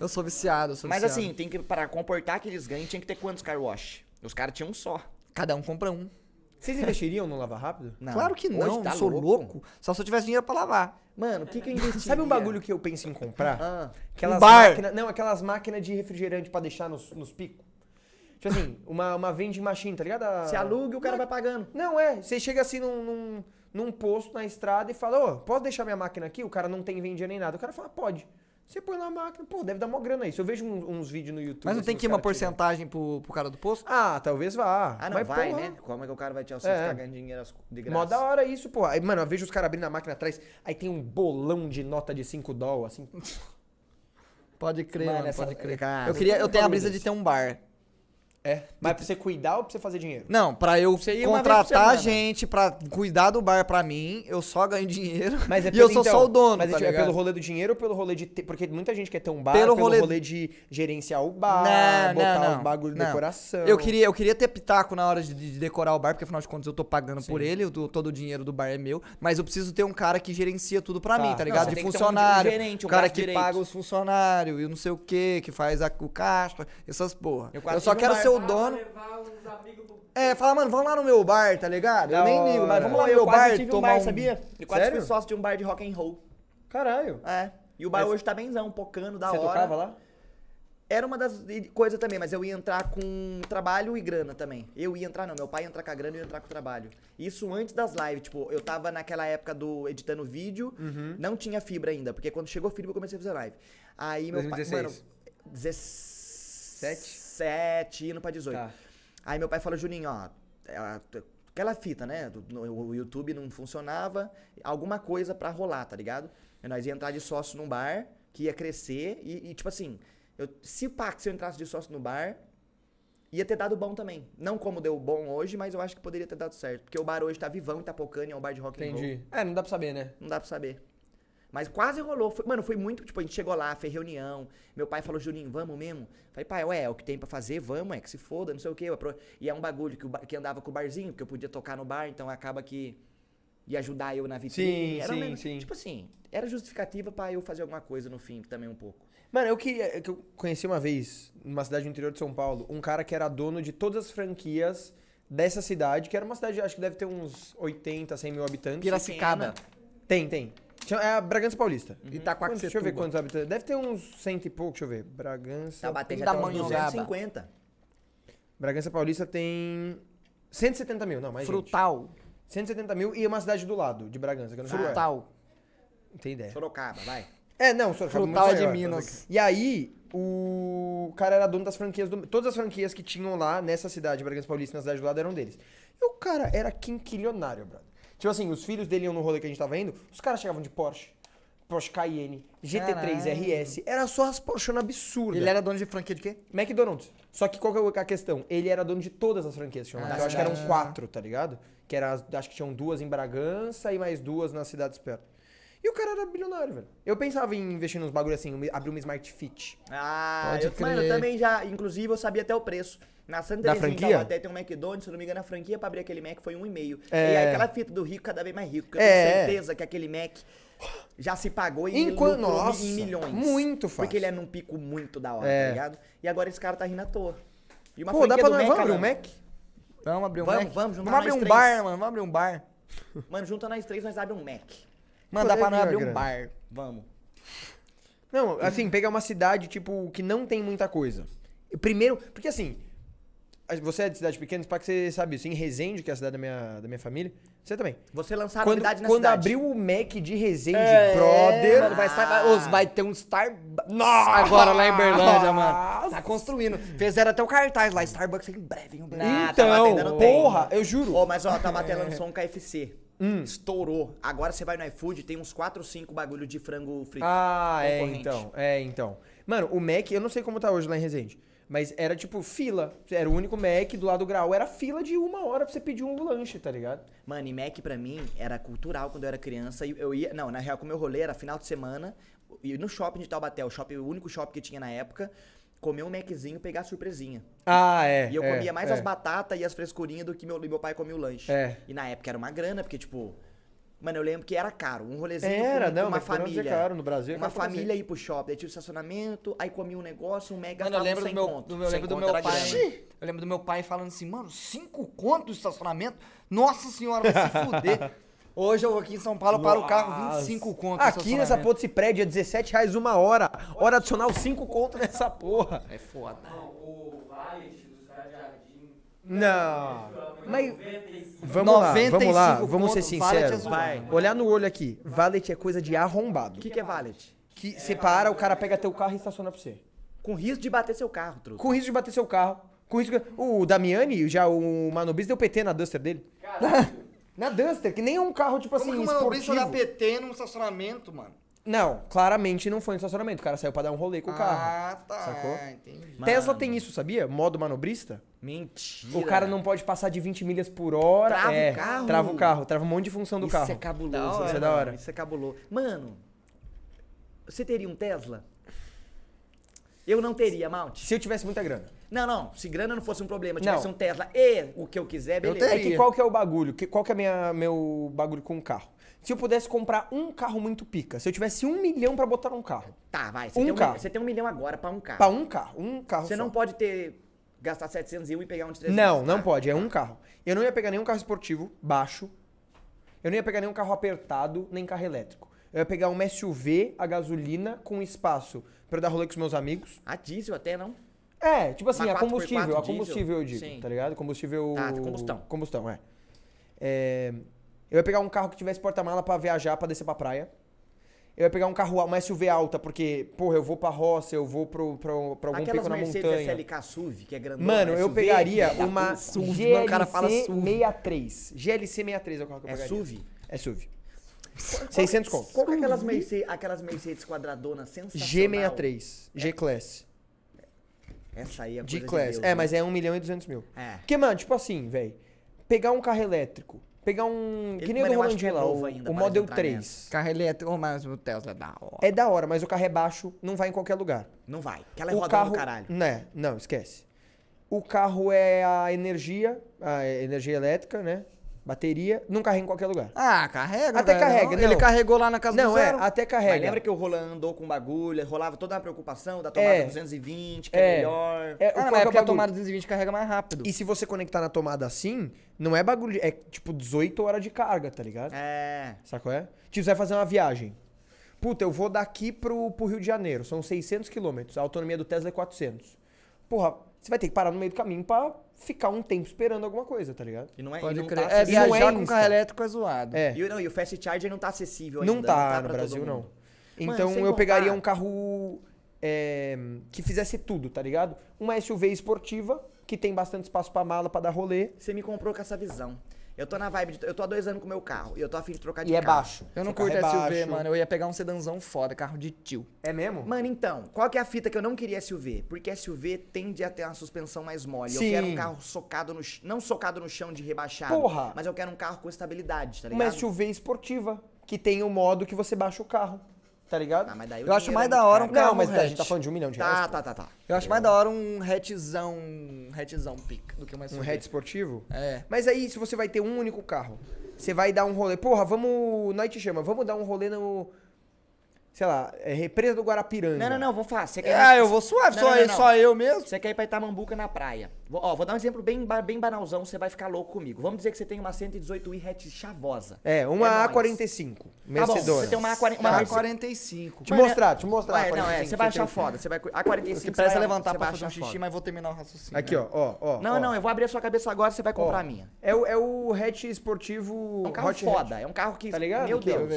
Eu sou viciado, eu sou Mas viciado. assim, tem que para comportar aqueles ganhos, tinha que ter quantos car wash? Os caras tinham um só. Cada um compra um. Vocês investiriam no lava rápido? Não. Claro que Hoje não, eu tá sou louco. louco. Só se eu tivesse dinheiro pra lavar. Mano, o que, que eu investi? Sabe um bagulho que eu penso em comprar? Ah, aquelas um bar. Máquina, não, aquelas máquinas de refrigerante pra deixar nos, nos picos. Tipo assim, uma, uma vending machine, tá ligado? A... Você aluga e o cara vai pagando. Não, é. Você chega assim num, num num posto na estrada e fala: Ô, oh, posso deixar minha máquina aqui? O cara não tem vendia nem nada. O cara fala: pode. Você põe na máquina, pô, deve dar uma grana isso. Eu vejo uns vídeos no YouTube. Mas não assim, tem que ir uma porcentagem pro, pro, cara do posto? Ah, talvez vá. Ah, não mas, vai, né? Como é que o cara vai tirar o seu é. ganhando dinheiro de graça? Mó da hora isso, pô. Aí, mano, eu vejo os caras abrindo a máquina atrás, aí tem um bolão de nota de 5 dólares, assim. pode crer, mano, mano pode crer. É, cara, eu, queria, eu tenho a brisa de ter um bar. É. Mas é pra você cuidar ou pra você fazer dinheiro? Não, pra eu contratar gente, pra cuidar do bar pra mim, eu só ganho dinheiro. (laughs) Mas é pelo, e eu sou então, só o então, dono, mas é tá tipo, é, pelo rolê do dinheiro ou pelo rolê de. Te... Porque muita gente quer ter um bar, pelo, pelo rolê... rolê... de gerenciar o bar, não, botar não, não, um bagulho de decoração. Eu queria, eu queria ter pitaco na hora de, de, decorar o bar, porque afinal de contas eu tô pagando Sim. por ele, eu, todo o dinheiro do bar é meu, mas eu preciso ter um cara que gerencia tudo pra tá. mim, tá ligado? de funcionário. Um gerente, um cara que direito. paga os funcionários e não sei o que, que faz a, o caixa, essas porra. Eu, eu só quero ser o o dono. Levar uns amigos É, falar, mano, vamos lá no meu bar, tá ligado? eu nem ligo, mas vamos lá no meu bar. Eu tive tomar um bar, sabia? E quase Sério? fui sócio de um bar de rock and roll. Caralho. É. E o bar hoje tá benzão, pocando, da hora. Você tocava lá? Era uma das coisas também, mas eu ia entrar com trabalho e grana também. Eu ia entrar, não. Meu pai ia entrar com a grana e eu ia entrar com o trabalho. Isso antes das lives. Tipo, eu tava naquela época do editando vídeo, uhum. não tinha fibra ainda, porque quando chegou fibra eu comecei a fazer live. Aí meu 2016. pai. Mano, 17? 17, indo pra 18. Tá. Aí meu pai falou, Juninho, ó, é, aquela fita, né? O YouTube não funcionava, alguma coisa pra rolar, tá ligado? E nós ia entrar de sócio num bar, que ia crescer, e, e tipo assim, eu, se pá, que se eu entrasse de sócio no bar, ia ter dado bom também. Não como deu bom hoje, mas eu acho que poderia ter dado certo. Porque o bar hoje tá vivão e tá pocando, é um bar de rock Entendi. and roll. Entendi. É, não dá pra saber, né? Não dá pra saber. Mas quase rolou. Foi, mano, foi muito. Tipo, a gente chegou lá, fez reunião. Meu pai falou, Juninho, vamos mesmo? Falei, pai, ué, é o que tem para fazer, vamos, é que se foda, não sei o quê. E é um bagulho que, que andava com o barzinho, porque eu podia tocar no bar, então acaba que ia ajudar eu na vida Sim, era sim, mesmo, sim. Tipo assim, era justificativa para eu fazer alguma coisa no fim também um pouco. Mano, eu queria. É eu conheci uma vez, numa cidade do interior de São Paulo, um cara que era dono de todas as franquias dessa cidade, que era uma cidade, acho que deve ter uns 80, 100 mil habitantes. Piracicaba. Tem, tem. É a Bragança Paulista. Uhum. Itaquaquecetuba. Tá deixa eu ver quantos habitantes. Deve ter uns cento e pouco, deixa eu ver. Bragança... Tá batendo já tem uns 250. Bragança Paulista tem 170 mil, não, mais Frutal. Gente. 170 mil e uma cidade do lado de Bragança, que eu não sei Frutal. É. Não tem ideia. Sorocaba, vai. É, não, Sorocaba Frutal é de Minas. E aí, o cara era dono das franquias do... Todas as franquias que tinham lá nessa cidade, Bragança Paulista, na cidade do lado, eram deles. E o cara era quinquilionário, brother. Tipo assim, os filhos dele iam no rolê que a gente tava indo, os caras chegavam de Porsche. Porsche Cayenne, GT3 Caralho. RS. Era só as Porsche absurdas. Ele era dono de franquia de quê? McDonald's. Só que qual que é a questão? Ele era dono de todas as franquias. ah, eu acho que eram ah. quatro, tá ligado? Que era, acho que tinham duas em Bragança e mais duas nas cidades perto. E o cara era bilionário, velho. Eu pensava em investir nos bagulhos assim, abrir uma Smart Fit. Ah, Pode eu, crer. mano, eu também já. Inclusive, eu sabia até o preço. Na Santa da franquia? até tem um McDonald's, se não me engano, a franquia pra abrir aquele Mac foi um e meio. É. E aí, é. aquela fita do rico cada vez mais rico. Que eu é. tenho certeza que aquele Mac já se pagou em, Enqu... Nossa, em milhões. Muito fácil. Porque ele é num pico muito da hora, é. tá ligado? E agora esse cara tá rindo à toa. E uma Pô, dá pra nós. Vamos abrir um Mac? Vamos abrir um vamos, Mac? Vamos, vamos abrir um três. bar, mano. Vamos abrir um bar. (laughs) Mano, junta nós três, nós abrimos um Mac. Mano, dá pra nós abrir um bar. Vamos. Não, assim, pegar uma cidade, tipo, que não tem muita coisa. Primeiro, porque assim, você é de cidade pequena, para que você sabe isso. Em Resende, que é a cidade da minha, da minha família, você também. Você lançar quando, novidade na quando cidade. abriu o Mac de Resende, é, brother. Mano, vai, estar, vai, vai, ter um Starbucks Nossa. agora lá em Berlândia, mano. Tá construindo. Fizeram até o cartaz lá, Starbucks em breve, em breve. Então, tá porra, tempo. eu juro. Oh, mas ó, tá batendo som KFC. Hum. Estourou. Agora você vai no iFood, tem uns 4 ou 5 bagulho de frango frito. Ah, é então, é então. Mano, o Mac, eu não sei como tá hoje lá em Resende. Mas era tipo fila. Era o único Mac do lado do grau. Era fila de uma hora pra você pedir um lanche, tá ligado? Mano, e Mac pra mim era cultural quando eu era criança. E eu ia. Não, na real, o meu rolê era final de semana. E no shopping de Taubaté, o, shopping, o único shopping que tinha na época comer um Maczinho pegar a surpresinha. Ah, é. E eu é, comia mais é. as batatas e as frescurinhas do que meu, meu pai comia o lanche. É. E na época era uma grana, porque, tipo, Mano, eu lembro que era caro. Um rolezinho era, com, não, com uma é família. Era, é caro. No Brasil é Uma família ir pro shopping. Aí tinha o estacionamento, aí comia um negócio, um mega mano, eu lembro do meu, conto. eu lembro do meu pai. Eu lembro do meu pai falando assim, mano, cinco contos de estacionamento? Nossa senhora, vai se fuder. (laughs) Hoje eu vou aqui em São Paulo para o carro 25 conto. Aqui nessa porra desse prédio é 17 reais uma hora. Hora adicional 5 conto nessa porra. É foda. Não, o Vale não. Mas vamos lá, vamos lá, vamos ser é sinceros. Vai. Olhar no olho aqui. Valet é coisa de arrombado. O que, que é valet? Que você para, o cara pega teu carro e estaciona pra você. Com risco de bater seu carro, truco. Com risco de bater seu carro. Com risco. O Damiani, já o Manobis deu PT na Duster dele. (laughs) na Duster, que nem um carro tipo Como assim, que o Manobis esportivo. PT num estacionamento, mano. Não, claramente não foi no estacionamento. O cara saiu pra dar um rolê com o carro. Ah, tá. Sacou? Entendi. Tesla Mano. tem isso, sabia? Modo manobrista. Mentira. O cara não pode passar de 20 milhas por hora. Trava é, o carro. Trava o carro, trava um monte de função do isso carro. Isso é cabuloso. isso é da hora. Isso é cabuloso. Mano, você teria um Tesla? Eu não teria, Mount. Se eu tivesse muita grana. Não, não. Se grana não fosse um problema, tivesse não. um Tesla e o que eu quiser, beleza. Eu teria. É que qual que é o bagulho? qual que é minha, meu bagulho com o carro? se eu pudesse comprar um carro muito pica, se eu tivesse um milhão para botar um carro. Tá, vai. Você, um tem, um carro. Milhão, você tem um milhão agora para um carro. Para um carro, um carro Você só. não pode ter gastar 701 mil e pegar um de 300 Não, não tá? pode, é um carro. Eu não ia pegar nenhum carro esportivo, baixo. Eu não ia pegar nenhum carro apertado, nem carro elétrico. Eu ia pegar um SUV a gasolina com espaço para dar rolê com os meus amigos. A diesel até, não? É, tipo assim, a é combustível, a é combustível diesel. eu digo, Sim. tá ligado? Combustível... Tá, combustão. Combustão, é. É, eu ia pegar um carro que tivesse porta-mala para viajar, para descer pra praia. Eu ia pegar um carro, uma SUV alta, porque, porra, eu vou pra roça, eu vou pro, pro, pra algum Aquelas pico Mercedes na montanha. SLK SUV, que é grandona. Mano, SUV, eu pegaria é uma SUV, GLC não, cara fala SUV. 63. GLC 63 é o carro que eu é pegaria. É SUV? É SUV. 600 conto. Qual que é aquelas Mercedes, aquelas Mercedes quadradonas sensacionais? G63, é. G-Class. Essa aí é coisa G-Class, de é, né? mas é 1 milhão e 200 mil. É. Porque, mano, tipo assim, velho, pegar um carro elétrico Pegar um. Ele, que nem o do Rolandinho lá, o, o Model 3. Nessa. Carro elétrico, mas o Tesla é da hora. É da hora, mas o carro é baixo, não vai em qualquer lugar. Não vai. Aquela é o roda do caralho. Né? Não, esquece. O carro é a energia, a energia elétrica, né? Bateria não carrega em qualquer lugar. Ah, carrega, Até velho. carrega, não. Ele carregou lá na casa não, do Não, é, até carrega. Mas lembra que o Roland andou com bagulho, rolava toda a preocupação da é. tomada é. 220, que é, é melhor. É, ah, mas é porque a tomada 220 carrega mais rápido. E se você conectar na tomada assim, não é bagulho, é tipo 18 horas de carga, tá ligado? É. Sabe qual é? Tipo, você vai fazer uma viagem. Puta, eu vou daqui pro, pro Rio de Janeiro, são 600 quilômetros, a autonomia do Tesla é 400. Porra, você vai ter que parar no meio do caminho pra ficar um tempo esperando alguma coisa, tá ligado? E não é, Pode e não crer. Tá é, viajar não é com carro elétrico é zoado. É. E, não, e o fast charger não tá acessível ainda. Não tá, não tá no Brasil não. Então Mano, eu pegaria um carro é, que fizesse tudo, tá ligado? Uma SUV esportiva que tem bastante espaço pra mala, pra dar rolê. Você me comprou com essa visão. Eu tô na vibe de. Eu tô há dois anos com meu carro e eu tô afim de trocar de e é carro. E é baixo. Eu não curto é SUV, baixo. mano. Eu ia pegar um sedanzão foda, carro de tio. É mesmo? Mano, então, qual que é a fita que eu não queria SUV? Porque SUV tende a ter uma suspensão mais mole. Sim. Eu quero um carro socado no não socado no chão de rebaixado. Porra. Mas eu quero um carro com estabilidade, tá ligado? Uma SUV esportiva, que tem o um modo que você baixa o carro. Tá ligado? Ah, mas daí eu acho mais é da hora um carro. Não, mas hatch. a gente tá falando de um milhão de reais. Tá, tá, tá, tá. Eu acho eu... É. mais da hora um hatchzão. Um hatchzão pica do que uma SUV. Um hatch esportivo? É. Mas aí, se você vai ter um único carro, você vai dar um rolê. Porra, vamos. Night te chama, vamos dar um rolê no sei lá, é represa do Guarapiranga. Não, não, não, vou falar. Você quer ah, ir... eu vou suave, não, só, não, não, só eu mesmo. Você quer ir pra Itamambuca na praia. Vou, ó, vou dar um exemplo bem, bem banalzão, você vai ficar louco comigo. Vamos dizer que você tem uma 118i hatch chavosa. É, uma é A45. Tá bom, você tem uma A45. Uma A45. Te mostrar, te mostrar. não, é, você vai achar foda. Você vai, A45. Que parece é vai, levantar pra fazer um xixi, foda. mas vou terminar o raciocínio. Aqui, né? ó, ó, ó. Não, ó. não, eu vou abrir a sua cabeça agora, você vai comprar ó. a minha. É o, é o hatch esportivo. É um carro foda. É um carro que. Tá ligado? Meu Deus.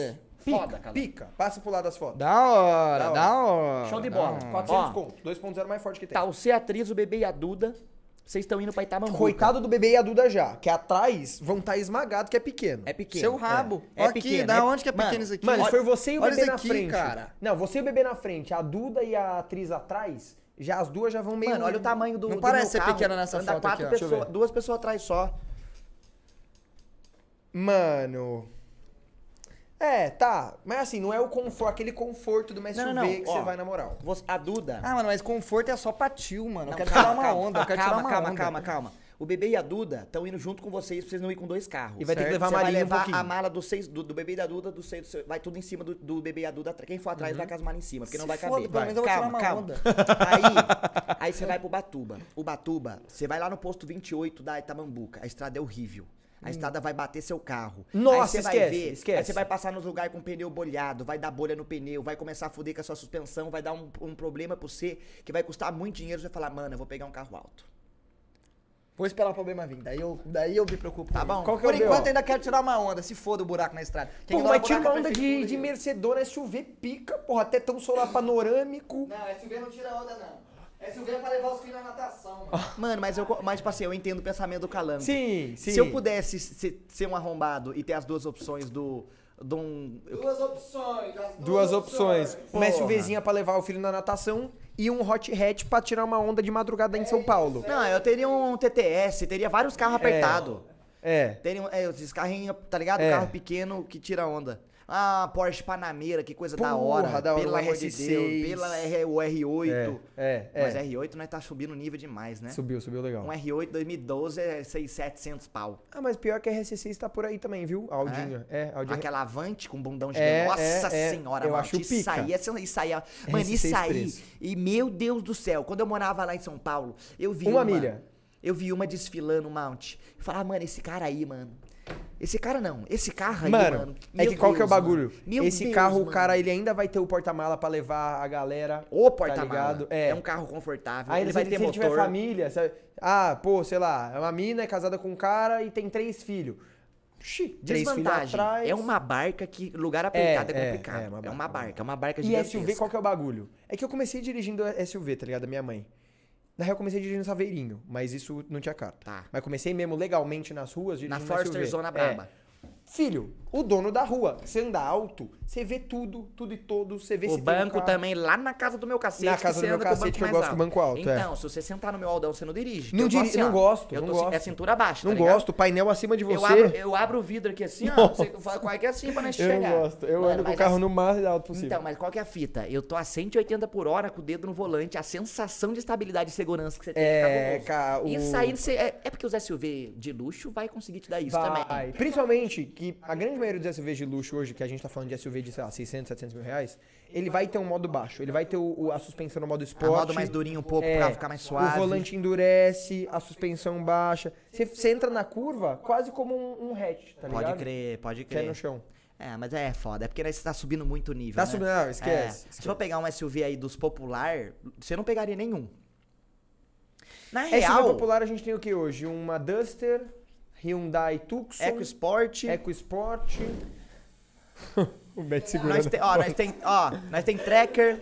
Pica, Foda, cara. Pica. Passa pro lado das fotos. Da hora, da hora. Show de bola. 400 conto. 2.0 mais forte que tem. Tá, o ceatriz é atriz, o bebê e a Duda. Vocês estão indo pra Itamambuca. Coitado do bebê e a Duda já, que atrás vão estar tá esmagado que é pequeno. É pequeno. Seu rabo. É, é aqui, pequeno. Da é onde que é pequeno isso aqui? Mano, foi você e o bebê na aqui, frente. cara. Não, você e o bebê na frente, a Duda e a atriz atrás, já as duas já vão meio... Mano, olha o tamanho do Não do parece ser pequena nessa Anda foto quatro aqui, Pessoa, duas pessoas atrás só. Mano... É, tá. Mas assim, não é o conforto, aquele conforto do SUV não, não, que ó, você vai na moral. Você, a Duda. Ah, mano, mas conforto é só pra tio, mano. Não, eu quero calma, tirar uma calma, onda. Eu quero calma, tirar uma calma, onda. calma, calma. O bebê e a Duda estão indo junto com vocês pra vocês não irem com dois carros. E vai certo? ter que levar a malinha vai levar um a mala do, seis, do, do bebê e da Duda, do seis, do vai tudo em cima do, do bebê e a Duda. Quem for atrás uhum. vai com as malas em cima, porque Se não vai foda, caber. Mas eu vou calma, tirar uma calma. Aí, (laughs) aí você vai pro Batuba. O Batuba, você vai lá no posto 28 da Itamambuca. A estrada é horrível a estrada vai bater seu carro. Nossa, aí você esquece, vai ver, esquece. Aí você vai passar nos lugares com pneu bolhado, vai dar bolha no pneu, vai começar a foder com a sua suspensão, vai dar um, um problema pra você que vai custar muito dinheiro. Você vai falar, mano, eu vou pegar um carro alto. Vou esperar o problema vir. Daí eu, daí eu me preocupo. Tá bom. Qual que é Por é enquanto, ainda quero tirar uma onda. Se foda o buraco na estrada. Quem Pô, mas tira uma onda de, de Mercedona, SUV pica, porra. Até tão solar panorâmico. Não, SUV não tira onda, não. SUV é pra levar os filhos na natação, mano. (laughs) Mano, mas, eu, mas tipo assim, eu entendo o pensamento do Calango. Sim, sim. Se eu pudesse ser um arrombado e ter as duas opções do... um, Duas opções. as Duas opções. Uma SUVzinha pra levar o filho na natação e um hot hatch pra tirar uma onda de madrugada em São Paulo. não, eu teria um TTS, teria vários carros é. apertados. É. Teria um, é, esses carrinhos, tá ligado? É. Carro pequeno que tira onda. Ah, Porsche Panamera, que coisa Porra, da hora. Da hora pela RSC, de pela R, o R8. É, é, é, Mas é. R8 nós tá subindo nível demais, né? Subiu, subiu legal. Um R8 2012 é 6, pau. Ah, mas pior que a RSC está por aí também, viu? A Aldinha. É, é Aldinha. Aquela Avante com bundão de é, é Nossa é. senhora, eu mano. Acho isso pica. aí, isso aí. Mano, isso aí. E meu Deus do céu, quando eu morava lá em São Paulo, eu vi uma. uma milha. Eu vi uma desfilando o Mount. Eu falei, ah, mano, esse cara aí, mano. Esse cara não. Esse carro aí, mano. mano é que qual que é o bagulho? Esse Deus, carro, mano. o cara, ele ainda vai ter o porta-mala para levar a galera. O tá porta-mala. Tá é. é. um carro confortável. Aí ele vai ter se motor. Se tiver família, sabe? ah, pô, sei lá, é uma mina é casada com um cara e tem três filhos. Xii, atrás É uma barca que lugar apertado é, é, é complicado. É, é, uma barca, é uma barca, uma barca E é SUV, qual que é o bagulho? É que eu comecei dirigindo SUV, tá ligado? Da minha mãe. Na real, eu comecei dirigindo Saveirinho, mas isso não tinha carta. Tá. Mas comecei mesmo legalmente nas ruas, dirigindo Na Forster SUV. Zona Braba. É. Filho, o dono da rua. Você anda alto, você vê tudo, tudo e todo, você vê O banco um também, lá na casa do meu cacete. Na casa do meu cacete, que eu gosto do banco alto. É. Então, é. se você sentar no meu aldão, você não dirige. Não, dirige, assim, não gosto, eu não tô, assim, é gosto. É cintura baixa, tá Não tá gosto, painel acima de você. Eu abro, eu abro o vidro aqui assim, Nossa. ó, você, qual é que é assim pra não enxergar. Eu não gosto, eu Mano, ando com o carro assim, no mais alto possível. Então, mas qual que é a fita? Eu tô a 180 por hora com o dedo no volante, a sensação de estabilidade e segurança que você tem. É, é cara. O... Isso aí, você, é, é porque os SUV de luxo vai conseguir te dar isso vai. também. Principalmente que a grande banheiro dos SUVs de luxo hoje, que a gente tá falando de SUV de, sei lá, 600, 700 mil reais, ele vai ter um modo baixo. Ele vai ter o, o, a suspensão no modo ah, esporte. O modo mais durinho um pouco é, pra ficar mais suave. O volante endurece, a suspensão baixa. Você, você entra na curva quase como um, um hatch, tá ligado? Pode crer, pode crer. é no chão. É, mas é foda. É porque você tá subindo muito o nível. Tá né? subindo, não, esquece, é. esquece. Se for pegar um SUV aí dos popular, você não pegaria nenhum. Na real. SUV popular a gente tem o que hoje? Uma Duster. Hyundai Tucson. EcoSport. EcoSport. (laughs) o Matt segurando. Nós, te, ó, nós tem, ó, nós tem Tracker.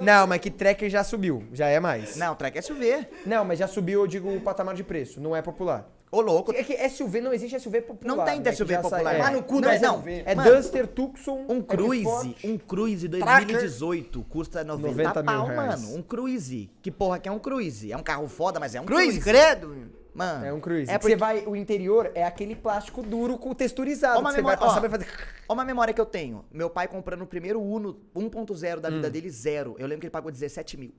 Não, mas que Tracker já subiu, já é mais. Não, Tracker é SUV. Não, mas já subiu, eu digo, o patamar de preço, não é popular. Ô, louco. É que SUV, não existe SUV popular. Não tem né, SUV popular. É. Mas no cu, não, é, não. É Mano, Duster, Tucson, Um Cruise, um Cruise 2018 Tracker. custa 90, 90 pau, mil reais. mano. Um Cruise. Que porra que é um Cruise? É um carro foda, mas é um Cruise. Cruise, credo. Mano. É um cruise. É, é porque... você vai, o interior é aquele plástico duro com texturizado. Uma você memória... vai passar fazer. (laughs) uma memória que eu tenho. Meu pai comprando o primeiro Uno 1.0 da vida hum. dele, zero. Eu lembro que ele pagou 17 mil.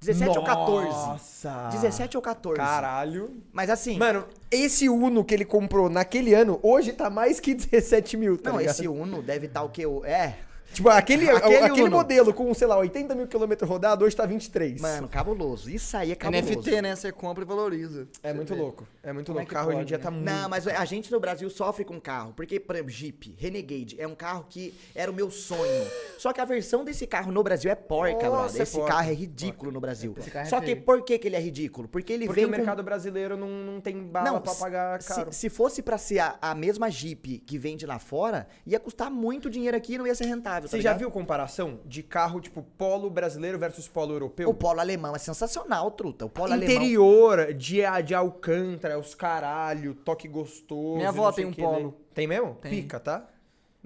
17 Nossa. ou 14. Nossa! 17 ou 14. Caralho. Mas assim. Mano, esse Uno que ele comprou naquele ano, hoje tá mais que 17 (laughs) mil, tá Não, ligado? esse Uno deve estar tá o que? É, Tipo, aquele, aquele, aquele modelo com, sei lá, 80 mil quilômetros rodado, hoje tá 23. Mano, cabuloso. Isso aí é cabuloso. NFT, né? Você compra e valoriza. É muito vê. louco. É muito louco. É carro pode, hoje em dia né? tá muito. Não, mas a gente no Brasil sofre com carro. Porque, por exemplo, Jeep, Renegade, é um carro que era o meu sonho. Só que a versão desse carro no Brasil é porca, Nossa, brother. É Esse porca. carro é ridículo porca. no Brasil. É Só que por que, que ele é ridículo? Porque ele porque vem. Porque o mercado com... brasileiro não, não tem bala não, pra pagar caro. Se, se fosse pra ser a, a, mesma Jeep que vende lá fora, ia custar muito dinheiro aqui e não ia ser rentável. Tá Você tá já viu comparação de carro, tipo, polo brasileiro versus polo europeu? O polo alemão é sensacional, truta. O polo Interior, alemão. Interior, de, de Alcântara é os caralho, toque gostoso. Minha avó tem um polo. Né? Tem mesmo? Tem. Pica, tá?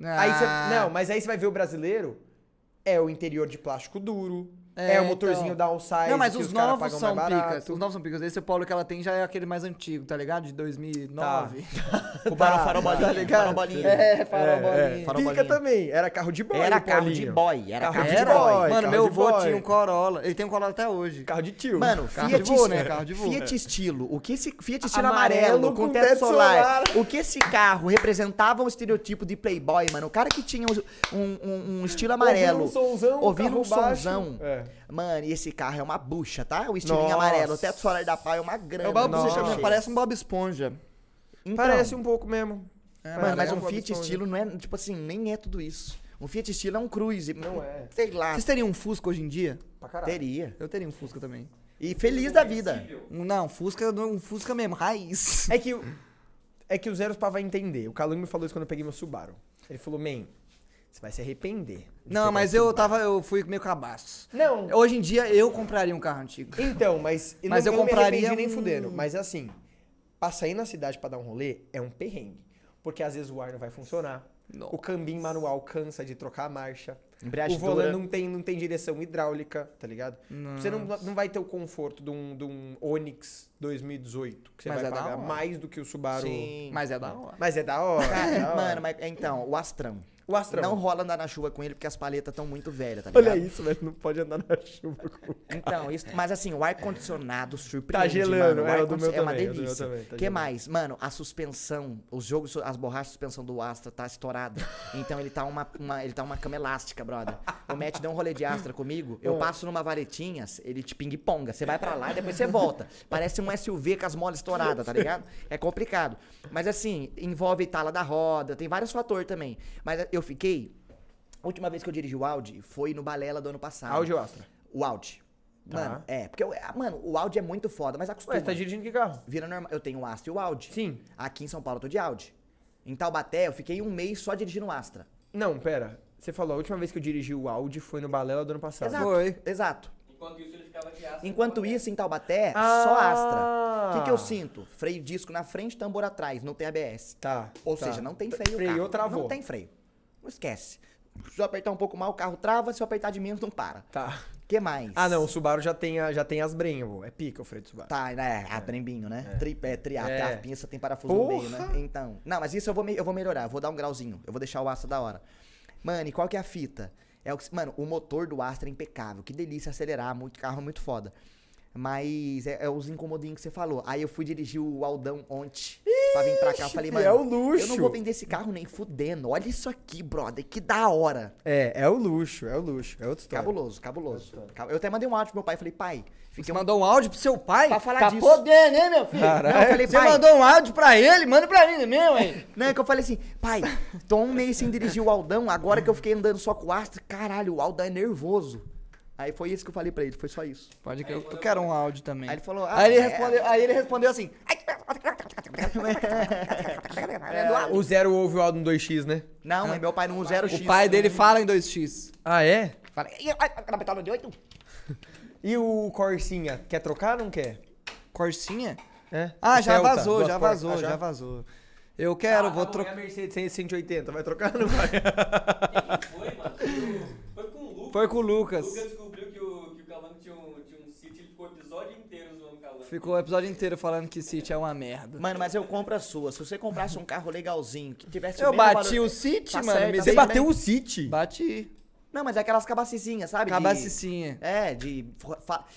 Ah. Aí cê, não, mas aí você vai ver o brasileiro, é o interior de plástico duro, é, é o então. motorzinho então... da Allside. Não, mas os, os novos são picas. Os novos são picas. Esse Polo que ela tem já é aquele mais antigo, tá ligado? De 2009. Tá. (laughs) o tá, farobolinha, tá ligado? É, farobolinha. É, é. é Pica também. Era carro de boy. Era carro de boy. Era carro, de boy. Mano, meu avô tinha um Corolla. Ele tem um Corolla até hoje. Carro de tio. Mano, carro Fiat de né? Carro de voo. Fiat estilo. O que esse Fiat estilo amarelo, com teto solar. O que esse carro representava um estereotipo de playboy, mano. O cara que tinha um estilo amarelo. Ouvindo um sonzão. Ouvindo um sonzão. É. Mano, e esse carro é uma bucha, tá? O estilinho Nossa. amarelo, o teto solar da pai é uma grana. É parece um Bob Esponja. Então, parece um pouco mesmo. É, mano, mas um Fiat estilo não é, tipo assim, nem é tudo isso. Um Fiat estilo é um Cruze. Não é. Sei lá. Vocês teriam um Fusca hoje em dia? Pra caralho. Teria. Eu teria um Fusca também. E feliz da vida. Não, Fusca, um Fusca mesmo, raiz. É que, é que o Zeros Pá vai entender. O Calum me falou isso quando eu peguei meu Subaru. Ele falou, man, você vai se arrepender. Não, mas eu tava, eu fui meio cabaço. Não. Hoje em dia eu compraria um carro antigo. Então, mas, (laughs) mas não, eu, eu compraria me nem fudendo. Mas assim, pra sair na cidade pra dar um rolê é um perrengue. Porque às vezes o ar não vai funcionar. Nossa. O cambim manual cansa de trocar a marcha. O volante não tem, não tem direção hidráulica, tá ligado? Nossa. Você não, não vai ter o conforto de um, de um Onix 2018, que você mas vai é pagar mais do que o Subaru. Sim. Mas é da hora. Mas é da hora. Cara, é da hora. Mano, mas, então, o Astrão. O Astrão. Não rola andar na chuva com ele porque as paletas estão muito velhas, tá ligado? Olha isso, velho. Não pode andar na chuva com Então, isso, mas assim, o ar-condicionado surpreende. Tá gelando, mano. É, do meu é uma também, delícia. O tá que gelando. mais? Mano, a suspensão, os jogos, as borrachas de suspensão do Astra tá estourada. então ele tá uma, uma, ele tá uma cama elástica, brother. O Matt deu um rolê de Astra comigo, eu ah. passo numa varetinha, ele te ping-ponga. Você vai pra lá e depois você volta. Parece um SUV com as molas estouradas, tá ligado? É complicado. Mas assim, envolve tala da roda, tem vários fatores também. Mas eu fiquei. A última vez que eu dirigi o Audi foi no Balela do ano passado. Audi ou Astra? O Audi. Tá. Mano, é, porque ah, mano, o Audi é muito foda, mas acostuma. Ué, você tá dirigindo que carro? Vira normal. Eu tenho o Astra e o Audi. Sim. Aqui em São Paulo eu tô de Audi. Em Taubaté eu fiquei um mês só dirigindo o Astra. Não, pera. Você falou a última vez que eu dirigi o Audi foi no Balela do ano passado. Exato, foi. Exato. Enquanto isso ele ficava de Astra. Enquanto isso em Taubaté, ah. só Astra. O que, que eu sinto? Freio disco na frente, tambor atrás, não tem ABS. Tá. Ou tá. seja, não tem freio. Freio travou. Não tem freio. Não esquece. Se eu apertar um pouco mal, o carro trava, se eu apertar de menos, não para. Tá. que mais? Ah, não, o Subaru já tem, a, já tem as Brembo. É pica o freio do Subaru. Tá, é, né? É. A Brembinho, né? É. Tri, é, a, é. a pinça tem parafuso Porra. no meio, né? Então. Não, mas isso eu vou, me, eu vou melhorar, vou dar um grauzinho. Eu vou deixar o aço da hora. Mano, e qual que é a fita? É o que, mano, o motor do Astra é impecável. Que delícia acelerar, muito carro muito foda. Mas é, é, os incomodinhos que você falou. Aí eu fui dirigir o Aldão ontem Ixi, pra vir pra cá. Eu falei, mano, é o luxo. eu não vou vender esse carro nem fudendo. Olha isso aqui, brother, que da hora. É, é o luxo, é o luxo. É outro. Cabuloso, cabuloso. É eu até mandei um áudio pro meu pai. Falei, pai... Fiquei você um... mandou um áudio pro seu pai? Pra falar tá disso. Tá podendo, hein, meu filho? Caralho. Não, eu falei, você pai... mandou um áudio pra ele? Manda pra mim também, ué. (laughs) não, é que eu falei assim, pai, tô um mês sem dirigir o Aldão. Agora que eu fiquei andando só com o Astro, caralho, o Aldão é nervoso. Aí foi isso que eu falei pra ele, foi só isso. Pode que eu, eu quero um áudio também. Aí ele falou, ah, aí, ele é... respondeu, aí ele respondeu assim. é, (laughs) o Zero ouve o áudio no 2x, né? Não, ah. meu pai não usa 0x. O pai dele fala em 2x. Ah, é? Fala. (laughs) E o Corsinha, quer trocar ou não quer? Corsinha? É. Ah, já Celta, vazou, já vazou, ah, já? já vazou. Eu quero, ah, vou trocar. É a Mercedes 180, vai trocar ou não vai? foi, (laughs) mano? Foi com o Lucas. Foi com o Lucas. Lucas Ficou o episódio inteiro falando que City é uma merda. Mano, mas eu compro a sua. Se você comprasse um carro legalzinho, que tivesse Eu bati valor... o City, tá mano. Certo, você tá bateu o City? Bati. Não, mas é aquelas cabacicinhas, sabe? Cabacicinha. De, é, de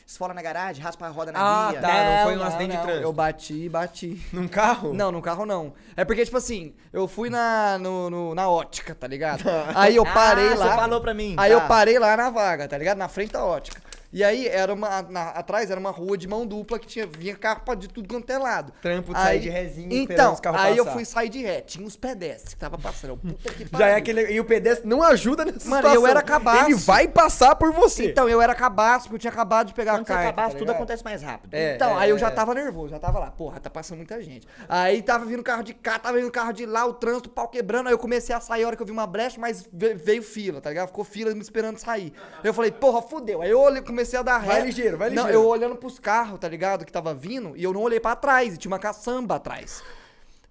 esfola na garagem, raspa a roda na ah, via. Ah, tá, não, não, foi um não, acidente não. de trânsito. Eu bati, bati. Num carro? Não, num carro não. É porque, tipo assim, eu fui na, no, no na ótica, tá ligado? (laughs) aí eu parei ah, lá. você falou pra mim. Aí tá. eu parei lá na vaga, tá ligado? Na frente da ótica. E aí era uma. Na, atrás era uma rua de mão dupla que tinha, vinha carro de tudo quanto é lado. Trampo de sair de rezinho, Então, os carros aí passar. eu fui sair de ré. Tinha os pedestres que tava passando. Eu, (laughs) puta que Já é aquele. E o pedestre não ajuda nessa Mano, situação. eu era cabaço. Ele vai passar por você. Então, eu era cabaço, porque eu tinha acabado de pegar Quando a é carta. Quando cabaço, tá tudo acontece mais rápido. É, então, é, aí eu já é. tava nervoso, já tava lá. Porra, tá passando muita gente. Aí tava vindo carro de cá, tava vindo carro de lá, o trânsito, o pau quebrando. Aí eu comecei a sair a hora que eu vi uma brecha, mas veio fila, tá ligado? Ficou fila me esperando sair. Eu falei, porra, fudeu. Aí eu olhei, comecei a dar ré. Vai ligeiro, vai ligeiro. Não, eu olhando pros carros, tá ligado? Que tava vindo, e eu não olhei para trás, e tinha uma caçamba atrás.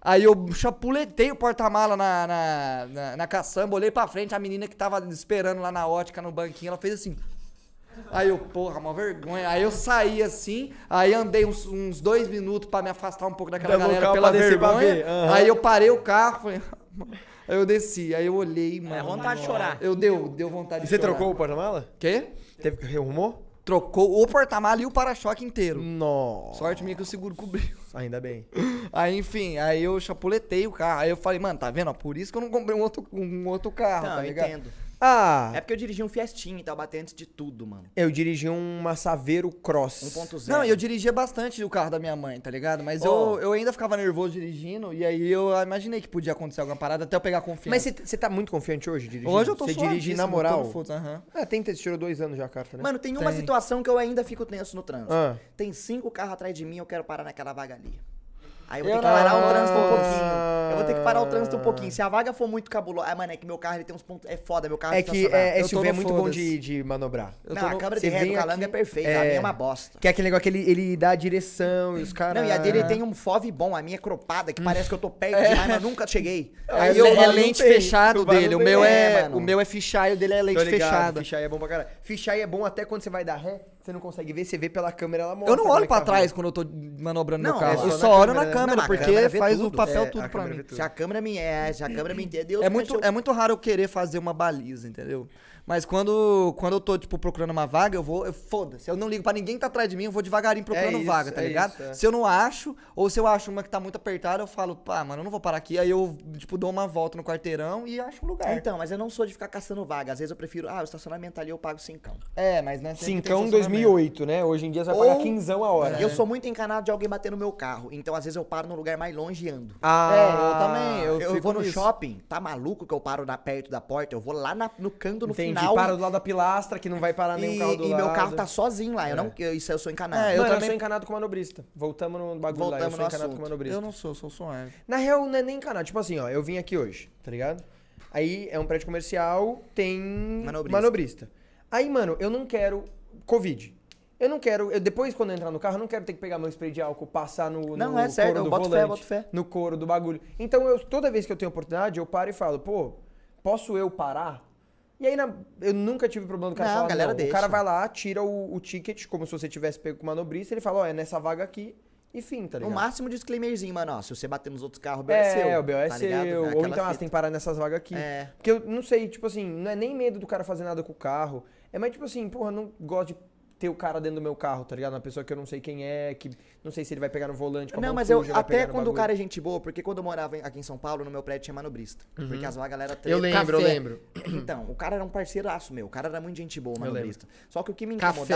Aí eu chapuletei o porta-mala na, na, na, na caçamba, olhei pra frente, a menina que tava esperando lá na ótica, no banquinho, ela fez assim. Aí eu, porra, uma vergonha. Aí eu saí assim, aí andei uns, uns dois minutos para me afastar um pouco daquela Deu galera pela vergonha. Uhum. Aí eu parei o carro, falei, (laughs) Aí eu desci, aí eu olhei, é mano. É vontade de chorar. Eu deu, deu vontade e de você chorar. Você trocou o porta-mala? Quê? Teve que rearrumou? Trocou o porta-malas e o para-choque inteiro. Nossa. Sorte minha que o seguro cobriu. (laughs) Ainda bem. Aí, enfim, aí eu chapuletei o carro. Aí eu falei, mano, tá vendo? Por isso que eu não comprei um outro, um outro carro, Não, tá eu Não, entendo. Ah. É porque eu dirigi um Fiestinha e tal, bater antes de tudo, mano. Eu dirigi um Saveiro Cross. 1.0. Não, eu dirigia bastante o carro da minha mãe, tá ligado? Mas oh. eu, eu ainda ficava nervoso dirigindo e aí eu imaginei que podia acontecer alguma parada até eu pegar confiança. Mas você tá muito confiante hoje dirigindo? Hoje eu tô Você dirige na moral? Todo uhum. É, tem, você tirou dois anos já, carta, né? Mano, tem, tem, uma situação que eu ainda fico tenso no trânsito. Ah. Tem cinco carros atrás de mim eu quero parar naquela vaga ali. Aí eu vou eu ter que parar não. o trânsito um pouquinho. Eu vou ter que parar o trânsito um pouquinho. Se a vaga for muito cabulosa. Ah, mano, é que meu carro ele tem uns pontos. É foda, meu carro É, é que é, SUV é, é muito bom de, de manobrar. Eu não, a no... câmera de ré do é Calango é perfeita. É... A minha é uma bosta. Que é aquele negócio que ele, ele dá a direção e os caras. Não, e a dele tem um FOV bom. A minha é cropada, que parece que eu tô perto é. demais, mas nunca cheguei. Aí, eu, é lente fechado dele. O meu é, o meu é fisheye, o dele é lente fechada. Fisheye é bom pra caralho. Fisheye é bom até quando você vai dar ré você não consegue ver, você vê pela câmera, ela mostra. Eu não olho é pra é trás quando eu tô manobrando não, meu carro. Eu, é eu só olho na câmera, não, porque câmera faz tudo. o papel é, tudo pra mim. Tudo. Se a câmera me é, se a (laughs) câmera me entendeu, é muito, é muito raro eu querer fazer uma baliza, entendeu? Mas quando, quando eu tô, tipo, procurando uma vaga, eu vou. Eu, Foda-se, eu não ligo pra ninguém que tá atrás de mim, eu vou devagarinho é procurando é isso, vaga, tá é ligado? Isso, é. Se eu não acho, ou se eu acho uma que tá muito apertada, eu falo, pá, mano, eu não vou parar aqui. Aí eu, tipo, dou uma volta no quarteirão e acho um lugar. Então, mas eu não sou de ficar caçando vaga. Às vezes eu prefiro, ah, o estacionamento ali eu pago cincão. É, mas né? Cincão 2008, né? Hoje em dia você vai ou, pagar quinzão a hora. Eu sou muito encanado de alguém bater no meu carro. Então, às vezes eu paro num lugar mais longe e ando. Ah, é, eu também. Eu, eu vou no isso. shopping, tá maluco que eu paro na, perto da porta? Eu vou lá na, no canto no Entendi final. Que para do lado da pilastra, que não vai parar nenhum e, carro do e lado. E meu carro tá sozinho lá. Eu não, é. eu, isso eu sou encanado. É, eu Mano, também eu sou encanado com manobrista. Voltamos no bagulho Voltamos lá. Eu sou encanado assunto. com manobrista. Eu não sou, sou suave. Na real, não é nem encanado. Tipo assim, ó, eu vim aqui hoje, tá ligado? Aí é um prédio comercial, tem manobrista. manobrista. Aí, mano, eu não quero Covid. Eu não quero, eu, depois quando eu entrar no carro, eu não quero ter que pegar meu spray de álcool, passar no, no não, é certo, couro eu boto volante, fé, boto fé. no couro do bagulho. Então, eu, toda vez que eu tenho oportunidade, eu paro e falo, pô, posso eu parar e aí, na, eu nunca tive problema do cara não, falar, a galera não. Deixa. O cara vai lá, tira o, o ticket, como se você tivesse pego com manobrista, ele fala, ó, oh, é nessa vaga aqui, e fim, tá ligado? O máximo disclaimerzinho, mano, ó, se você bater nos outros carros, o BO é, é, seu. É, o BO é tá seu. Ou então, ah, você tem que parar nessas vagas aqui. É. Porque eu não sei, tipo assim, não é nem medo do cara fazer nada com o carro, é mais tipo assim, porra, não gosto de ter o cara dentro do meu carro, tá ligado? Uma pessoa que eu não sei quem é, que não sei se ele vai pegar no volante. Com não, mas eu até quando o cara é gente boa, porque quando eu morava aqui em São Paulo, no meu prédio tinha manobrista. Uhum. Porque as vagas era Eu lembro, café. eu lembro. Então, o cara era um parceiraço meu, o cara era muito gente boa, manobrista. Só que o que me incomodava café,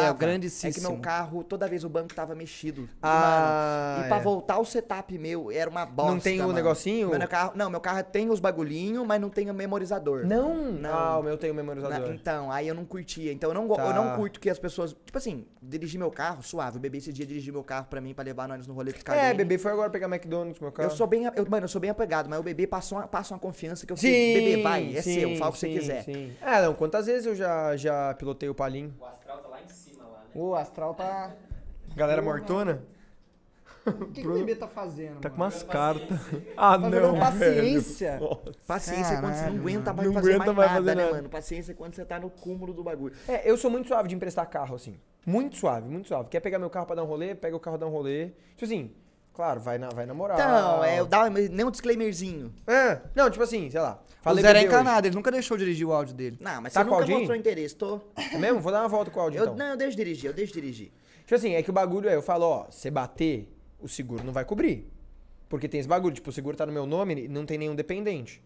é que meu carro, toda vez o banco tava mexido. Ah, mano, e pra é. voltar o setup meu, era uma bosta. Não tem o um negocinho? Meu, carro, não, meu carro tem os bagulhinhos, mas não tem o memorizador. Não? Não, ah, o meu tem o memorizador. Na, então, aí eu não curtia. Então eu não, tá. eu não tá. curto que as pessoas Tipo assim, dirigir meu carro, suave. O bebê esse dia dirigiu meu carro pra mim, pra levar nós no rolê ficar É, bebê foi agora pegar McDonald's, meu carro. Eu sou bem, eu, mano, eu sou bem apegado, mas o bebê passa uma, passa uma confiança que eu sei, bebê, vai, é sim, seu, fala o que você quiser. Sim. É, não, quantas vezes eu já, já pilotei o palinho? O astral tá lá em cima, lá, né? O astral tá... Galera mortona? O que, que o bebê tá fazendo? Tá mano? com umas cartas. Tá ah, tá não. Paciência. Velho. Paciência Caralho, é quando você não aguenta mais não fazer aguenta mais, mais nada, né, mano? Paciência é quando você tá no cúmulo do bagulho. É, eu sou muito suave de emprestar carro, assim. Muito suave, muito suave. Quer pegar meu carro pra dar um rolê? Pega o carro dar um rolê. Tipo assim, claro, vai na, vai na moral. Não, é, dá nem um disclaimerzinho. É, não, tipo assim, sei lá. Falei o Zé era encanado, ele nunca deixou dirigir o áudio dele. Não, mas tá você nunca mostrou interesse, tô. É mesmo? Vou dar uma volta com o áudio, eu, então. Não, eu deixo dirigir, eu deixo dirigir. Tipo assim, é que o bagulho é, eu falo, ó, você bater o seguro não vai cobrir. Porque tem esse bagulho, tipo, o seguro tá no meu nome e não tem nenhum dependente.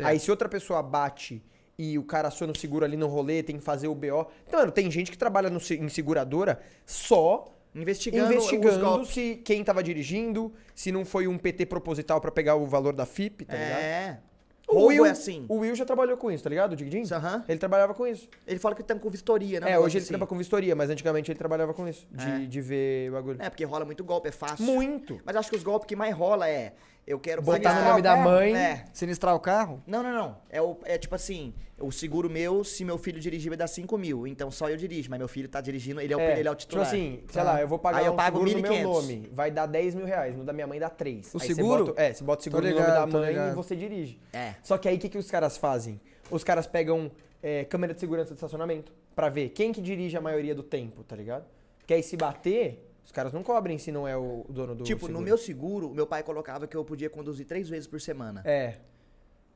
Aí se outra pessoa bate e o cara aciona o seguro ali no rolê, tem que fazer o BO. Então, mano, tem gente que trabalha no, em seguradora só investigando, investigando se quem tava dirigindo, se não foi um PT proposital para pegar o valor da FIP, tá é. ligado? É. O Roubo é Will, é assim. O Will já trabalhou com isso, tá ligado? O Digdim? Aham. Ele trabalhava com isso. Ele fala que ele tá com vistoria, né? É, hoje ele trabalha com vistoria, mas antigamente ele trabalhava com isso. De, É. de ver o bagulho. É, porque rola muito golpe, é fácil. Muito. Mas acho que os golpes que mais rola é eu quero botar no nome da mãe, é. sinistrar o carro? Não, não, não. É, o, é tipo assim, o seguro meu, se meu filho dirigir, vai dar 5 mil. Então só eu dirijo, mas meu filho tá dirigindo, ele é o, é, ele é o tipo titular. Tipo assim, sei lá, eu vou pagar Aí eu um pago seguro 1, no meu nome, vai dar 10 mil reais, no da minha mãe dá 3. O aí seguro? Bota, é, você bota o seguro ligado, no nome da mãe ligado. e você dirige. É. Só que aí o que, que os caras fazem? Os caras pegam é, câmera de segurança de estacionamento para ver quem que dirige a maioria do tempo, tá ligado? Porque aí se bater, os caras não cobrem se não é o dono do Tipo, seguro. no meu seguro, meu pai colocava que eu podia conduzir três vezes por semana. É.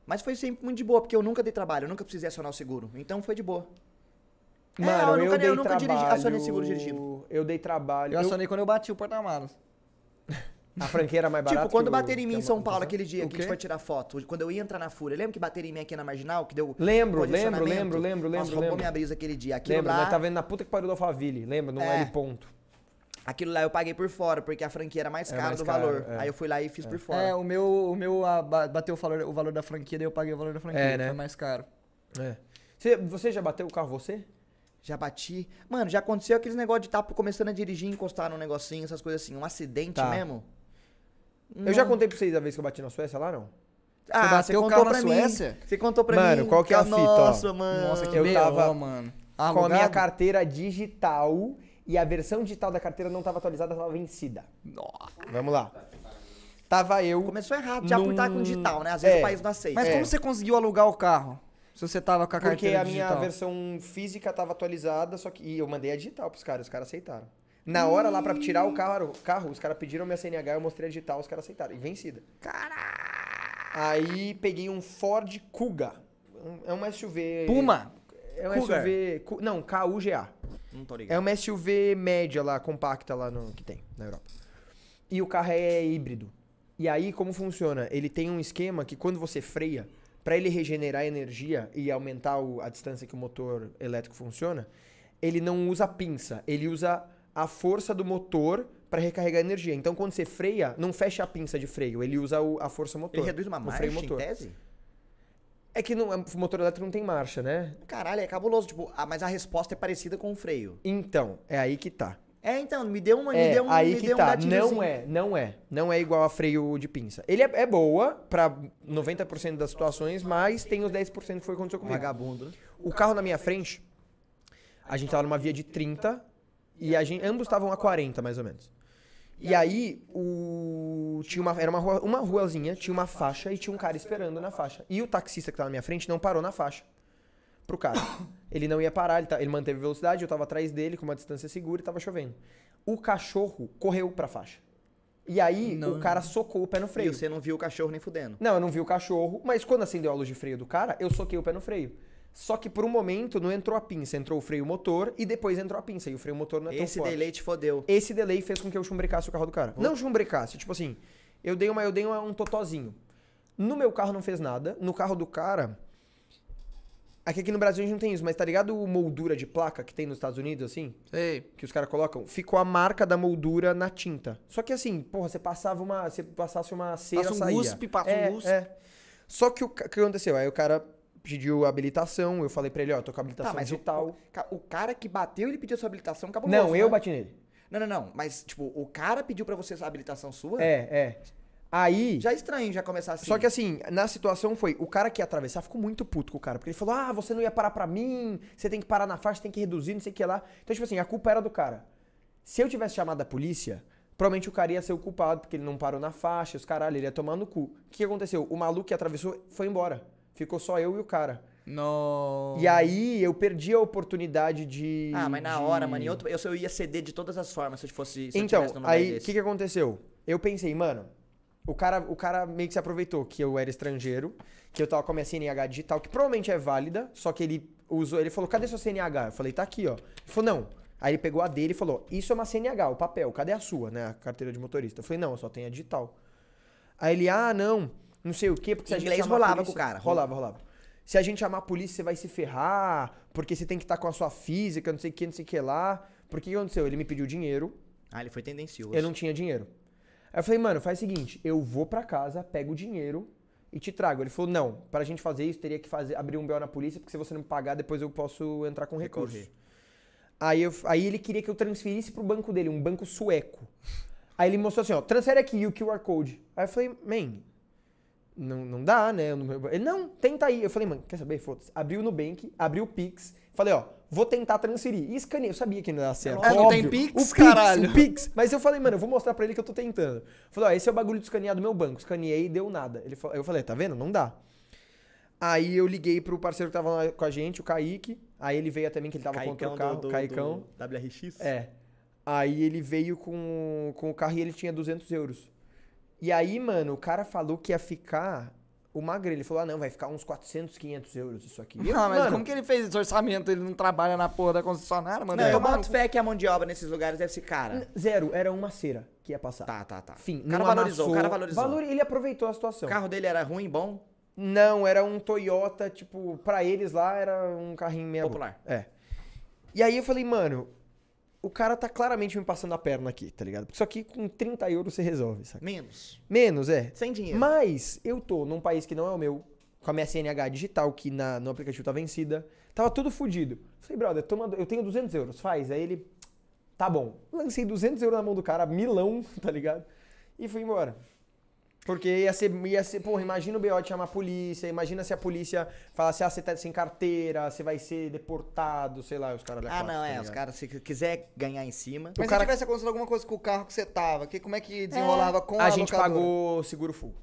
Mas foi sempre muito de boa, porque eu nunca dei trabalho, eu nunca precisei acionar o seguro. Então foi de boa. É, é, mano, é, eu, eu nunca, dei eu nunca trabalho, dirigi, acionei seguro dirigido. Eu dei trabalho. Eu acionei quando eu bati o porta-malas. (laughs) A franqueira mais barata. Tipo, quando bateram em mim em é São Paulo, aquele dia que a gente foi tirar foto, quando eu ia entrar na fúria, lembra que bateram em mim aqui na marginal, que deu. Lembro, lembro, lembro, lembro, lembro. Nossa, roubou lembro. minha brisa aquele dia. Aquilo lembro, né? lá... tava tá vendo na puta que pariu do Faville, lembra? Não é. L ponto. Aquilo lá eu paguei por fora, porque a franquia era mais é cara mais do caro, valor. É. Aí eu fui lá e fiz é. por fora. É, o meu, o meu a, bateu o valor, o valor da franquia, daí eu paguei o valor da franquia. É, né? Foi mais caro. É. Você, você já bateu o carro você? Já bati. Mano, já aconteceu aqueles negócio de estar tá começando a dirigir, encostar num negocinho, essas coisas assim. Um acidente tá. mesmo. Não. Eu já contei pra vocês a vez que eu bati na Suécia lá, não? Você ah, você contou pra mim. Você contou pra mano, mim. Mano, qual que é, é a fita, Nossa, ó. mano. Nossa, que eu tava, ó, mano. Com a minha carteira digital e a versão digital da carteira não estava atualizada, estava vencida. Nossa. Vamos lá. Tava eu. Começou errado já num... por estar com digital, né? Às vezes é. o país não aceita. Mas é. como você conseguiu alugar o carro? Se você tava com a carteira carteira Porque a minha versão física tava atualizada, só que e eu mandei a digital pros caras, os caras aceitaram. Na hora lá para tirar o carro, carro os caras pediram minha CNH, eu mostrei a digital, os caras aceitaram. E vencida. Caraca! Aí peguei um Ford Kuga. é um SUV. Puma! É um Cougar. SUV. Não, KUGA. Não tô ligado. É uma SUV média lá, compacta lá no, que tem na Europa. E o carro é híbrido. E aí, como funciona? Ele tem um esquema que quando você freia, para ele regenerar energia e aumentar o, a distância que o motor elétrico funciona, ele não usa pinça, ele usa a força do motor para recarregar energia. Então, quando você freia, não fecha a pinça de freio, ele usa o, a força motor. Ele reduz uma marcha, o freio motor. em tese? É que o motor elétrico não tem marcha, né? Caralho, é cabuloso. Tipo, ah, mas a resposta é parecida com o freio. Então, é aí que tá. É, então, me deu uma. É, me deu um, aí que tá. Um não é, não é. Não é igual a freio de pinça. Ele é, é boa pra 90% das situações, mas tem os 10% que foi quando eu aconteceu comigo. Vagabundo. O carro na minha frente, a gente tava numa via de 30 e a gente, ambos estavam a 40, mais ou menos. E aí, o... tinha uma... era uma, rua... uma ruazinha, tinha uma faixa e tinha um cara esperando na faixa. E o taxista que tava na minha frente não parou na faixa pro cara. Ele não ia parar, ele, tá, ele manteve velocidade, eu tava atrás dele com uma distância segura e tava chovendo. O cachorro correu pra faixa. E aí, não, o cara socou o pé no freio. E você não viu o cachorro nem fudendo. Não, eu não vi o cachorro, mas quando acendeu a luz de freio do cara, eu soquei o pé no freio. Só que por um momento não entrou a pinça, entrou o freio motor e depois entrou a pinça. E o freio motor não é tão Esse forte. delay te fodeu. Esse delay fez com que eu chumbrecasse o carro do cara. Uhum. Não chumbrecasse, tipo assim, eu dei, uma, eu dei uma, um totozinho. No meu carro não fez nada, no carro do cara. Aqui, é aqui no Brasil a gente não tem isso, mas tá ligado o moldura de placa que tem nos Estados Unidos, assim? Sei. Que os caras colocam? Ficou a marca da moldura na tinta. Só que assim, porra, você passava uma. Você passasse uma cera. Passa um saía. guspe, passa é, um guspe. É. Só que o que aconteceu? Aí o cara pediu habilitação, eu falei pra ele, ó, tô com habilitação tá, mas digital. O, o, cara que bateu, ele pediu sua habilitação, acabou Não, eu né? bati nele. Não, não, não. Mas, tipo, o cara pediu para você a habilitação sua? É, é. Aí. Já é estranho já começar assim. Só que assim, na situação foi, o cara que ia atravessar ficou muito puto com o cara. Porque ele falou: ah, você não ia parar pra mim, você tem que parar na faixa, tem que reduzir, não sei o que lá. Então, tipo assim, a culpa era do cara. Se eu tivesse chamado a polícia, provavelmente o cara ia ser o culpado, porque ele não parou na faixa, os caralho, ele ia tomar no cu. O que aconteceu? O maluco que atravessou foi embora. Ficou só eu e o cara. Não. E aí eu perdi a oportunidade de. Ah, mas na de... hora, mano. Outro, eu, eu ia ceder de todas as formas se eu fosse. Se então, eu aí o que, que aconteceu? Eu pensei, mano, o cara, o cara meio que se aproveitou que eu era estrangeiro, que eu tava com a minha CNH digital, que provavelmente é válida, só que ele usou. Ele falou, cadê sua CNH? Eu falei, tá aqui, ó. Ele falou, não. Aí ele pegou a dele e falou, isso é uma CNH, o papel, cadê a sua, né? A carteira de motorista. Eu falei, não, eu só tenho a digital. Aí ele, ah, não não sei o quê, porque se a gente chamar rolava polícia, com o cara. Rolava, rolava. Se a gente chamar a polícia, você vai se ferrar, porque você tem que estar tá com a sua física, não sei o que, não sei o que lá. Porque o que aconteceu? Ele me pediu dinheiro. Ah, ele foi tendencioso. Eu não tinha dinheiro. Aí eu falei, mano, faz o seguinte, eu vou pra casa, pego o dinheiro e te trago. Ele falou, não, pra gente fazer isso, teria que fazer, abrir um BO na polícia, porque se você não pagar, depois eu posso entrar com recurso. Aí, eu, aí ele queria que eu transferisse pro banco dele, um banco sueco. Aí ele mostrou assim, ó, transfere aqui o QR Code. Aí eu falei, man, não, não dá, né? ele, não, tenta aí. Eu falei, mano, quer saber? Foda-se. Abriu o Nubank, abriu o Pix. Falei, ó, vou tentar transferir. E escaneei. Eu sabia que não ia dar certo. É, não tem Pix, o Pix, caralho. O Pix. Mas eu falei, mano, eu vou mostrar pra ele que eu tô tentando. falei, ó, esse é o bagulho de escanear do meu banco. Escaneei e deu nada. Ele, eu falei, tá vendo? Não dá. Aí eu liguei pro parceiro que tava lá com a gente, o Kaique. Aí ele veio também, que ele tava com o carro. Do, do, Caicão. Do WRX? É. Aí ele veio com, com o carro e ele tinha 200 euros. E aí, mano, o cara falou que ia ficar. O Magrelo, ele falou, ah, não, vai ficar uns 400, 500 euros isso aqui. Eu, ah, mas mano, como que ele fez esse orçamento? Ele não trabalha na porra da concessionária, mano? Não, eu boto fé que a mão de obra nesses lugares deve ser cara. Zero, era uma cera que ia passar. Tá, tá, tá. Fim, o cara valorizou, amassou, o cara valorizou. Valor, ele aproveitou a situação. O carro dele era ruim, bom? Não, era um Toyota, tipo, pra eles lá era um carrinho meio... Popular. É. E aí eu falei, mano, o cara tá claramente me passando a perna aqui, tá ligado? Porque isso aqui com 30 euros você resolve, saca? Menos. Menos, é. Sem dinheiro. Mas eu tô num país que não é o meu, com a minha CNH digital, que na, no aplicativo tá vencida. Tava tudo fodido. Falei, brother, toma, eu tenho 200 euros, faz. Aí ele, tá bom. Lancei 200 euros na mão do cara, milão, (laughs) tá ligado? E fui embora. Porque ia ser, ia ser, porra, imagina o BO te chamar a polícia, imagina se a polícia falasse, assim, ah, você tá sem carteira, você vai ser deportado, sei lá, os caras... da Ah, quatro, não, tá é, tá os caras, se quiser ganhar em cima... Mas o se cara... tivesse acontecido alguma coisa com o carro que você tava, que, como é que é, desenrolava é. com a A gente locadora? pagou seguro full.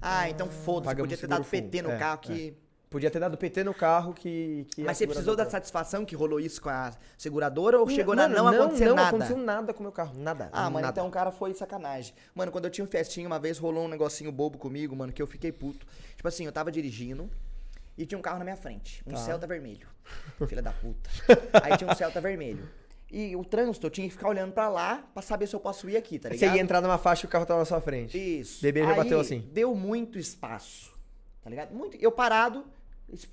Ah, então foda-se, podia ter dado full. PT no é, carro que... É. Podia ter dado PT no carro que. que Mas você precisou da satisfação que rolou isso com a seguradora ou chegou na não, não acontecer não, nada? Não aconteceu nada com o meu carro. Nada. Ah, nada. mano, então o cara foi sacanagem. Mano, quando eu tinha um festinho, uma vez rolou um negocinho bobo comigo, mano, que eu fiquei puto. Tipo assim, eu tava dirigindo e tinha um carro na minha frente. Um tá. Celta vermelho. (laughs) Filha da puta. (laughs) Aí tinha um Celta vermelho. E o trânsito, eu tinha que ficar olhando para lá para saber se eu posso ir aqui, tá ligado? Você ia entrar numa faixa e o carro tava na sua frente. Isso. Bebê já bateu assim. Deu muito espaço, tá ligado? Muito. Eu parado,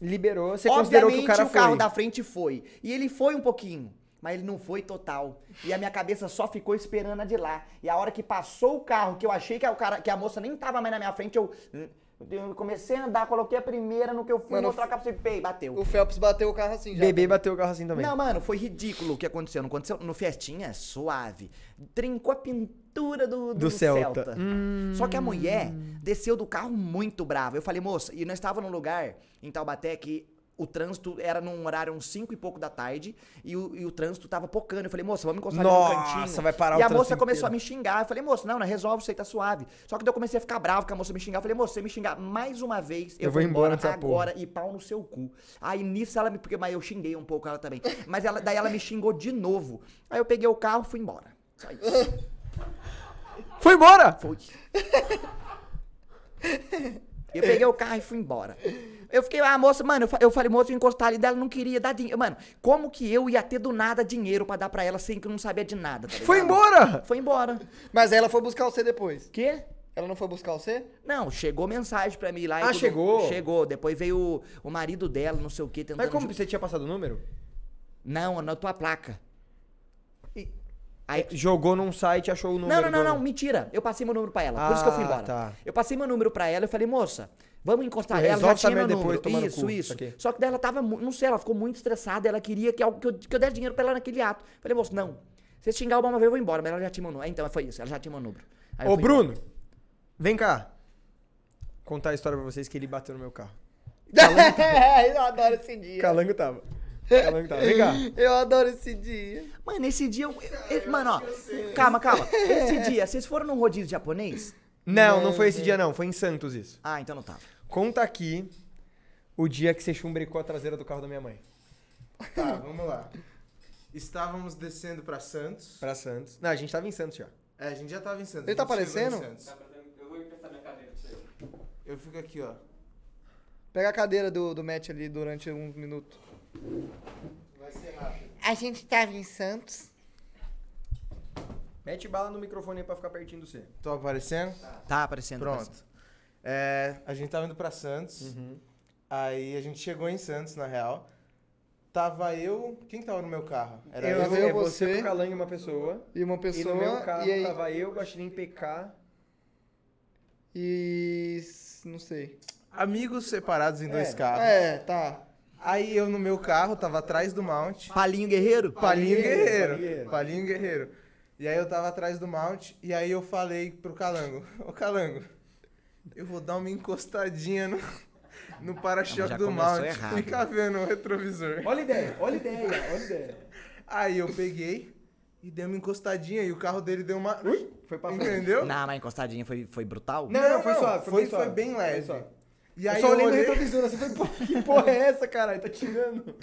liberou, você considerou que o cara o foi. carro da frente foi. E ele foi um pouquinho, mas ele não foi total. E a minha cabeça só ficou esperando a de lá. E a hora que passou o carro, que eu achei que o cara, que a moça nem tava mais na minha frente, eu... Hum, eu comecei a andar, coloquei a primeira no que eu fui mano, mostrar pra você, bateu. O Phelps bateu o carro assim já. Bebê né? bateu o carro assim também. Não, mano, foi ridículo o que aconteceu. Não aconteceu no Fiestinha, é suave. Trincou a pintura do, do, do Celta. Celta. Hum... Só que a mulher desceu do carro muito brava. Eu falei, moça, e nós estávamos num lugar em Taubaté que o trânsito era num horário uns 5 e pouco da tarde e o, e o trânsito tava pocando. Eu falei, moça, vamos encostar Nossa, ali no cantinho. Nossa, vai parar e o E a moça começou a me xingar. Eu falei, moça, não, não, resolve você tá suave. Só que daí eu comecei a ficar bravo que a moça me xingar. Eu falei, moça, você me xingar mais uma vez, eu, eu vou embora, embora agora porra. e pau no seu cu. Aí nisso ela me. Porque, mas eu xinguei um pouco ela também. Mas ela, daí ela me xingou de novo. Aí eu peguei o carro fui embora. Só isso. Foi embora? Foi. (laughs) Eu peguei o carro e fui embora. Eu fiquei ah, moça, mano, eu, eu falei, moça, eu encostar ali dela, não queria dar dinheiro. Mano, como que eu ia ter do nada dinheiro pra dar pra ela sem que eu não sabia de nada? Tá foi embora! Foi embora. Mas ela foi buscar você depois. Quê? Ela não foi buscar você? Não, chegou mensagem pra mim lá. Ah, chegou? Chegou. Depois veio o, o marido dela, não sei o que, tentando... Mas como você tinha passado o número? Não, anotou a placa. Aí... É, jogou num site, achou o número. Não, não, não, não, mentira. Eu passei meu número pra ela. Por isso que eu fui ah, embora. Tá. Eu passei meu número pra ela e falei, moça, vamos encostar tipo, ela, já tinha meu depois, número. Isso, cu, isso. Aqui. Só que daí ela tava, não sei, ela ficou muito estressada, ela queria que eu, que eu desse dinheiro pra ela naquele ato. Falei, moça não. Se você xingar o Bama, vez, eu vou embora. Mas ela já tinha meu número. Então, foi isso, ela já tinha meu número. Aí Ô, Bruno, embora. vem cá. Contar a história pra vocês que ele bateu no meu carro. (laughs) Calango eu adoro esse dia. Calango tava. Tá. vem cá. (laughs) Eu adoro esse dia. Mano, esse dia. Eu, eu, mano, ó. Calma, calma. Esse é. dia, vocês foram num rodízio japonês? Não, não foi esse dia, não. Foi em Santos isso. Ah, então não tava. Tá. Conta aqui o dia que você chumbricou a traseira do carro da minha mãe. Tá, vamos lá. Estávamos descendo pra Santos. Pra Santos. Não, a gente tava em Santos já. É, a gente já tava em Santos. Ele tá, tá aparecendo? Eu vou emprestar minha cadeira pra você. Eu fico aqui, ó. Pega a cadeira do, do Matt ali durante um minuto. A gente estava tá em Santos. Mete bala no microfone aí pra ficar pertinho do C. Tô aparecendo? Tá, tá aparecendo. Tá Pronto. É, a gente tava indo pra Santos. Uhum. Aí a gente chegou em Santos, na real. Tava eu. Quem tava no meu carro? Era eu, eu, eu é você, o Calan e uma pessoa. E uma pessoa. E no meu carro aí... tava eu, Guaxinim PK. E. não sei. Amigos separados em é, dois carros. É, tá. Aí eu no meu carro, tava atrás do mount. Palinho Guerreiro? Palinho, Guerreiro. Palinho Guerreiro. E aí eu tava atrás do mount e aí eu falei pro Calango, (laughs) ô Calango, eu vou dar uma encostadinha no, no ah, para-choque do mount. Errado. Fica né? vendo o retrovisor. Olha a ideia, olha a ideia, olha a ideia. Aí eu peguei e dei uma encostadinha e o carro dele deu uma. Ui, foi pra frente. Entendeu? Não, mas encostadinha foi, foi brutal? Não, não, não foi só. Foi, foi, bem, foi bem leve. Foi e aí eu só olhei no retrovisor assim, falei, pô, que porra é essa, caralho? Tá tirando.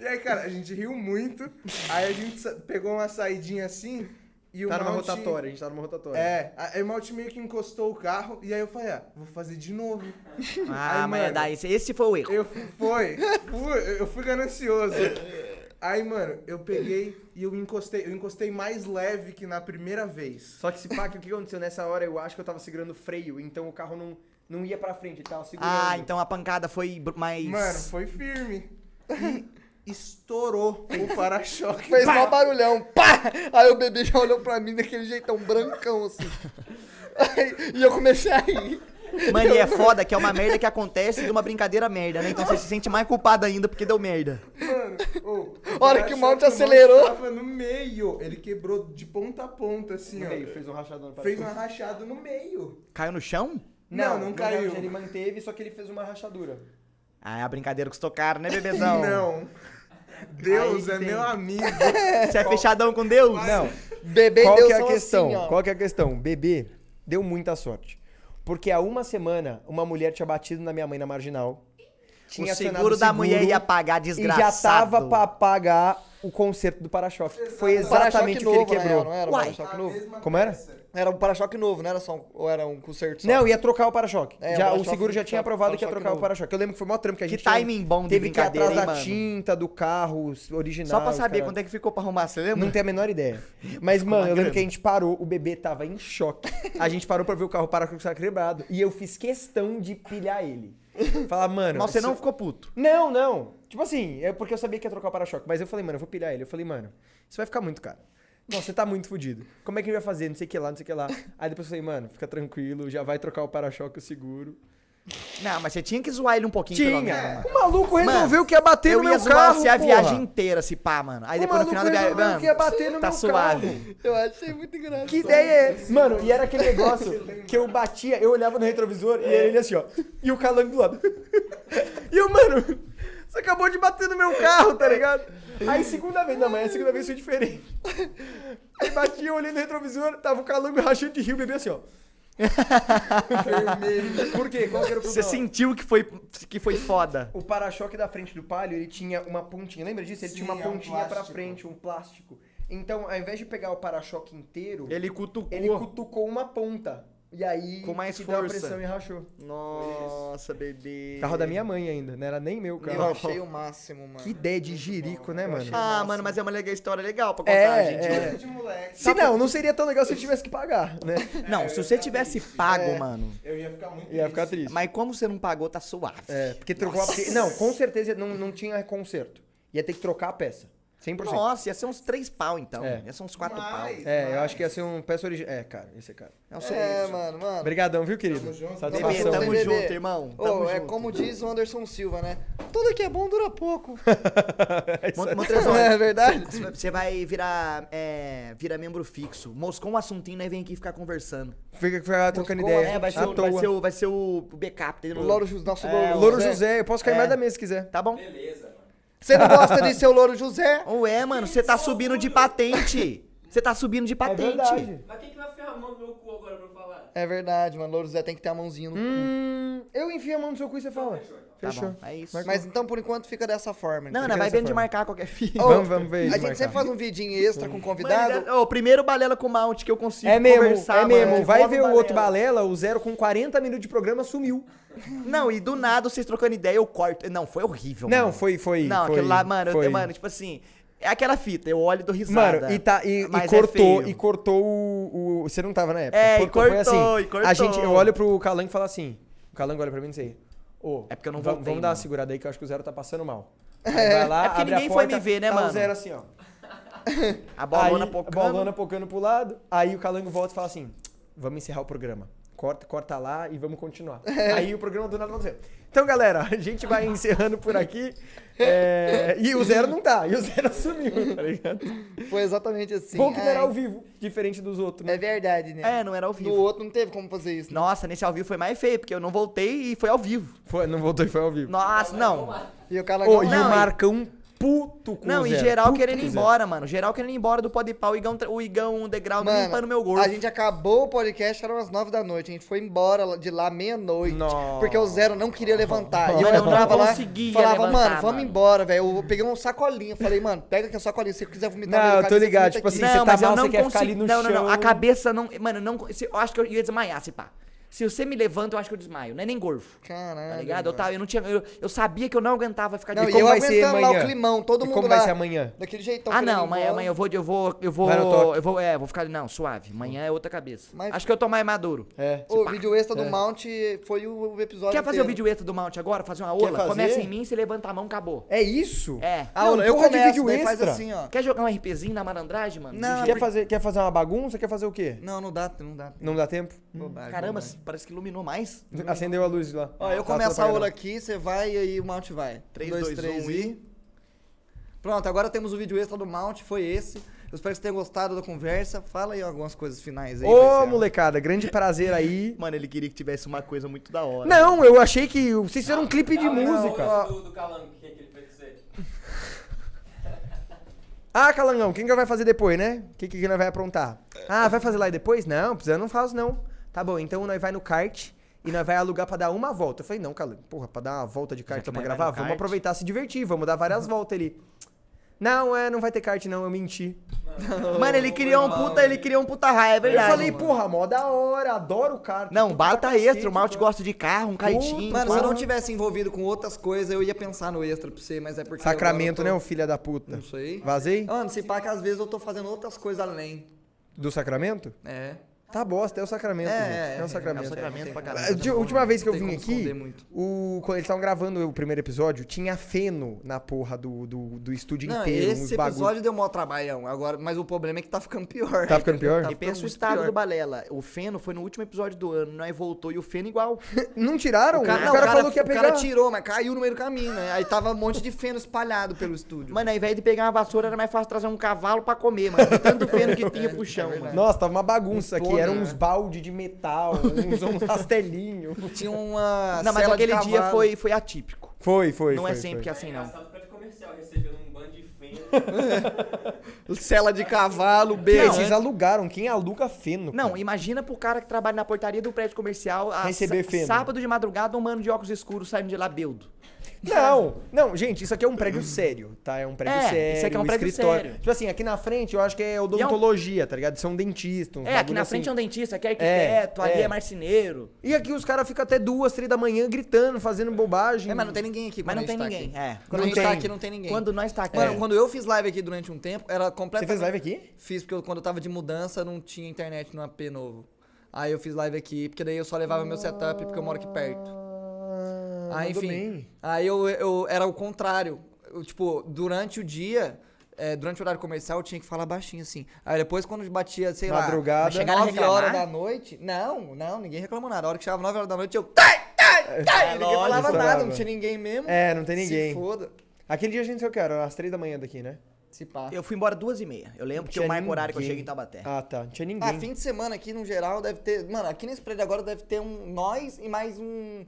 E aí, cara, a gente riu muito. Aí a gente pegou uma saidinha assim. E tá o numa Malte... rotatória, a gente tá numa rotatória. É, aí o Malte meio que encostou o carro e aí eu falei, ah, vou fazer de novo. Ah, aí, mas mano, daí, esse foi o erro. Eu fui, foi, fui, eu fui ganancioso. Aí, mano, eu peguei e eu encostei, eu encostei mais leve que na primeira vez. Só que se pá, que o que aconteceu nessa hora, eu acho que eu tava segurando o freio, então o carro não não ia pra frente, ele tava segurando. Ah, então a pancada foi mais. Mano, foi firme. E estourou o (laughs) para-choque. Fez pá! mó barulhão. Pá! Aí o bebê já olhou pra mim daquele jeitão brancão, assim. Aí, e eu comecei a rir. Mano, e é foda que é uma merda que acontece de uma brincadeira merda, né? Então você se sente mais culpado ainda porque deu merda. Mano, oh, hora que o te acelerou. O tava no meio. Ele quebrou de ponta a ponta, assim, no ó. Meio, fez um rachado no Fez um rachado no meio. Caiu no chão? Não, não, não caiu. Ele manteve, só que ele fez uma rachadura. Ah, é a brincadeira que tocaram, né, bebezão? (laughs) não. Deus é tem. meu amigo. (laughs) Você é fechadão com Deus? Não. Bebê Qual Deus que é a questão? Assim, Qual que é a questão? Bebê deu muita sorte. Porque há uma semana, uma mulher tinha batido na minha mãe na marginal. Tinha o seguro da seguro, mulher ia pagar, desgraçado. E já tava pra pagar o concerto do para-choque. Foi exatamente para o que ele né, quebrou. Real, não era um para-choque novo? Como era? Era um para-choque novo, não era só um, ou era um concerto? só? Não, ia trocar o para-choque. É, já, para o seguro já tinha aprovado que ia trocar novo. o para-choque. Eu lembro que foi mó trampo que a gente Que timing tinha, bom de Teve que ir atrás da tinta do carro original. Só pra saber quanto é que ficou pra arrumar, você lembra? Não tenho a menor ideia. (laughs) Mas, mano, eu lembro que a gente parou, o bebê tava em choque. a gente parou pra ver o carro para-choque quebrado. E eu fiz questão de pilhar ele. Falar, mano. Mas você não ficou puto. Não, não. Tipo assim, é porque eu sabia que ia trocar o para-choque. Mas eu falei, mano, eu vou pilhar ele. Eu falei, mano, isso vai ficar muito caro. Nossa, você tá muito fudido. Como é que ele vai fazer? Não sei o que lá, não sei o que lá. Aí depois eu falei, mano, fica tranquilo, já vai trocar o para-choque, o seguro. Não, mas você tinha que zoar ele um pouquinho, tinha. pelo menos. O maluco resolveu mano, que ia bater no meu carro, Eu ia a viagem inteira, se pá, mano. Aí o depois no final da viagem, mano, que ia bater no tá meu suave. Carro. Eu achei muito engraçado. Que ideia é essa? Mano, e era aquele negócio que eu batia, eu olhava no retrovisor e ele assim, ó. E o calango do lado. E eu, mano, você acabou de bater no meu carro, tá ligado? Aí segunda vez, não, mas a segunda vez foi diferente. Aí batia, eu olhei no retrovisor, tava o calango rachando de rio, bebê assim, ó. (laughs) Vermelho. Por quê? Qual que era o problema? Você sentiu que foi, que foi foda. O para-choque da frente do Palio, ele tinha uma pontinha. Lembra disso? Ele Sim, tinha uma é pontinha um pra frente, um plástico. Então, ao invés de pegar o para-choque inteiro... Ele cutucou. Ele cutucou uma ponta. E aí com mais força. deu a pressão e rachou. Nossa, bebê. Carro da minha mãe ainda, não era nem meu carro. Eu achei o máximo, mano. Que ideia de jirico, né, mano? Ah, mano, mas é uma legal história legal pra é, contar, é, gente. É. Se não, não seria tão legal se eu tivesse que pagar, né? É, (laughs) não, se você tivesse triste. É, pago, é, mano. Eu ia ficar muito. Ia triste. ficar triste. Mas como você não pagou, tá suave. É, porque trocou a... peça. Não, com certeza não, não tinha conserto. Ia ter que trocar a peça. 100%. Nossa, ia ser uns três pau então. É. Ia ser uns quatro pau. É, mais. eu acho que ia ser um peça original. É, cara, esse cara. É, é, é mano, mano. Obrigadão, viu, querido? Tamo junto. Satisfação. Bebê, tamo Bebê. junto, irmão. tamo é junto. como diz o Anderson Silva, né? Tudo que é bom dura pouco. (laughs) É Montrezão, (laughs) é verdade? Você vai virar, é, virar membro fixo. Moscou um assuntinho, né? Vem aqui ficar conversando. Fica, fica trocando ideia. É, vai ser, o, vai, ser o, vai ser o backup. Tá o Louro, nosso é, Louro José. José. Eu posso cair é. mais da mesa se quiser. Tá bom? Beleza. Você não gosta de seu louro José? Ué, mano, você tá subindo de patente. Você tá subindo de é patente. É verdade. Mas quem que vai ferrar é verdade, mano. Louro Zé tem que ter a mãozinha no hum, Eu enfio a mão no seu cu e você fala. Fechou. Tá fechou. Bom, é isso. Marcou. Mas então, por enquanto, fica dessa forma. Não, não, vai bem de marcar qualquer filho. Oh, vamos, vamos ver. A gente marcar. sempre faz um vidinho extra com convidado. O oh, primeiro balela com o Mount que eu consigo é mesmo, conversar. É mesmo, mano. vai ver balela. o outro balela, o zero com 40 minutos de programa sumiu. Não, e do nada vocês trocando ideia, eu corto. Não, foi horrível. Não, mano. foi, foi. Não, foi, aquilo lá, mano, eu, mano, tipo assim, é aquela fita, eu olho do dou risada. Mano, e, tá, e, e é cortou, é e cortou o, o, Você não tava na época. É, cortou, e cortou, foi assim, cortou. A gente, eu olho pro Calango e falo assim. O Calango olha pra mim e diz assim, Ô, é porque eu não vou Vamos dar uma segurada aí que eu acho que o Zero tá passando mal. É, (laughs) vai lá, é porque ninguém porta, foi me ver, né, tá mano? O Zero assim, ó. (laughs) A bolona pocando. A bolona pocando pro lado. Aí o Calango volta e fala assim: Vamos encerrar o programa corta, corta lá e vamos continuar. (laughs) É. Aí o programa do nada aconteceu. Então, galera, a gente vai encerrando por aqui. É, e o zero não tá, e o zero (laughs) sumiu, tá ligado? Foi exatamente assim. Bom que não era é. ao vivo, diferente dos outros. Né? É verdade, né? É, não era ao vivo. No outro não teve como fazer isso. Né? Nossa, nesse ao vivo foi mais feio, porque eu não voltei e foi ao vivo. Foi, não voltou e foi ao vivo. Nossa, não. E o cara oh, E o Marcão puto com Não, em geral puto querendo ir embora, mano. Geral querendo ir embora do Podpah, o Igão, o Igão Degrau mano, limpando tá meu gordo. A gente acabou o podcast, eram as nove da noite. A gente foi embora de lá meia-noite. Porque o Zero não queria levantar. Não. E eu entrava lá, falava, levantar, mano, vamos embora, velho. Eu peguei um sacolinho, falei, mano, pega aqui a sacolinha, se você quiser vomitar... Não, eu tô ligado, tipo assim, não, você tá mal, você quer ficar ali no não, chão. Não, não, não, a cabeça não... Mano, não, eu acho que eu ia desmaiar, se pá. Se você me levanta, eu acho que eu desmaio. Não é nem gorfo. Caralho. Tá ligado? Eu, tava, eu, não tinha, eu, eu sabia que eu não aguentava ficar de não, como eu vai ser amanhã? lá o climão, todo e mundo como lá, vai ser amanhã? Daquele jeitão. Ah, não, amanhã, amanhã eu vou, eu vou, eu vou, eu vou, é, vou ficar, não, suave. Amanhã é outra cabeça. Mas, acho que eu tô mais maduro. É. O vídeo extra do é. Mount foi o, episódio Quer fazer o vídeo extra do Mount agora? Fazer uma ola? Começa em mim, você levanta a mão, acabou. É isso? É. Ah, não, eu começo, vídeo extra. faz assim, ó. Quer jogar um RPzinho na malandragem, mano? Não. Quer fazer, quer fazer uma bagunça? Quer fazer o quê? Não, não dá, não dá. Não dá tempo? Bobagem, Caramba, bobagem. parece que iluminou mais. Acendeu a luz de lá. Ó, eu começo a aula aqui, você vai e aí o Mount vai. 3, 2, 3 1, e... Pronto, agora temos o vídeo extra do Mount, foi esse. Eu espero que vocês tenham gostado da conversa. Fala aí algumas coisas finais aí. Ô, molecada, grande prazer aí. Mano, ele queria que tivesse uma coisa muito da hora. Não, né? eu achei que vocês fizeram um clipe não, de não, música. Não, do, do Calango, o que, é que ele fez Ah, Calangão, quem que vai fazer depois, né? O que, que nós vai aprontar? Ah, vai fazer lá depois? Não, precisa não faz, não. Tá bom, então nós vai no kart e nós vai alugar pra dar uma volta. Eu falei, não, cara, porra, pra dar uma volta de kart pra é gravar, vamos kart? aproveitar se divertir, vamos dar várias uhum. voltas ali. Não, é, não vai ter kart, não, eu menti. Não, mano, ele criou um puta, ele criou um puta raiva, é verdade. Eu falei, mano. porra, mó da hora, adoro o kart. Não, bata tá extra, o Malt gosta de carro, um kaitinho. Mano, se eu não tivesse envolvido com outras coisas, eu ia pensar no extra pra você, mas é porque. Sacramento, né, tô... né, o filho da puta? Não sei. Vazei? Mano, se pá que às vezes eu tô fazendo outras coisas além. Do sacramento? É. Tá bosta, é o sacramento, é, gente. É, é o sacramento. É, é o sacramento é, pra caralho. A última vez que eu vim aqui, o, quando eles estavam gravando o primeiro episódio, tinha feno na porra do, do, do estúdio não, inteiro. Esse episódio deu maior trabalhão. Agora, mas o problema é que tá ficando pior. Tá ficando pior? Tá e pensa o estado pior. do Balela. O feno foi no último episódio do ano, nós né? voltou e o feno igual. (laughs) não tiraram? O cara, não, o cara, o cara falou que ia pegar. O cara tirou, mas caiu no meio do caminho, né? Aí tava um monte de feno espalhado pelo estúdio. Mano, ao invés de pegar uma vassoura, era mais fácil trazer um cavalo pra comer, mano. Tanto feno que tinha pro é chão, mano. Nossa, tava uma bagunça aqui eram uns né? balde de metal, (laughs) uns, uns rastelinhos. Tinha uma. Não, mas aquele dia foi, foi atípico. Foi, foi. Não é foi, é sempre foi. que é assim, não. É, um bando de (laughs) Cela de cavalo, beijo. Eles alugaram. Quem aluga feno? Cara? Não, imagina pro cara que trabalha na portaria do prédio comercial. Receber feno. Sábado de madrugada, um mano de óculos escuros saindo de lá beudo. Não, não, gente, isso aqui é um prédio hum. sério, tá? É um prédio é, sério. Isso aqui é um prédio escritório. sério. Tipo assim, aqui na frente eu acho que é odontologia, é um... tá ligado? Isso é um dentista. Um é, aqui na assim. frente é um dentista, aqui é, é arquiteto, é, ali é. marceneiro. E aqui os caras ficam até duas, três da manhã gritando, fazendo bobagem. É, mas não tem ninguém aqui. Mas não tem tá ninguém. Aqui. É. Quando não a gente tá tem. tá aqui, não tem ninguém. Quando nós tá aqui. Mano, é. quando eu fiz live aqui durante um tempo, era completamente. Você fez live aqui? Fiz, porque eu, quando eu tava de mudança, não tinha internet no AP novo. Aí eu fiz live aqui, porque daí eu só levava meu setup, porque eu moro aqui perto. Ah, ah enfim, Aí eu, eu era o contrário. Eu, tipo, durante o dia. É, durante o horário comercial eu tinha que falar baixinho assim. Aí depois, quando batia, sei Madrugada, lá, chegava 9 horas da noite. Não, não, ninguém reclamou nada. A hora que chegava 9 horas da noite, eu. Tai, tai, tai, é, é, ninguém lógico, falava nada, não tinha ninguém mesmo. É, não tem ninguém. Se foda. Aquele dia a gente saiu que era às 3 da manhã daqui, né? Se pá. Eu fui embora duas e meia. Eu lembro que o maior horário que eu cheguei em Tabaté. Ah, tá. Não tinha ah, ninguém. Ah, fim de semana aqui no geral deve ter. Mano, aqui nesse prédio agora deve ter um nós e mais um.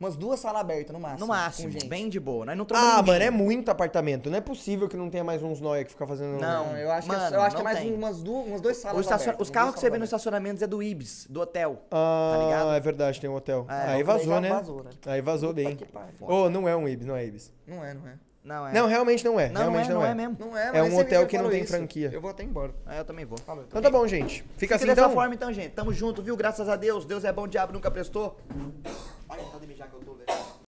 Umas duas salas abertas, no máximo. No máximo, gente. bem de boa. Nós né? não trocamos Ah, ninguém. mano, é muito apartamento. Não é possível que não tenha mais uns nóia que fica fazendo... Não, eu acho mano, que, eu acho que é, é mais umas duas, umas duas salas abertas. Os carros que você vê nos estacionamentos é do Ibis, do hotel. Tá ah, tá ligado? é verdade, tem um hotel. É, aí vazou, né? vazou, né? Aí vazou bem. Ô, oh, não é um Ibis, não é Ibis. Não é, não é. Não, é. não, realmente não é. Não, é, realmente não, é, não é. é mesmo. Não é, é um hotel que não tem isso. franquia. Eu vou até embora. Ah, eu também vou. Falou, então tá bom, gente. Fica, Fica assim dessa então. forma então, gente. Tamo junto, viu? Graças a Deus. Deus é bom, o diabo nunca prestou. Olha então de mijar que eu tô vendo.